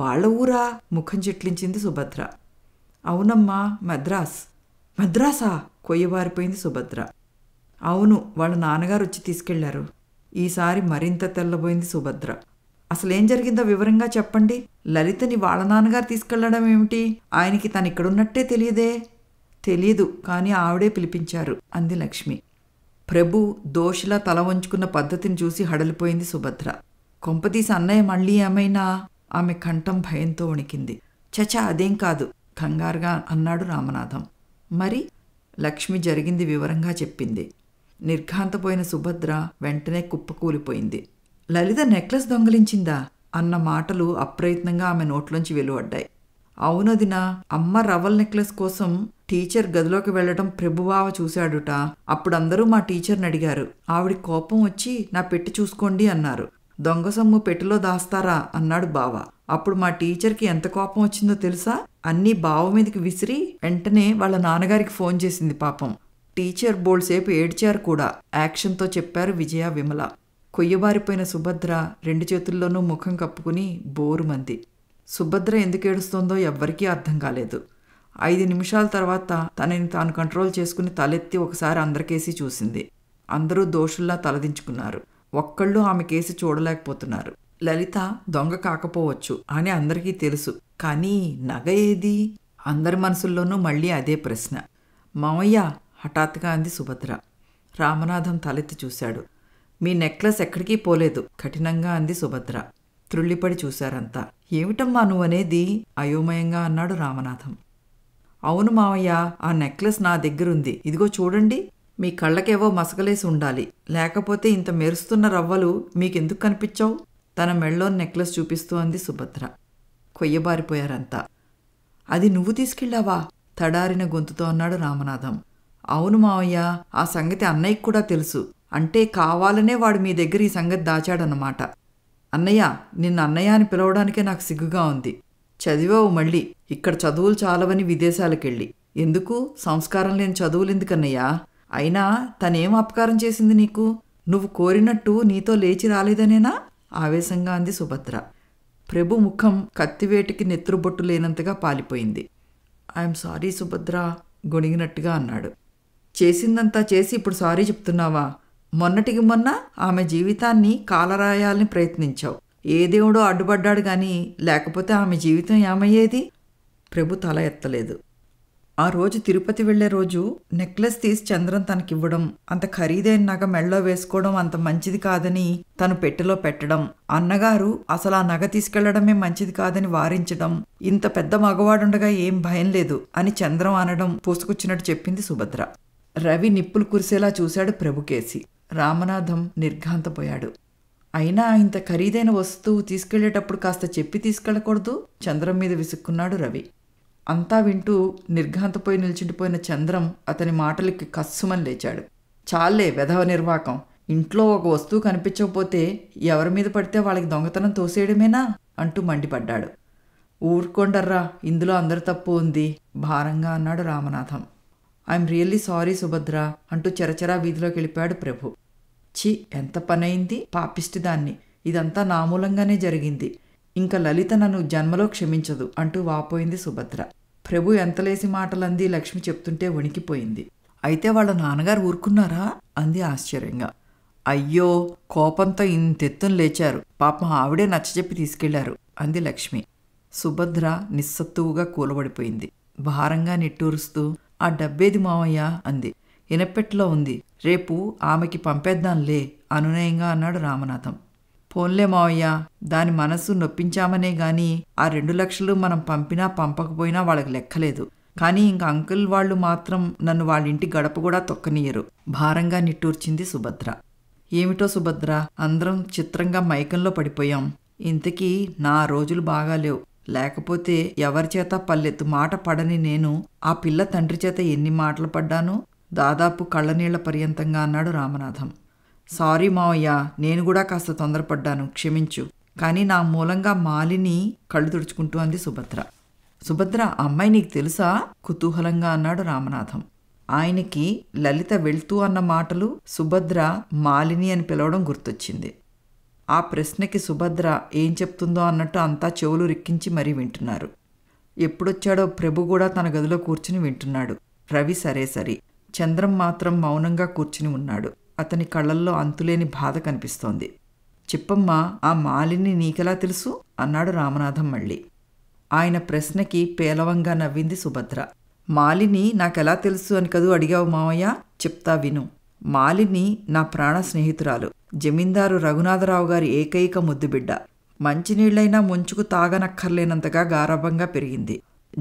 వాళ్ళ ఊరా ముఖం చెట్లించింది సుభద్ర అవునమ్మా మద్రాస్ మద్రాసా కొయ్యబారిపోయింది సుభద్ర అవును వాళ్ళ నాన్నగారు వచ్చి తీసుకెళ్లారు ఈసారి మరింత తెల్లబోయింది సుభద్ర అసలేం జరిగిందో వివరంగా చెప్పండి లలితని వాళ్ళ నాన్నగారు తీసుకెళ్లడం ఏమిటి ఆయనకి తను ఇక్కడున్నట్టే తెలియదే తెలియదు కానీ ఆవిడే పిలిపించారు అంది లక్ష్మి ప్రభు దోషిలా తల వంచుకున్న పద్ధతిని చూసి హడలిపోయింది సుభద్ర కొంపతీసి అన్నయ్య మళ్ళీ ఏమైనా ఆమె కంఠం భయంతో వణికింది చచా అదేం కాదు కంగారుగా అన్నాడు రామనాథం మరి లక్ష్మి జరిగింది వివరంగా చెప్పింది నిర్ఘాంతపోయిన సుభద్ర వెంటనే కుప్పకూలిపోయింది లలిత నెక్లెస్ దొంగలించిందా అన్న మాటలు అప్రయత్నంగా ఆమె నోట్లోంచి వెలువడ్డాయి అవునదిన అమ్మ రవల్ నెక్లెస్ కోసం టీచర్ గదిలోకి వెళ్లడం ప్రభుబావ చూశాడుట అప్పుడు అందరూ మా టీచర్ని అడిగారు ఆవిడ కోపం వచ్చి నా పెట్టి చూసుకోండి అన్నారు దొంగ సొమ్ము పెట్టిలో దాస్తారా అన్నాడు బావ అప్పుడు మా టీచర్కి ఎంత కోపం వచ్చిందో తెలుసా అన్నీ బావ మీదకి విసిరి వెంటనే వాళ్ళ నాన్నగారికి ఫోన్ చేసింది పాపం టీచర్ బోల్డ్సేపు ఏడ్చారు కూడా యాక్షన్తో చెప్పారు విజయ విమల కొయ్యబారిపోయిన సుభద్ర రెండు చేతుల్లోనూ ముఖం కప్పుకుని బోరుమంది సుభద్ర ఎందుకు ఏడుస్తోందో ఎవ్వరికీ అర్థం కాలేదు ఐదు నిమిషాల తర్వాత తనని తాను కంట్రోల్ చేసుకుని తలెత్తి ఒకసారి అందరికేసి చూసింది అందరూ దోషుల్లా తలదించుకున్నారు ఒక్కళ్ళు ఆమె కేసి చూడలేకపోతున్నారు లలిత దొంగ కాకపోవచ్చు అని అందరికీ తెలుసు కానీ నగ ఏది అందరి మనసుల్లోనూ మళ్ళీ అదే ప్రశ్న మామయ్య హఠాత్తుగా అంది సుభద్ర రామనాథం తలెత్తి చూశాడు మీ నెక్లెస్ ఎక్కడికీ పోలేదు కఠినంగా అంది సుభద్ర త్రుళ్ళిపడి చూశారంతా ఏమిటమ్మా నువ్వనేది అయోమయంగా అన్నాడు రామనాథం అవును మావయ్య ఆ నెక్లెస్ నా దగ్గరుంది ఇదిగో చూడండి మీ కళ్ళకేవో మసకలేసి ఉండాలి లేకపోతే ఇంత మెరుస్తున్న రవ్వలు మీకెందుకు కనిపించావు తన మెళ్ళో నెక్లెస్ చూపిస్తూ అంది సుభద్ర కొయ్యబారిపోయారంతా అది నువ్వు తీసుకెళ్ళావా తడారిన గొంతుతో అన్నాడు రామనాథం అవును మావయ్య ఆ సంగతి అన్నయ్యకు కూడా తెలుసు అంటే కావాలనే వాడు మీ దగ్గర ఈ సంగతి దాచాడనమాట అన్నయ్య నిన్న అన్నయ్య అని పిలవడానికే నాకు సిగ్గుగా ఉంది చదివావు మళ్ళీ ఇక్కడ చదువులు చాలవని విదేశాలకెళ్ళి ఎందుకు సంస్కారం లేని చదువులు ఎందుకన్నయ్యా అయినా తనేం అపకారం చేసింది నీకు నువ్వు కోరినట్టు నీతో లేచి రాలేదనేనా ఆవేశంగా అంది సుభద్ర ప్రభు ముఖం కత్తివేటికి నెత్రుబొట్టు లేనంతగా పాలిపోయింది ఐఎమ్ సారీ సుభద్ర గొణిగినట్టుగా అన్నాడు చేసిందంతా చేసి ఇప్పుడు సారీ చెప్తున్నావా మొన్నటికి మొన్న ఆమె జీవితాన్ని కాలరాయాలని ప్రయత్నించావు ఏ దేవుడో అడ్డుపడ్డాడు కానీ లేకపోతే ఆమె జీవితం ఏమయ్యేది ప్రభు తల ఎత్తలేదు ఆ రోజు తిరుపతి వెళ్లే రోజు నెక్లెస్ తీసి చంద్రం తనకివ్వడం అంత ఖరీదైన నగ మెళ్ళో వేసుకోవడం అంత మంచిది కాదని తను పెట్టెలో పెట్టడం అన్నగారు అసలు ఆ నగ తీసుకెళ్లడమే మంచిది కాదని వారించడం ఇంత పెద్ద మగవాడుండగా ఏం భయం లేదు అని చంద్రం అనడం పూసుకొచ్చినట్టు చెప్పింది సుభద్ర రవి నిప్పులు కురిసేలా చూశాడు ప్రభుకేసి రామనాథం నిర్ఘాంతపోయాడు అయినా ఇంత ఖరీదైన వస్తువు తీసుకెళ్లేటప్పుడు కాస్త చెప్పి తీసుకెళ్ళకూడదు చంద్రం మీద విసుక్కున్నాడు రవి అంతా వింటూ నిర్ఘాంతపోయి నిల్చుండిపోయిన చంద్రం అతని మాటలకి కస్సుమని లేచాడు చాలే వెధవ నిర్వాకం ఇంట్లో ఒక వస్తువు కనిపించకపోతే ఎవరి మీద పడితే వాళ్ళకి దొంగతనం తోసేయడమేనా అంటూ మండిపడ్డాడు ఊరుకోండర్రా ఇందులో అందరి తప్పు ఉంది భారంగా అన్నాడు Ramanatham I'm really sorry Subhadra అంటూ చెరచరా వీధిలోకి వెళ్ళిపోయాడు ప్రభు చి ఎంత పనైంది పాపిష్టి దాన్ని ఇదంతా నా మూలంగానే జరిగింది ఇంకా లలిత నన్ను జన్మలో క్షమించదు అంటూ వాపోయింది సుభద్ర ప్రభు ఎంతలేసి మాటలంది లక్ష్మి చెప్తుంటే వణికిపోయింది అయితే వాళ్ళ నాన్నగారు ఊరుకున్నారా అంది ఆశ్చర్యంగా అయ్యో కోపంతో ఇంతెత్తును లేచారు పాపం ఆవిడే నచ్చజెప్పి తీసుకెళ్లారు అంది లక్ష్మి సుభద్ర నిస్సత్తువుగా కూలబడిపోయింది భారంగా నిట్టూరుస్తూ ఆ డబ్బేది మావయ్య అంది ఇనపెట్లో ఉంది రేపు ఆమెకి పంపేద్దాంలే అనునయంగా అన్నాడు రామనాథం పోన్లే మావయ్య దాని మనస్సు నొప్పించామనే గాని ఆ రెండు లక్షలు మనం పంపినా పంపకపోయినా వాళ్ళకి లెక్కలేదు కానీ ఇంక అంకుల్ వాళ్ళు మాత్రం నన్ను వాళ్ళ ఇంటి గడప కూడా తొక్కనీయరు భారంగా నిట్టూర్చింది సుభద్ర ఏమిటో సుభద్ర అందరం చిత్రంగా మైకంలో పడిపోయాం ఇంతకీ నా రోజులు బాగాలేవు లేకపోతే ఎవరి చేత పల్లెత్తు మాట పడని నేను ఆ పిల్ల తండ్రి చేత ఎన్ని మాటలు పడ్డానో దాదాపు కళ్ళనీళ్ల పర్యంతంగా అన్నాడు రామనాథం సారీ మావయ్య నేను కూడా కాస్త తొందరపడ్డాను క్షమించు కానీ నా మూలంగా మాలిని కళ్ళు తుడుచుకుంటూ అంది సుభద్ర సుభద్ర అమ్మాయి నీకు తెలుసా కుతూహలంగా అన్నాడు రామనాథం ఆయనకి లలిత వెళ్తూ అన్న మాటలు సుభద్ర మాలిని అని పిలవడం గుర్తొచ్చింది ఆ ప్రశ్నకి సుభద్ర ఏం చెప్తుందో అన్నట్టు అంతా చెవులు రిక్కించి మరీ వింటున్నారు ఎప్పుడొచ్చాడో ప్రభు కూడా తన గదిలో కూర్చుని వింటున్నాడు రవి సరే సరి చంద్రం మాత్రం మౌనంగా కూర్చుని ఉన్నాడు అతని కళ్ళల్లో అంతులేని బాధ కనిపిస్తోంది చెప్పమ్మా ఆ మాలిని నీకెలా తెలుసు అన్నాడు రామనాథం మళ్ళీ ఆయన ప్రశ్నకి పేలవంగా నవ్వింది సుభద్ర మాలిని నాకెలా తెలుసు అని కదూ అడిగావు మావయ్య చెప్తా విను మాలిని నా ప్రాణ స్నేహితురాలు జమీందారు రఘునాథరావు గారి ఏకైక ముద్దుబిడ్డ మంచినీళ్లైనా ముంచుకు తాగనక్కర్లేనంతగా గారభంగా పెరిగింది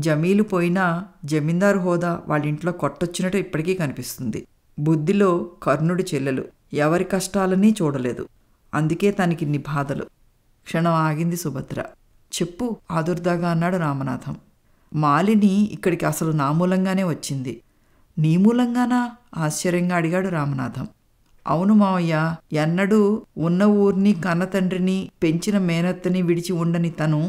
జమీలు పోయినా జమీందారు హోదా వాళ్ళింట్లో కొట్టొచ్చినట్టు ఇప్పటికీ కనిపిస్తుంది బుద్ధిలో కర్ణుడి చెల్లెలు ఎవరి కష్టాలని చూడలేదు అందుకే ఇన్ని బాధలు క్షణం ఆగింది సుభద్ర చెప్పు ఆదుర్దాగా అన్నాడు రామనాథం మాలిని ఇక్కడికి అసలు నా మూలంగానే వచ్చింది నీ మూలంగానా ఆశ్చర్యంగా అడిగాడు రామనాథం అవును మావయ్య ఎన్నడూ ఉన్న ఊరిని కన్నతండ్రిని పెంచిన మేనత్తని విడిచి ఉండని తను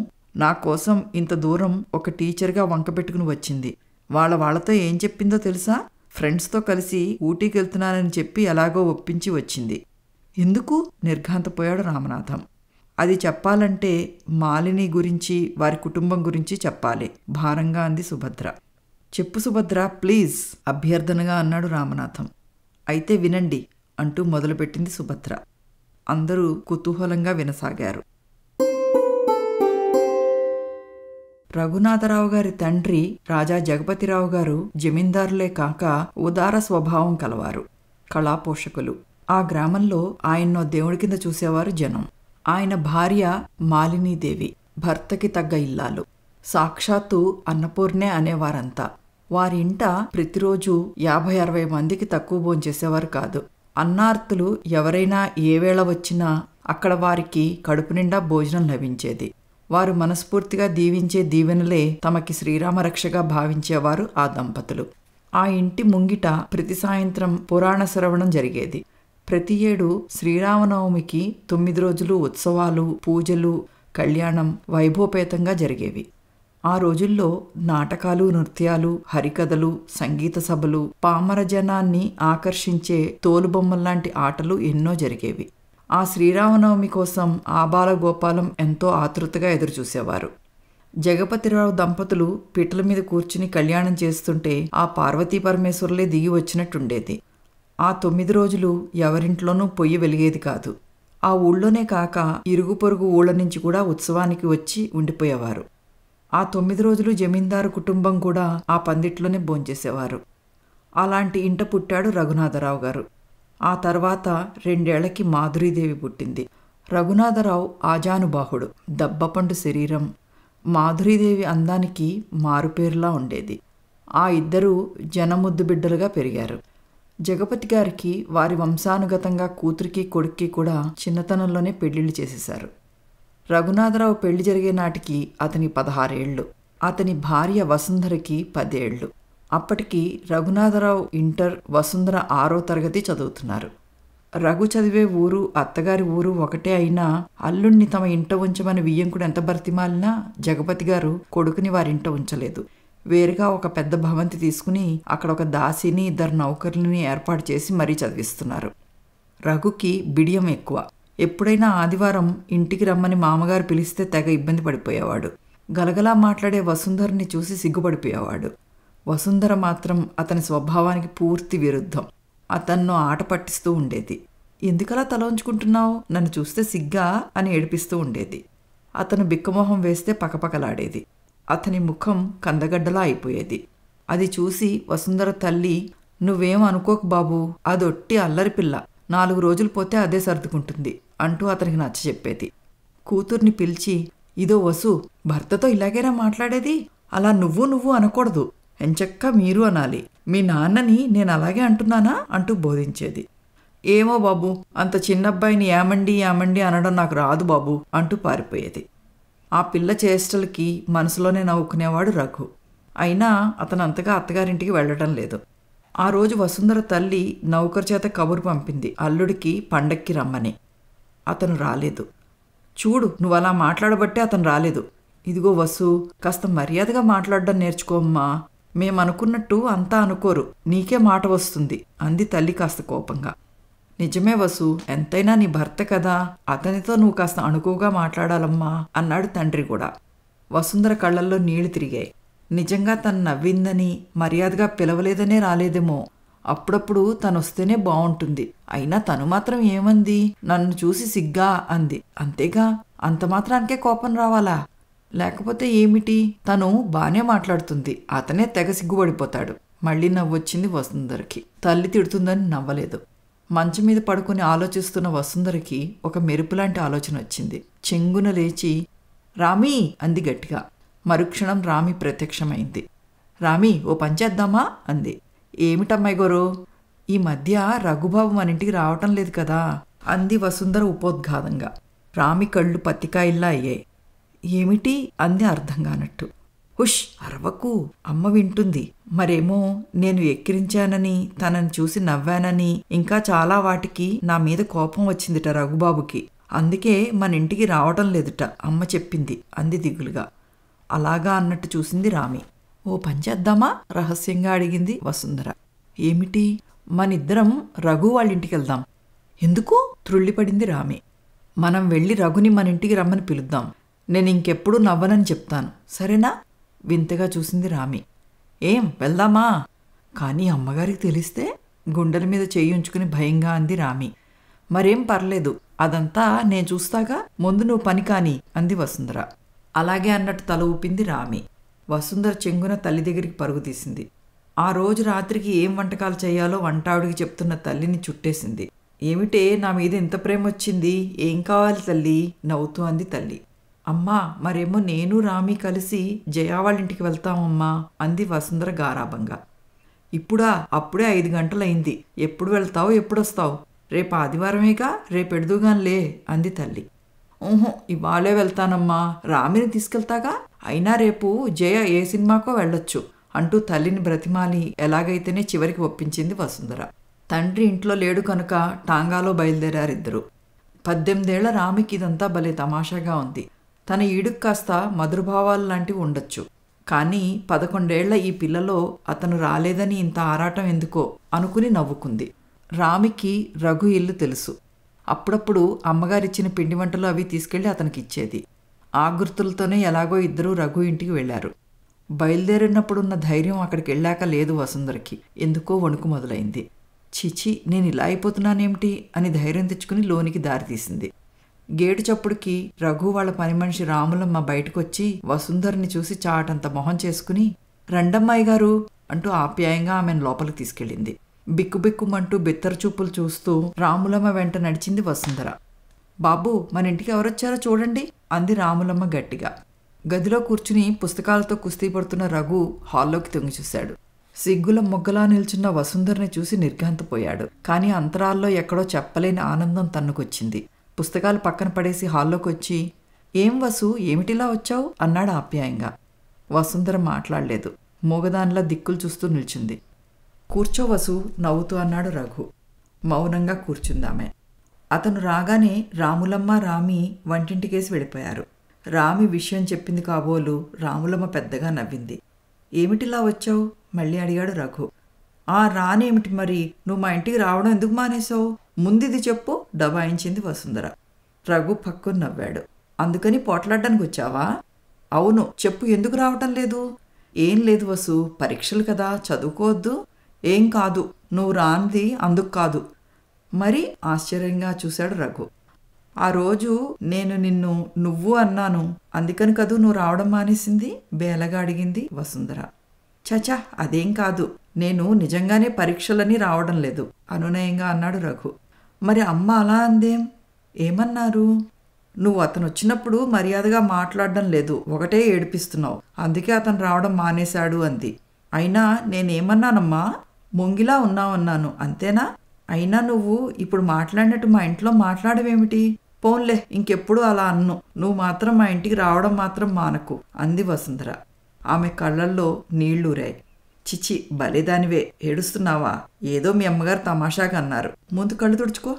నా కోసం ఇంత దూరం ఒక టీచర్గా వంకపెట్టుకుని వచ్చింది వాళ్ళ వాళ్ళతో ఏం చెప్పిందో తెలుసా ఫ్రెండ్స్తో కలిసి ఊటీకి వెళ్తున్నానని చెప్పి ఎలాగో ఒప్పించి వచ్చింది ఎందుకు నిర్ఘాంతపోయాడు రామనాథం అది చెప్పాలంటే మాలిని గురించి వారి కుటుంబం గురించి చెప్పాలి భారంగా అంది సుభద్ర చెప్పు సుభద్ర ప్లీజ్ అభ్యర్థనగా అన్నాడు రామనాథం అయితే వినండి అంటూ మొదలుపెట్టింది సుభద్ర అందరూ కుతూహలంగా వినసాగారు రఘునాథరావు గారి తండ్రి రాజా జగపతిరావు గారు జమీందారులే కాక ఉదార స్వభావం కలవారు కళాపోషకులు ఆ గ్రామంలో ఆయన్నో దేవుడి కింద చూసేవారు జనం ఆయన భార్య మాలినీదేవి భర్తకి తగ్గ ఇల్లాలు సాక్షాత్తు అన్నపూర్ణే అనేవారంతా వారింట ప్రతిరోజు యాభై అరవై మందికి తక్కువ భోంచేసేవారు కాదు అన్నార్తులు ఎవరైనా ఏ వేళ వచ్చినా అక్కడ వారికి కడుపు నిండా భోజనం లభించేది వారు మనస్ఫూర్తిగా దీవించే దీవెనలే తమకి శ్రీరామరక్షగా భావించేవారు ఆ దంపతులు ఆ ఇంటి ముంగిట ప్రతి సాయంత్రం పురాణ శ్రవణం జరిగేది ప్రతి ఏడు శ్రీరామనవమికి తొమ్మిది రోజులు ఉత్సవాలు పూజలు కళ్యాణం వైభవపేతంగా జరిగేవి ఆ రోజుల్లో నాటకాలు నృత్యాలు హరికథలు సంగీత సభలు పామర జనాన్ని ఆకర్షించే తోలుబొమ్మల్లాంటి ఆటలు ఎన్నో జరిగేవి ఆ శ్రీరామనవమి కోసం ఆ బాలగోపాలం ఎంతో ఆతృతగా ఎదురుచూసేవారు జగపతిరావు దంపతులు పిట్టల మీద కూర్చుని కళ్యాణం చేస్తుంటే ఆ పార్వతీ పరమేశ్వరులే దిగి వచ్చినట్టుండేది ఆ తొమ్మిది రోజులు ఎవరింట్లోనూ పొయ్యి వెలిగేది కాదు ఆ ఊళ్ళోనే కాక ఇరుగు పొరుగు ఊళ్ళ నుంచి కూడా ఉత్సవానికి వచ్చి ఉండిపోయేవారు ఆ తొమ్మిది రోజులు జమీందారు కుటుంబం కూడా ఆ పందిట్లోనే భోంచేసేవారు అలాంటి ఇంట పుట్టాడు రఘునాథరావు గారు ఆ తర్వాత రెండేళ్లకి మాధురీదేవి పుట్టింది రఘునాథరావు ఆజానుబాహుడు దబ్బపండు శరీరం మాధురీదేవి అందానికి మారుపేరులా ఉండేది ఆ ఇద్దరూ జనముద్దు బిడ్డలుగా పెరిగారు జగపతి గారికి వారి వంశానుగతంగా కూతురికి కొడుక్కి కూడా చిన్నతనంలోనే పెళ్లిళ్ళు చేసేశారు రఘునాథరావు పెళ్లి జరిగే నాటికి అతని పదహారేళ్లు అతని భార్య వసుంధరకి పదేళ్లు అప్పటికి రఘునాథరావు ఇంటర్ వసుంధర ఆరో తరగతి చదువుతున్నారు రఘు చదివే ఊరు అత్తగారి ఊరు ఒకటే అయినా అల్లుణ్ణి తమ ఇంట ఉంచమని వియ్యంకుడు ఎంత బతిమాలినా జగపతి గారు కొడుకుని వారింట ఉంచలేదు వేరుగా ఒక పెద్ద భవంతి తీసుకుని అక్కడ ఒక దాసిని ఇద్దరు నౌకర్లని ఏర్పాటు చేసి మరీ చదివిస్తున్నారు రఘుకి బిడియం ఎక్కువ ఎప్పుడైనా ఆదివారం ఇంటికి రమ్మని మామగారు పిలిస్తే తెగ ఇబ్బంది పడిపోయేవాడు గలగలా మాట్లాడే వసుంధర్ని చూసి సిగ్గుపడిపోయేవాడు వసుంధర మాత్రం అతని స్వభావానికి పూర్తి విరుద్ధం అతన్ను ఆట పట్టిస్తూ ఉండేది ఎందుకలా ఉంచుకుంటున్నావు నన్ను చూస్తే సిగ్గా అని ఏడిపిస్తూ ఉండేది అతను బిక్కమోహం వేస్తే పకపకలాడేది అతని ముఖం కందగడ్డలా అయిపోయేది అది చూసి వసుంధర తల్లి నువ్వేం అనుకోకు బాబు అదొట్టి అల్లరి పిల్ల నాలుగు రోజులు పోతే అదే సర్దుకుంటుంది అంటూ అతనికి నచ్చ చెప్పేది కూతుర్ని పిలిచి ఇదో వసు భర్తతో ఇలాగేనా మాట్లాడేది అలా నువ్వు నువ్వు అనకూడదు ఎంచక్క మీరు అనాలి మీ నాన్నని నేను అలాగే అంటున్నానా అంటూ బోధించేది ఏమో బాబు అంత చిన్నబ్బాయిని ఏమండి ఏమండి అనడం నాకు రాదు బాబు అంటూ పారిపోయేది ఆ పిల్ల చేష్టలకి మనసులోనే నవ్వుకునేవాడు రఘు అయినా అతను అంతగా అత్తగారింటికి వెళ్ళడం లేదు ఆ రోజు వసుంధర తల్లి నౌకర్ చేత కబురు పంపింది అల్లుడికి పండక్కి రమ్మని అతను రాలేదు చూడు నువ్వు అలా మాట్లాడబట్టే అతను రాలేదు ఇదిగో వసు కాస్త మర్యాదగా మాట్లాడడం నేర్చుకోమ్మా మేమనుకున్నట్టు అంతా అనుకోరు నీకే మాట వస్తుంది అంది తల్లి కాస్త కోపంగా నిజమే వసు ఎంతైనా నీ భర్త కదా అతనితో నువ్వు కాస్త అణుకువగా మాట్లాడాలమ్మా అన్నాడు తండ్రి కూడా వసుంధర కళ్ళల్లో నీళ్లు తిరిగాయి నిజంగా తను నవ్విందని మర్యాదగా పిలవలేదనే రాలేదేమో అప్పుడప్పుడు తను వస్తేనే బాగుంటుంది అయినా తను మాత్రం ఏమంది నన్ను చూసి సిగ్గా అంది అంతేగా అంత మాత్రానికే కోపం రావాలా లేకపోతే ఏమిటి తను బానే మాట్లాడుతుంది అతనే తెగ సిగ్గుపడిపోతాడు మళ్ళీ నవ్వొచ్చింది వసుందరికి తల్లి తిడుతుందని నవ్వలేదు మంచం మీద పడుకుని ఆలోచిస్తున్న వసుందరికి ఒక మెరుపులాంటి ఆలోచన వచ్చింది చెంగున లేచి రామీ అంది గట్టిగా మరుక్షణం రామి ప్రత్యక్షమైంది రామి ఓ పంచేద్దామా అంది ఏమిటమ్మాయి గారు ఈ మధ్య రఘుబాబు మన ఇంటికి రావటం లేదు కదా అంది వసుంధర ఉపోద్ఘాతంగా రామి కళ్ళు పత్తికాయిల్లా అయ్యాయి ఏమిటి అంది అర్థం కానట్టు హుష్ అరవకు అమ్మ వింటుంది మరేమో నేను ఎక్కిరించానని తనని చూసి నవ్వానని ఇంకా చాలా వాటికి నా మీద కోపం వచ్చిందిట రఘుబాబుకి అందుకే మన ఇంటికి రావటం లేదుట అమ్మ చెప్పింది అంది దిగులుగా అలాగా అన్నట్టు చూసింది రామి ఓ పనిచేద్దామా రహస్యంగా అడిగింది వసుంధర ఏమిటి మనిద్దరం రఘు వాళ్ళింటికి వెళ్దాం ఎందుకు త్రుళ్ళిపడింది రామి మనం వెళ్ళి రఘుని మన ఇంటికి రమ్మని పిలుద్దాం నేను ఇంకెప్పుడు నవ్వనని చెప్తాను సరేనా వింతగా చూసింది రామి ఏం వెళ్దామా కానీ అమ్మగారికి తెలిస్తే గుండెల మీద చేయి ఉంచుకుని భయంగా అంది రామి మరేం పర్లేదు అదంతా నేను చూస్తాగా ముందు నువ్వు పని కాని అంది వసుంధర అలాగే అన్నట్టు తల ఊపింది రామి వసుంధర చెంగున తల్లి దగ్గరికి పరుగు తీసింది ఆ రోజు రాత్రికి ఏం వంటకాలు చేయాలో వంటావిడికి చెప్తున్న తల్లిని చుట్టేసింది ఏమిటే నా మీద ఎంత ప్రేమ వచ్చింది ఏం కావాలి తల్లి నవ్వుతూ అంది తల్లి అమ్మా మరేమో నేను రామి కలిసి జయా వాళ్ళ ఇంటికి వెళ్తామమ్మా అంది వసుంధర గారాభంగా ఇప్పుడా అప్పుడే ఐదు గంటలైంది ఎప్పుడు వెళ్తావు ఎప్పుడొస్తావు రేపు ఆదివారమేగా రేపెడుదుగానిలే అంది తల్లి ఊహో ఇవాళే వెళ్తానమ్మా రామిని తీసుకెళ్తాగా అయినా రేపు జయ ఏ సినిమాకో వెళ్ళొచ్చు అంటూ తల్లిని బ్రతిమాలి ఎలాగైతేనే చివరికి ఒప్పించింది వసుంధర తండ్రి ఇంట్లో లేడు కనుక టాంగాలో బయలుదేరారిద్దరు పద్దెనిమిదేళ్ల రామికి ఇదంతా భలే తమాషాగా ఉంది తన ఈడుకు కాస్త మధురభావాలు లాంటివి ఉండొచ్చు కానీ పదకొండేళ్ల ఈ పిల్లలో అతను రాలేదని ఇంత ఆరాటం ఎందుకో అనుకుని నవ్వుకుంది రామికి రఘు ఇల్లు తెలుసు అప్పుడప్పుడు అమ్మగారిచ్చిన పిండి వంటలు అవి తీసుకెళ్లి అతనికి ఇచ్చేది ఆగృతులతోనే ఎలాగో ఇద్దరూ రఘు ఇంటికి వెళ్లారు బయలుదేరినప్పుడున్న ధైర్యం అక్కడికి వెళ్ళాక లేదు వసుంధరకి ఎందుకో వణుకు మొదలైంది చిచి నేను ఇలా అయిపోతున్నానేమిటి అని ధైర్యం తెచ్చుకుని లోనికి దారితీసింది గేటు చప్పుడుకి రఘు వాళ్ళ పని మనిషి రాములమ్మ బయటకొచ్చి వసుంధర్ని చూసి చాటంత మొహం చేసుకుని రండమ్మాయి గారు అంటూ ఆప్యాయంగా ఆమెను లోపలికి తీసుకెళ్ళింది బిక్కుబిక్కుమంటూ బిత్తర చూపులు చూస్తూ రాములమ్మ వెంట నడిచింది వసుంధర బాబు మన ఇంటికి ఎవరొచ్చారో చూడండి అంది రాములమ్మ గట్టిగా గదిలో కూర్చుని పుస్తకాలతో కుస్తీ పడుతున్న రఘు హాల్లోకి తొంగి చూశాడు సిగ్గుల మొగ్గలా నిల్చున్న వసుంధర్ని చూసి నిర్ఘాంతపోయాడు కానీ అంతరాల్లో ఎక్కడో చెప్పలేని ఆనందం తన్నుకొచ్చింది పుస్తకాలు పక్కన పడేసి హాల్లోకి వచ్చి ఏం వసు ఏమిటిలా వచ్చావు అన్నాడు ఆప్యాయంగా వసుంధర మాట్లాడలేదు మూగదానిలా దిక్కులు చూస్తూ నిల్చుంది కూర్చో వసు నవ్వుతూ అన్నాడు రఘు మౌనంగా కూర్చుందామే అతను రాగానే రాములమ్మ రామి వంటింటికేసి వెళ్ళిపోయారు రామి విషయం చెప్పింది కాబోలు రాములమ్మ పెద్దగా నవ్వింది ఏమిటిలా వచ్చావు మళ్ళీ అడిగాడు రఘు ఆ రానేమిటి మరి నువ్వు మా ఇంటికి రావడం ఎందుకు మానేశావు ముందిది చెప్పు డబాయించింది వసుంధర రఘు పక్కు నవ్వాడు అందుకని పోట్లాడడానికి వచ్చావా అవును చెప్పు ఎందుకు రావటం లేదు ఏం లేదు వసు పరీక్షలు కదా చదువుకోవద్దు ఏం కాదు నువ్వు రానిది అందుకు కాదు మరీ ఆశ్చర్యంగా చూశాడు రఘు ఆ రోజు నేను నిన్ను నువ్వు అన్నాను అందుకని కదూ నువ్వు రావడం మానేసింది బేలగా అడిగింది వసుంధర చచా అదేం కాదు నేను నిజంగానే పరీక్షలని రావడం లేదు అనునయంగా అన్నాడు రఘు మరి అమ్మ అలా అందేం ఏమన్నారు నువ్వు అతను వచ్చినప్పుడు మర్యాదగా మాట్లాడడం లేదు ఒకటే ఏడిపిస్తున్నావు అందుకే అతను రావడం మానేశాడు అంది అయినా నేనేమన్నానమ్మా ముంగిలా ఉన్నావన్నాను అంతేనా అయినా నువ్వు ఇప్పుడు మాట్లాడినట్టు మా ఇంట్లో మాట్లాడవేమిటి పోన్లే ఇంకెప్పుడు అలా అన్ను నువ్వు మాత్రం మా ఇంటికి రావడం మాత్రం మానకు అంది వసుంధర ఆమె కళ్ళల్లో నీళ్లూరాయి చిచి బలేదానివే ఏడుస్తున్నావా ఏదో మీ అమ్మగారు తమాషాగా అన్నారు ముందు కళ్ళు తుడుచుకో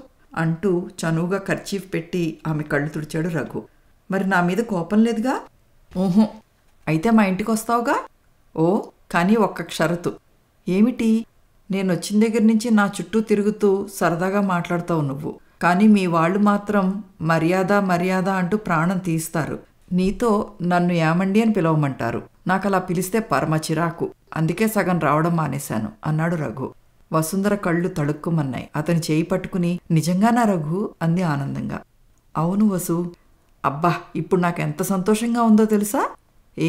అంటూ చనువుగా ఖర్చీఫ్ పెట్టి ఆమె కళ్ళు తుడిచాడు రఘు మరి నా మీద కోపం లేదుగా ఊహు అయితే మా ఇంటికి వస్తావుగా ఓ కానీ ఒక్క షరతు ఏమిటి నేను వచ్చిన దగ్గర నుంచి నా చుట్టూ తిరుగుతూ సరదాగా మాట్లాడతావు నువ్వు కానీ మీ వాళ్ళు మాత్రం మర్యాద మర్యాద అంటూ ప్రాణం తీస్తారు నీతో నన్ను ఏమండి అని పిలవమంటారు నాకు అలా పిలిస్తే పరమ చిరాకు అందుకే సగం రావడం మానేశాను అన్నాడు రఘు వసుంధర కళ్ళు తడుక్కుమన్నాయి అతని చేయి పట్టుకుని నిజంగానా రఘు అంది ఆనందంగా అవును వసు అబ్బా ఇప్పుడు నాకు ఎంత సంతోషంగా ఉందో తెలుసా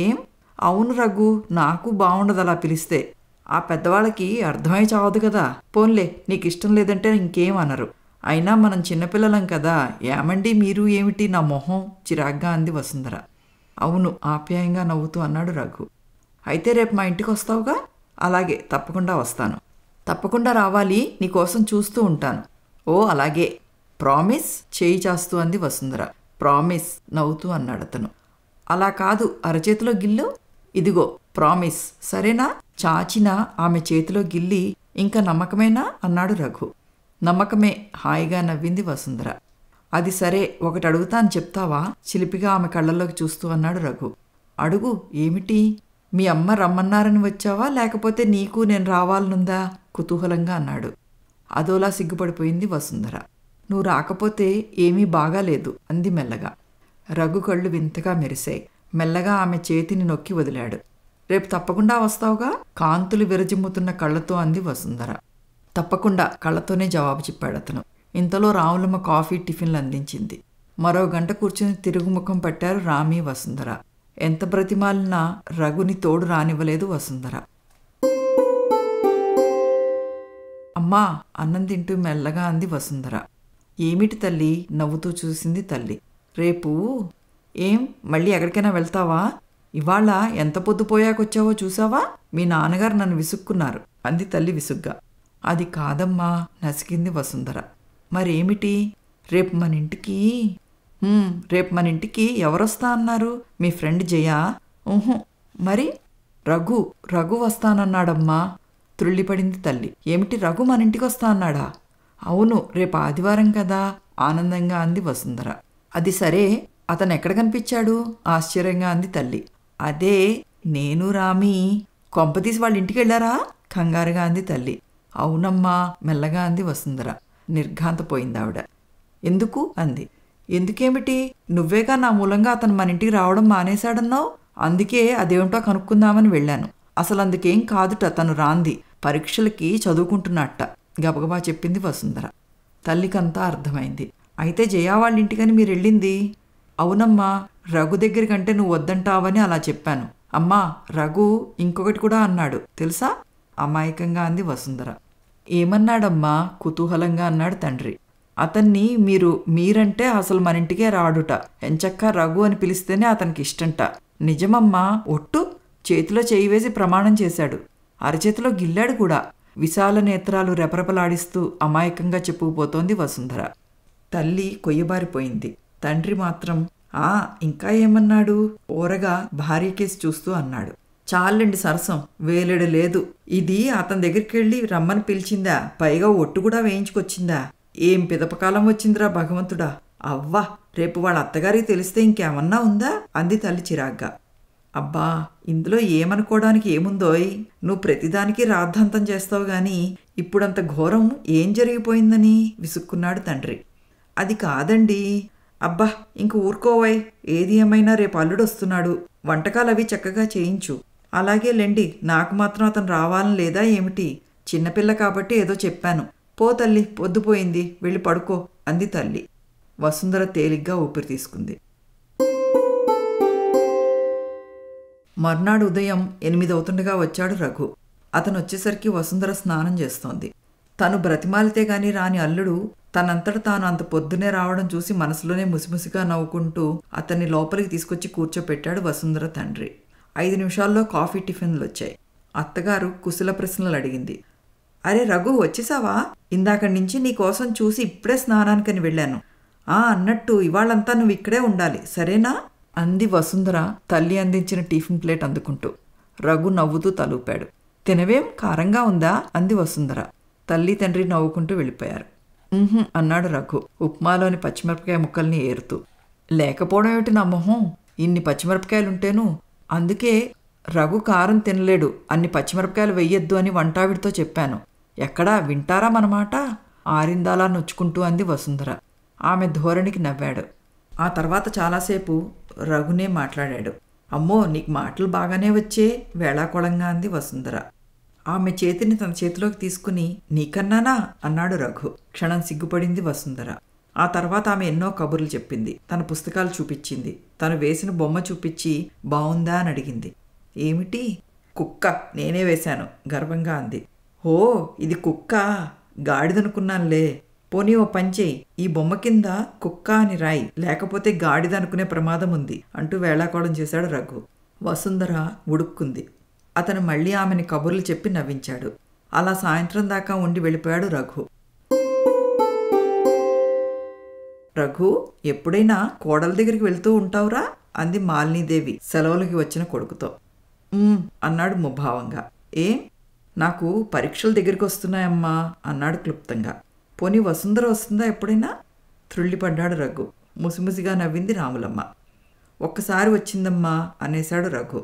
ఏం అవును రఘు నాకు బాగుండదు అలా పిలిస్తే ఆ పెద్దవాళ్ళకి అర్థమై చావదు కదా పోన్లే నీకు ఇష్టం లేదంటే ఇంకేం అనరు అయినా మనం చిన్నపిల్లలం కదా ఏమండి మీరు ఏమిటి నా మొహం చిరాగ్గా అంది వసుంధర అవును ఆప్యాయంగా నవ్వుతూ అన్నాడు రఘు అయితే రేపు మా ఇంటికి వస్తావుగా అలాగే తప్పకుండా వస్తాను తప్పకుండా రావాలి నీకోసం చూస్తూ ఉంటాను ఓ అలాగే ప్రామిస్ చేయి చాస్తూ అంది వసుంధర ప్రామిస్ నవ్వుతూ అన్నాడు అతను అలా కాదు అరచేతిలో గిల్లు ఇదిగో ప్రామిస్ సరేనా చాచిన ఆమె చేతిలో గిల్లి ఇంకా నమ్మకమేనా అన్నాడు రఘు నమ్మకమే హాయిగా నవ్వింది వసుంధర అది సరే ఒకటి అడుగుతాను చెప్తావా చిలిపిగా ఆమె కళ్ళల్లోకి చూస్తూ అన్నాడు రఘు అడుగు ఏమిటి మీ అమ్మ రమ్మన్నారని వచ్చావా లేకపోతే నీకు నేను రావాలనుందా కుతూహలంగా అన్నాడు అదోలా సిగ్గుపడిపోయింది వసుంధర నువ్వు రాకపోతే ఏమీ బాగాలేదు అంది మెల్లగా రఘు కళ్ళు వింతగా మెరిశాయి మెల్లగా ఆమె చేతిని నొక్కి వదిలాడు రేపు తప్పకుండా వస్తావుగా కాంతులు విరజిమ్ముతున్న కళ్ళతో అంది వసుంధర తప్పకుండా కళ్ళతోనే జవాబు చెప్పాడు అతను ఇంతలో రాములమ్మ కాఫీ టిఫిన్లు అందించింది మరో గంట కూర్చుని తిరుగుముఖం పట్టారు రామి వసుంధర ఎంత బ్రతిమాలినా రఘుని తోడు రానివ్వలేదు వసుంధర అమ్మా అన్నం తింటూ మెల్లగా అంది వసుంధర ఏమిటి తల్లి నవ్వుతూ చూసింది తల్లి రేపు ఏం మళ్ళీ ఎక్కడికైనా వెళ్తావా ఇవాళ ఎంత పొద్దుపోయాకొచ్చావో చూసావా మీ నాన్నగారు నన్ను విసుక్కున్నారు అంది తల్లి విసుగ్గా అది కాదమ్మా నసికింది వసుంధర మరేమిటి రేపు మన ఇంటికి రేపు మన ఇంటికి ఎవరొస్తా అన్నారు మీ ఫ్రెండ్ జయా ఊహు మరి రఘు రఘు వస్తానన్నాడమ్మా త్రుళ్ళిపడింది తల్లి ఏమిటి రఘు మన ఇంటికి వస్తా అన్నాడా అవును రేపు ఆదివారం కదా ఆనందంగా అంది వసుంధర అది సరే అతను ఎక్కడ కనిపించాడు ఆశ్చర్యంగా అంది తల్లి అదే నేను రామి కొంపతీసి వాళ్ళ ఇంటికి వెళ్ళారా కంగారుగా అంది తల్లి అవునమ్మా మెల్లగా అంది వసుంధర నిర్ఘాంతపోయింది ఆవిడ ఎందుకు అంది ఎందుకేమిటి నువ్వేగా నా మూలంగా అతను మన ఇంటికి రావడం మానేశాడన్నావు అందుకే అదేమిటో కనుక్కుందామని వెళ్ళాను అసలు అందుకేం కాదుట తను రాంది పరీక్షలకి చదువుకుంటున్నట్ట గబగబా చెప్పింది వసుంధర తల్లికంతా అర్థమైంది అయితే జయా వాళ్ళ ఇంటికని మీరు వెళ్ళింది అవునమ్మా రఘు దగ్గర కంటే నువ్వు వద్దంటావని అలా చెప్పాను అమ్మా రఘు ఇంకొకటి కూడా అన్నాడు తెలుసా అమాయకంగా అంది వసుంధర ఏమన్నాడమ్మా కుతూహలంగా అన్నాడు తండ్రి అతన్ని మీరు మీరంటే అసలు మన ఇంటికే రాడుట ఎంచక్క రఘు అని పిలిస్తేనే అతనికి ఇష్టంట నిజమమ్మా ఒట్టు చేతిలో చేయి వేసి ప్రమాణం చేశాడు అరచేతిలో గిల్లాడు కూడా విశాల నేత్రాలు రెపరెపలాడిస్తూ అమాయకంగా చెప్పుకుపోతోంది వసుంధర తల్లి కొయ్యబారిపోయింది తండ్రి మాత్రం ఆ ఇంకా ఏమన్నాడు ఓరగా భార్యకేసి చూస్తూ అన్నాడు చాలండి సరసం వేలెడు లేదు ఇది అతని దగ్గరికి వెళ్ళి రమ్మని పిలిచిందా పైగా ఒట్టు కూడా వేయించుకొచ్చిందా ఏం పిదపకాలం వచ్చిందిరా భగవంతుడా అవ్వా రేపు వాళ్ళ అత్తగారికి తెలిస్తే ఇంకేమన్నా ఉందా అంది తల్లి చిరాగ్గా అబ్బా ఇందులో ఏమనుకోవడానికి ఏముందోయ్ నువ్వు ప్రతిదానికి రాద్ధాంతం చేస్తావు గాని ఇప్పుడంత ఘోరం ఏం జరిగిపోయిందని విసుక్కున్నాడు తండ్రి అది కాదండి అబ్బా ఇంక ఊరుకోవై ఏది ఏమైనా రేపు అల్లుడొస్తున్నాడు అవి చక్కగా చేయించు అలాగే లెండి నాకు మాత్రం అతను రావాలని లేదా ఏమిటి చిన్నపిల్ల కాబట్టి ఏదో చెప్పాను పో తల్లి పొద్దుపోయింది వెళ్ళి పడుకో అంది తల్లి వసుంధర తేలిగ్గా ఊపిరి తీసుకుంది మర్నాడు ఉదయం ఎనిమిది అవుతుండగా వచ్చాడు రఘు అతను వచ్చేసరికి వసుంధర స్నానం చేస్తోంది తను బ్రతిమాలితే గాని రాని అల్లుడు తనంతట తాను అంత పొద్దునే రావడం చూసి మనసులోనే ముసిముసిగా నవ్వుకుంటూ అతన్ని లోపలికి తీసుకొచ్చి కూర్చోపెట్టాడు వసుంధర తండ్రి ఐదు నిమిషాల్లో కాఫీ టిఫిన్లు వచ్చాయి అత్తగారు కుశల ప్రశ్నలు అడిగింది అరే రఘు వచ్చేసావా ఇందాక నుంచి నీ కోసం చూసి ఇప్పుడే స్నానానికని వెళ్ళాను ఆ అన్నట్టు ఇవాళంతా నువ్వు ఇక్కడే ఉండాలి సరేనా అంది వసుంధర తల్లి అందించిన టిఫిన్ ప్లేట్ అందుకుంటూ రఘు నవ్వుతూ తలూపాడు తినవేం కారంగా ఉందా అంది వసుంధర తల్లి తండ్రి నవ్వుకుంటూ వెళ్ళిపోయారు అన్నాడు రఘు ఉప్మాలోని పచ్చిమిరపకాయ ముక్కల్ని ఏరుతూ లేకపోవడం ఏమిటి నా మొహం ఇన్ని పచ్చిమిరపకాయలుంటేను అందుకే రఘు కారం తినలేడు అన్ని పచ్చిమిరపకాయలు వెయ్యొద్దు అని వంటావిడితో చెప్పాను ఎక్కడా వింటారా మనమాట ఆరిందాలా నొచ్చుకుంటూ అంది వసుంధర ఆమె ధోరణికి నవ్వాడు ఆ తర్వాత చాలాసేపు రఘునే మాట్లాడాడు అమ్మో నీకు మాటలు బాగానే వచ్చే వేళాకుళంగా అంది వసుంధర ఆమె చేతిని తన చేతిలోకి తీసుకుని నీకన్నానా అన్నాడు రఘు క్షణం సిగ్గుపడింది వసుంధర ఆ తర్వాత ఆమె ఎన్నో కబుర్లు చెప్పింది తన పుస్తకాలు చూపించింది తను వేసిన బొమ్మ చూపించి బావుందా అని అడిగింది ఏమిటి కుక్క నేనే వేశాను గర్వంగా అంది ఓ ఇది కుక్క గాడిదనుకున్నానులే పోనీ ఓ పంచేయి ఈ బొమ్మ కింద కుక్క అని రాయి లేకపోతే గాడిదనుకునే ప్రమాదం ఉంది అంటూ వేళాకోళం చేశాడు రఘు వసుంధర ఉడుక్కుంది అతను మళ్లీ ఆమెని కబుర్లు చెప్పి నవ్వించాడు అలా సాయంత్రం దాకా ఉండి వెళ్ళిపోయాడు రఘు రఘు ఎప్పుడైనా కోడల దగ్గరికి వెళ్తూ ఉంటావురా అంది మాలినీదేవి సెలవులకి వచ్చిన కొడుకుతో అన్నాడు ముభావంగా ఏ నాకు పరీక్షలు దగ్గరికి వస్తున్నాయమ్మా అన్నాడు క్లుప్తంగా పోనీ వసుంధర వస్తుందా ఎప్పుడైనా త్రుళ్ళిపడ్డాడు రఘు ముసిముసిగా నవ్వింది రాములమ్మ ఒక్కసారి వచ్చిందమ్మా అనేశాడు రఘు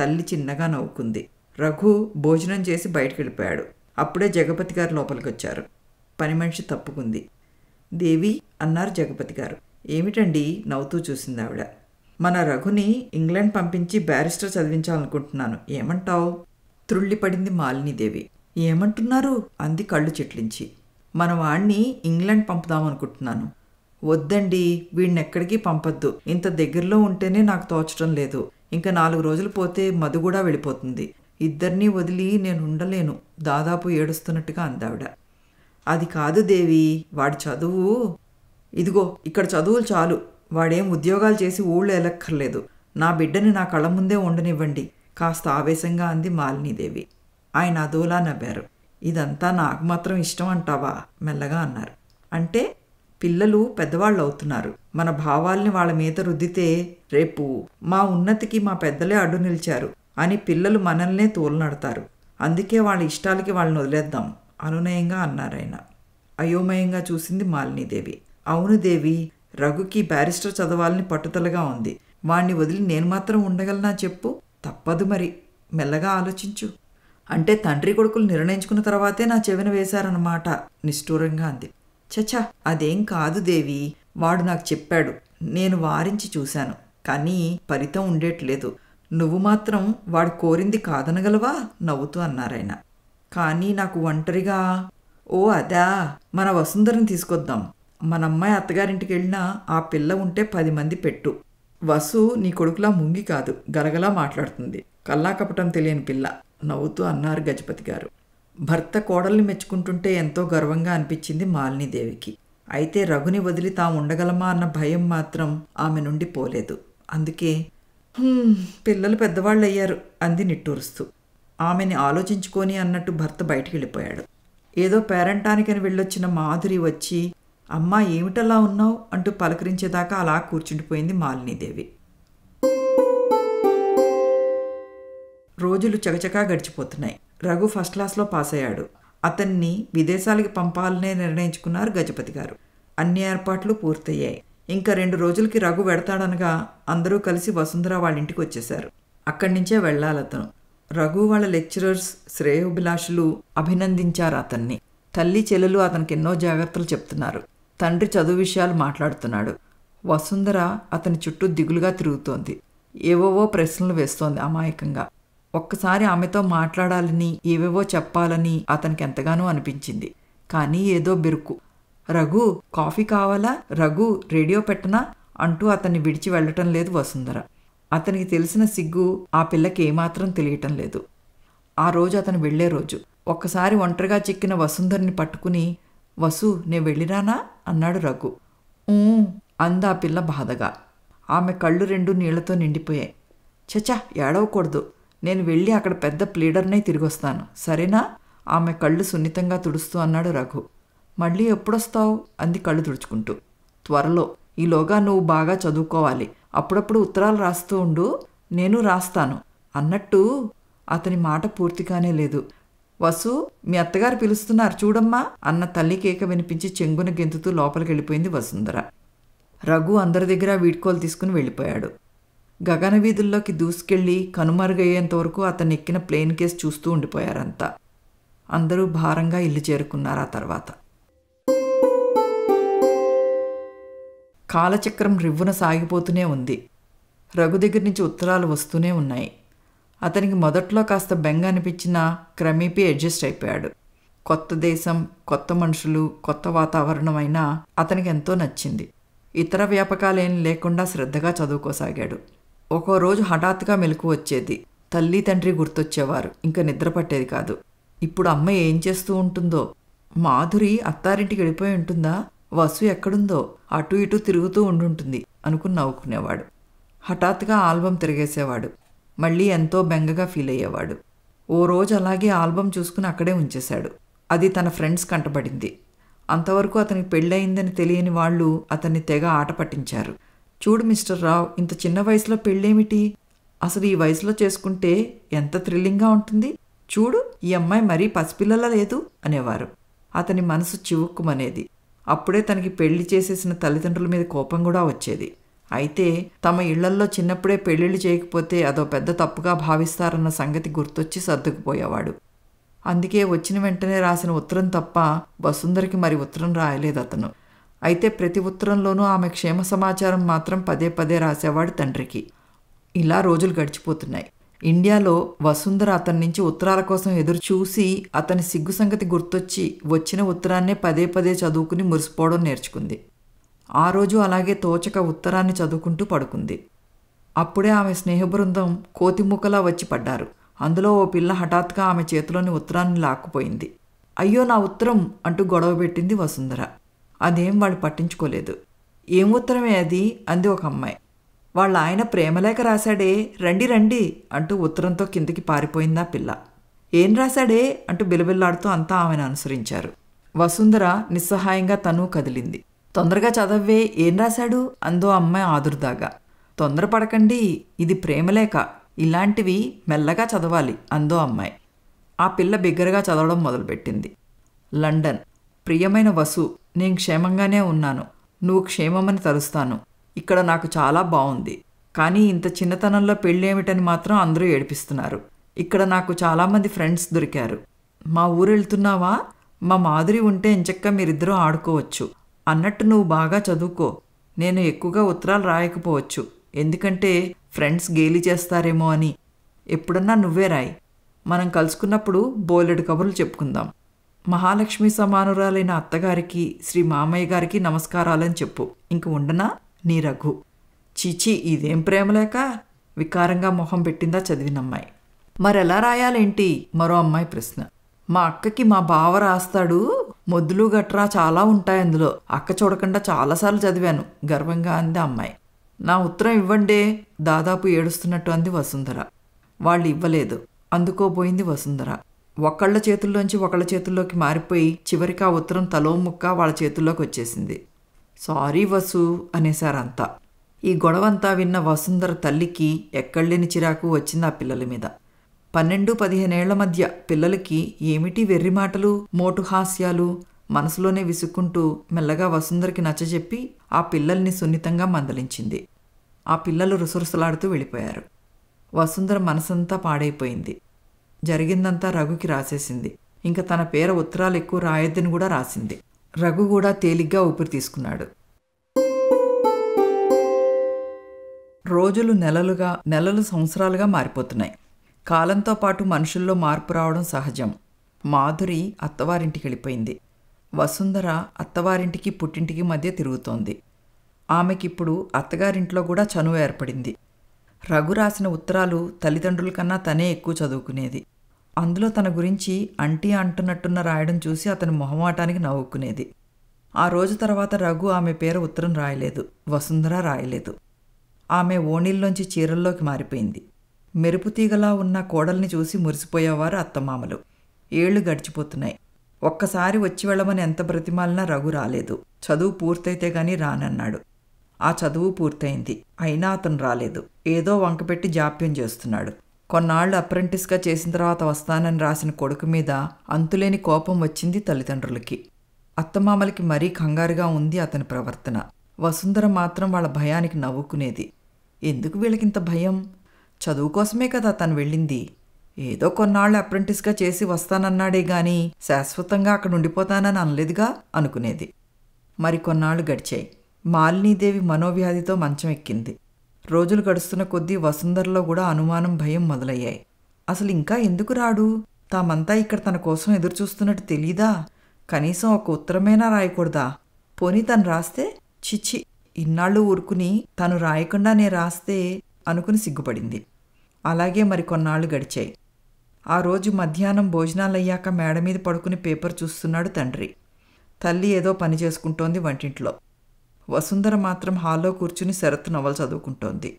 తల్లి చిన్నగా నవ్వుకుంది రఘు భోజనం చేసి బయటకు వెళ్ళిపోయాడు అప్పుడే జగపతి గారు లోపలికి వచ్చారు పని మనిషి తప్పుకుంది దేవి అన్నారు జగపతి గారు ఏమిటండి నవ్వుతూ చూసింది ఆవిడ మన రఘుని ఇంగ్లాండ్ పంపించి బ్యారిస్టర్ చదివించాలనుకుంటున్నాను ఏమంటావు త్రుళ్ళిపడింది మాలినీదేవి ఏమంటున్నారు అంది కళ్ళు చెట్లించి మన వాణ్ణి ఇంగ్లాండ్ పంపుదామనుకుంటున్నాను వద్దండి వీడినెక్కడికి పంపొద్దు ఇంత దగ్గరలో ఉంటేనే నాకు తోచడం లేదు ఇంకా నాలుగు రోజులు పోతే మధు కూడా వెళ్ళిపోతుంది ఇద్దరినీ వదిలి నేను ఉండలేను దాదాపు ఏడుస్తున్నట్టుగా అందావిడ అది కాదు దేవి వాడి చదువు ఇదిగో ఇక్కడ చదువులు చాలు వాడేం ఉద్యోగాలు చేసి ఊళ్ళో ఎలక్కర్లేదు నా బిడ్డని నా కళ్ళ ముందే ఉండనివ్వండి కాస్త ఆవేశంగా అంది మాలినీదేవి ఆయన అదోలా నవ్వారు ఇదంతా నాకు మాత్రం ఇష్టం అంటావా మెల్లగా అన్నారు అంటే పిల్లలు పెద్దవాళ్ళు అవుతున్నారు మన భావాల్ని వాళ్ళ మీద రుద్దితే రేపు మా ఉన్నతికి మా పెద్దలే అడ్డు నిలిచారు అని పిల్లలు మనల్నే తోలనడతారు అందుకే వాళ్ళ ఇష్టాలకి వాళ్ళని వదిలేద్దాం అనునయంగా అన్నారాయన అయోమయంగా చూసింది మాలినీదేవి అవును దేవి రఘుకి బ్యారిస్టర్ చదవాలని పట్టుదలగా ఉంది వాణ్ణి వదిలి నేను మాత్రం ఉండగలనా చెప్పు తప్పదు మరి మెల్లగా ఆలోచించు అంటే తండ్రి కొడుకులు నిర్ణయించుకున్న తర్వాతే నా చెవిన వేశారన్నమాట నిష్ఠూరంగా అంది చచా అదేం కాదు దేవి వాడు నాకు చెప్పాడు నేను వారించి చూశాను కానీ ఫలితం ఉండేట్లేదు నువ్వు మాత్రం వాడు కోరింది కాదనగలవా నవ్వుతూ అన్నారాయన కానీ నాకు ఒంటరిగా ఓ అదా మన వసుంధరని తీసుకొద్దాం మన అమ్మాయి అత్తగారింటికి వెళ్ళినా ఆ పిల్ల ఉంటే పది మంది పెట్టు వసు నీ కొడుకులా ముంగి కాదు గలగలా మాట్లాడుతుంది కల్లాకపటం తెలియని పిల్ల నవ్వుతూ అన్నారు గజపతి గారు భర్త కోడల్ని మెచ్చుకుంటుంటే ఎంతో గర్వంగా అనిపించింది మాలినీదేవికి అయితే రఘుని వదిలి తాము ఉండగలమా అన్న భయం మాత్రం ఆమె నుండి పోలేదు అందుకే పిల్లలు పెద్దవాళ్ళు అయ్యారు అంది నిట్టూరుస్తూ ఆమెని ఆలోచించుకొని అన్నట్టు భర్త బయటికి వెళ్ళిపోయాడు ఏదో పేరంటానికని వెళ్ళొచ్చిన మాధురి వచ్చి అమ్మా ఏమిటలా ఉన్నావు అంటూ పలకరించేదాకా అలా కూర్చుండిపోయింది మాలినీదేవి రోజులు చకచకా గడిచిపోతున్నాయి రఘు ఫస్ట్ క్లాస్లో పాస్ అయ్యాడు అతన్ని విదేశాలకి పంపాలనే నిర్ణయించుకున్నారు గజపతి గారు అన్ని ఏర్పాట్లు పూర్తయ్యాయి ఇంకా రెండు రోజులకి రఘు వెడతాడనగా అందరూ కలిసి వసుంధర వాళ్ళ ఇంటికి వచ్చేశారు అక్కడి నుంచే వెళ్ళాలి అతను రఘు వాళ్ళ లెక్చరర్స్ శ్రేయోభిలాషులు అభినందించారు అతన్ని తల్లి చెల్లెలు అతనికి ఎన్నో జాగ్రత్తలు చెప్తున్నారు తండ్రి చదువు విషయాలు మాట్లాడుతున్నాడు వసుంధర అతని చుట్టూ దిగులుగా తిరుగుతోంది ఏవోవో ప్రశ్నలు వేస్తోంది అమాయకంగా ఒక్కసారి ఆమెతో మాట్లాడాలని ఏవేవో చెప్పాలని అతనికి ఎంతగానో అనిపించింది కానీ ఏదో బిరుకు రఘు కాఫీ కావాలా రఘు రేడియో పెట్టనా అంటూ అతన్ని విడిచి వెళ్ళటం లేదు వసుంధర అతనికి తెలిసిన సిగ్గు ఆ పిల్లకి ఏమాత్రం తెలియటం లేదు ఆ రోజు అతను వెళ్లే రోజు ఒక్కసారి ఒంటరిగా చిక్కిన వసుంధర్ని పట్టుకుని వసు నే వెళ్ళిరానా అన్నాడు రఘు అంద ఆ పిల్ల బాధగా ఆమె కళ్ళు రెండు నీళ్లతో నిండిపోయాయి చచ్చా ఏడవకూడదు నేను వెళ్ళి అక్కడ పెద్ద ప్లీడర్నే తిరిగొస్తాను సరేనా ఆమె కళ్ళు సున్నితంగా తుడుస్తూ అన్నాడు రఘు మళ్ళీ ఎప్పుడొస్తావు అంది కళ్ళు తుడుచుకుంటూ త్వరలో ఈలోగా నువ్వు బాగా చదువుకోవాలి అప్పుడప్పుడు ఉత్తరాలు రాస్తూ ఉండు నేను రాస్తాను అన్నట్టు అతని మాట పూర్తిగానే లేదు వసు మీ అత్తగారు పిలుస్తున్నారు చూడమ్మా అన్న తల్లి కేక వినిపించి చెంగున గెంతుతూ లోపలికి వెళ్ళిపోయింది వసుంధర రఘు అందరి దగ్గర వీడ్కోలు తీసుకుని వెళ్ళిపోయాడు గగన వీధుల్లోకి దూసుకెళ్ళి కనుమరుగయ్యేంత వరకు అతను ఎక్కిన ప్లేన్ కేసు చూస్తూ ఉండిపోయారంతా అందరూ భారంగా ఇల్లు చేరుకున్నారు ఆ తర్వాత కాలచక్రం రివ్వున సాగిపోతూనే ఉంది రఘు దగ్గర నుంచి ఉత్తరాలు వస్తూనే ఉన్నాయి అతనికి మొదట్లో కాస్త బెంగ అనిపించినా క్రమేపీ అడ్జస్ట్ అయిపోయాడు కొత్త దేశం కొత్త మనుషులు కొత్త వాతావరణం అయినా అతనికి ఎంతో నచ్చింది ఇతర వ్యాపకాలేం లేకుండా శ్రద్ధగా చదువుకోసాగాడు ఒక్కో రోజు హఠాత్తుగా మెలకు వచ్చేది తల్లి తండ్రి గుర్తొచ్చేవారు ఇంకా నిద్ర పట్టేది కాదు ఇప్పుడు అమ్మ ఏం చేస్తూ ఉంటుందో మాధురి అత్తారింటికి వెళ్ళిపోయి ఉంటుందా వసు ఎక్కడుందో అటు ఇటు తిరుగుతూ ఉండుంటుంది అనుకుని నవ్వుకునేవాడు హఠాత్తుగా ఆల్బం తిరిగేసేవాడు మళ్ళీ ఎంతో బెంగగా ఫీల్ అయ్యేవాడు ఓ రోజు అలాగే ఆల్బం చూసుకుని అక్కడే ఉంచేశాడు అది తన ఫ్రెండ్స్ కంటపడింది అంతవరకు అతనికి పెళ్ళయిందని తెలియని వాళ్ళు అతన్ని తెగ ఆట పట్టించారు చూడు మిస్టర్ రావ్ ఇంత చిన్న వయసులో పెళ్ళేమిటి అసలు ఈ వయసులో చేసుకుంటే ఎంత థ్రిల్లింగ్గా ఉంటుంది చూడు ఈ అమ్మాయి మరీ పసిపిల్లల లేదు అనేవారు అతని మనసు చివుక్కుమనేది అప్పుడే తనకి పెళ్లి చేసేసిన తల్లిదండ్రుల మీద కోపం కూడా వచ్చేది అయితే తమ ఇళ్లల్లో చిన్నప్పుడే పెళ్లిళ్ళు చేయకపోతే అదో పెద్ద తప్పుగా భావిస్తారన్న సంగతి గుర్తొచ్చి సర్దుకుపోయేవాడు అందుకే వచ్చిన వెంటనే రాసిన ఉత్తరం తప్ప వసుందరికి మరి ఉత్తరం రాయలేదు అతను అయితే ప్రతి ఉత్తరంలోనూ ఆమె క్షేమ సమాచారం మాత్రం పదే పదే రాసేవాడు తండ్రికి ఇలా రోజులు గడిచిపోతున్నాయి ఇండియాలో వసుంధర అతని నుంచి ఉత్తరాల కోసం ఎదురు చూసి అతని సిగ్గు సంగతి గుర్తొచ్చి వచ్చిన ఉత్తరాన్నే పదే పదే చదువుకుని మురిసిపోవడం నేర్చుకుంది ఆ రోజు అలాగే తోచక ఉత్తరాన్ని చదువుకుంటూ పడుకుంది అప్పుడే ఆమె స్నేహ బృందం కోతిముక్కలా వచ్చి పడ్డారు అందులో ఓ పిల్ల హఠాత్గా ఆమె చేతిలోని ఉత్తరాన్ని లాక్కుపోయింది అయ్యో నా ఉత్తరం అంటూ గొడవ పెట్టింది వసుంధర అదేం వాళ్ళు పట్టించుకోలేదు ఏం ఉత్తరమే అది అంది ఒక అమ్మాయి వాళ్ళ ఆయన ప్రేమలేఖ రాశాడే రండి రండి అంటూ ఉత్తరంతో కిందకి పారిపోయిందా పిల్ల ఏం రాశాడే అంటూ బిలబిల్లాడుతూ అంతా ఆమెను అనుసరించారు వసుంధర నిస్సహాయంగా తను కదిలింది తొందరగా చదవ్వే ఏం రాశాడు అందో అమ్మాయి ఆదుర్దాగా తొందరపడకండి ఇది ప్రేమలేఖ ఇలాంటివి మెల్లగా చదవాలి అందో అమ్మాయి ఆ పిల్ల బిగ్గరగా చదవడం మొదలుపెట్టింది లండన్ ప్రియమైన వసు నేను క్షేమంగానే ఉన్నాను నువ్వు క్షేమమని తలుస్తాను ఇక్కడ నాకు చాలా బాగుంది కానీ ఇంత చిన్నతనంలో పెళ్ళేమిటని మాత్రం అందరూ ఏడిపిస్తున్నారు ఇక్కడ నాకు చాలామంది ఫ్రెండ్స్ దొరికారు మా ఊరు వెళ్తున్నావా మా మాధురి ఉంటే ఇంచక్క మీరిద్దరూ ఆడుకోవచ్చు అన్నట్టు నువ్వు బాగా చదువుకో నేను ఎక్కువగా ఉత్తరాలు రాయకపోవచ్చు ఎందుకంటే ఫ్రెండ్స్ గేలి చేస్తారేమో అని ఎప్పుడన్నా నువ్వే రాయి మనం కలుసుకున్నప్పుడు బోలెడు కబుర్లు చెప్పుకుందాం మహాలక్ష్మి సమానురాలైన అత్తగారికి శ్రీ మామయ్య గారికి నమస్కారాలని చెప్పు ఇంక ఉండనా నీ రఘు చీచి ఇదేం ప్రేమలేక వికారంగా మొహం పెట్టిందా చదివిన అమ్మాయి మరెలా రాయాలేంటి మరో అమ్మాయి ప్రశ్న మా అక్కకి మా బావ రాస్తాడు మొద్దులు గట్రా చాలా ఉంటాయి అందులో అక్క చూడకుండా చాలాసార్లు చదివాను గర్వంగా అంది అమ్మాయి నా ఉత్తరం ఇవ్వండే దాదాపు ఏడుస్తున్నట్టు అంది వసుంధర వాళ్ళు ఇవ్వలేదు అందుకోబోయింది వసుంధర ఒకళ్ళ చేతుల్లోంచి ఒకళ్ళ చేతుల్లోకి మారిపోయి చివరికి ఆ ఉత్తరం తలో ముక్క వాళ్ళ చేతుల్లోకి వచ్చేసింది సారీ వసు అనేశారంతా ఈ గొడవంతా విన్న వసుంధర తల్లికి ఎక్కడలేని చిరాకు వచ్చింది ఆ పిల్లల మీద పన్నెండు పదిహేనేళ్ల మధ్య పిల్లలకి ఏమిటి వెర్రి మాటలు మోటు హాస్యాలు మనసులోనే విసుక్కుంటూ మెల్లగా వసుంధరికి నచ్చజెప్పి ఆ పిల్లల్ని సున్నితంగా మందలించింది ఆ పిల్లలు రుసరుసలాడుతూ వెళ్ళిపోయారు వసుంధర మనసంతా పాడైపోయింది జరిగిందంతా రఘుకి రాసేసింది ఇంకా తన పేర ఉత్తరాలు ఎక్కువ రాయొద్దని కూడా రాసింది రఘు కూడా తేలిగ్గా ఊపిరి తీసుకున్నాడు రోజులు నెలలుగా నెలలు సంవత్సరాలుగా మారిపోతున్నాయి కాలంతో పాటు మనుషుల్లో మార్పు రావడం సహజం మాధురి అత్తవారింటికి వెళ్ళిపోయింది వసుంధర అత్తవారింటికి పుట్టింటికి మధ్య తిరుగుతోంది ఆమెకిప్పుడు అత్తగారింట్లో కూడా చనువు ఏర్పడింది రఘు రాసిన ఉత్తరాలు తల్లిదండ్రుల కన్నా తనే ఎక్కువ చదువుకునేది అందులో తన గురించి అంటీ అంటున్నట్టున్న రాయడం చూసి అతని మొహమాటానికి నవ్వుకునేది ఆ రోజు తర్వాత రఘు ఆమె పేరు ఉత్తరం రాయలేదు వసుంధర రాయలేదు ఆమె ఓణీల్లోంచి చీరల్లోకి మారిపోయింది మెరుపుతీగలా ఉన్న కోడల్ని చూసి మురిసిపోయేవారు అత్తమామలు ఏళ్లు గడిచిపోతున్నాయి ఒక్కసారి వచ్చి వెళ్ళమని ఎంత బ్రతిమాలినా రఘు రాలేదు చదువు పూర్తయితే గాని రానన్నాడు ఆ చదువు పూర్తయింది అయినా అతను రాలేదు ఏదో వంకపెట్టి జాప్యం చేస్తున్నాడు కొన్నాళ్ళు అప్రెంటిస్గా చేసిన తర్వాత వస్తానని రాసిన కొడుకు మీద అంతులేని కోపం వచ్చింది తల్లిదండ్రులకి అత్తమామలకి మరీ కంగారుగా ఉంది అతని ప్రవర్తన వసుంధర మాత్రం వాళ్ళ భయానికి నవ్వుకునేది ఎందుకు వీళ్ళకింత భయం చదువు కోసమే కదా తను వెళ్ళింది ఏదో కొన్నాళ్ళు అప్రెంటిస్గా చేసి వస్తానన్నాడే గాని శాశ్వతంగా అక్కడ ఉండిపోతానని అనలేదుగా అనుకునేది మరి కొన్నాళ్ళు గడిచాయి మాలినీదేవి మనోవ్యాధితో మంచం ఎక్కింది రోజులు గడుస్తున్న కొద్దీ వసుంధర్లో కూడా అనుమానం భయం మొదలయ్యాయి అసలు ఇంకా ఎందుకు రాడు తామంతా ఇక్కడ తన కోసం ఎదురుచూస్తున్నట్టు తెలీదా కనీసం ఒక ఉత్తరమైనా రాయకూడదా పోనీ తను రాస్తే చిచ్చి ఇన్నాళ్ళు ఊరుకుని తను రాయకుండా నే రాస్తే అనుకుని సిగ్గుపడింది అలాగే మరి కొన్నాళ్ళు గడిచాయి ఆ రోజు మధ్యాహ్నం భోజనాలయ్యాక మేడ మీద పడుకుని పేపర్ చూస్తున్నాడు తండ్రి తల్లి ఏదో పని చేసుకుంటోంది వంటింట్లో వసుంధర మాత్రం హాల్లో కూర్చుని శరత్ నవలు చదువుకుంటోంది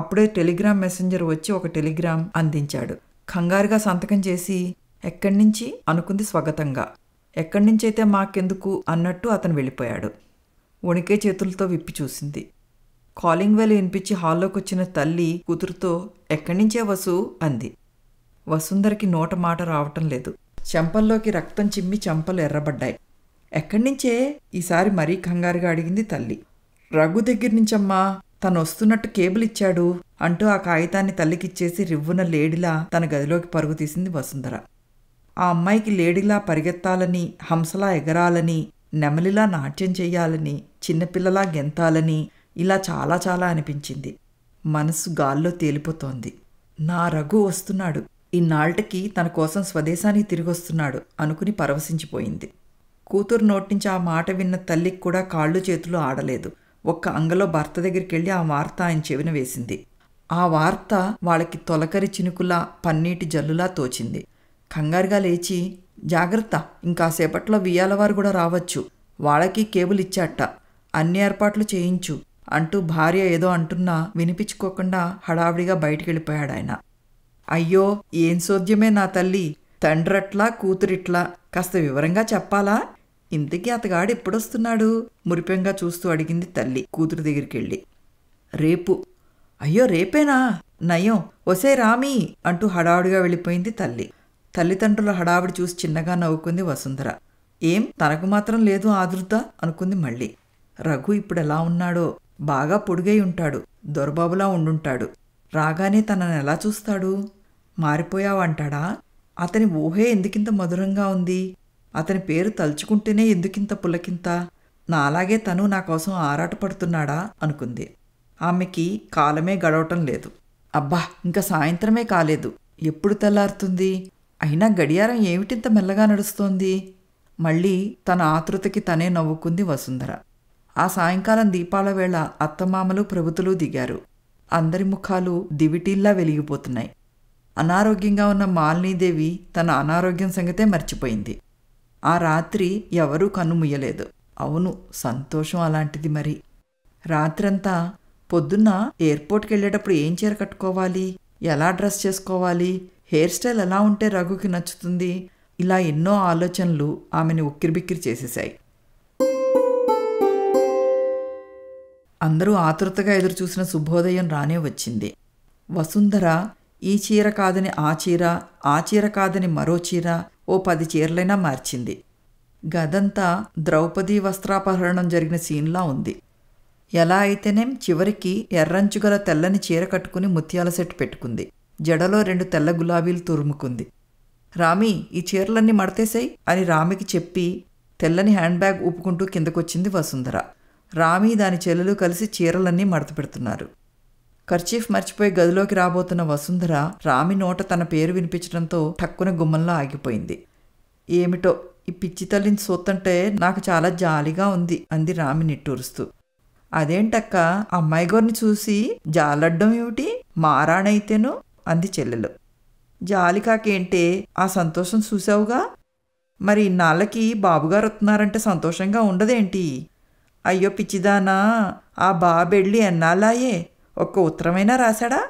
అప్పుడే టెలిగ్రామ్ మెసెంజర్ వచ్చి ఒక టెలిగ్రామ్ అందించాడు కంగారుగా సంతకం చేసి ఎక్కడి నుంచి అనుకుంది స్వాగతంగా ఎక్కడి నుంచైతే మాకెందుకు అన్నట్టు అతను వెళ్ళిపోయాడు వణికే చేతులతో విప్పి చూసింది కాలింగ్ వెల్ వినిపించి హాల్లోకి వచ్చిన తల్లి కూతురుతో ఎక్కడి నుంచే వసు అంది వసుందరికి నోట మాట రావటం లేదు చెంపల్లోకి రక్తం చిమ్మి చెంపలు ఎర్రబడ్డాయి ఎక్కడి నుంచే ఈసారి మరీ కంగారుగా అడిగింది తల్లి రఘు దగ్గర నుంచమ్మా తను వస్తున్నట్టు కేబుల్ ఇచ్చాడు అంటూ ఆ కాగితాన్ని తల్లికిచ్చేసి రివ్వున లేడిలా తన గదిలోకి పరుగు తీసింది వసుంధర ఆ అమ్మాయికి లేడిలా పరిగెత్తాలని హంసలా ఎగరాలని నెమలిలా నాట్యం చేయాలని చిన్నపిల్లలా గెంతాలని ఇలా చాలా చాలా అనిపించింది మనసు గాల్లో తేలిపోతోంది నా రఘు వస్తున్నాడు ఇన్నాళ్ళకి తన కోసం స్వదేశానికి తిరిగొస్తున్నాడు అనుకుని పరవశించిపోయింది కూతురు నోటి నుంచి ఆ మాట విన్న తల్లికి కూడా కాళ్ళు చేతులు ఆడలేదు ఒక్క అంగలో భర్త దగ్గరికి వెళ్ళి ఆ వార్త ఆయన చెవిన వేసింది ఆ వార్త వాళ్ళకి తొలకరి చినుకులా పన్నీటి జల్లులా తోచింది కంగారుగా లేచి జాగ్రత్త ఇంకాసేపట్లో వియ్యాలవారు కూడా రావచ్చు వాళ్ళకి కేబుల్ ఇచ్చాట అన్ని ఏర్పాట్లు చేయించు అంటూ భార్య ఏదో అంటున్నా వినిపించుకోకుండా హడావిడిగా బయటికి వెళ్ళిపోయాడు ఆయన అయ్యో ఏం సోద్యమే నా తల్లి తండ్రట్లా కూతురిట్లా కాస్త వివరంగా చెప్పాలా ఇంతకీ అతగాడు ఎప్పుడొస్తున్నాడు మురిపెంగా చూస్తూ అడిగింది తల్లి కూతురు దగ్గరికెళ్ళి రేపు అయ్యో రేపేనా నయం వసే రామీ అంటూ హడావుడిగా వెళ్ళిపోయింది తల్లి తల్లిదండ్రుల హడావిడి చూసి చిన్నగా నవ్వుకుంది వసుంధర ఏం తనకు మాత్రం లేదు ఆదుర్త అనుకుంది మళ్ళీ రఘు ఇప్పుడు ఎలా ఉన్నాడో బాగా పొడుగై ఉంటాడు దొరబాబులా ఉండుంటాడు రాగానే తనను ఎలా చూస్తాడు మారిపోయావంటాడా అతని ఊహే ఎందుకింత మధురంగా ఉంది అతని పేరు తలుచుకుంటేనే ఎందుకింత పులకింత నా అలాగే తను నా కోసం ఆరాటపడుతున్నాడా అనుకుంది ఆమెకి కాలమే గడవటం లేదు అబ్బా ఇంకా సాయంత్రమే కాలేదు ఎప్పుడు తెల్లారుతుంది అయినా గడియారం ఏమిటింత మెల్లగా నడుస్తోంది మళ్ళీ తన ఆతృతకి తనే నవ్వుకుంది వసుంధర ఆ సాయంకాలం దీపాల వేళ అత్తమామలు ప్రభుతులు దిగారు అందరి ముఖాలు దివిటీల్లా వెలిగిపోతున్నాయి అనారోగ్యంగా ఉన్న మాలినీదేవి తన అనారోగ్యం సంగతే మర్చిపోయింది ఆ రాత్రి ఎవరూ కన్నుముయ్యలేదు అవును సంతోషం అలాంటిది మరి రాత్రంతా పొద్దున్న ఎయిర్పోర్ట్కి వెళ్ళేటప్పుడు ఏం చీర కట్టుకోవాలి ఎలా డ్రెస్ చేసుకోవాలి హెయిర్ స్టైల్ ఎలా ఉంటే రఘుకి నచ్చుతుంది ఇలా ఎన్నో ఆలోచనలు ఆమెని ఉక్కిరిబిక్కిరి చేసేశాయి అందరూ ఆతృతగా ఎదురుచూసిన శుభోదయం రానే వచ్చింది వసుంధర ఈ చీర కాదని ఆ చీర ఆ చీర కాదని మరో చీర ఓ పది చీరలైనా మార్చింది గదంతా ద్రౌపది వస్త్రాపహరణం జరిగిన సీన్లా ఉంది ఎలా అయితేనేం చివరికి ఎర్రంచుగల తెల్లని చీర కట్టుకుని ముత్యాల సెట్ పెట్టుకుంది జడలో రెండు తెల్ల గులాబీలు తురుముకుంది రామి ఈ చీరలన్నీ మడతేసాయి అని రామికి చెప్పి తెల్లని హ్యాండ్ బ్యాగ్ ఊపుకుంటూ కిందకొచ్చింది వసుంధర రామి దాని చెల్లెలు కలిసి చీరలన్నీ మడత పెడుతున్నారు ఖర్చీఫ్ మర్చిపోయి గదిలోకి రాబోతున్న వసుంధర రామి నోట తన పేరు వినిపించడంతో ఠక్కున గుమ్మంలో ఆగిపోయింది ఏమిటో ఈ పిచ్చి తల్లిని చూస్తుంటే నాకు చాలా జాలిగా ఉంది అంది రామి నిట్టూరుస్తూ అదేంటక్క అమ్మాయి గోరిని చూసి జాలడ్డం ఏమిటి మారాణైతేను అంది చెల్లెలు జాలి కాకేంటే ఆ సంతోషం చూసావుగా మరి ఇన్నాళ్ళకి బాబుగారు వస్తున్నారంటే సంతోషంగా ఉండదేంటి అయ్యో పిచ్చిదానా ఆ బాబెళ్ళి ఎన్నాళ్ళాయే ఒక్క ఉత్తరమైనా రాశాడా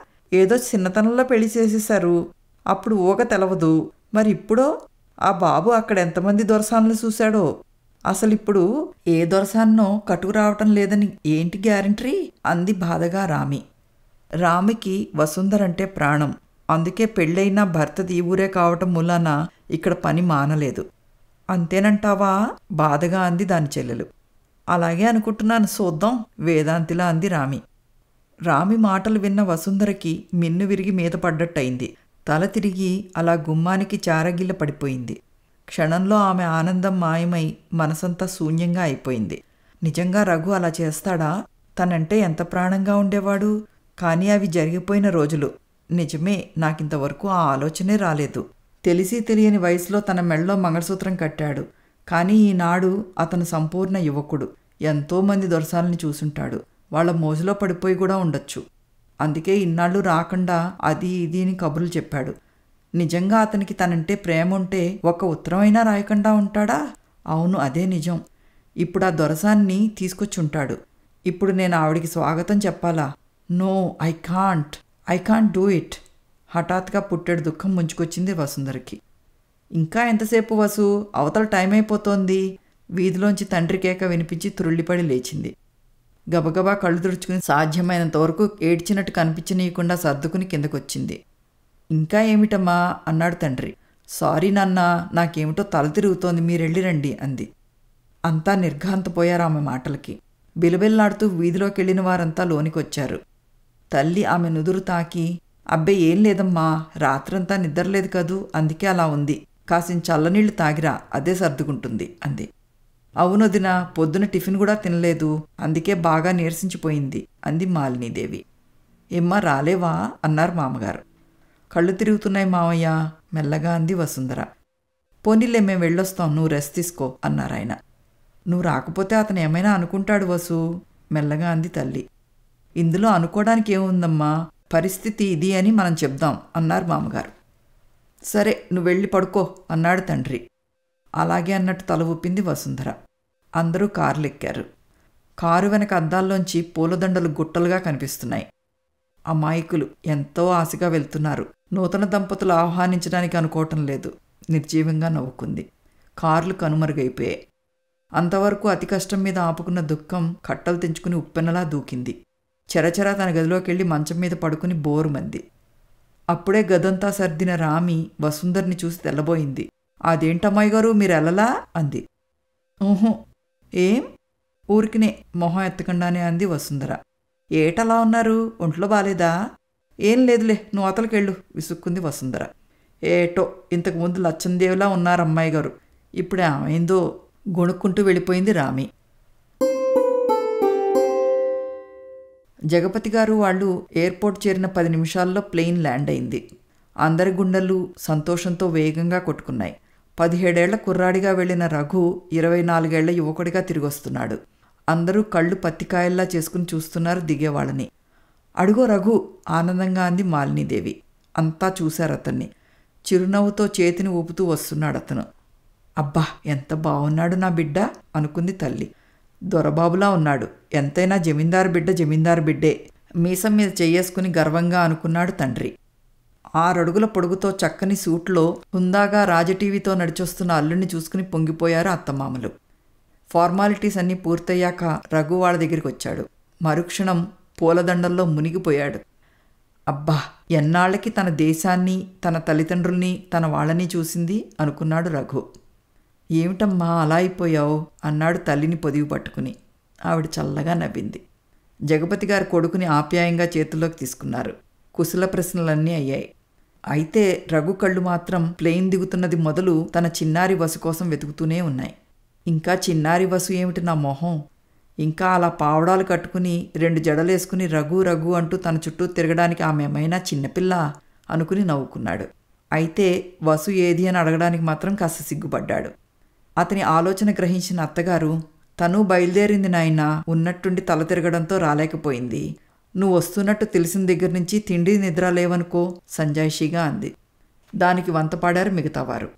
ఏదో చిన్నతనంలో పెళ్లి చేసేశారు అప్పుడు ఊగ తెలవదు మరి ఇప్పుడో ఆ బాబు అక్కడ ఎంతమంది దొరసాన్లు చూశాడో అసలు ఇప్పుడు ఏ దొరసాన్నో రావటం లేదని ఏంటి గ్యారంటీ అంది బాధగా రామి రామికి వసుంధరంటే ప్రాణం అందుకే పెళ్ళైన భర్తది ఈ ఊరే కావటం మూలాన ఇక్కడ పని మానలేదు అంతేనంటావా బాధగా అంది దాని చెల్లెలు అలాగే అనుకుంటున్నాను చూద్దాం వేదాంతిలా అంది రామి రామి మాటలు విన్న వసుంధరకి మిన్ను విరిగి మీద పడ్డట్టయింది తల తిరిగి అలా గుమ్మానికి చారగిల్ల పడిపోయింది క్షణంలో ఆమె ఆనందం మాయమై మనసంతా శూన్యంగా అయిపోయింది నిజంగా రఘు అలా చేస్తాడా తనంటే ఎంత ప్రాణంగా ఉండేవాడు కానీ అవి జరిగిపోయిన రోజులు నిజమే నాకింతవరకు ఆ ఆలోచనే రాలేదు తెలిసి తెలియని వయసులో తన మెళ్ళో మంగళసూత్రం కట్టాడు కానీ ఈనాడు అతను సంపూర్ణ యువకుడు ఎంతోమంది దొరసాలని చూసుంటాడు వాళ్ళ మోజులో పడిపోయి కూడా ఉండొచ్చు అందుకే ఇన్నాళ్ళు రాకుండా అది ఇది అని కబుర్లు చెప్పాడు నిజంగా అతనికి తనంటే ప్రేమ ఉంటే ఒక ఉత్తరమైనా రాయకుండా ఉంటాడా అవును అదే నిజం ఇప్పుడు ఆ దొరసాన్ని ఉంటాడు ఇప్పుడు నేను ఆవిడికి స్వాగతం చెప్పాలా no I can't I can't do it హఠాత్గా పుట్టాడు దుఃఖం ముంచుకొచ్చింది వసుందరికి ఇంకా ఎంతసేపు వసు అవతల టైం అయిపోతోంది వీధిలోంచి తండ్రి కేక వినిపించి తురుళ్ళిపడి లేచింది గబగబా కళ్ళు తుడుచుకుని సాధ్యమైనంత వరకు ఏడ్చినట్టు కనిపించనీయకుండా సర్దుకుని కిందకొచ్చింది ఇంకా ఏమిటమ్మా అన్నాడు తండ్రి సారీ నాన్న నాకేమిటో తల తిరుగుతోంది మీరెళ్ళి రండి అంది అంతా నిర్ఘాంతపోయారు ఆమె మాటలకి బిలబిల్లాడుతూ వీధిలోకి వెళ్ళిన వారంతా లోనికొచ్చారు తల్లి ఆమె నుదురు తాకి అబ్బే ఏం లేదమ్మా రాత్రంతా నిద్రలేదు కదూ అందుకే అలా ఉంది కాసిన చల్లనీళ్లు తాగిరా అదే సర్దుకుంటుంది అంది అవును దిన పొద్దున టిఫిన్ కూడా తినలేదు అందుకే బాగా నీరసించిపోయింది అంది మాలినీదేవి ఏమ్మా రాలేవా అన్నారు మామగారు కళ్ళు తిరుగుతున్నాయి మావయ్య మెల్లగా అంది వసుంధర పోనీలే మేము వెళ్ళొస్తాం నువ్వు రెస్ట్ తీసుకో అన్నారాయన నువ్వు రాకపోతే అతను ఏమైనా అనుకుంటాడు వసు మెల్లగా అంది తల్లి ఇందులో అనుకోవడానికి ఏముందమ్మా పరిస్థితి ఇది అని మనం చెప్దాం అన్నారు మామగారు సరే నువ్వు వెళ్ళి పడుకో అన్నాడు తండ్రి అలాగే అన్నట్టు తల ఊపింది వసుంధర అందరూ కార్లు ఎక్కారు కారు వెనక అద్దాల్లోంచి పూలదండలు గుట్టలుగా కనిపిస్తున్నాయి అమాయకులు ఎంతో ఆశగా వెళ్తున్నారు నూతన దంపతులు ఆహ్వానించడానికి అనుకోవటం లేదు నిర్జీవంగా నవ్వుకుంది కార్లు కనుమరుగైపోయాయి అంతవరకు అతి కష్టం మీద ఆపుకున్న దుఃఖం కట్టలు తెంచుకుని ఉప్పెనలా దూకింది చెరచెరా తన గదిలోకెళ్ళి మంచం మీద పడుకుని బోరుమంది అప్పుడే గదంతా సర్దిన రామి వసుందర్ని చూసి తెల్లబోయింది అదేంటమ్మాయి గారు మీరు వెళ్ళలా అంది ఊహు ఏం ఊరికినే మొహం ఎత్తకుండానే అంది వసుంధర ఏటలా ఉన్నారు ఒంట్లో బాలేదా ఏం లేదులే నువ్వు అతలకెళ్ళు విసుక్కుంది వసుంధర ఏటో ఇంతకుముందు ముందు ఉన్నారు అమ్మాయి గారు ఇప్పుడు ఏమైందో గొణుక్కుంటూ వెళ్ళిపోయింది రామి జగపతి గారు వాళ్ళు ఎయిర్పోర్ట్ చేరిన పది నిమిషాల్లో ప్లెయిన్ ల్యాండ్ అయింది అందరి గుండెలు సంతోషంతో వేగంగా కొట్టుకున్నాయి పదిహేడేళ్ల కుర్రాడిగా వెళ్లిన రఘు ఇరవై నాలుగేళ్ల యువకుడిగా తిరిగొస్తున్నాడు అందరూ కళ్ళు పత్తికాయల్లా చేసుకుని చూస్తున్నారు దిగేవాళ్ళని అడుగో రఘు ఆనందంగా అంది మాలినీదేవి అంతా చూశారు అతన్ని చిరునవ్వుతో చేతిని ఊపుతూ వస్తున్నాడు అతను అబ్బా ఎంత బాగున్నాడు నా బిడ్డ అనుకుంది తల్లి దొరబాబులా ఉన్నాడు ఎంతైనా జమీందారు బిడ్డ జమీందారు బిడ్డే మీసం మీద చేయేసుకుని గర్వంగా అనుకున్నాడు తండ్రి ఆరడుగుల పొడుగుతో చక్కని సూట్లో హుందాగా రాజటీవీతో నడిచొస్తున్న అల్లుడిని చూసుకుని పొంగిపోయారు అత్తమామలు ఫార్మాలిటీస్ అన్నీ పూర్తయ్యాక రఘు వాళ్ళ దగ్గరికి వచ్చాడు మరుక్షణం పూలదండల్లో మునిగిపోయాడు అబ్బా ఎన్నాళ్ళకి తన దేశాన్ని తన తల్లిదండ్రుల్ని తన వాళ్ళని చూసింది అనుకున్నాడు రఘు ఏమిటమ్మా అలా అయిపోయావు అన్నాడు తల్లిని పొదివి పట్టుకుని ఆవిడ చల్లగా నవ్వింది జగపతి గారు కొడుకుని ఆప్యాయంగా చేతుల్లోకి తీసుకున్నారు కుశల ప్రశ్నలన్నీ అయ్యాయి అయితే రఘు కళ్ళు మాత్రం ప్లెయిన్ దిగుతున్నది మొదలు తన చిన్నారి బస్సు కోసం వెతుకుతూనే ఉన్నాయి ఇంకా చిన్నారి బస్సు ఏమిటి నా మొహం ఇంకా అలా పావడాలు కట్టుకుని రెండు జడలేసుకుని రఘు రఘు అంటూ తన చుట్టూ తిరగడానికి ఆమె ఏమైనా చిన్నపిల్ల అనుకుని నవ్వుకున్నాడు అయితే వసు ఏది అని అడగడానికి మాత్రం కాస్త సిగ్గుపడ్డాడు అతని ఆలోచన గ్రహించిన అత్తగారు తను బయలుదేరింది నాయన ఉన్నట్టుండి తల తిరగడంతో రాలేకపోయింది నువ్వు వస్తున్నట్టు తెలిసిన దగ్గర నుంచి తిండి నిద్ర లేవనుకో సంజాయిషీగా అంది దానికి వంతపాడారు మిగతావారు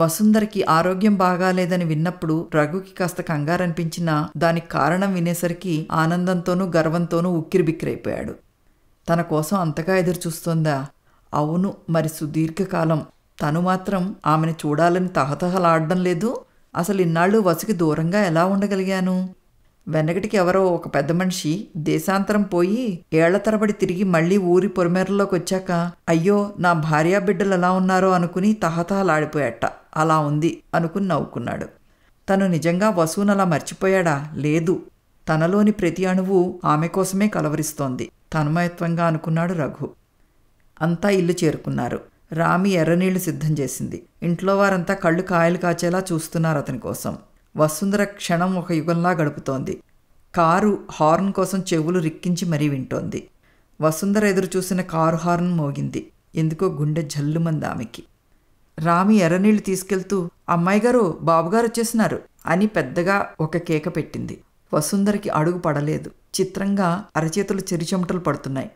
వసుంధరికి ఆరోగ్యం బాగాలేదని విన్నప్పుడు రఘుకి కాస్త కంగారనిపించినా దానికి కారణం వినేసరికి ఆనందంతోనూ గర్వంతోనూ ఉక్కిరిబిక్కిరైపోయాడు తన కోసం అంతగా ఎదురుచూస్తోందా అవును మరి సుదీర్ఘకాలం తను మాత్రం ఆమెను చూడాలని తహతహలాడడం లేదు అసలు ఇన్నాళ్ళు వసుకి దూరంగా ఎలా ఉండగలిగాను వెనకటికి ఎవరో ఒక పెద్ద మనిషి దేశాంతరం పోయి ఏళ్ల తరబడి తిరిగి మళ్ళీ ఊరి పొరమేరలోకి వచ్చాక అయ్యో నా భార్యా బిడ్డలు ఎలా ఉన్నారో అనుకుని తహతహలాడిపోయాట అలా ఉంది అనుకుని నవ్వుకున్నాడు తను నిజంగా అలా మర్చిపోయాడా లేదు తనలోని ప్రతి అణువు ఆమె కోసమే కలవరిస్తోంది తన్మయత్వంగా అనుకున్నాడు రఘు అంతా ఇల్లు చేరుకున్నారు రామి ఎర్రనీళ్లు సిద్ధం చేసింది ఇంట్లో వారంతా కళ్ళు కాయలు కాచేలా చూస్తున్నారు అతని కోసం వసుంధర క్షణం ఒక యుగంలా గడుపుతోంది కారు హార్న్ కోసం చెవులు రిక్కించి మరీ వింటోంది వసుంధర ఎదురు చూసిన కారు హార్న్ మోగింది ఎందుకో గుండె జల్లుమంది ఆమెకి రామి ఎర్రనీళ్లు తీసుకెళ్తూ అమ్మాయి గారు బాబుగారు వచ్చేసినారు అని పెద్దగా ఒక కేక పెట్టింది వసుంధరకి అడుగు పడలేదు చిత్రంగా అరచేతులు చెరిచెమటలు పడుతున్నాయి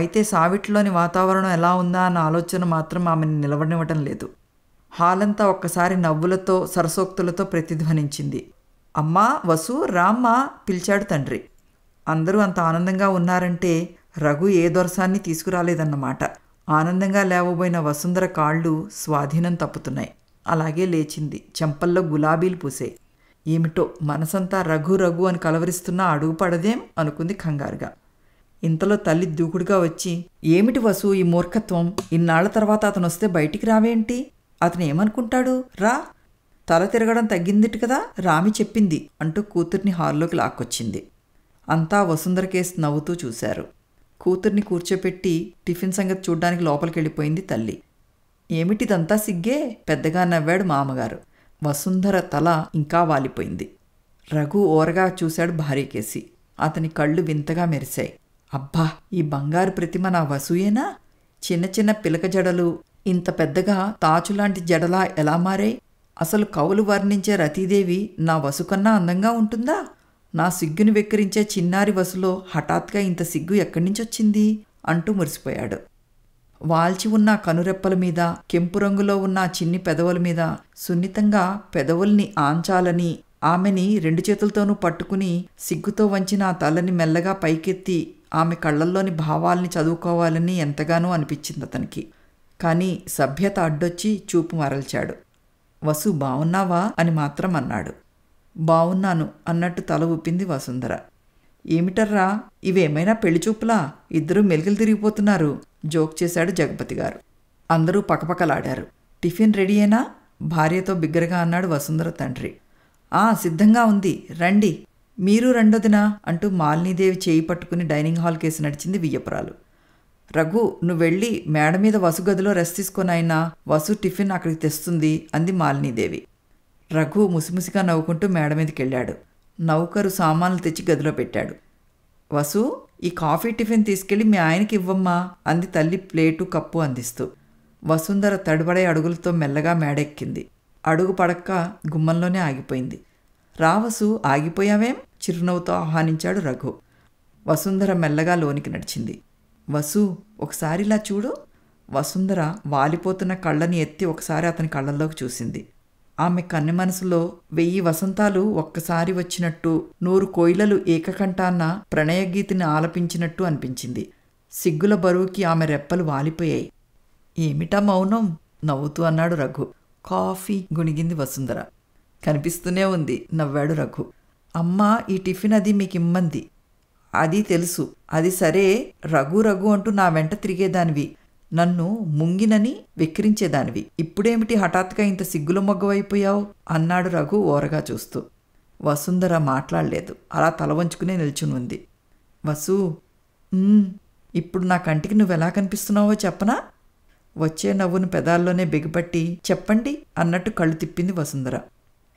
అయితే సావిట్లోని వాతావరణం ఎలా ఉందా అన్న ఆలోచన మాత్రం ఆమెను నిలవనివ్వటం లేదు హాలంతా ఒక్కసారి నవ్వులతో సరసోక్తులతో ప్రతిధ్వనించింది అమ్మా వసు రామ్మ పిలిచాడు తండ్రి అందరూ అంత ఆనందంగా ఉన్నారంటే రఘు ఏ దొరసాన్ని తీసుకురాలేదన్నమాట ఆనందంగా లేవబోయిన వసుంధర కాళ్ళు స్వాధీనం తప్పుతున్నాయి అలాగే లేచింది చెంపల్లో గులాబీలు పూసే ఏమిటో మనసంతా రఘు రఘు అని కలవరిస్తున్నా అడుగు పడదేం అనుకుంది కంగారుగా ఇంతలో తల్లి దూకుడుగా వచ్చి ఏమిటి వసు ఈ మూర్ఖత్వం ఇన్నాళ్ల తర్వాత అతను వస్తే బయటికి రావేంటి అతను ఏమనుకుంటాడు రా తల తిరగడం తగ్గిందిటి కదా రామి చెప్పింది అంటూ కూతుర్ని హాల్లోకి లాక్కొచ్చింది అంతా వసుంధర కేసు నవ్వుతూ చూశారు కూతుర్ని కూర్చోపెట్టి టిఫిన్ సంగతి చూడ్డానికి లోపలికి వెళ్ళిపోయింది తల్లి ఏమిటిదంతా సిగ్గే పెద్దగా నవ్వాడు మామగారు వసుంధర తల ఇంకా వాలిపోయింది రఘు ఓరగా చూశాడు భార్యకేసి అతని కళ్ళు వింతగా మెరిశాయి అబ్బా ఈ బంగారు ప్రతిమ నా వసూయేనా చిన్న చిన్న పిలక జడలు ఇంత పెద్దగా తాచులాంటి జడలా ఎలా మారే అసలు కవులు వర్ణించే రతీదేవి నా వసు కన్నా అందంగా ఉంటుందా నా సిగ్గును వెక్కిరించే చిన్నారి వసులో హఠాత్గా ఇంత సిగ్గు ఎక్కడి నుంచి వచ్చింది అంటూ మురిసిపోయాడు వాల్చి ఉన్న కనురెప్పల మీద కెంపు రంగులో ఉన్న చిన్ని పెదవుల మీద సున్నితంగా పెదవుల్ని ఆంచాలని ఆమెని రెండు చేతులతోనూ పట్టుకుని సిగ్గుతో వంచిన తలని మెల్లగా పైకెత్తి ఆమె కళ్ళల్లోని భావాల్ని చదువుకోవాలని ఎంతగానో అనిపించింది అతనికి కానీ సభ్యత అడ్డొచ్చి చూపు మరల్చాడు వసు బావున్నావా అని మాత్రం అన్నాడు బావున్నాను అన్నట్టు తల ఊపింది వసుంధర ఏమిటర్రా ఇవేమైనా పెళ్లి చూపులా ఇద్దరూ మెలుగులు తిరిగిపోతున్నారు జోక్ చేశాడు జగపతి గారు అందరూ పకపకలాడారు టిఫిన్ రెడీ అయినా భార్యతో బిగ్గరగా అన్నాడు వసుంధర తండ్రి ఆ సిద్ధంగా ఉంది రండి మీరు రెండోదినా అంటూ మాలినీదేవి చేయి పట్టుకుని డైనింగ్ హాల్ కేసు నడిచింది వియ్యపురాలు రఘు నువ్వెళ్ళి మేడ మీద వసు గదిలో రెస్ట్ తీసుకొనైనా వసు టిఫిన్ అక్కడికి తెస్తుంది అంది మాలినీదేవి రఘు ముసిముసిగా నవ్వుకుంటూ మేడ మీదకి వెళ్ళాడు నౌకరు సామాన్లు తెచ్చి గదిలో పెట్టాడు వసు ఈ కాఫీ టిఫిన్ తీసుకెళ్ళి మీ ఆయనకి ఇవ్వమ్మా అంది తల్లి ప్లేటు కప్పు అందిస్తూ వసుంధర తడిబడే అడుగులతో మెల్లగా మేడెక్కింది అడుగు పడక్క గుమ్మంలోనే ఆగిపోయింది రావసు ఆగిపోయావేం చిరునవ్వుతో ఆహ్వానించాడు రఘు వసుంధర మెల్లగా లోనికి నడిచింది వసు ఒకసారి ఇలా చూడు వసుంధర వాలిపోతున్న కళ్ళని ఎత్తి ఒకసారి అతని కళ్ళల్లోకి చూసింది ఆమె కన్నె మనసులో వెయ్యి వసంతాలు ఒక్కసారి వచ్చినట్టు నూరు కోయిలలు ఏకకంఠాన్న ప్రణయగీతిని ఆలపించినట్టు అనిపించింది సిగ్గుల బరువుకి ఆమె రెప్పలు వాలిపోయాయి ఏమిటా మౌనం నవ్వుతూ అన్నాడు రఘు కాఫీ గుణిగింది వసుంధర కనిపిస్తూనే ఉంది నవ్వాడు రఘు అమ్మా ఈ టిఫిన్ అది మీకు ఇమ్మంది అది తెలుసు అది సరే రఘు రఘు అంటూ నా వెంట తిరిగేదానివి నన్ను ముంగినని వెక్కిరించేదానివి ఇప్పుడేమిటి హఠాత్తుగా ఇంత సిగ్గుల మొగ్గవైపోయావు అన్నాడు రఘు ఓరగా చూస్తూ వసుంధర మాట్లాడలేదు అలా తల వంచుకునే నిల్చుని ఉంది వసు ఇప్పుడు నా కంటికి నువ్వెలా కనిపిస్తున్నావో చెప్పనా వచ్చే నవ్వును పెదాల్లోనే బిగబట్టి చెప్పండి అన్నట్టు కళ్ళు తిప్పింది వసుంధర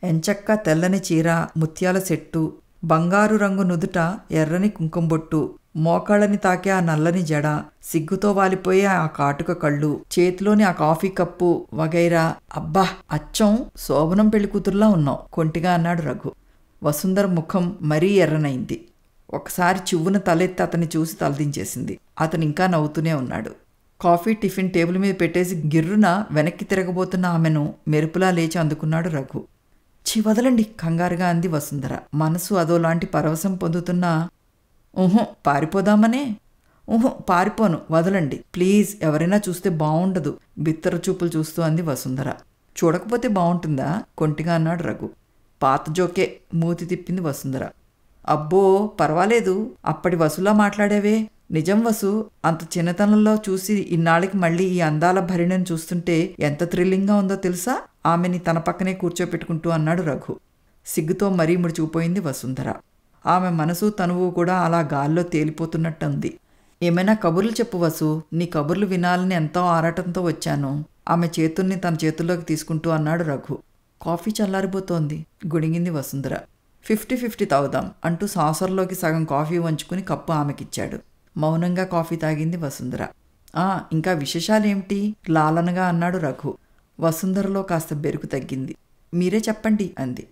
ఎంచక్క తెల్లని చీర ముత్యాల సెట్టు బంగారు రంగు నుదుట ఎర్రని కుంకుంబొట్టు మోకాళ్ళని తాకే ఆ నల్లని జడ సిగ్గుతో వాలిపోయే ఆ కాటుక కళ్ళు చేతిలోని ఆ కాఫీ కప్పు వగైరా అబ్బా అచ్చం శోభనం పెళ్లి కూతురులా ఉన్నావు కొంటిగా అన్నాడు రఘు వసుందర్ ముఖం మరీ ఎర్రనైంది ఒకసారి చివ్వున తలెత్తి అతన్ని చూసి తలదించేసింది అతను ఇంకా నవ్వుతూనే ఉన్నాడు కాఫీ టిఫిన్ టేబుల్ మీద పెట్టేసి గిర్రున వెనక్కి తిరగబోతున్న ఆమెను మెరుపులా లేచి అందుకున్నాడు రఘు ఛీ వదలండి కంగారుగా అంది వసుంధర మనసు అదోలాంటి పరవశం పొందుతున్నా ఊహో పారిపోదామనే ఊహో పారిపోను వదలండి ప్లీజ్ ఎవరైనా చూస్తే బాగుండదు బిత్తర చూపులు చూస్తూ అంది వసుంధర చూడకపోతే బాగుంటుందా కొంటిగా అన్నాడు రఘు పాత జోకే మూతి తిప్పింది వసుంధర అబ్బో పర్వాలేదు అప్పటి వసులా మాట్లాడేవే నిజం వసు అంత చిన్నతనంలో చూసి ఇన్నాళ్ళకి మళ్ళీ ఈ అందాల భరిణిని చూస్తుంటే ఎంత థ్రిల్లింగ్గా ఉందో తెలుసా ఆమెని తన పక్కనే కూర్చోపెట్టుకుంటూ అన్నాడు రఘు సిగ్గుతో మరీ ముడిచిపోయింది వసుంధర ఆమె మనసు తనువు కూడా అలా గాల్లో తేలిపోతున్నట్టు ఉంది ఏమైనా కబుర్లు చెప్పు వసు నీ కబుర్లు వినాలని ఎంతో ఆరాటంతో వచ్చాను ఆమె చేతుల్ని తన చేతుల్లోకి తీసుకుంటూ అన్నాడు రఘు కాఫీ చల్లారిపోతోంది గుడిగింది వసుంధర ఫిఫ్టీ ఫిఫ్టీ తాగుదాం అంటూ సాసర్లోకి సగం కాఫీ వంచుకుని కప్పు ఆమెకిచ్చాడు మౌనంగా కాఫీ తాగింది వసుంధర ఆ ఇంకా విశేషాలేమిటి లాలనగా అన్నాడు రఘు వసుంధరలో కాస్త బెరుకు తగ్గింది మీరే చెప్పండి అంది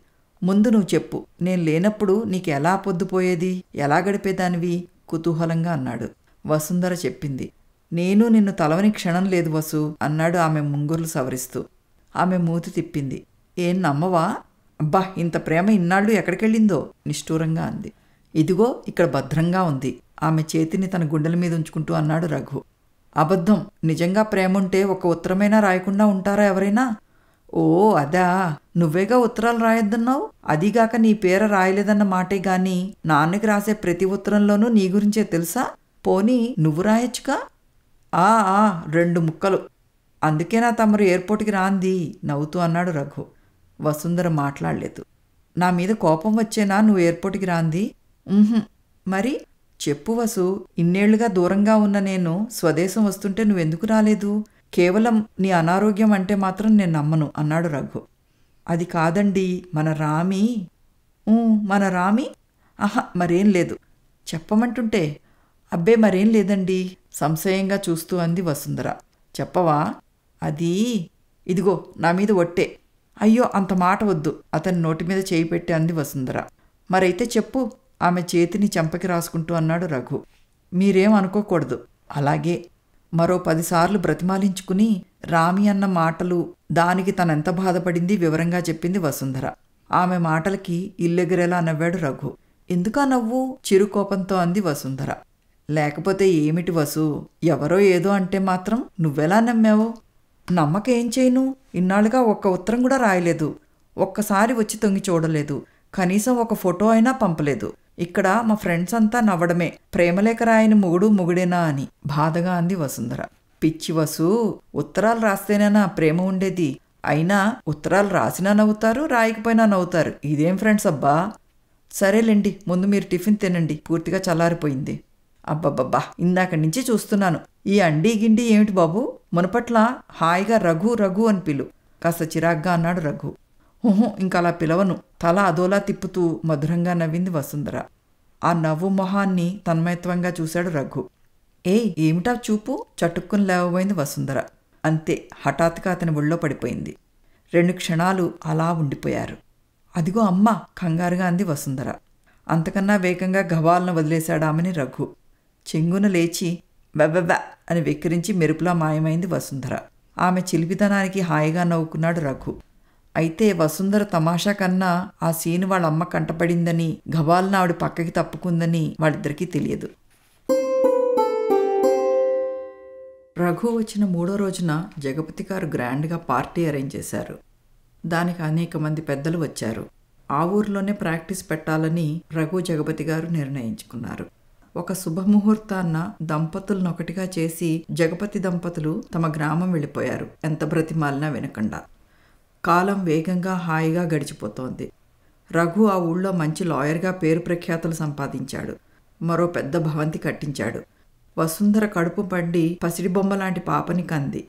ముందు నువ్వు చెప్పు నేను లేనప్పుడు నీకు ఎలా పొద్దుపోయేది ఎలా గడిపేదానివి కుతూహలంగా అన్నాడు వసుంధర చెప్పింది నేను నిన్ను తలవని క్షణం లేదు వసు అన్నాడు ఆమె ముంగురులు సవరిస్తూ ఆమె మూతి తిప్పింది ఏం నమ్మవా అబ్బా ఇంత ప్రేమ ఇన్నాళ్ళు ఎక్కడికెళ్ళిందో నిష్ఠూరంగా అంది ఇదిగో ఇక్కడ భద్రంగా ఉంది ఆమె చేతిని తన గుండెల మీద ఉంచుకుంటూ అన్నాడు రఘు అబద్ధం నిజంగా ప్రేముంటే ఒక ఉత్తరమైనా రాయకుండా ఉంటారా ఎవరైనా ఓ అదా నువ్వేగా ఉత్తరాలు రాయొద్దన్నావు అదిగాక నీ పేర రాయలేదన్న మాటే గాని నాన్నకి రాసే ప్రతి ఉత్తరంలోనూ నీ గురించే తెలుసా పోనీ నువ్వు రాయొచ్చుగా ఆ ఆ రెండు ముక్కలు అందుకేనా తమరు ఎయిర్పోర్ట్కి రాంది నవ్వుతూ అన్నాడు రఘు వసుంధర మాట్లాడలేదు నా మీద కోపం వచ్చేనా నువ్వు ఎయిర్పోర్ట్కి రాంది మరి చెప్పు వసు ఇన్నేళ్లుగా దూరంగా ఉన్న నేను స్వదేశం వస్తుంటే నువ్వెందుకు రాలేదు కేవలం నీ అనారోగ్యం అంటే మాత్రం నేను నమ్మను అన్నాడు రఘు అది కాదండి మన రామి మన రామి ఆహా మరేం లేదు చెప్పమంటుంటే అబ్బే మరేం లేదండి సంశయంగా చూస్తూ అంది వసుంధర చెప్పవా అది ఇదిగో నా మీద ఒట్టే అయ్యో అంత మాట వద్దు అతని నోటి మీద చేయి పెట్టి అంది వసుంధర మరైతే చెప్పు ఆమె చేతిని చెంపకి రాసుకుంటూ అన్నాడు రఘు మీరేం అనుకోకూడదు అలాగే మరో పదిసార్లు బ్రతిమాలించుకుని రామి అన్న మాటలు దానికి తనెంత బాధపడింది వివరంగా చెప్పింది వసుంధర ఆమె మాటలకి ఇల్లెగిరేలా నవ్వాడు రఘు ఎందుకా నవ్వు చిరుకోపంతో అంది వసుంధర లేకపోతే ఏమిటి వసు ఎవరో ఏదో అంటే మాత్రం నువ్వెలా నమ్మావు నమ్మకేం చేయను ఇన్నాళ్ళుగా ఒక్క ఉత్తరం కూడా రాయలేదు ఒక్కసారి వచ్చి తొంగి చూడలేదు కనీసం ఒక ఫోటో అయినా పంపలేదు ఇక్కడ మా ఫ్రెండ్స్ అంతా నవ్వడమే ప్రేమలేఖ రాయని మొగుడు మొగుడేనా అని బాధగా అంది వసుంధర పిచ్చి వసు ఉత్తరాలు రాస్తేనేనా ప్రేమ ఉండేది అయినా ఉత్తరాలు రాసినా నవ్వుతారు రాయకపోయినా నవ్వుతారు ఇదేం ఫ్రెండ్స్ అబ్బా సరేలేండి ముందు మీరు టిఫిన్ తినండి పూర్తిగా చల్లారిపోయింది అబ్బబ్బబ్బా ఇందాక నుంచి చూస్తున్నాను ఈ అండి గిండి ఏమిటి బాబు మునపట్ల హాయిగా రఘు రఘు అని పిలు కాస్త చిరాగ్గా అన్నాడు రఘు హుహు ఇంకలా పిలవను తల అదోలా తిప్పుతూ మధురంగా నవ్వింది వసుంధర ఆ నవ్వు మొహాన్ని తన్మయత్వంగా చూశాడు రఘు ఏయ్ ఏమిటా చూపు చటుక్కుని లేవబోయింది వసుంధర అంతే హఠాత్తుగా అతని ఒళ్ళో పడిపోయింది రెండు క్షణాలు అలా ఉండిపోయారు అదిగో అమ్మ కంగారుగా అంది వసుంధర అంతకన్నా వేగంగా గవాలను వదిలేశాడామని రఘు చెంగున లేచి వెవ్వెవ్వ అని వెక్కిరించి మెరుపులా మాయమైంది వసుంధర ఆమె చిలిపితనానికి హాయిగా నవ్వుకున్నాడు రఘు అయితే వసుంధర తమాషా కన్నా ఆ సీన్ వాళ్ళ అమ్మ కంటపడిందని గవాల్న ఆవిడ పక్కకి తప్పుకుందని వాళ్ళిద్దరికీ తెలియదు రఘు వచ్చిన మూడో రోజున జగపతి గారు గ్రాండ్గా పార్టీ అరేంజ్ చేశారు దానికి అనేక మంది పెద్దలు వచ్చారు ఆ ఊర్లోనే ప్రాక్టీస్ పెట్టాలని రఘు జగపతి గారు నిర్ణయించుకున్నారు ఒక శుభముహూర్తాన్న దంపతులను ఒకటిగా చేసి జగపతి దంపతులు తమ గ్రామం వెళ్ళిపోయారు ఎంత బ్రతిమాలినా వినకుండా కాలం వేగంగా హాయిగా గడిచిపోతోంది రఘు ఆ ఊళ్ళో మంచి లాయర్గా పేరు ప్రఖ్యాతలు సంపాదించాడు మరో పెద్ద భవంతి కట్టించాడు వసుంధర కడుపు పండి పసిడి బొమ్మ లాంటి పాపని కంది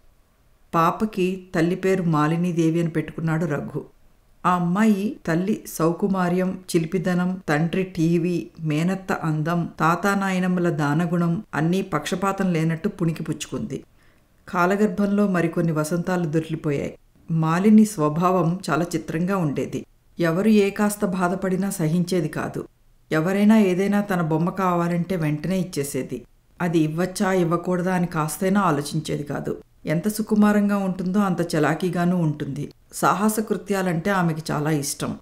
పాపకి తల్లి పేరు మాలినీదేవి అని పెట్టుకున్నాడు రఘు ఆ అమ్మాయి తల్లి సౌకుమార్యం చిలిపిదనం తండ్రి టీవీ మేనత్త అందం తాతానాయనమ్మల దానగుణం అన్నీ పక్షపాతం లేనట్టు పుణికిపుచ్చుకుంది కాలగర్భంలో మరికొన్ని వసంతాలు దొరికిపోయాయి మాలిని స్వభావం చాలా చిత్రంగా ఉండేది ఎవరు ఏ కాస్త బాధపడినా సహించేది కాదు ఎవరైనా ఏదైనా తన బొమ్మ కావాలంటే వెంటనే ఇచ్చేసేది అది ఇవ్వచ్చా ఇవ్వకూడదా అని కాస్తైనా ఆలోచించేది కాదు ఎంత సుకుమారంగా ఉంటుందో అంత చలాకీగానూ ఉంటుంది సాహస కృత్యాలంటే ఆమెకి చాలా ఇష్టం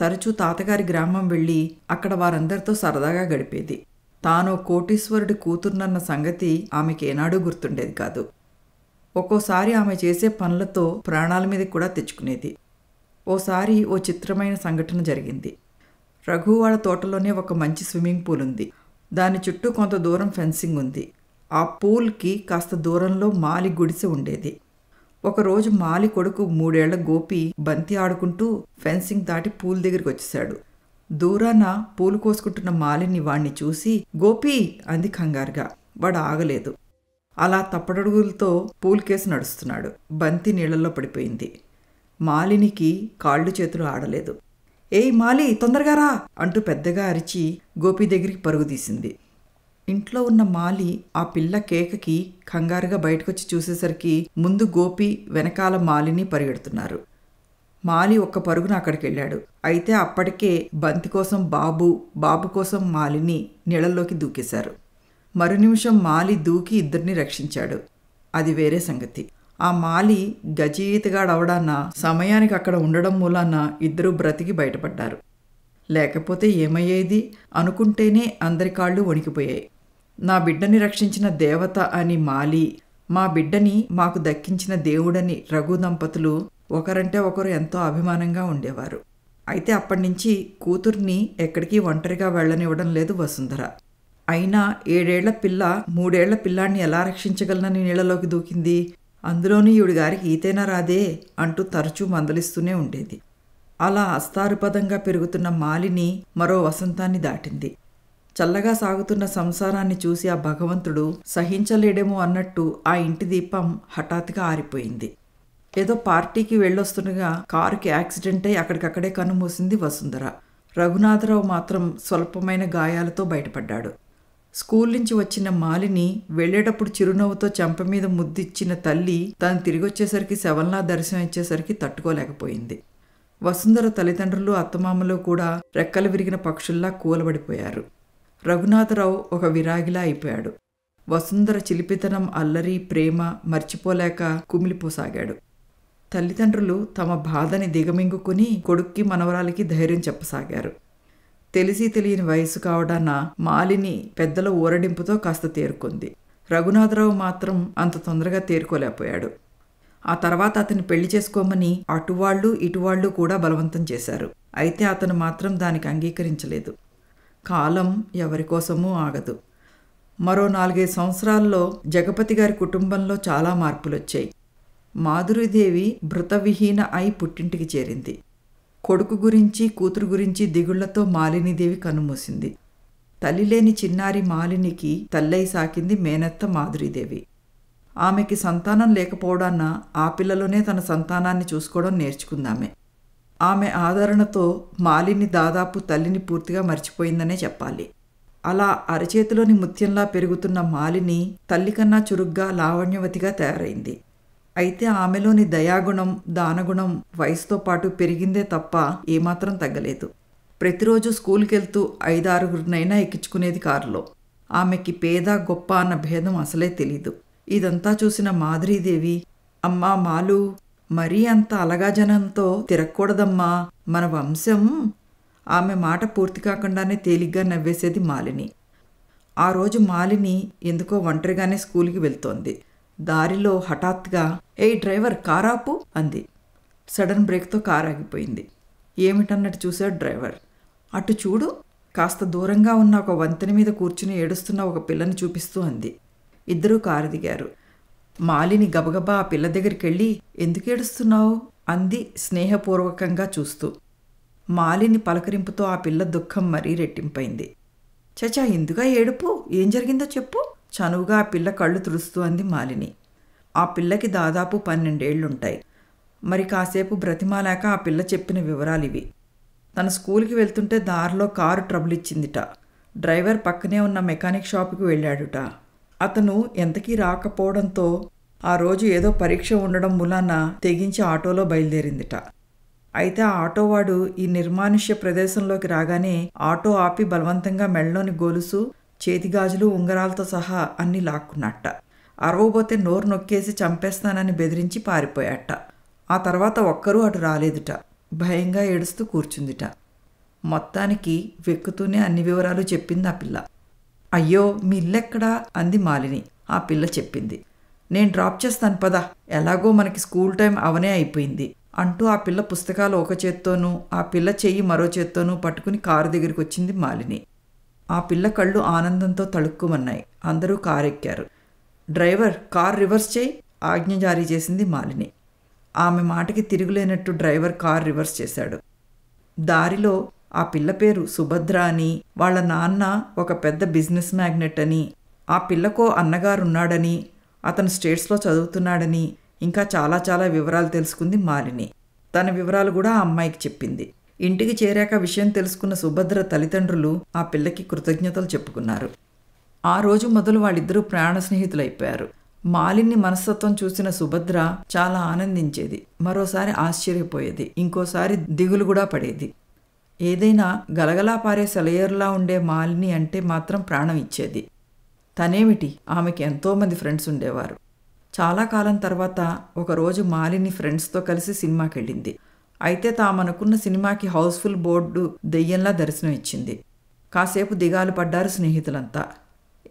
తరచూ తాతగారి గ్రామం వెళ్ళి అక్కడ వారందరితో సరదాగా గడిపేది తాను కోటీశ్వరుడి కూతుర్నన్న సంగతి ఆమెకేనాడూ గుర్తుండేది కాదు ఒక్కోసారి ఆమె చేసే పనులతో ప్రాణాల మీద కూడా తెచ్చుకునేది ఓసారి ఓ చిత్రమైన సంఘటన జరిగింది రఘు వాళ్ళ తోటలోనే ఒక మంచి స్విమ్మింగ్ పూల్ ఉంది దాని చుట్టూ కొంత దూరం ఫెన్సింగ్ ఉంది ఆ పూల్కి కాస్త దూరంలో మాలి గుడిసె ఉండేది ఒకరోజు మాలి కొడుకు మూడేళ్ల గోపి బంతి ఆడుకుంటూ ఫెన్సింగ్ దాటి పూల్ దగ్గరికి వచ్చేశాడు దూరాన పూలు కోసుకుంటున్న మాలిని వాణ్ణి చూసి గోపి అంది కంగారుగా వాడు ఆగలేదు అలా తప్పడడుగులతో కేసు నడుస్తున్నాడు బంతి నీళ్లలో పడిపోయింది మాలినికి కాళ్ళు చేతులు ఆడలేదు ఏయ్ మాలి తొందరగా రా అంటూ పెద్దగా అరిచి గోపి దగ్గరికి పరుగుదీసింది ఇంట్లో ఉన్న మాలి ఆ పిల్ల కేకకి కంగారుగా బయటకొచ్చి చూసేసరికి ముందు గోపి వెనకాల మాలిని పరిగెడుతున్నారు మాలి ఒక్క పరుగున అక్కడికి వెళ్ళాడు అయితే అప్పటికే బంతి కోసం బాబు బాబు కోసం మాలిని నీళ్ళల్లోకి దూకేశారు మరు నిమిషం మాలి దూకి ఇద్దరిని రక్షించాడు అది వేరే సంగతి ఆ మాలి గజీతగాడవడాన్న సమయానికి అక్కడ ఉండడం మూలాన ఇద్దరు బ్రతికి బయటపడ్డారు లేకపోతే ఏమయ్యేది అనుకుంటేనే అందరి కాళ్ళు వణికిపోయాయి నా బిడ్డని రక్షించిన దేవత అని మాలి మా బిడ్డని మాకు దక్కించిన దేవుడని రఘు దంపతులు ఒకరంటే ఒకరు ఎంతో అభిమానంగా ఉండేవారు అయితే అప్పటి నుంచి కూతుర్ని ఎక్కడికి ఒంటరిగా వెళ్ళనివ్వడం లేదు వసుంధర అయినా ఏడేళ్ల పిల్ల మూడేళ్ల పిల్లాన్ని ఎలా రక్షించగలనని నీళ్ళలోకి దూకింది అందులోనూ ఈవిడి గారికి ఈతేనా రాదే అంటూ తరచూ మందలిస్తూనే ఉండేది అలా అస్తారుపదంగా పెరుగుతున్న మాలిని మరో వసంతాన్ని దాటింది చల్లగా సాగుతున్న సంసారాన్ని చూసి ఆ భగవంతుడు సహించలేడేమో అన్నట్టు ఆ ఇంటి దీపం హఠాత్తుగా ఆరిపోయింది ఏదో పార్టీకి వెళ్ళొస్తుండగా కారుకి యాక్సిడెంట్ అయి అక్కడికక్కడే కనుమూసింది వసుంధర రఘునాథరావు మాత్రం స్వల్పమైన గాయాలతో బయటపడ్డాడు స్కూల్ నుంచి వచ్చిన మాలిని వెళ్ళేటప్పుడు చిరునవ్వుతో చెంప మీద ముద్దిచ్చిన తల్లి తాను తిరిగొచ్చేసరికి శవల్నా దర్శనం ఇచ్చేసరికి తట్టుకోలేకపోయింది వసుంధర తల్లిదండ్రులు అత్తమామలు కూడా రెక్కలు విరిగిన పక్షుల్లా కూలబడిపోయారు రఘునాథరావు ఒక విరాగిలా అయిపోయాడు వసుంధర చిలిపితనం అల్లరి ప్రేమ మర్చిపోలేక కుమిలిపోసాగాడు తల్లిదండ్రులు తమ బాధని దిగమింగుకుని కొడుక్కి మనవరాలికి ధైర్యం చెప్పసాగారు తెలిసి తెలియని వయసు కావడాన మాలిని పెద్దల ఊరడింపుతో కాస్త తేరుకుంది రఘునాథరావు మాత్రం అంత తొందరగా తేరుకోలేకపోయాడు ఆ తర్వాత అతన్ని పెళ్లి చేసుకోమని అటువాళ్ళు ఇటువాళ్ళు కూడా బలవంతం చేశారు అయితే అతను మాత్రం దానికి అంగీకరించలేదు కాలం ఎవరికోసమూ ఆగదు మరో నాలుగైదు సంవత్సరాల్లో జగపతి గారి కుటుంబంలో చాలా మార్పులొచ్చాయి మాధురీదేవి భృతవిహీన అయి పుట్టింటికి చేరింది కొడుకు గురించి కూతురు గురించి దిగుళ్లతో మాలినీదేవి కనుమూసింది తల్లిలేని చిన్నారి మాలినికి తల్లై సాకింది మేనత్త మాధురీదేవి ఆమెకి సంతానం లేకపోవడాన్న ఆ పిల్లలోనే తన సంతానాన్ని చూసుకోవడం నేర్చుకుందామే ఆమె ఆదరణతో మాలిని దాదాపు తల్లిని పూర్తిగా మర్చిపోయిందనే చెప్పాలి అలా అరచేతిలోని ముత్యంలా పెరుగుతున్న మాలిని తల్లి కన్నా చురుగ్గా లావణ్యవతిగా తయారైంది అయితే ఆమెలోని దయాగుణం దానగుణం వయసుతో పాటు పెరిగిందే తప్ప ఏమాత్రం తగ్గలేదు ప్రతిరోజు స్కూల్కి వెళ్తూ ఐదారుగురినైనా ఎక్కించుకునేది కారులో ఆమెకి పేద గొప్ప అన్న భేదం అసలే తెలీదు ఇదంతా చూసిన మాధురీదేవి అమ్మా మాలు మరీ అంత అలగాజనంతో తిరగకూడదమ్మా మన వంశం ఆమె మాట పూర్తి కాకుండానే తేలిగ్గా నవ్వేసేది మాలిని ఆ రోజు మాలిని ఎందుకో ఒంటరిగానే స్కూల్కి వెళ్తోంది దారిలో హఠాత్గా ఏ డ్రైవర్ కారాపు అంది సడన్ బ్రేక్తో కార్ ఆగిపోయింది ఏమిటన్నట్టు చూశాడు డ్రైవర్ అటు చూడు కాస్త దూరంగా ఉన్న ఒక వంతెన మీద కూర్చుని ఏడుస్తున్న ఒక పిల్లని చూపిస్తూ అంది ఇద్దరూ కారు దిగారు మాలిని గబగబా ఆ పిల్ల దగ్గరికి వెళ్ళి ఎందుకు ఏడుస్తున్నావు అంది స్నేహపూర్వకంగా చూస్తూ మాలిని పలకరింపుతో ఆ పిల్ల దుఃఖం మరీ రెట్టింపైంది చచా ఎందుగా ఏడుపు ఏం జరిగిందో చెప్పు చనువుగా ఆ పిల్ల కళ్ళు తుడుస్తూ అంది మాలిని ఆ పిల్లకి దాదాపు పన్నెండేళ్లుంటాయి మరి కాసేపు బ్రతిమాలాక ఆ పిల్ల చెప్పిన వివరాలివి తన స్కూల్కి వెళ్తుంటే దారిలో కారు ట్రబుల్ ఇచ్చిందిట డ్రైవర్ పక్కనే ఉన్న మెకానిక్ షాప్కి వెళ్ళాడుట అతను ఎంతకీ రాకపోవడంతో ఆ రోజు ఏదో పరీక్ష ఉండడం మూలాన తెగించి ఆటోలో బయలుదేరిందిట అయితే ఆ ఆటోవాడు ఈ నిర్మానుష్య ప్రదేశంలోకి రాగానే ఆటో ఆపి బలవంతంగా మెళ్ళలోని గొలుసు చేతిగాజులు ఉంగరాలతో సహా అన్ని లాక్కున్నట్ట అరవబోతే నోరు నొక్కేసి చంపేస్తానని బెదిరించి పారిపోయాట ఆ తర్వాత ఒక్కరూ అటు రాలేదుట భయంగా ఏడుస్తూ కూర్చుందిట మొత్తానికి వెక్కుతూనే అన్ని వివరాలు చెప్పింది ఆ పిల్ల అయ్యో మీ ఇల్లెక్కడా అంది మాలిని ఆ పిల్ల చెప్పింది నేను డ్రాప్ చేస్తాను పదా ఎలాగో మనకి స్కూల్ టైం అవనే అయిపోయింది అంటూ ఆ పిల్ల పుస్తకాలు ఒక చేత్తోనూ ఆ పిల్ల చెయ్యి మరో చేత్తోనూ పట్టుకుని కారు దగ్గరికి వచ్చింది మాలిని ఆ పిల్ల కళ్ళు ఆనందంతో తళుక్కుమన్నాయి అందరూ కారెక్కారు డ్రైవర్ కార్ రివర్స్ చేయి ఆజ్ఞ జారీ చేసింది మాలిని ఆమె మాటకి తిరుగులేనట్టు డ్రైవర్ కార్ రివర్స్ చేశాడు దారిలో ఆ పిల్ల పేరు సుభద్ర అని వాళ్ళ నాన్న ఒక పెద్ద బిజినెస్ మ్యాగ్నెట్ అని ఆ పిల్లకో అన్నగారున్నాడని అతను స్టేట్స్లో చదువుతున్నాడని ఇంకా చాలా చాలా వివరాలు తెలుసుకుంది మాలిని తన వివరాలు కూడా ఆ అమ్మాయికి చెప్పింది ఇంటికి చేరాక విషయం తెలుసుకున్న సుభద్ర తల్లిదండ్రులు ఆ పిల్లకి కృతజ్ఞతలు చెప్పుకున్నారు ఆ రోజు మొదలు వాళ్ళిద్దరూ ప్రాణ స్నేహితులైపోయారు మాలిని మనస్తత్వం చూసిన సుభద్ర చాలా ఆనందించేది మరోసారి ఆశ్చర్యపోయేది ఇంకోసారి దిగులు కూడా పడేది ఏదైనా గలగలా పారే సెలయర్లా ఉండే మాలిని అంటే మాత్రం ప్రాణం ఇచ్చేది తనేమిటి ఆమెకి ఎంతోమంది ఫ్రెండ్స్ ఉండేవారు చాలా కాలం తర్వాత ఒకరోజు మాలిని ఫ్రెండ్స్తో కలిసి సినిమాకి వెళ్ళింది అయితే తామనుకున్న సినిమాకి హౌస్ఫుల్ బోర్డు దెయ్యంలా దర్శనం ఇచ్చింది కాసేపు దిగాలు పడ్డారు స్నేహితులంతా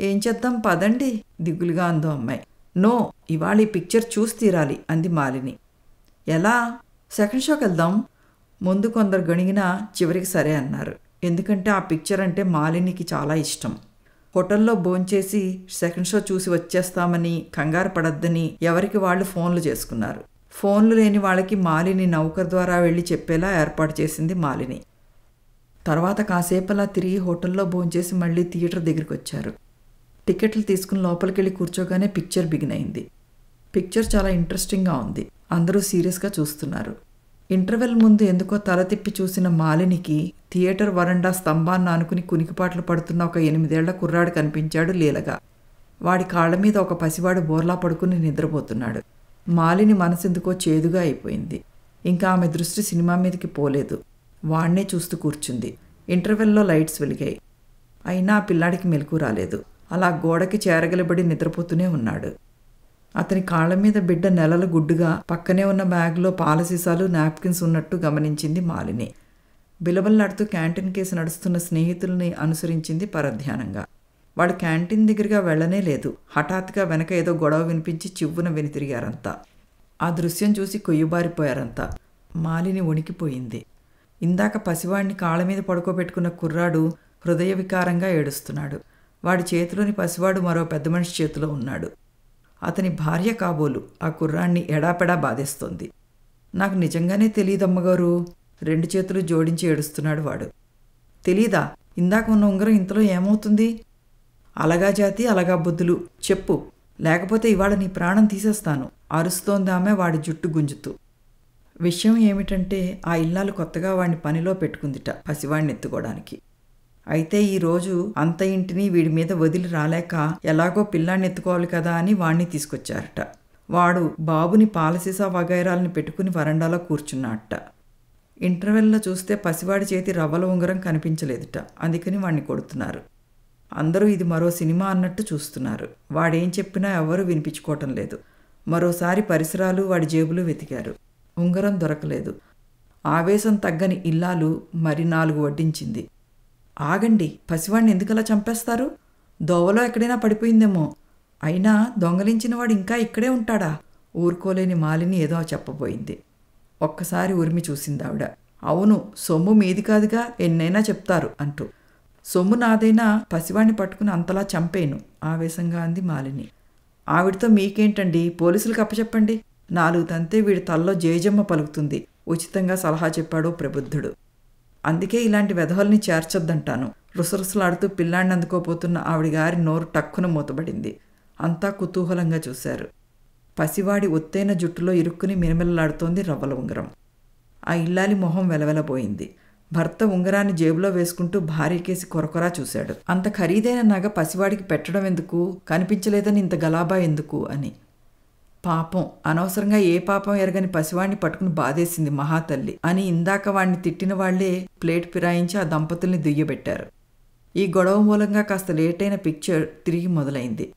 ఏం చేద్దాం పదండి దిగులుగా అందో అమ్మాయి నో ఇవాళ ఈ పిక్చర్ చూసి తీరాలి అంది మాలిని ఎలా సెకండ్ షోకి వెళ్దాం ముందు కొందరు గణిగినా చివరికి సరే అన్నారు ఎందుకంటే ఆ పిక్చర్ అంటే మాలినికి చాలా ఇష్టం హోటల్లో భోంచేసి సెకండ్ షో చూసి వచ్చేస్తామని కంగారు పడద్దని ఎవరికి వాళ్ళు ఫోన్లు చేసుకున్నారు ఫోన్లు లేని వాళ్ళకి మాలిని నౌకర్ ద్వారా వెళ్ళి చెప్పేలా ఏర్పాటు చేసింది మాలిని తర్వాత కాసేపలా తిరిగి హోటల్లో భోంచేసి మళ్ళీ థియేటర్ దగ్గరికి వచ్చారు టికెట్లు తీసుకుని లోపలికి వెళ్ళి కూర్చోగానే పిక్చర్ బిగిన్ అయింది పిక్చర్ చాలా ఇంట్రెస్టింగ్గా ఉంది అందరూ సీరియస్గా చూస్తున్నారు ఇంటర్వెల్ ముందు ఎందుకో తల తిప్పి చూసిన మాలినికి థియేటర్ వరండా స్తంభాన్ని ఆనుకుని కునికిపాట్లు పడుతున్న ఒక ఎనిమిదేళ్ల కుర్రాడు కనిపించాడు లీలగా వాడి కాళ్ళ మీద ఒక పసివాడు బోర్లా పడుకుని నిద్రపోతున్నాడు మాలిని మనసెందుకో చేదుగా అయిపోయింది ఇంకా ఆమె దృష్టి సినిమా మీదకి పోలేదు వాణ్ణే చూస్తూ కూర్చుంది ఇంటర్వెల్లో లైట్స్ వెలిగాయి అయినా ఆ పిల్లాడికి మెలకు రాలేదు అలా గోడకి చేరగలబడి నిద్రపోతూనే ఉన్నాడు అతని కాళ్ళ మీద బిడ్డ నెలల గుడ్డుగా పక్కనే ఉన్న బ్యాగ్లో పాల సీసాలు నాప్కిన్స్ ఉన్నట్టు గమనించింది మాలిని బిలబల్లాడుతూ క్యాంటీన్ కేసు నడుస్తున్న స్నేహితుల్ని అనుసరించింది పరధ్యానంగా వాళ్ళు క్యాంటీన్ దగ్గరగా వెళ్ళనే లేదు హఠాత్తుగా వెనక ఏదో గొడవ వినిపించి చివ్వున వెనుతిరిగారంతా ఆ దృశ్యం చూసి కొయ్యబారిపోయారంతా మాలిని వణికిపోయింది ఇందాక పసివాడిని కాళ్ళ మీద పడుకోబెట్టుకున్న కుర్రాడు హృదయ వికారంగా ఏడుస్తున్నాడు వాడి చేతిలోని పసివాడు మరో పెద్ద మనిషి చేతిలో ఉన్నాడు అతని భార్య కాబోలు ఆ కుర్రాన్ని ఎడాపెడా బాధేస్తోంది నాకు నిజంగానే తెలియదమ్మగారు రెండు చేతులు జోడించి ఏడుస్తున్నాడు వాడు తెలీదా ఇందాక ఉన్న ఉంగరం ఇంతలో ఏమవుతుంది అలగా జాతి అలగా బుద్ధులు చెప్పు లేకపోతే ఇవాళ నీ ప్రాణం తీసేస్తాను అరుస్తోందామే వాడి జుట్టు గుంజుతూ విషయం ఏమిటంటే ఆ ఇల్లాలు కొత్తగా వాడిని పనిలో పెట్టుకుందిట పసివాడిని ఎత్తుకోవడానికి అయితే ఈరోజు అంత ఇంటిని వీడి మీద వదిలి రాలేక ఎలాగో పిల్లాన్ని ఎత్తుకోవాలి కదా అని వాణ్ణి తీసుకొచ్చారట వాడు బాబుని పాలసీసా వగైరాలని పెట్టుకుని వరండాలో కూర్చున్నాట ఇంటర్వెల్లో చూస్తే పసివాడి చేతి రవ్వల ఉంగరం కనిపించలేదుట అందుకని వాణ్ణి కొడుతున్నారు అందరూ ఇది మరో సినిమా అన్నట్టు చూస్తున్నారు వాడేం చెప్పినా ఎవరూ వినిపించుకోవటం లేదు మరోసారి పరిసరాలు వాడి జేబులు వెతికారు ఉంగరం దొరకలేదు ఆవేశం తగ్గని ఇల్లాలు మరి నాలుగు వడ్డించింది ఆగండి పసివాణ్ణి ఎందుకలా చంపేస్తారు దోవలో ఎక్కడైనా పడిపోయిందేమో అయినా దొంగలించిన వాడు ఇంకా ఇక్కడే ఉంటాడా ఊరుకోలేని మాలిని ఏదో చెప్పబోయింది ఒక్కసారి ఉరిమి చూసిందావిడ అవును సొమ్ము మీది కాదుగా ఎన్నైనా చెప్తారు అంటూ సొమ్ము నాదైనా పసివాణ్ణి పట్టుకుని అంతలా చంపేను ఆవేశంగా అంది మాలిని ఆవిడతో మీకేంటండి పోలీసులకు అప్పచెప్పండి నాలుగు తంతే వీడి తల్లో జేజమ్మ పలుకుతుంది ఉచితంగా సలహా చెప్పాడు ప్రబుద్ధుడు అందుకే ఇలాంటి వెధవల్ని చేర్చొద్దంటాను రుసరుసలాడుతూ పిల్లాడిని అందుకోపోతున్న ఆవిడ గారి నోరు టక్కున మూతబడింది అంతా కుతూహలంగా చూశారు పసివాడి ఒత్తైన జుట్టులో ఇరుక్కుని మినమిలలాడుతోంది రవ్వల ఉంగరం ఆ ఇల్లాలి మొహం వెలవెలబోయింది భర్త ఉంగరాన్ని జేబులో వేసుకుంటూ భార్యకేసి కొరకొరా చూశాడు అంత ఖరీదైన నగ పసివాడికి పెట్టడం ఎందుకు కనిపించలేదని ఇంత గలాబా ఎందుకు అని పాపం అనవసరంగా ఏ పాపం ఎరగని పసివాడిని పట్టుకుని బాధేసింది మహాతల్లి అని ఇందాక వాణ్ణి తిట్టిన వాళ్లే ప్లేట్ పిరాయించి ఆ దంపతుల్ని దుయ్యబెట్టారు ఈ గొడవ మూలంగా కాస్త లేట్ అయిన పిక్చర్ తిరిగి మొదలైంది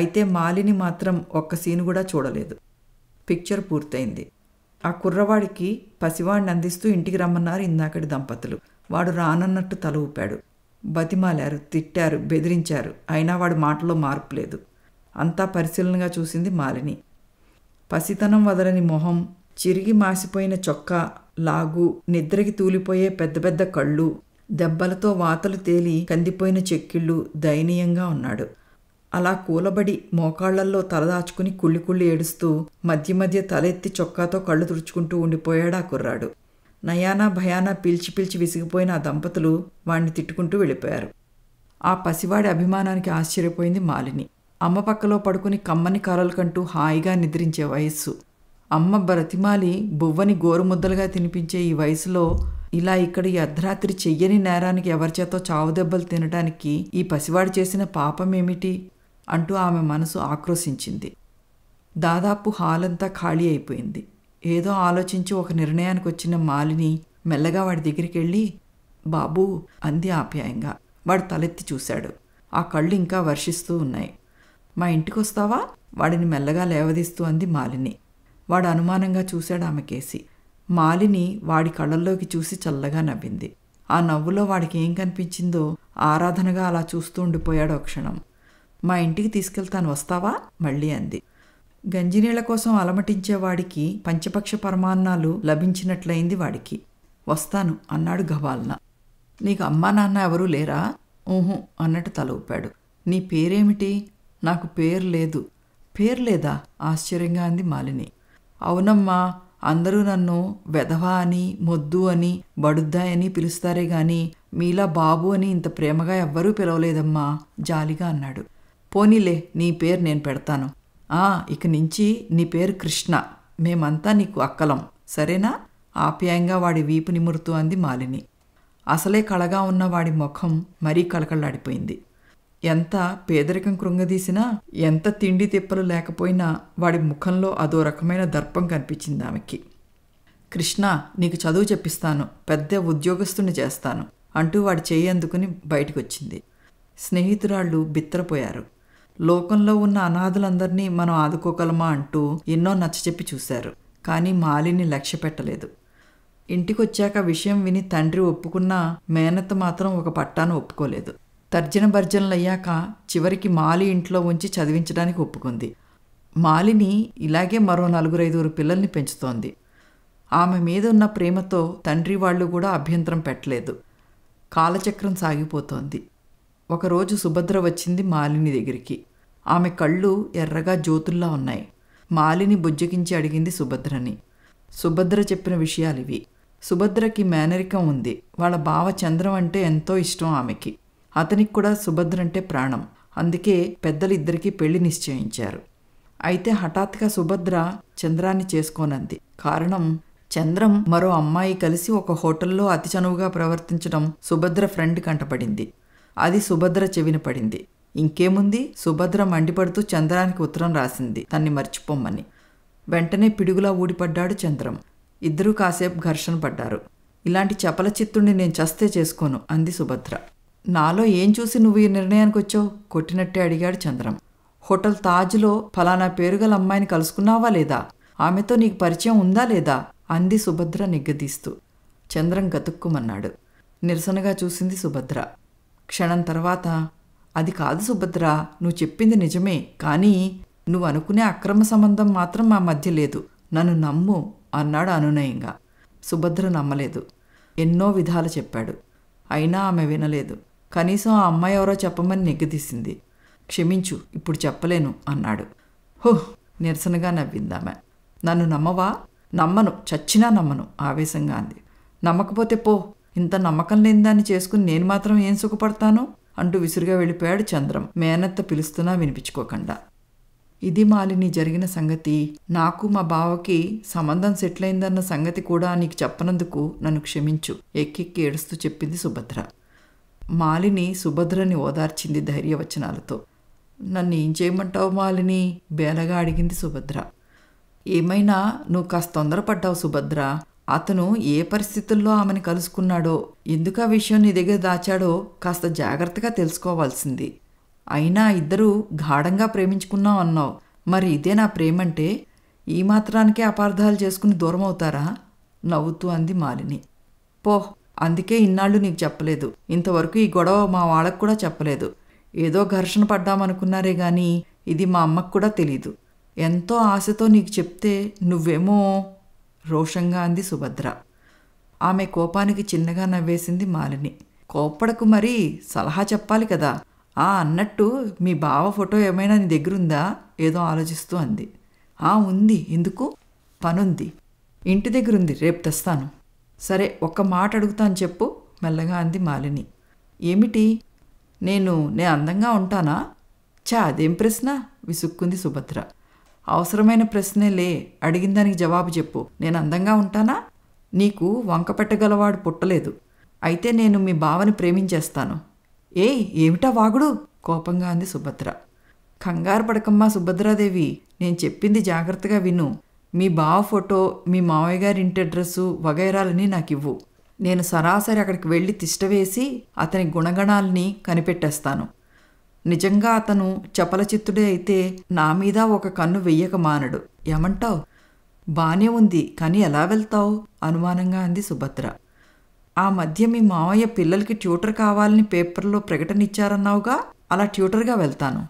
అయితే మాలిని మాత్రం ఒక్క సీన్ కూడా చూడలేదు పిక్చర్ పూర్తయింది ఆ కుర్రవాడికి పసివాడిని అందిస్తూ ఇంటికి రమ్మన్నారు ఇందాకటి దంపతులు వాడు రానన్నట్టు తల ఊపాడు బతిమాలారు తిట్టారు బెదిరించారు అయినా వాడి మాటలో మార్పు లేదు అంతా పరిశీలనగా చూసింది మాలిని పసితనం వదలని మొహం చిరిగి మాసిపోయిన చొక్కా లాగు నిద్రకి తూలిపోయే పెద్ద పెద్ద కళ్ళు దెబ్బలతో వాతలు తేలి కందిపోయిన చెక్కిళ్ళు దయనీయంగా ఉన్నాడు అలా కూలబడి మోకాళ్లల్లో తలదాచుకుని కుళ్ళి కుళ్ళి ఏడుస్తూ మధ్య మధ్య తలెత్తి చొక్కాతో కళ్ళు తుడుచుకుంటూ ఉండిపోయాడా కుర్రాడు నయానా భయానా పీల్చి పీల్చి విసిగిపోయిన ఆ దంపతులు వాణ్ణి తిట్టుకుంటూ వెళ్ళిపోయారు ఆ పసివాడి అభిమానానికి ఆశ్చర్యపోయింది మాలిని అమ్మ పక్కలో పడుకుని కమ్మని కాలలు కంటూ హాయిగా నిద్రించే వయస్సు అమ్మ బ్రతిమాలి బువ్వని గోరుముద్దలుగా తినిపించే ఈ వయసులో ఇలా ఇక్కడ ఈ అర్ధరాత్రి చెయ్యని నేరానికి ఎవరిచేతో చావుదెబ్బలు తినడానికి ఈ పసివాడు చేసిన పాపమేమిటి అంటూ ఆమె మనసు ఆక్రోశించింది దాదాపు హాల్ అంతా ఖాళీ అయిపోయింది ఏదో ఆలోచించి ఒక నిర్ణయానికి వచ్చిన మాలిని మెల్లగా వాడి దగ్గరికి వెళ్ళి బాబు అంది ఆప్యాయంగా వాడు తలెత్తి చూశాడు ఆ కళ్ళు ఇంకా వర్షిస్తూ ఉన్నాయి మా ఇంటికి వస్తావా వాడిని మెల్లగా లేవదీస్తూ అంది మాలిని వాడు అనుమానంగా చూశాడు ఆమె కేసి మాలిని వాడి కళ్ళల్లోకి చూసి చల్లగా నవ్వింది ఆ నవ్వులో వాడికి ఏం కనిపించిందో ఆరాధనగా అలా చూస్తూ ఉండిపోయాడు ఒక క్షణం మా ఇంటికి తీసుకెళ్తాను వస్తావా మళ్ళీ అంది గంజినీళ్ల కోసం అలమటించేవాడికి పంచపక్ష పరమాన్నాలు లభించినట్లయింది వాడికి వస్తాను అన్నాడు గబాల్న నీకు అమ్మా నాన్న ఎవరూ లేరా ఊహు అన్నట్టు తల ఊపాడు నీ పేరేమిటి నాకు పేరు లేదు పేరు లేదా ఆశ్చర్యంగా అంది మాలిని అవునమ్మా అందరూ నన్ను వెధవా అని మొద్దు అని బడుద్దాయని పిలుస్తారే గాని మీలా బాబు అని ఇంత ప్రేమగా ఎవ్వరూ పిలవలేదమ్మా జాలిగా అన్నాడు పోనీలే నీ పేరు నేను పెడతాను ఆ ఇక నుంచి నీ పేరు కృష్ణ మేమంతా నీకు అక్కలం సరేనా ఆప్యాయంగా వాడి వీపు నిమురుతూ అంది మాలిని అసలే కళగా ఉన్న వాడి ముఖం మరీ కళకళలాడిపోయింది ఎంత పేదరికం కృంగదీసినా ఎంత తిండి తిప్పలు లేకపోయినా వాడి ముఖంలో అదో రకమైన దర్పం కనిపించింది ఆమెకి కృష్ణ నీకు చదువు చెప్పిస్తాను పెద్ద ఉద్యోగస్తుని చేస్తాను అంటూ వాడి చేయందుకుని బయటకొచ్చింది స్నేహితురాళ్ళు బిత్తరపోయారు లోకంలో ఉన్న అనాథులందరినీ మనం ఆదుకోగలమా అంటూ ఎన్నో నచ్చచెప్పి చూశారు కానీ మాలిని లక్ష్య పెట్టలేదు ఇంటికొచ్చాక విషయం విని తండ్రి ఒప్పుకున్న మేనత్త మాత్రం ఒక పట్టాను ఒప్పుకోలేదు తర్జన భర్జనలయ్యాక చివరికి మాలి ఇంట్లో ఉంచి చదివించడానికి ఒప్పుకుంది మాలిని ఇలాగే మరో నలుగురైదుగురు పిల్లల్ని పెంచుతోంది ఆమె మీద ఉన్న ప్రేమతో తండ్రి వాళ్ళు కూడా అభ్యంతరం పెట్టలేదు కాలచక్రం సాగిపోతోంది ఒకరోజు సుభద్ర వచ్చింది మాలిని దగ్గరికి ఆమె కళ్ళు ఎర్రగా జ్యోతుల్లా ఉన్నాయి మాలిని బుజ్జగించి అడిగింది సుభద్రని సుభద్ర చెప్పిన విషయాలివి సుభద్రకి మేనరికం ఉంది వాళ్ళ బావ చంద్రం అంటే ఎంతో ఇష్టం ఆమెకి అతనికి కూడా సుభద్ర అంటే ప్రాణం అందుకే పెద్దలిద్దరికీ పెళ్లి నిశ్చయించారు అయితే హఠాత్తుగా సుభద్ర చంద్రాన్ని చేసుకోనంది కారణం చంద్రం మరో అమ్మాయి కలిసి ఒక హోటల్లో అతి చనువుగా ప్రవర్తించడం సుభద్ర ఫ్రెండ్ కంటపడింది అది సుభద్ర చెవిన పడింది ఇంకేముంది సుభద్ర మండిపడుతూ చంద్రానికి ఉత్తరం రాసింది తన్ని మర్చిపోమ్మని వెంటనే పిడుగులా ఊడిపడ్డాడు చంద్రం ఇద్దరూ కాసేపు ఘర్షణ పడ్డారు ఇలాంటి చపల చిత్తుడిని నేను చస్తే చేసుకోను అంది సుభద్ర నాలో ఏం చూసి నువ్వు ఈ నిర్ణయానికి వచ్చావు కొట్టినట్టే అడిగాడు చంద్రం హోటల్ తాజ్లో ఫలానా పేరుగల అమ్మాయిని కలుసుకున్నావా లేదా ఆమెతో నీకు పరిచయం ఉందా లేదా అంది సుభద్ర నిగ్గదీస్తూ చంద్రం గతుక్కుమన్నాడు నిరసనగా చూసింది సుభద్ర క్షణం తర్వాత అది కాదు సుభద్ర నువ్వు చెప్పింది నిజమే కానీ నువ్వు అనుకునే అక్రమ సంబంధం మాత్రం మా మధ్య లేదు నన్ను నమ్ము అన్నాడు అనునయంగా సుభద్ర నమ్మలేదు ఎన్నో విధాలు చెప్పాడు అయినా ఆమె వినలేదు కనీసం ఆ అమ్మాయి ఎవరో చెప్పమని నెగ్గదీసింది క్షమించు ఇప్పుడు చెప్పలేను అన్నాడు హో నిరసనగా నవ్విందామె నన్ను నమ్మవా నమ్మను చచ్చినా నమ్మను ఆవేశంగా అంది నమ్మకపోతే పో ఇంత నమ్మకం లేని దాన్ని చేసుకుని నేను మాత్రం ఏం సుఖపడతాను అంటూ విసురుగా వెళ్ళిపోయాడు చంద్రం మేనత్త పిలుస్తున్నా వినిపించుకోకుండా ఇది మాలిని జరిగిన సంగతి నాకు మా బావకి సంబంధం సెటిల్ అయిందన్న సంగతి కూడా నీకు చెప్పనందుకు నన్ను క్షమించు ఎక్కెక్కి ఏడుస్తూ చెప్పింది సుభద్ర మాలిని సుభద్రని ఓదార్చింది ధైర్యవచనాలతో నన్ను ఏం చేయమంటావు మాలిని బేలగా అడిగింది సుభద్ర ఏమైనా నువ్వు కాస్త తొందరపడ్డావు సుభద్ర అతను ఏ పరిస్థితుల్లో ఆమెను కలుసుకున్నాడో ఎందుకు ఆ విషయం నీ దగ్గర దాచాడో కాస్త జాగ్రత్తగా తెలుసుకోవాల్సింది అయినా ఇద్దరూ గాఢంగా ప్రేమించుకున్నావు అన్నావు మరి ఇదే నా ప్రేమంటే ఈ మాత్రానికే అపార్థాలు చేసుకుని దూరం అవుతారా నవ్వుతూ అంది మాలిని పో అందుకే ఇన్నాళ్ళు నీకు చెప్పలేదు ఇంతవరకు ఈ గొడవ మా వాళ్ళకు కూడా చెప్పలేదు ఏదో ఘర్షణ పడ్డామనుకున్నారే గాని ఇది మా అమ్మకు కూడా తెలీదు ఎంతో ఆశతో నీకు చెప్తే నువ్వేమో రోషంగా అంది సుభద్ర ఆమె కోపానికి చిన్నగా నవ్వేసింది మాలిని కోప్పడకు మరి సలహా చెప్పాలి కదా ఆ అన్నట్టు మీ బావ ఫోటో ఏమైనా నీ దగ్గరుందా ఏదో ఆలోచిస్తూ అంది ఆ ఉంది ఎందుకు పనుంది ఇంటి దగ్గరుంది రేపు తెస్తాను సరే ఒక్క మాట అడుగుతాను చెప్పు మెల్లగా అంది మాలిని ఏమిటి నేను నే అందంగా ఉంటానా చా అదేం ప్రశ్న విసుక్కుంది సుభద్ర అవసరమైన ప్రశ్నేలే అడిగిన దానికి జవాబు చెప్పు నేను అందంగా ఉంటానా నీకు వంక పెట్టగలవాడు పుట్టలేదు అయితే నేను మీ బావని ప్రేమించేస్తాను ఏయ్ ఏమిటా వాగుడు కోపంగా అంది సుభద్ర కంగారు పడకమ్మా సుభద్రాదేవి నేను చెప్పింది జాగ్రత్తగా విను మీ బావ ఫోటో మీ మావయ్య గారి ఇంటి అడ్రస్సు వగైరాలని నాకు ఇవ్వు నేను సరాసరి అక్కడికి వెళ్ళి తిష్టవేసి అతని గుణగణాలని కనిపెట్టేస్తాను నిజంగా అతను చపలచిత్తుడే అయితే నా మీద ఒక కన్ను వెయ్యక మానడు ఏమంటావు బానే ఉంది కానీ ఎలా వెళ్తావు అనుమానంగా అంది సుభద్ర ఆ మధ్య మీ మామయ్య పిల్లలకి ట్యూటర్ కావాలని పేపర్లో ప్రకటన ఇచ్చారన్నావుగా అలా ట్యూటర్గా వెళ్తాను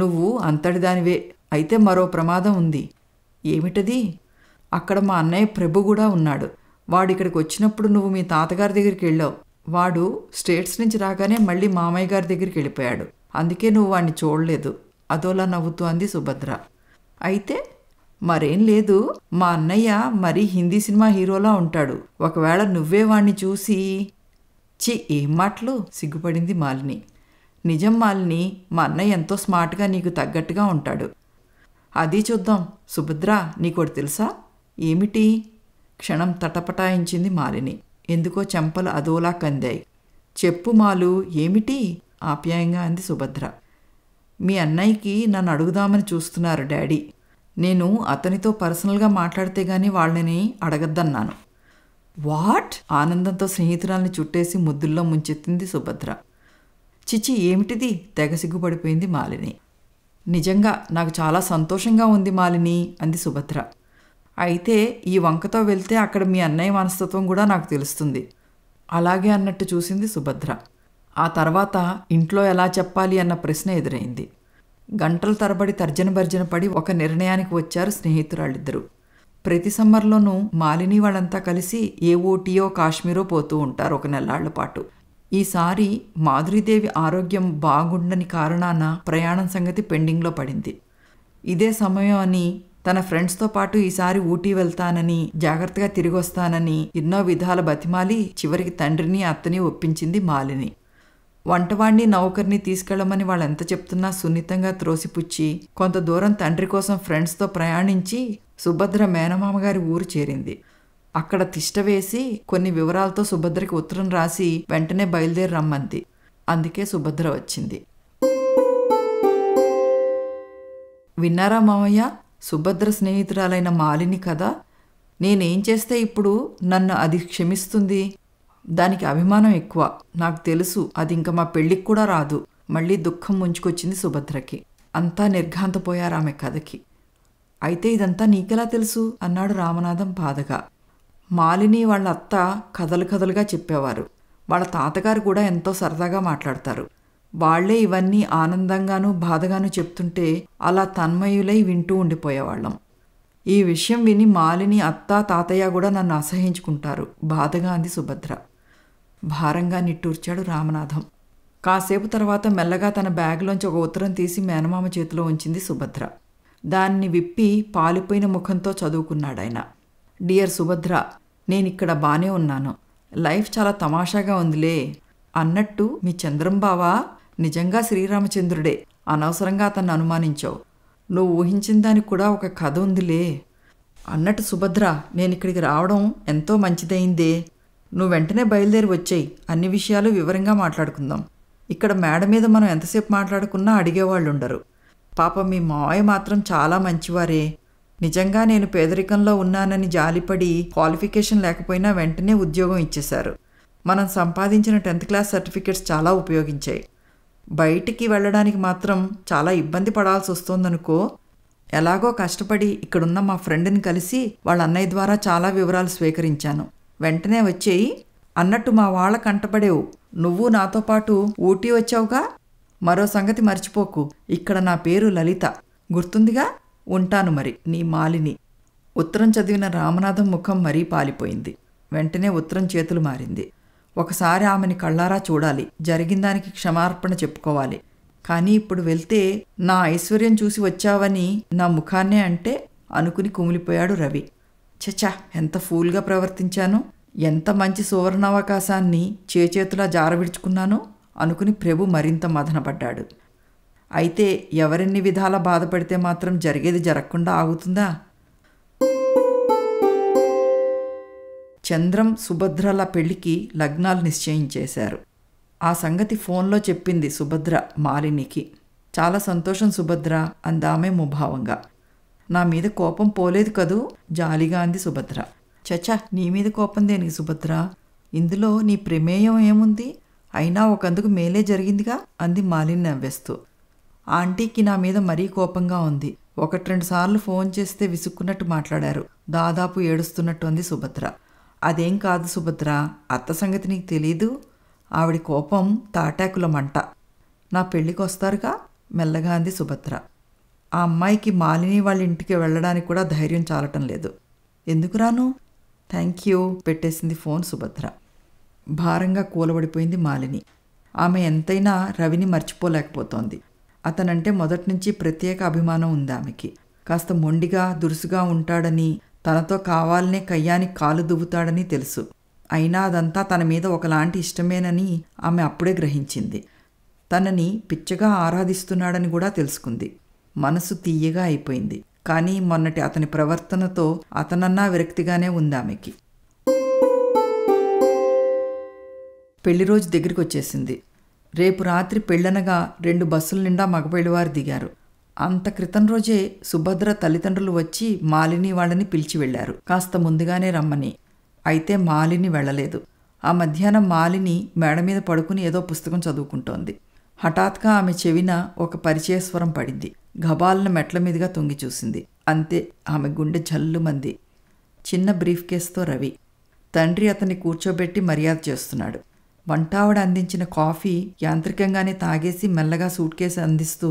నువ్వు అంతటిదానివే అయితే మరో ప్రమాదం ఉంది ఏమిటది అక్కడ మా అన్నయ్య ప్రభు కూడా ఉన్నాడు వాడు ఇక్కడికి వచ్చినప్పుడు నువ్వు మీ తాతగారి దగ్గరికి వెళ్ళావు వాడు స్టేట్స్ నుంచి రాగానే మళ్ళీ మామయ్య గారి దగ్గరికి వెళ్ళిపోయాడు అందుకే నువ్వు వాణ్ణి చూడలేదు అదోలా నవ్వుతూ అంది సుభద్ర అయితే మరేం లేదు మా అన్నయ్య మరీ హిందీ సినిమా హీరోలా ఉంటాడు ఒకవేళ నువ్వే వాణ్ణి చూసి చి ఏం మాటలు సిగ్గుపడింది మాలిని నిజం మాలిని మా అన్నయ్య ఎంతో స్మార్ట్గా నీకు తగ్గట్టుగా ఉంటాడు అది చూద్దాం సుభద్ర నీకోటి తెలుసా ఏమిటి క్షణం తటపటాయించింది మాలిని ఎందుకో చెంపలు అదోలా కందాయి చెప్పు మాలు ఏమిటి ఆప్యాయంగా అంది సుభద్ర మీ అన్నయ్యకి నన్ను అడుగుదామని చూస్తున్నారు డాడీ నేను అతనితో పర్సనల్గా మాట్లాడితే గానీ వాళ్ళని అడగద్దన్నాను వాట్ ఆనందంతో స్నేహితురాల్ని చుట్టేసి ముద్దుల్లో ముంచెత్తింది సుభద్ర చిచి ఏమిటిది తెగ సిగ్గుపడిపోయింది మాలిని నిజంగా నాకు చాలా సంతోషంగా ఉంది మాలిని అంది సుభద్ర అయితే ఈ వంకతో వెళ్తే అక్కడ మీ అన్నయ్య మనస్తత్వం కూడా నాకు తెలుస్తుంది అలాగే అన్నట్టు చూసింది సుభద్ర ఆ తర్వాత ఇంట్లో ఎలా చెప్పాలి అన్న ప్రశ్న ఎదురైంది గంటల తరబడి తర్జన భర్జన పడి ఒక నిర్ణయానికి వచ్చారు స్నేహితురాళ్ళిద్దరూ ప్రతి సమ్మర్లోనూ మాలిని వాళ్ళంతా కలిసి ఏ ఓటీయో కాశ్మీరో పోతూ ఉంటారు ఒక నెలాళ్ల పాటు ఈసారి మాధురీదేవి ఆరోగ్యం బాగుండని కారణాన ప్రయాణం సంగతి పెండింగ్లో పడింది ఇదే సమయం అని తన ఫ్రెండ్స్తో పాటు ఈసారి ఊటీ వెళ్తానని జాగ్రత్తగా తిరిగి వస్తానని ఎన్నో విధాల బతిమాలి చివరికి తండ్రిని అత్తని ఒప్పించింది మాలిని వంటవాణ్ణి నౌకర్ని తీసుకెళ్లమని వాళ్ళెంత చెప్తున్నా సున్నితంగా త్రోసిపుచ్చి కొంత దూరం తండ్రి కోసం ఫ్రెండ్స్తో ప్రయాణించి సుభద్ర మేనమామగారి ఊరు చేరింది అక్కడ తిష్టవేసి కొన్ని వివరాలతో సుభద్రకి ఉత్తరం రాసి వెంటనే బయలుదేరి రమ్మంది అందుకే సుభద్ర వచ్చింది విన్నారా మామయ్య సుభద్ర స్నేహితురాలైన మాలిని కదా నేనేం చేస్తే ఇప్పుడు నన్ను అది క్షమిస్తుంది దానికి అభిమానం ఎక్కువ నాకు తెలుసు అది ఇంకా మా పెళ్ళికి కూడా రాదు మళ్ళీ దుఃఖం ముంచుకొచ్చింది సుభద్రకి అంతా నిర్ఘాంతపోయారు ఆమె కథకి అయితే ఇదంతా నీకెలా తెలుసు అన్నాడు రామనాథం బాధగా మాలిని వాళ్ళ అత్త కథలు కథలుగా చెప్పేవారు వాళ్ళ తాతగారు కూడా ఎంతో సరదాగా మాట్లాడతారు వాళ్లే ఇవన్నీ ఆనందంగానూ బాధగానూ చెప్తుంటే అలా తన్మయులై వింటూ ఉండిపోయేవాళ్ళం ఈ విషయం విని మాలిని అత్త తాతయ్య కూడా నన్ను అసహించుకుంటారు బాధగా అంది సుభద్ర భారంగా నిట్టూర్చాడు రామనాథం కాసేపు తర్వాత మెల్లగా తన బ్యాగ్లోంచి ఒక ఉత్తరం తీసి మేనమామ చేతిలో ఉంచింది సుభద్ర దాన్ని విప్పి పాలిపోయిన ముఖంతో చదువుకున్నాడాయన డియర్ సుభద్ర నేనిక్కడ బానే ఉన్నాను లైఫ్ చాలా తమాషాగా ఉందిలే అన్నట్టు మీ బావా నిజంగా శ్రీరామచంద్రుడే అనవసరంగా అతన్ని అనుమానించావు నువ్వు ఊహించిన దానికి కూడా ఒక కథ ఉందిలే అన్నట్టు సుభద్ర నేనిక్కడికి రావడం ఎంతో మంచిదైందే నువ్వు వెంటనే బయలుదేరి వచ్చేయి అన్ని విషయాలు వివరంగా మాట్లాడుకుందాం ఇక్కడ మేడ మీద మనం ఎంతసేపు మాట్లాడుకున్నా అడిగేవాళ్ళు ఉండరు పాప మీ మావయ్య మాత్రం చాలా మంచివారే నిజంగా నేను పేదరికంలో ఉన్నానని జాలిపడి క్వాలిఫికేషన్ లేకపోయినా వెంటనే ఉద్యోగం ఇచ్చేశారు మనం సంపాదించిన టెన్త్ క్లాస్ సర్టిఫికేట్స్ చాలా ఉపయోగించాయి బయటికి వెళ్ళడానికి మాత్రం చాలా ఇబ్బంది పడాల్సి వస్తోందనుకో ఎలాగో కష్టపడి ఇక్కడున్న మా ఫ్రెండ్ని కలిసి వాళ్ళ అన్నయ్య ద్వారా చాలా వివరాలు స్వీకరించాను వెంటనే వచ్చేయి అన్నట్టు మా వాళ్ళ కంటపడేవు నువ్వు నాతో పాటు ఊటీ వచ్చావుగా మరో సంగతి మర్చిపోకు ఇక్కడ నా పేరు లలిత గుర్తుందిగా ఉంటాను మరి నీ మాలిని ఉత్తరం చదివిన రామనాథం ముఖం మరీ పాలిపోయింది వెంటనే ఉత్తరం చేతులు మారింది ఒకసారి ఆమెని కళ్ళారా చూడాలి జరిగిన దానికి క్షమార్పణ చెప్పుకోవాలి కానీ ఇప్పుడు వెళ్తే నా ఐశ్వర్యం చూసి వచ్చావని నా ముఖాన్నే అంటే అనుకుని కుమిలిపోయాడు రవి చచా ఎంత ఫూల్గా ప్రవర్తించాను ఎంత మంచి సువర్ణావకాశాన్ని చేచేతులా జారవిడుచుకున్నాను అనుకుని ప్రభు మరింత మదనపడ్డాడు అయితే ఎవరిన్ని విధాల బాధపడితే మాత్రం జరిగేది జరగకుండా ఆగుతుందా చంద్రం సుభద్రల పెళ్లికి లగ్నాలు నిశ్చయించేశారు ఆ సంగతి ఫోన్లో చెప్పింది సుభద్ర మాలినికి చాలా సంతోషం సుభద్ర అందామే ముభావంగా నా మీద కోపం పోలేదు కదూ జాలిగా అంది సుభద్ర చచ నీ మీద కోపం దేనికి సుభద్ర ఇందులో నీ ప్రమేయం ఏముంది అయినా ఒకందుకు మేలే జరిగిందిగా అంది మాలిని నవ్వేస్తూ ఆంటీకి నా మీద మరీ కోపంగా ఉంది ఒకటి రెండు సార్లు ఫోన్ చేస్తే విసుక్కున్నట్టు మాట్లాడారు దాదాపు ఏడుస్తున్నట్టు అంది సుభద్ర అదేం కాదు సుభద్ర అత్త సంగతి నీకు తెలీదు ఆవిడ కోపం తాటాకుల మంట నా పెళ్ళికి వస్తారుగా మెల్లగా అంది సుభద్ర ఆ అమ్మాయికి మాలిని వాళ్ళ ఇంటికి వెళ్ళడానికి కూడా ధైర్యం చాలటం లేదు ఎందుకు రాను థ్యాంక్ యూ పెట్టేసింది ఫోన్ సుభద్ర భారంగా కూలబడిపోయింది మాలిని ఆమె ఎంతైనా రవిని మర్చిపోలేకపోతోంది అతనంటే మొదటి నుంచి ప్రత్యేక అభిమానం ఉంది ఆమెకి కాస్త మొండిగా దురుసుగా ఉంటాడని తనతో కావాలనే కయ్యానికి కాలు దువ్వుతాడని తెలుసు అయినా అదంతా తన మీద ఒకలాంటి ఇష్టమేనని ఆమె అప్పుడే గ్రహించింది తనని పిచ్చగా ఆరాధిస్తున్నాడని కూడా తెలుసుకుంది మనసు తీయగా అయిపోయింది కానీ మొన్నటి అతని ప్రవర్తనతో అతనన్నా విరక్తిగానే ఉంది ఆమెకి పెళ్లి రోజు దగ్గరికి వచ్చేసింది రేపు రాత్రి పెళ్ళనగా రెండు బస్సుల నిండా మగపెళ్లివారు దిగారు అంత క్రితం రోజే సుభద్ర తల్లిదండ్రులు వచ్చి మాలిని వాళ్ళని పిలిచి వెళ్లారు కాస్త ముందుగానే రమ్మని అయితే మాలిని వెళ్ళలేదు ఆ మధ్యాహ్నం మాలిని మేడ మీద పడుకుని ఏదో పుస్తకం చదువుకుంటోంది హఠాత్గా ఆమె చెవిన ఒక పరిచయ స్వరం పడింది గబాలన మెట్ల మీదుగా తొంగి చూసింది అంతే ఆమె గుండె మంది చిన్న బ్రీఫ్ కేసుతో రవి తండ్రి అతన్ని కూర్చోబెట్టి మర్యాద చేస్తున్నాడు వంటావిడ అందించిన కాఫీ యాంత్రికంగానే తాగేసి మెల్లగా సూట్ కేసు అందిస్తూ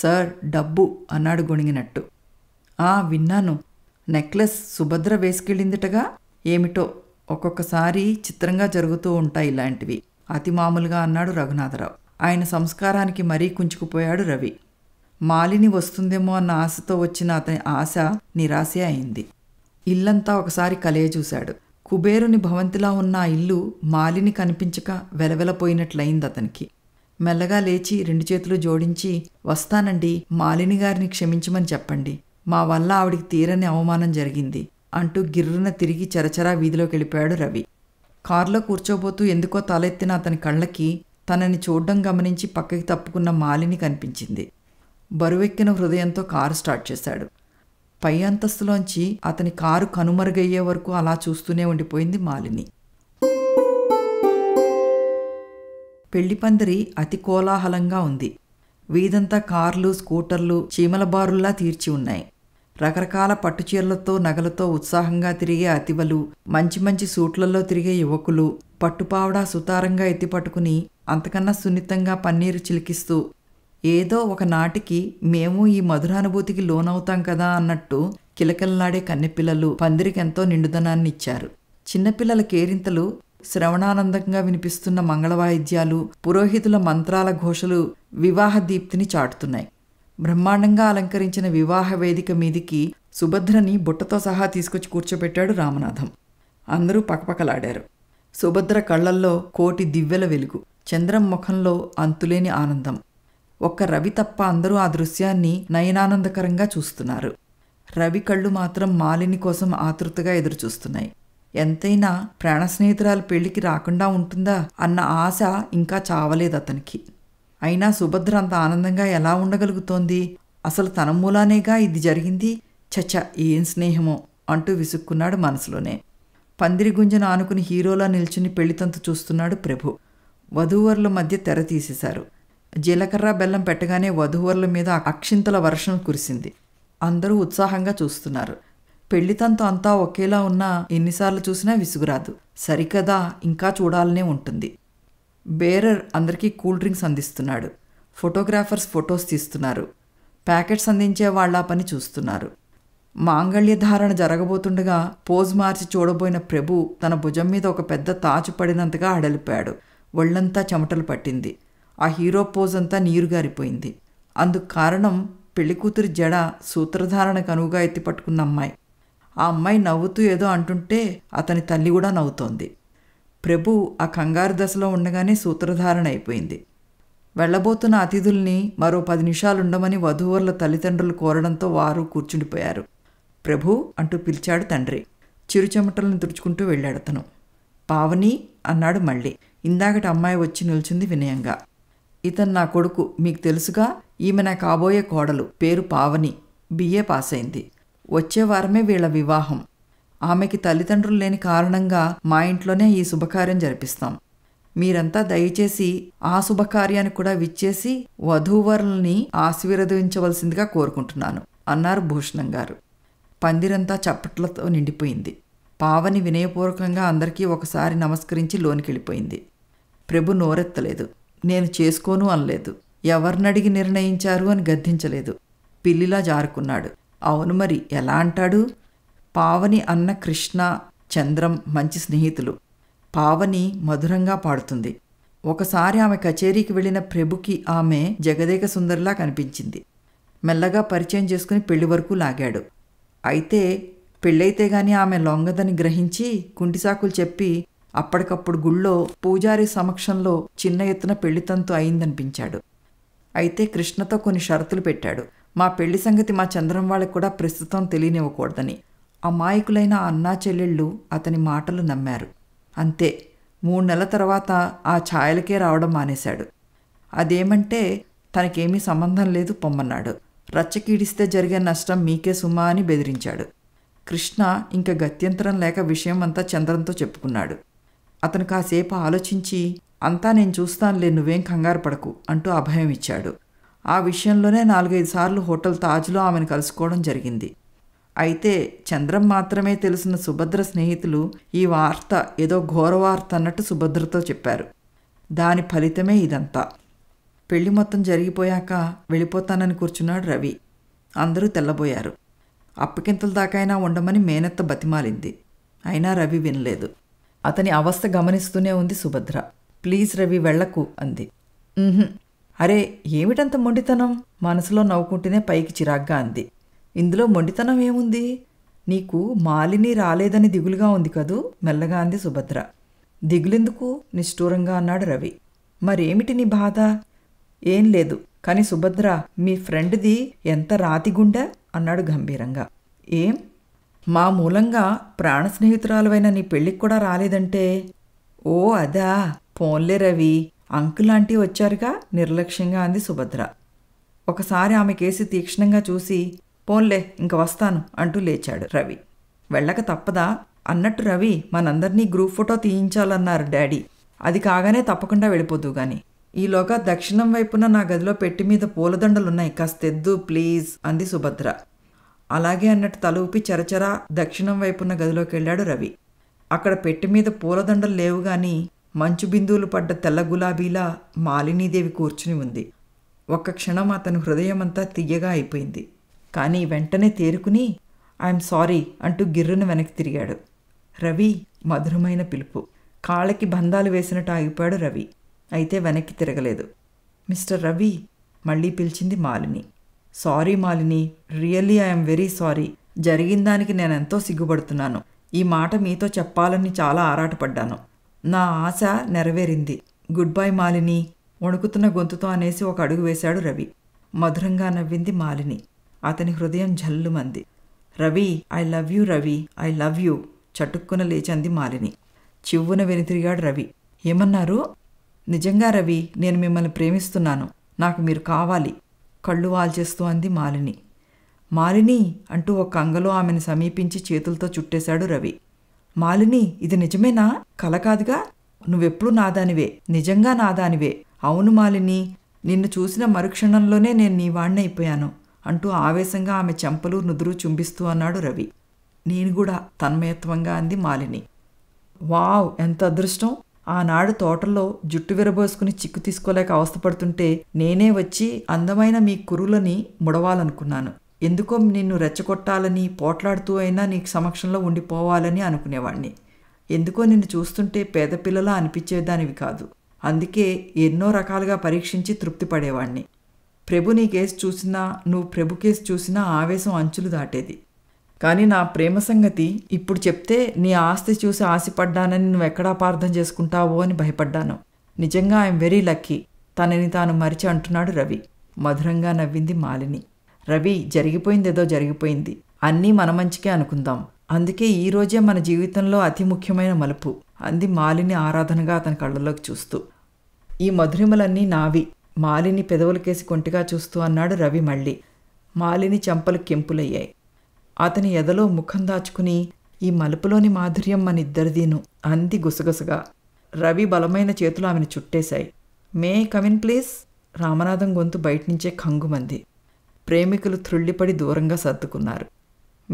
సార్ డబ్బు అన్నాడు గొణిగినట్టు ఆ విన్నాను నెక్లెస్ సుభద్ర వేసుకెళ్ళిందిటగా ఏమిటో ఒక్కొక్కసారి చిత్రంగా జరుగుతూ ఉంటాయి ఇలాంటివి అతి మామూలుగా అన్నాడు రఘునాథరావు ఆయన సంస్కారానికి మరీ కుంచుకుపోయాడు రవి మాలిని వస్తుందేమో అన్న ఆశతో వచ్చిన అతని ఆశ నిరాశ అయింది ఇల్లంతా ఒకసారి కలయ చూశాడు కుబేరుని భవంతిలా ఉన్న ఆ ఇల్లు మాలిని కనిపించక వెలవెలపోయినట్లయింది అతనికి మెల్లగా లేచి రెండు చేతులు జోడించి వస్తానండి మాలిని గారిని క్షమించమని చెప్పండి మా వల్ల ఆవిడికి తీరని అవమానం జరిగింది అంటూ గిర్రున తిరిగి చరచరా వీధిలోకి వెళ్ళిపోయాడు రవి కారులో కూర్చోబోతూ ఎందుకో తలెత్తిన అతని కళ్ళకి తనని చూడ్డం గమనించి పక్కకి తప్పుకున్న మాలిని కనిపించింది బరువెక్కిన హృదయంతో కారు స్టార్ట్ చేశాడు పై అంతస్తులోంచి అతని కారు కనుమరుగయ్యే వరకు అలా చూస్తూనే ఉండిపోయింది మాలిని పెళ్లి పందిరి అతి కోలాహలంగా ఉంది వీధంతా కార్లు స్కూటర్లు చీమల బారుల్లా తీర్చి ఉన్నాయి రకరకాల పట్టుచీరలతో నగలతో ఉత్సాహంగా తిరిగే అతివలు మంచి మంచి సూట్లలో తిరిగే యువకులు పట్టుపావడా సుతారంగా ఎత్తిపట్టుకుని అంతకన్నా సున్నితంగా పన్నీరు చిలికిస్తూ ఏదో ఒకనాటికి మేము ఈ మధురానుభూతికి లోనవుతాం కదా అన్నట్టు కిలకల్లాడే కన్నెపిల్లలు పందిరికెంతో నిండుదనాన్ని ఇచ్చారు చిన్నపిల్లల కేరింతలు శ్రవణానందంగా వినిపిస్తున్న మంగళవాయిద్యాలు పురోహితుల మంత్రాల ఘోషలు వివాహ దీప్తిని చాటుతున్నాయి బ్రహ్మాండంగా అలంకరించిన వివాహ వేదిక మీదికి సుభద్రని బుట్టతో సహా తీసుకొచ్చి కూర్చోబెట్టాడు రామనాథం అందరూ పకపకలాడారు సుభద్ర కళ్ళల్లో కోటి దివ్వెల వెలుగు చంద్రం ముఖంలో అంతులేని ఆనందం ఒక్క రవి తప్ప అందరూ ఆ దృశ్యాన్ని నయనానందకరంగా చూస్తున్నారు రవి కళ్ళు మాత్రం మాలిని కోసం ఆతృతగా ఎదురుచూస్తున్నాయి ఎంతైనా ప్రాణ స్నేహితురాలు పెళ్లికి రాకుండా ఉంటుందా అన్న ఆశ ఇంకా చావలేదు అతనికి అయినా సుభద్ర అంత ఆనందంగా ఎలా ఉండగలుగుతోంది అసలు తన మూలానేగా ఇది జరిగింది చచ ఏం స్నేహమో అంటూ విసుక్కున్నాడు మనసులోనే పందిరి గుంజన ఆనుకుని హీరోలా నిల్చుని పెళ్లితంతు చూస్తున్నాడు ప్రభు వధూవరుల మధ్య తెర తీసేశారు జీలకర్ర బెల్లం పెట్టగానే వధూవరుల మీద అక్షింతల వర్షం కురిసింది అందరూ ఉత్సాహంగా చూస్తున్నారు పెళ్లితంతు అంతా ఒకేలా ఉన్నా ఎన్నిసార్లు చూసినా విసుగురాదు సరికదా ఇంకా చూడాలనే ఉంటుంది బేరర్ అందరికీ కూల్ డ్రింక్స్ అందిస్తున్నాడు ఫోటోగ్రాఫర్స్ ఫొటోస్ తీస్తున్నారు ప్యాకెట్స్ అందించే వాళ్ళ పని చూస్తున్నారు మాంగళ్య ధారణ జరగబోతుండగా పోజ్ మార్చి చూడబోయిన ప్రభు తన భుజం మీద ఒక పెద్ద తాచు పడినంతగా అడలిపాడు ఒళ్లంతా చెమటలు పట్టింది ఆ హీరో పోజ్ అంతా నీరుగారిపోయింది అందుకు కారణం పెళ్ళికూతురి జడ సూత్రధారణకు అనువుగా పట్టుకున్న అమ్మాయి ఆ అమ్మాయి నవ్వుతూ ఏదో అంటుంటే అతని తల్లి కూడా నవ్వుతోంది ప్రభు ఆ కంగారు దశలో ఉండగానే సూత్రధారణ అయిపోయింది వెళ్లబోతున్న అతిథుల్ని మరో పది నిమిషాలు ఉండమని వధూవర్ల తల్లిదండ్రులు కోరడంతో వారు కూర్చుండిపోయారు ప్రభు అంటూ పిలిచాడు తండ్రి చిరుచెమటలను తుడుచుకుంటూ వెళ్ళాడతను పావని అన్నాడు మళ్ళీ ఇందాకటి అమ్మాయి వచ్చి నిల్చుంది వినయంగా ఇతను నా కొడుకు మీకు తెలుసుగా ఈమె నా కాబోయే కోడలు పేరు పావని బిఏ పాస్ అయింది వచ్చే వారమే వీళ్ళ వివాహం ఆమెకి తల్లిదండ్రులు లేని కారణంగా మా ఇంట్లోనే ఈ శుభకార్యం జరిపిస్తాం మీరంతా దయచేసి ఆ శుభకార్యానికి కూడా విచ్చేసి వధూవరుల్ని ఆశీర్వదించవలసిందిగా కోరుకుంటున్నాను అన్నారు భూషణం గారు పందిరంతా చప్పట్లతో నిండిపోయింది పావని వినయపూర్వకంగా అందరికీ ఒకసారి నమస్కరించి లోనికెళ్ళిపోయింది ప్రభు నోరెత్తలేదు నేను చేసుకోను అనలేదు ఎవరినడిగి నిర్ణయించారు అని గద్దించలేదు పిల్లిలా జారుకున్నాడు అవును మరి ఎలా అంటాడు పావని అన్న కృష్ణ చంద్రం మంచి స్నేహితులు పావని మధురంగా పాడుతుంది ఒకసారి ఆమె కచేరీకి వెళ్ళిన ప్రభుకి ఆమె జగదేక సుందరిలా కనిపించింది మెల్లగా పరిచయం చేసుకుని పెళ్లి వరకు లాగాడు అయితే పెళ్ళైతే గాని ఆమె లొంగదని గ్రహించి కుంటిసాకులు చెప్పి అప్పటికప్పుడు గుళ్ళో పూజారి సమక్షంలో చిన్న ఎత్తున పెళ్లితంతు అయిందనిపించాడు అయితే కృష్ణతో కొన్ని షరతులు పెట్టాడు మా పెళ్లి సంగతి మా చంద్రం వాళ్ళకి కూడా ప్రస్తుతం తెలియనివ్వకూడదని అమాయకులైన అన్నా చెల్లెళ్ళు అతని మాటలు నమ్మారు అంతే మూడు నెలల తర్వాత ఆ ఛాయలకే రావడం మానేశాడు అదేమంటే తనకేమీ సంబంధం లేదు పొమ్మన్నాడు రచ్చకీడిస్తే జరిగే నష్టం మీకే సుమా అని బెదిరించాడు కృష్ణ ఇంక గత్యంతరం లేక విషయం అంతా చంద్రంతో చెప్పుకున్నాడు అతను కాసేపు ఆలోచించి అంతా నేను చూస్తానులే నువ్వేం కంగారు పడకు అంటూ అభయం ఇచ్చాడు ఆ విషయంలోనే నాలుగైదు సార్లు హోటల్ తాజ్లో ఆమెను కలుసుకోవడం జరిగింది అయితే చంద్రం మాత్రమే తెలిసిన సుభద్ర స్నేహితులు ఈ వార్త ఏదో ఘోర వార్త అన్నట్టు సుభద్రతో చెప్పారు దాని ఫలితమే ఇదంతా పెళ్లి మొత్తం జరిగిపోయాక వెళ్ళిపోతానని కూర్చున్నాడు రవి అందరూ తెల్లబోయారు అప్పకింతల దాకైనా ఉండమని మేనత్త బతిమాలింది అయినా రవి వినలేదు అతని అవస్థ గమనిస్తూనే ఉంది సుభద్ర ప్లీజ్ రవి వెళ్లకు అంది అరే ఏమిటంత మొండితనం మనసులో నవ్వుకుంటూనే పైకి చిరాగ్గా అంది ఇందులో మొండితనం ఏముంది నీకు మాలిని రాలేదని దిగులుగా ఉంది కదూ మెల్లగా అంది సుభద్ర దిగులెందుకు నిష్ఠూరంగా అన్నాడు రవి మరేమిటి నీ బాధ ఏం లేదు కానీ సుభద్ర మీ ఫ్రెండ్ది ఎంత రాతిగుండె అన్నాడు గంభీరంగా ఏం మా మూలంగా ప్రాణ స్నేహితురాలువైన నీ పెళ్ళికి కూడా రాలేదంటే ఓ అదా పోన్లే రవి అంకులాంటి వచ్చారుగా నిర్లక్ష్యంగా అంది సుభద్ర ఒకసారి ఆమె కేసి తీక్షణంగా చూసి పోన్లే ఇంక వస్తాను అంటూ లేచాడు రవి వెళ్ళక తప్పదా అన్నట్టు రవి మనందరినీ గ్రూప్ ఫోటో తీయించాలన్నారు డాడీ అది కాగానే తప్పకుండా వెళ్ళిపోదు గాని ఈలోగా దక్షిణం వైపున నా గదిలో పెట్టి మీద పూలదండలున్నాయి కాస్త ఎద్దు ప్లీజ్ అంది సుభద్ర అలాగే అన్నట్టు తల ఊపి చరచరా దక్షిణం వైపున్న గదిలోకి వెళ్ళాడు రవి అక్కడ పెట్టి మీద పూలదండలు లేవు మంచు బిందువులు పడ్డ తెల్ల గులాబీలా మాలినీదేవి కూర్చుని ఉంది ఒక్క క్షణం అతని హృదయమంతా తియ్యగా అయిపోయింది కానీ వెంటనే తేరుకుని ఐఎమ్ సారీ అంటూ గిర్రును వెనక్కి తిరిగాడు రవి మధురమైన పిలుపు కాళ్ళకి బంధాలు వేసినట్టు ఆగిపోయాడు రవి అయితే వెనక్కి తిరగలేదు మిస్టర్ రవి మళ్ళీ పిలిచింది Malini sorry Malini really I'm very sorry జరిగిన దానికి నేనెంతో సిగ్గుపడుతున్నాను ఈ మాట మీతో చెప్పాలని చాలా ఆరాటపడ్డాను నా ఆశ నెరవేరింది గుడ్ బై మాలిని వణుకుతున్న గొంతుతో అనేసి ఒక అడుగు వేశాడు రవి మధురంగా నవ్వింది మాలిని అతని హృదయం జల్లుమంది Ravi I love you Ravi I love you చటుక్కున లేచంది మాలిని చివ్వున వెనుతిరిగాడు రవి ఏమన్నారు నిజంగా రవి నేను మిమ్మల్ని ప్రేమిస్తున్నాను నాకు మీరు కావాలి కళ్ళు వాల్చేస్తూ అంది మాలిని మాలిని అంటూ ఒక అంగలో ఆమెను సమీపించి చేతులతో చుట్టేశాడు రవి మాలిని ఇది నిజమేనా కల కాదుగా నువ్వెప్పుడు నాదానివే నిజంగా నాదానివే అవును మాలిని నిన్ను చూసిన మరుక్షణంలోనే నేను నీ వాణ్ణైపోయాను అంటూ ఆవేశంగా ఆమె చెంపలు నుదురు చుంబిస్తూ అన్నాడు రవి నేను కూడా తన్మయత్వంగా అంది మాలిని వావ్ ఎంత అదృష్టం ఆనాడు తోటలో జుట్టు విరబోసుకుని చిక్కు తీసుకోలేక అవస్థపడుతుంటే నేనే వచ్చి అందమైన మీ కురులని ముడవాలనుకున్నాను ఎందుకో నిన్ను రెచ్చగొట్టాలని పోట్లాడుతూ అయినా నీకు సమక్షంలో ఉండిపోవాలని అనుకునేవాణ్ణి ఎందుకో నిన్ను చూస్తుంటే పేద పిల్లలా అనిపించేదానివి కాదు అందుకే ఎన్నో రకాలుగా పరీక్షించి తృప్తి పడేవాణ్ణి ప్రభు నీ కేసు చూసినా నువ్వు ప్రభు కేసు చూసినా ఆవేశం అంచులు దాటేది కానీ నా ప్రేమ సంగతి ఇప్పుడు చెప్తే నీ ఆస్తి చూసి ఆశపడ్డానని నువ్వు ఎక్కడ అపార్థం చేసుకుంటావో అని భయపడ్డాను నిజంగా ఐఎమ్ వెరీ లక్కీ తనని తాను మరిచి అంటున్నాడు రవి మధురంగా నవ్వింది మాలిని రవి జరిగిపోయిందేదో జరిగిపోయింది అన్నీ మన మంచికే అనుకుందాం అందుకే ఈరోజే మన జీవితంలో అతి ముఖ్యమైన మలుపు అంది మాలిని ఆరాధనగా అతని కళ్ళలోకి చూస్తూ ఈ మధురిమలన్నీ నావి మాలిని పెదవులకేసి కొంటిగా చూస్తూ అన్నాడు రవి మళ్ళీ మాలిని చెంపలు కెంపులయ్యాయి అతని ఎదలో ముఖం దాచుకుని ఈ మలుపులోని మాధుర్యం మనిద్దరిదీను అంది గుసగుసగా రవి బలమైన చేతులు ఆమెను చుట్టేశాయి మే కమిన్ ప్లీజ్ రామనాథం గొంతు బయటనుంచే కంగుమంది ప్రేమికులు త్రుళ్ళిపడి దూరంగా సర్దుకున్నారు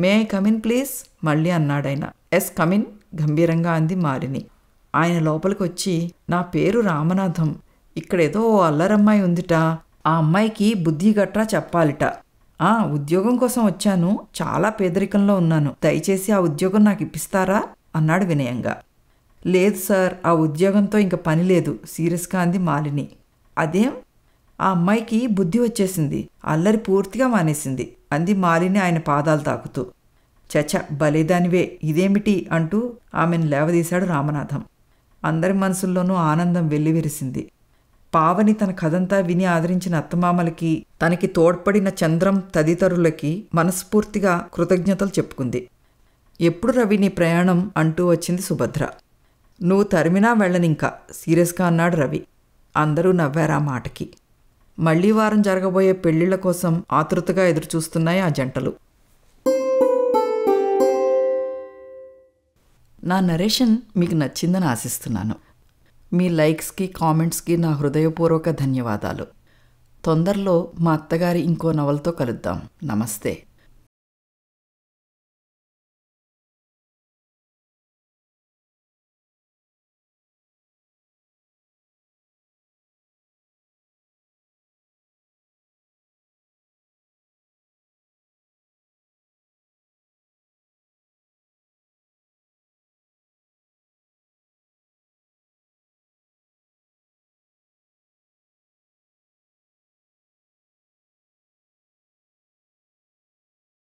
మే కమిన్ ప్లీజ్ మళ్ళీ అన్నాడాయన ఎస్ కమిన్ గంభీరంగా అంది మారిని ఆయన లోపలికి వచ్చి నా పేరు రామనాథం ఇక్కడేదో ఓ అల్లరమ్మాయి ఉందిట ఆ అమ్మాయికి బుద్ధి గట్రా చెప్పాలిట ఆ ఉద్యోగం కోసం వచ్చాను చాలా పేదరికంలో ఉన్నాను దయచేసి ఆ ఉద్యోగం నాకు ఇప్పిస్తారా అన్నాడు వినయంగా లేదు సార్ ఆ ఉద్యోగంతో ఇంక పని లేదు సీరియస్గా అంది మాలిని అదేం ఆ అమ్మాయికి బుద్ధి వచ్చేసింది అల్లరి పూర్తిగా మానేసింది అంది మాలిని ఆయన పాదాలు తాకుతూ చచ బలేదానివే ఇదేమిటి అంటూ ఆమెను లేవదీశాడు రామనాథం అందరి మనసుల్లోనూ ఆనందం వెల్లివిరిసింది పావని తన కథంతా విని ఆదరించిన అత్తమామలకి తనకి తోడ్పడిన చంద్రం తదితరులకి మనస్ఫూర్తిగా కృతజ్ఞతలు చెప్పుకుంది ఎప్పుడు రవి నీ ప్రయాణం అంటూ వచ్చింది సుభద్ర నువ్వు తరిమినా వెళ్ళనింకా సీరియస్గా అన్నాడు రవి అందరూ నవ్వారా మాటకి మళ్ళీ వారం జరగబోయే పెళ్లిళ్ల కోసం ఆతృతగా ఎదురుచూస్తున్నాయి ఆ జంటలు నా నరేషన్ మీకు నచ్చిందని ఆశిస్తున్నాను మీ లైక్స్కి కామెంట్స్కి నా హృదయపూర్వక ధన్యవాదాలు తొందరలో మా అత్తగారి ఇంకో నవలతో కలుద్దాం నమస్తే